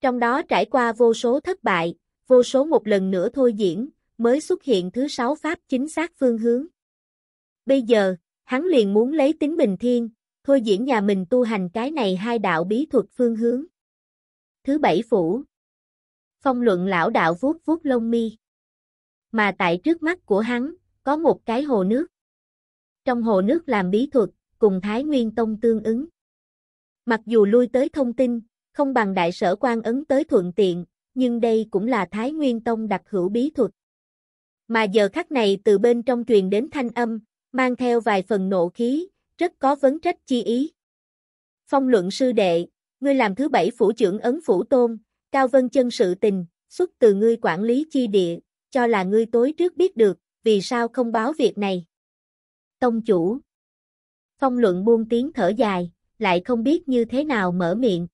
Trong đó trải qua vô số thất bại, vô số một lần nữa thôi diễn, mới xuất hiện thứ sáu pháp chính xác phương hướng. Bây giờ, hắn liền muốn lấy tính bình thiên, thôi diễn nhà mình tu hành cái này hai đạo bí thuật phương hướng. Thứ bảy phủ. Phong luận lão đạo vuốt vuốt lông mi. Mà tại trước mắt của hắn, có một cái hồ nước. Trong hồ nước làm bí thuật, cùng Thái Nguyên Tông tương ứng. Mặc dù lui tới thông tin, không bằng đại sở quan ấn tới thuận tiện, nhưng đây cũng là Thái Nguyên Tông đặc hữu bí thuật. Mà giờ khắc này từ bên trong truyền đến thanh âm, mang theo vài phần nộ khí, rất có vấn trách chi ý. Phong luận sư đệ, ngươi làm thứ bảy phủ trưởng ấn phủ tôn, cao vân chân sự tình, xuất từ ngươi quản lý chi địa, cho là ngươi tối trước biết được, vì sao không báo việc này. Tông chủ Phong luận buông tiếng thở dài, lại không biết như thế nào mở miệng.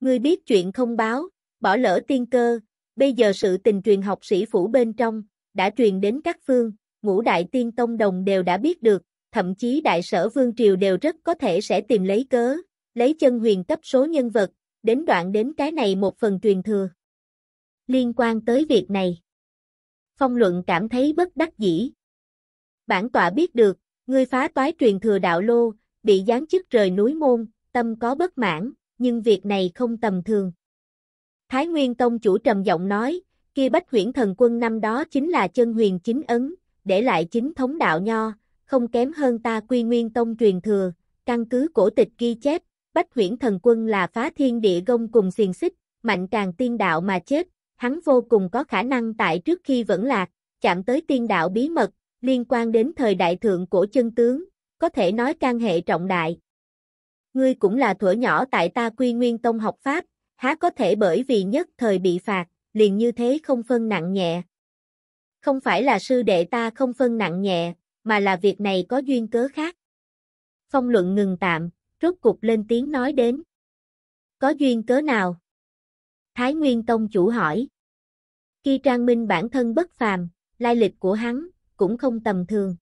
Ngươi biết chuyện không báo, bỏ lỡ tiên cơ, bây giờ sự tình truyền học sĩ phủ bên trong, đã truyền đến các phương, ngũ đại tiên tông đồng đều đã biết được, thậm chí đại sở vương triều đều rất có thể sẽ tìm lấy cớ, lấy chân huyền cấp số nhân vật, đến đoạn đến cái này một phần truyền thừa. Liên quan tới việc này, phong luận cảm thấy bất đắc dĩ. Bản tọa biết được, ngươi phá toái truyền thừa đạo lô, bị giáng chức rời núi môn, tâm có bất mãn, nhưng việc này không tầm thường. Thái Nguyên Tông chủ trầm giọng nói, kia bách huyển thần quân năm đó chính là chân huyền chính ấn, để lại chính thống đạo nho, không kém hơn ta quy nguyên tông truyền thừa, căn cứ cổ tịch ghi chép, bách huyển thần quân là phá thiên địa gông cùng xiềng xích, mạnh càng tiên đạo mà chết, hắn vô cùng có khả năng tại trước khi vẫn lạc, chạm tới tiên đạo bí mật, liên quan đến thời đại thượng cổ chân tướng, có thể nói can hệ trọng đại ngươi cũng là thuở nhỏ tại ta quy nguyên tông học pháp, há có thể bởi vì nhất thời bị phạt, liền như thế không phân nặng nhẹ. Không phải là sư đệ ta không phân nặng nhẹ, mà là việc này có duyên cớ khác. Phong luận ngừng tạm, rốt cục lên tiếng nói đến. Có duyên cớ nào? Thái Nguyên Tông chủ hỏi. Khi Trang Minh bản thân bất phàm, lai lịch của hắn, cũng không tầm thường.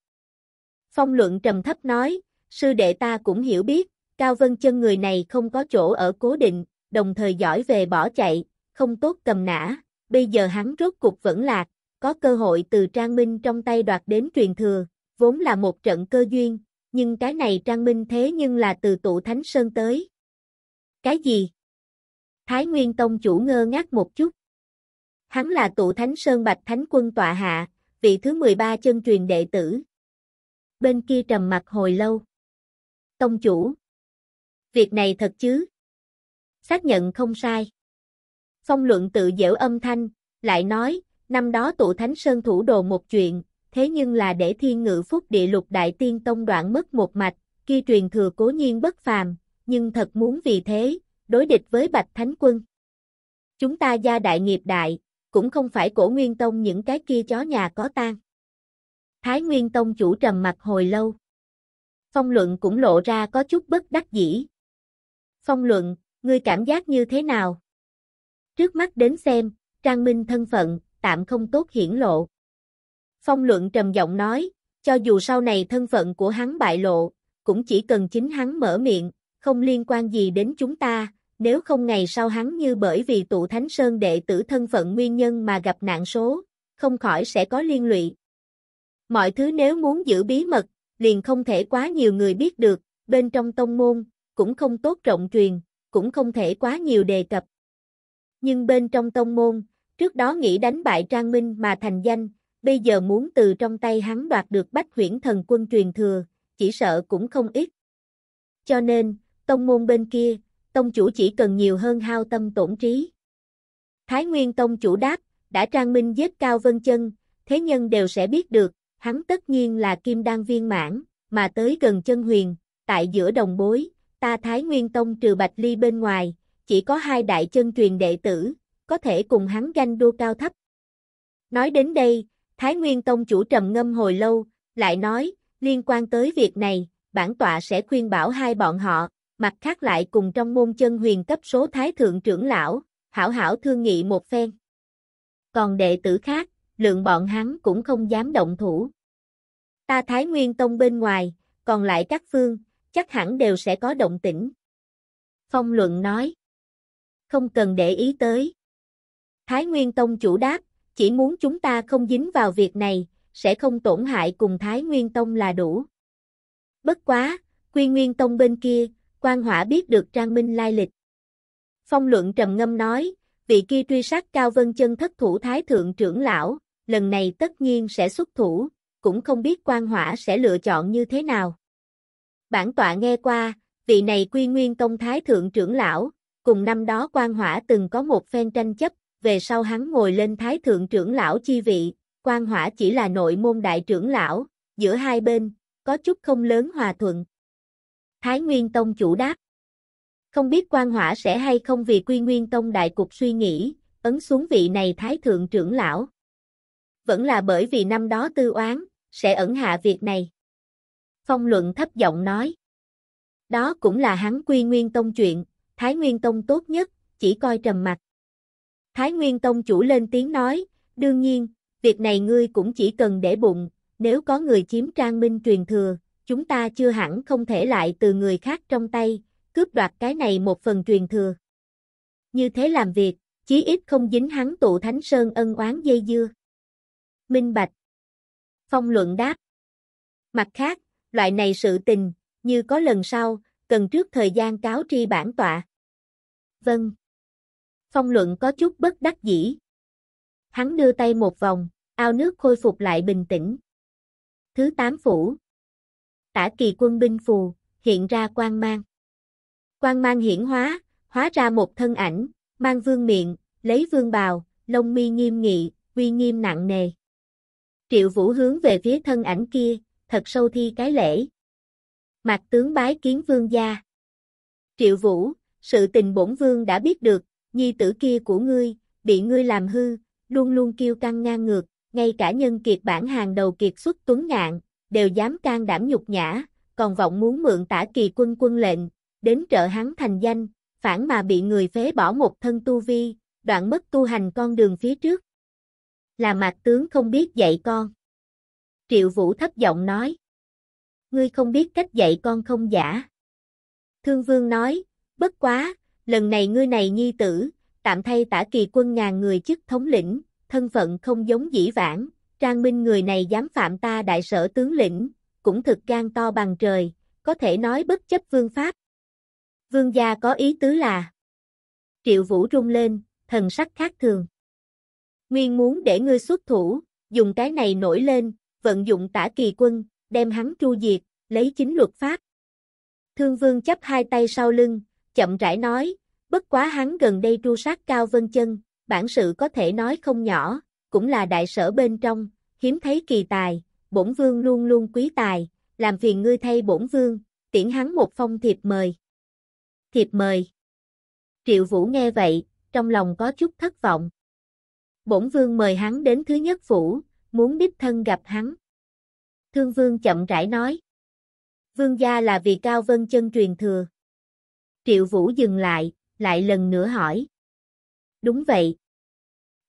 Phong luận trầm thấp nói, sư đệ ta cũng hiểu biết, Cao Vân Chân người này không có chỗ ở cố định, đồng thời giỏi về bỏ chạy, không tốt cầm nã, bây giờ hắn rốt cục vẫn lạc, có cơ hội từ Trang Minh trong tay đoạt đến truyền thừa, vốn là một trận cơ duyên, nhưng cái này Trang Minh thế nhưng là từ tụ Thánh Sơn tới. Cái gì? Thái Nguyên Tông chủ ngơ ngác một chút. Hắn là tụ Thánh Sơn Bạch Thánh Quân tọa hạ, vị thứ 13 chân truyền đệ tử. Bên kia trầm mặt hồi lâu. Tông chủ, Việc này thật chứ? Xác nhận không sai. Phong luận tự dễu âm thanh, lại nói, năm đó tụ thánh sơn thủ đồ một chuyện, thế nhưng là để thiên ngự phúc địa lục đại tiên tông đoạn mất một mạch, kia truyền thừa cố nhiên bất phàm, nhưng thật muốn vì thế, đối địch với bạch thánh quân. Chúng ta gia đại nghiệp đại, cũng không phải cổ nguyên tông những cái kia chó nhà có tan. Thái nguyên tông chủ trầm mặt hồi lâu. Phong luận cũng lộ ra có chút bất đắc dĩ, Phong luận, ngươi cảm giác như thế nào? Trước mắt đến xem, Trang Minh thân phận, tạm không tốt hiển lộ. Phong luận trầm giọng nói, cho dù sau này thân phận của hắn bại lộ, cũng chỉ cần chính hắn mở miệng, không liên quan gì đến chúng ta, nếu không ngày sau hắn như bởi vì tụ Thánh Sơn đệ tử thân phận nguyên nhân mà gặp nạn số, không khỏi sẽ có liên lụy. Mọi thứ nếu muốn giữ bí mật, liền không thể quá nhiều người biết được, bên trong tông môn, cũng không tốt rộng truyền, cũng không thể quá nhiều đề cập. Nhưng bên trong tông môn, trước đó nghĩ đánh bại Trang Minh mà thành danh, bây giờ muốn từ trong tay hắn đoạt được bách huyển thần quân truyền thừa, chỉ sợ cũng không ít. Cho nên, tông môn bên kia, tông chủ chỉ cần nhiều hơn hao tâm tổn trí. Thái Nguyên tông chủ đáp, đã Trang Minh giết Cao Vân Chân, thế nhân đều sẽ biết được, hắn tất nhiên là kim đan viên mãn, mà tới gần chân huyền, tại giữa đồng bối, ta Thái Nguyên Tông trừ Bạch Ly bên ngoài, chỉ có hai đại chân truyền đệ tử, có thể cùng hắn ganh đua cao thấp. Nói đến đây, Thái Nguyên Tông chủ trầm ngâm hồi lâu, lại nói, liên quan tới việc này, bản tọa sẽ khuyên bảo hai bọn họ, mặt khác lại cùng trong môn chân huyền cấp số Thái Thượng trưởng lão, hảo hảo thương nghị một phen. Còn đệ tử khác, lượng bọn hắn cũng không dám động thủ. Ta Thái Nguyên Tông bên ngoài, còn lại các phương, chắc hẳn đều sẽ có động tĩnh. Phong luận nói. Không cần để ý tới. Thái Nguyên Tông chủ đáp, chỉ muốn chúng ta không dính vào việc này, sẽ không tổn hại cùng Thái Nguyên Tông là đủ. Bất quá, Quy Nguyên Tông bên kia, quan hỏa biết được Trang Minh lai lịch. Phong luận trầm ngâm nói, vị kia truy sát Cao Vân Chân thất thủ Thái Thượng trưởng lão, lần này tất nhiên sẽ xuất thủ, cũng không biết quan hỏa sẽ lựa chọn như thế nào bản tọa nghe qua, vị này quy nguyên tông thái thượng trưởng lão, cùng năm đó quan hỏa từng có một phen tranh chấp, về sau hắn ngồi lên thái thượng trưởng lão chi vị, quan hỏa chỉ là nội môn đại trưởng lão, giữa hai bên, có chút không lớn hòa thuận. Thái Nguyên Tông chủ đáp, không biết quan hỏa sẽ hay không vì quy nguyên tông đại cục suy nghĩ, ấn xuống vị này thái thượng trưởng lão. Vẫn là bởi vì năm đó tư oán, sẽ ẩn hạ việc này. Phong luận thấp giọng nói. Đó cũng là hắn quy nguyên tông chuyện, Thái Nguyên Tông tốt nhất, chỉ coi trầm mặt. Thái Nguyên Tông chủ lên tiếng nói, đương nhiên, việc này ngươi cũng chỉ cần để bụng, nếu có người chiếm trang minh truyền thừa, chúng ta chưa hẳn không thể lại từ người khác trong tay, cướp đoạt cái này một phần truyền thừa. Như thế làm việc, chí ít không dính hắn tụ thánh sơn ân oán dây dưa. Minh Bạch Phong luận đáp Mặt khác, loại này sự tình, như có lần sau, cần trước thời gian cáo tri bản tọa. Vâng. Phong luận có chút bất đắc dĩ. Hắn đưa tay một vòng, ao nước khôi phục lại bình tĩnh. Thứ tám phủ. Tả kỳ quân binh phù, hiện ra quang mang. Quang mang hiển hóa, hóa ra một thân ảnh, mang vương miệng, lấy vương bào, lông mi nghiêm nghị, uy nghiêm nặng nề. Triệu Vũ hướng về phía thân ảnh kia, thật sâu thi cái lễ. Mạc tướng bái kiến vương gia. Triệu Vũ, sự tình bổn vương đã biết được, nhi tử kia của ngươi, bị ngươi làm hư, luôn luôn kêu căng ngang ngược, ngay cả nhân kiệt bản hàng đầu kiệt xuất tuấn ngạn, đều dám can đảm nhục nhã, còn vọng muốn mượn tả kỳ quân quân lệnh, đến trợ hắn thành danh, phản mà bị người phế bỏ một thân tu vi, đoạn mất tu hành con đường phía trước. Là mạc tướng không biết dạy con. Triệu Vũ thấp giọng nói. Ngươi không biết cách dạy con không giả. Thương Vương nói, bất quá, lần này ngươi này nhi tử, tạm thay tả kỳ quân ngàn người chức thống lĩnh, thân phận không giống dĩ vãng, Trang Minh người này dám phạm ta đại sở tướng lĩnh, cũng thực gan to bằng trời, có thể nói bất chấp vương pháp. Vương gia có ý tứ là Triệu Vũ rung lên, thần sắc khác thường. Nguyên muốn để ngươi xuất thủ, dùng cái này nổi lên, vận dụng tả kỳ quân, đem hắn tru diệt, lấy chính luật pháp. Thương vương chấp hai tay sau lưng, chậm rãi nói, bất quá hắn gần đây tru sát cao vân chân, bản sự có thể nói không nhỏ, cũng là đại sở bên trong, hiếm thấy kỳ tài, bổn vương luôn luôn quý tài, làm phiền ngươi thay bổn vương, tiễn hắn một phong thiệp mời. Thiệp mời. Triệu Vũ nghe vậy, trong lòng có chút thất vọng. Bổn vương mời hắn đến thứ nhất phủ, muốn đích thân gặp hắn. Thương Vương chậm rãi nói. Vương gia là vì Cao Vân chân truyền thừa. Triệu Vũ dừng lại, lại lần nữa hỏi. Đúng vậy.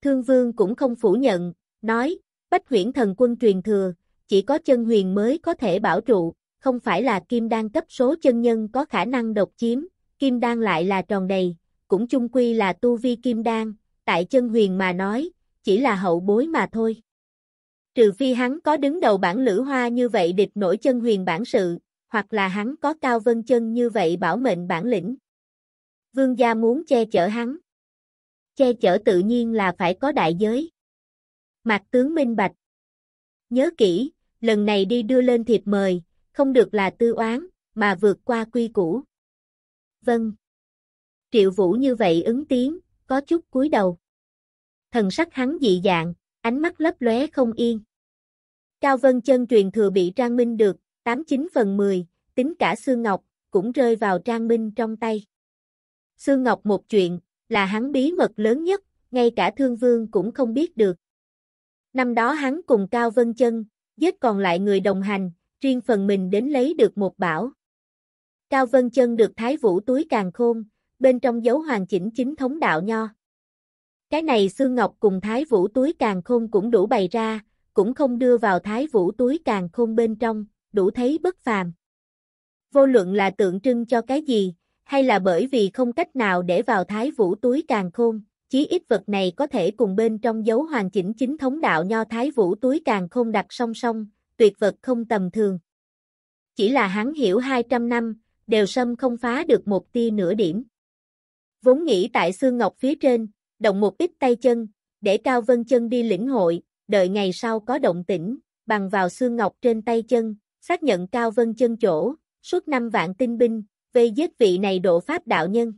Thương Vương cũng không phủ nhận, nói, Bách huyển thần quân truyền thừa, chỉ có chân huyền mới có thể bảo trụ, không phải là kim đan cấp số chân nhân có khả năng độc chiếm, kim đan lại là tròn đầy, cũng chung quy là tu vi kim đan, tại chân huyền mà nói, chỉ là hậu bối mà thôi trừ phi hắn có đứng đầu bản lữ hoa như vậy địch nổi chân huyền bản sự, hoặc là hắn có cao vân chân như vậy bảo mệnh bản lĩnh. Vương gia muốn che chở hắn. Che chở tự nhiên là phải có đại giới. mặt tướng minh bạch. Nhớ kỹ, lần này đi đưa lên thiệp mời, không được là tư oán, mà vượt qua quy củ. Vâng. Triệu Vũ như vậy ứng tiếng, có chút cúi đầu. Thần sắc hắn dị dạng, ánh mắt lấp lóe không yên. Cao Vân Chân truyền thừa bị Trang Minh được, 89 phần 10, tính cả Sương Ngọc, cũng rơi vào Trang Minh trong tay. Sương Ngọc một chuyện, là hắn bí mật lớn nhất, ngay cả Thương Vương cũng không biết được. Năm đó hắn cùng Cao Vân Chân, giết còn lại người đồng hành, riêng phần mình đến lấy được một bảo. Cao Vân Chân được Thái Vũ túi càng khôn, bên trong dấu hoàn chỉnh chính thống đạo nho. Cái này xương ngọc cùng thái vũ túi càng khôn cũng đủ bày ra, cũng không đưa vào thái vũ túi càng khôn bên trong, đủ thấy bất phàm. Vô luận là tượng trưng cho cái gì, hay là bởi vì không cách nào để vào thái vũ túi càng khôn, chí ít vật này có thể cùng bên trong dấu hoàn chỉnh chính thống đạo nho thái vũ túi càng khôn đặt song song, tuyệt vật không tầm thường. Chỉ là hắn hiểu 200 năm, đều sâm không phá được một tia nửa điểm. Vốn nghĩ tại xương ngọc phía trên, động một ít tay chân, để Cao Vân Chân đi lĩnh hội, đợi ngày sau có động tĩnh, bằng vào xương ngọc trên tay chân, xác nhận Cao Vân Chân chỗ, suốt năm vạn tinh binh, vây giết vị này độ pháp đạo nhân.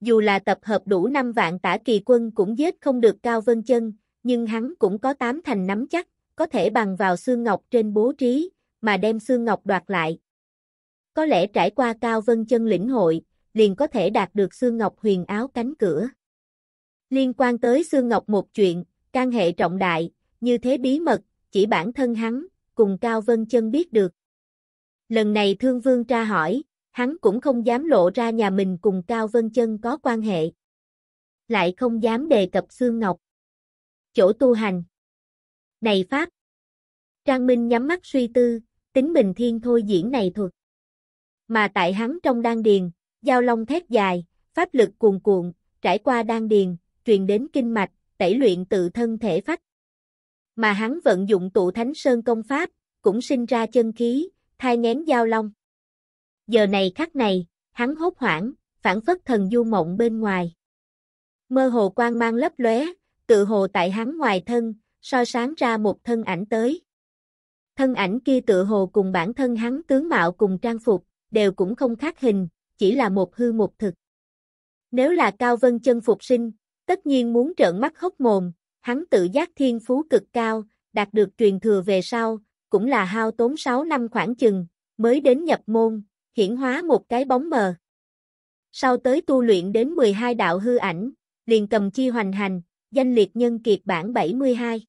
Dù là tập hợp đủ năm vạn tả kỳ quân cũng giết không được Cao Vân Chân, nhưng hắn cũng có tám thành nắm chắc, có thể bằng vào xương ngọc trên bố trí, mà đem xương ngọc đoạt lại. Có lẽ trải qua Cao Vân Chân lĩnh hội, liền có thể đạt được xương ngọc huyền áo cánh cửa. Liên quan tới xương Ngọc một chuyện, can hệ trọng đại, như thế bí mật, chỉ bản thân hắn, cùng Cao Vân Chân biết được. Lần này Thương Vương tra hỏi, hắn cũng không dám lộ ra nhà mình cùng Cao Vân Chân có quan hệ. Lại không dám đề cập xương Ngọc. Chỗ tu hành. Này Pháp. Trang Minh nhắm mắt suy tư, tính bình thiên thôi diễn này thuật. Mà tại hắn trong đan điền, giao long thét dài, pháp lực cuồn cuộn, trải qua đan điền, truyền đến kinh mạch, tẩy luyện tự thân thể phách. Mà hắn vận dụng tụ thánh sơn công pháp, cũng sinh ra chân khí, thai ngén giao long. Giờ này khắc này, hắn hốt hoảng, phản phất thần du mộng bên ngoài. Mơ hồ quang mang lấp lóe, tự hồ tại hắn ngoài thân, so sáng ra một thân ảnh tới. Thân ảnh kia tự hồ cùng bản thân hắn tướng mạo cùng trang phục, đều cũng không khác hình, chỉ là một hư một thực. Nếu là Cao Vân chân phục sinh, tất nhiên muốn trợn mắt hốc mồm, hắn tự giác thiên phú cực cao, đạt được truyền thừa về sau, cũng là hao tốn 6 năm khoảng chừng, mới đến nhập môn, hiển hóa một cái bóng mờ. Sau tới tu luyện đến 12 đạo hư ảnh, liền cầm chi hoành hành, danh liệt nhân kiệt bản 72.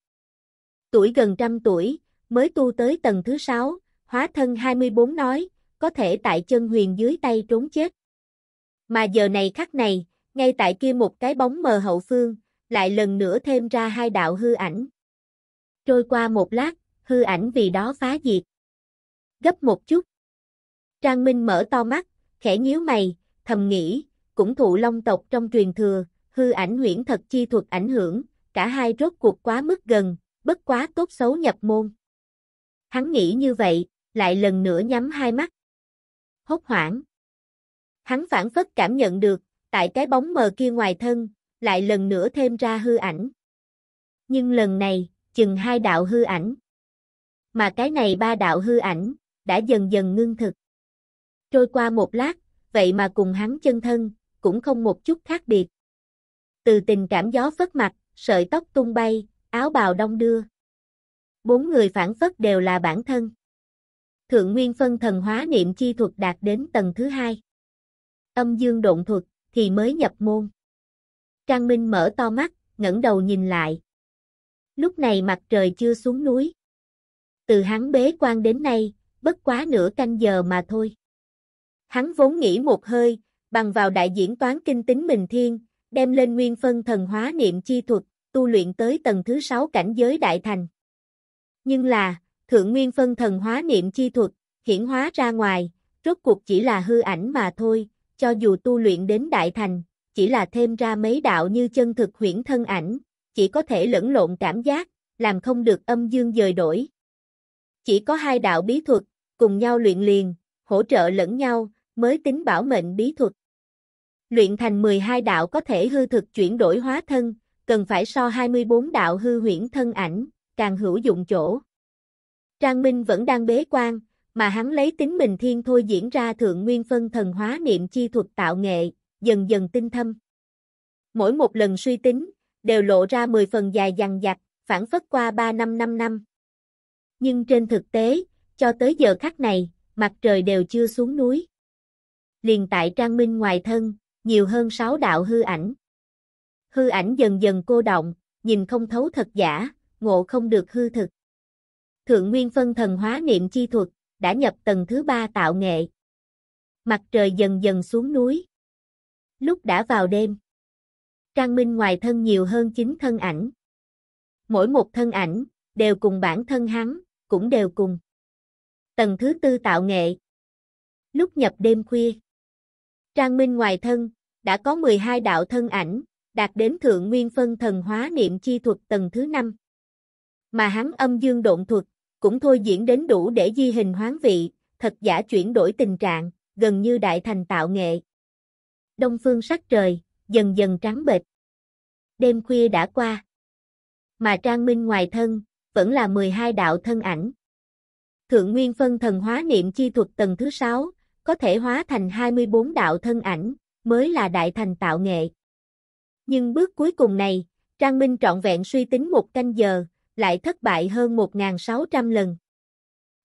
Tuổi gần trăm tuổi, mới tu tới tầng thứ 6, hóa thân 24 nói, có thể tại chân huyền dưới tay trốn chết. Mà giờ này khắc này, ngay tại kia một cái bóng mờ hậu phương, lại lần nữa thêm ra hai đạo hư ảnh. Trôi qua một lát, hư ảnh vì đó phá diệt. Gấp một chút. Trang Minh mở to mắt, khẽ nhíu mày, thầm nghĩ, cũng thụ long tộc trong truyền thừa, hư ảnh huyễn thật chi thuật ảnh hưởng, cả hai rốt cuộc quá mức gần, bất quá tốt xấu nhập môn. Hắn nghĩ như vậy, lại lần nữa nhắm hai mắt. Hốt hoảng. Hắn phản phất cảm nhận được, tại cái bóng mờ kia ngoài thân, lại lần nữa thêm ra hư ảnh. Nhưng lần này, chừng hai đạo hư ảnh. Mà cái này ba đạo hư ảnh, đã dần dần ngưng thực. Trôi qua một lát, vậy mà cùng hắn chân thân, cũng không một chút khác biệt. Từ tình cảm gió phất mặt, sợi tóc tung bay, áo bào đông đưa. Bốn người phản phất đều là bản thân. Thượng Nguyên phân thần hóa niệm chi thuật đạt đến tầng thứ hai. Âm dương độn thuật thì mới nhập môn. Trang Minh mở to mắt, ngẩng đầu nhìn lại. Lúc này mặt trời chưa xuống núi. Từ hắn bế quan đến nay, bất quá nửa canh giờ mà thôi. Hắn vốn nghĩ một hơi, bằng vào đại diễn toán kinh tính bình thiên, đem lên nguyên phân thần hóa niệm chi thuật, tu luyện tới tầng thứ sáu cảnh giới đại thành. Nhưng là, thượng nguyên phân thần hóa niệm chi thuật, hiển hóa ra ngoài, rốt cuộc chỉ là hư ảnh mà thôi, cho dù tu luyện đến đại thành, chỉ là thêm ra mấy đạo như chân thực huyễn thân ảnh, chỉ có thể lẫn lộn cảm giác, làm không được âm dương dời đổi. Chỉ có hai đạo bí thuật, cùng nhau luyện liền, hỗ trợ lẫn nhau, mới tính bảo mệnh bí thuật. Luyện thành 12 đạo có thể hư thực chuyển đổi hóa thân, cần phải so 24 đạo hư huyễn thân ảnh, càng hữu dụng chỗ. Trang Minh vẫn đang bế quan, mà hắn lấy tính mình thiên thôi diễn ra thượng nguyên phân thần hóa niệm chi thuật tạo nghệ, dần dần tinh thâm. Mỗi một lần suy tính, đều lộ ra 10 phần dài dằng dặc, phản phất qua 3 năm 5 năm. Nhưng trên thực tế, cho tới giờ khắc này, mặt trời đều chưa xuống núi. Liền tại Trang Minh ngoài thân, nhiều hơn 6 đạo hư ảnh. Hư ảnh dần dần cô động, nhìn không thấu thật giả, ngộ không được hư thực. Thượng Nguyên phân thần hóa niệm chi thuật, đã nhập tầng thứ ba tạo nghệ. Mặt trời dần dần xuống núi. Lúc đã vào đêm, Trang Minh ngoài thân nhiều hơn chính thân ảnh. Mỗi một thân ảnh, đều cùng bản thân hắn, cũng đều cùng. Tầng thứ tư tạo nghệ. Lúc nhập đêm khuya, Trang Minh ngoài thân, đã có 12 đạo thân ảnh, đạt đến thượng nguyên phân thần hóa niệm chi thuật tầng thứ năm Mà hắn âm dương độn thuật, cũng thôi diễn đến đủ để di hình hoán vị, thật giả chuyển đổi tình trạng, gần như đại thành tạo nghệ. Đông phương sắc trời, dần dần trắng bệch. Đêm khuya đã qua. Mà Trang Minh ngoài thân, vẫn là 12 đạo thân ảnh. Thượng Nguyên phân thần hóa niệm chi thuật tầng thứ 6, có thể hóa thành 24 đạo thân ảnh, mới là đại thành tạo nghệ. Nhưng bước cuối cùng này, Trang Minh trọn vẹn suy tính một canh giờ, lại thất bại hơn 1.600 lần.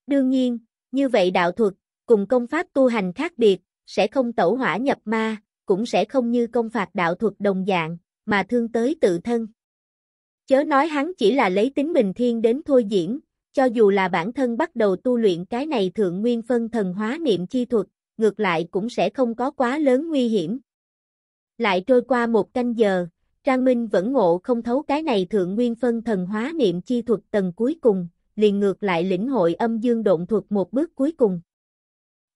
Đương nhiên, như vậy đạo thuật, cùng công pháp tu hành khác biệt, sẽ không tẩu hỏa nhập ma, cũng sẽ không như công phạt đạo thuật đồng dạng, mà thương tới tự thân. Chớ nói hắn chỉ là lấy tính bình thiên đến thôi diễn, cho dù là bản thân bắt đầu tu luyện cái này thượng nguyên phân thần hóa niệm chi thuật, ngược lại cũng sẽ không có quá lớn nguy hiểm. Lại trôi qua một canh giờ, Trang Minh vẫn ngộ không thấu cái này thượng nguyên phân thần hóa niệm chi thuật tầng cuối cùng, liền ngược lại lĩnh hội âm dương độn thuật một bước cuối cùng.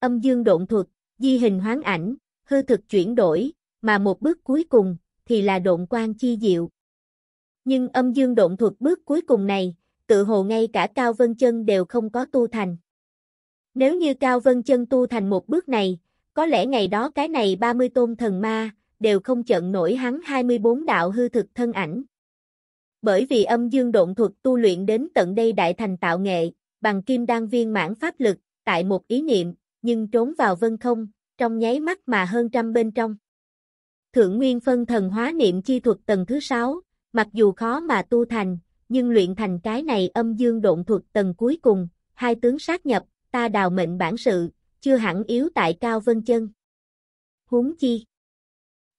Âm dương độn thuật, di hình hoán ảnh, hư thực chuyển đổi, mà một bước cuối cùng thì là độn quan chi diệu. Nhưng âm dương độn thuật bước cuối cùng này, tự hồ ngay cả Cao Vân Chân đều không có tu thành. Nếu như Cao Vân Chân tu thành một bước này, có lẽ ngày đó cái này 30 tôn thần ma đều không chận nổi hắn 24 đạo hư thực thân ảnh. Bởi vì âm dương độn thuật tu luyện đến tận đây đại thành tạo nghệ, bằng kim đan viên mãn pháp lực, tại một ý niệm, nhưng trốn vào vân không, trong nháy mắt mà hơn trăm bên trong. Thượng Nguyên phân thần hóa niệm chi thuật tầng thứ 6, mặc dù khó mà tu thành, nhưng luyện thành cái này âm dương độn thuật tầng cuối cùng, hai tướng sát nhập, ta đào mệnh bản sự, chưa hẳn yếu tại cao vân chân. Huống chi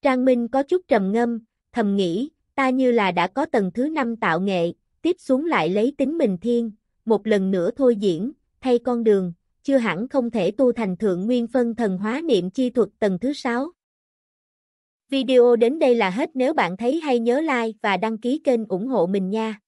Trang Minh có chút trầm ngâm, thầm nghĩ, ta như là đã có tầng thứ năm tạo nghệ, tiếp xuống lại lấy tính mình thiên, một lần nữa thôi diễn, thay con đường, chưa hẳn không thể tu thành thượng nguyên phân thần hóa niệm chi thuật tầng thứ sáu. Video đến đây là hết nếu bạn thấy hay nhớ like và đăng ký kênh ủng hộ mình nha.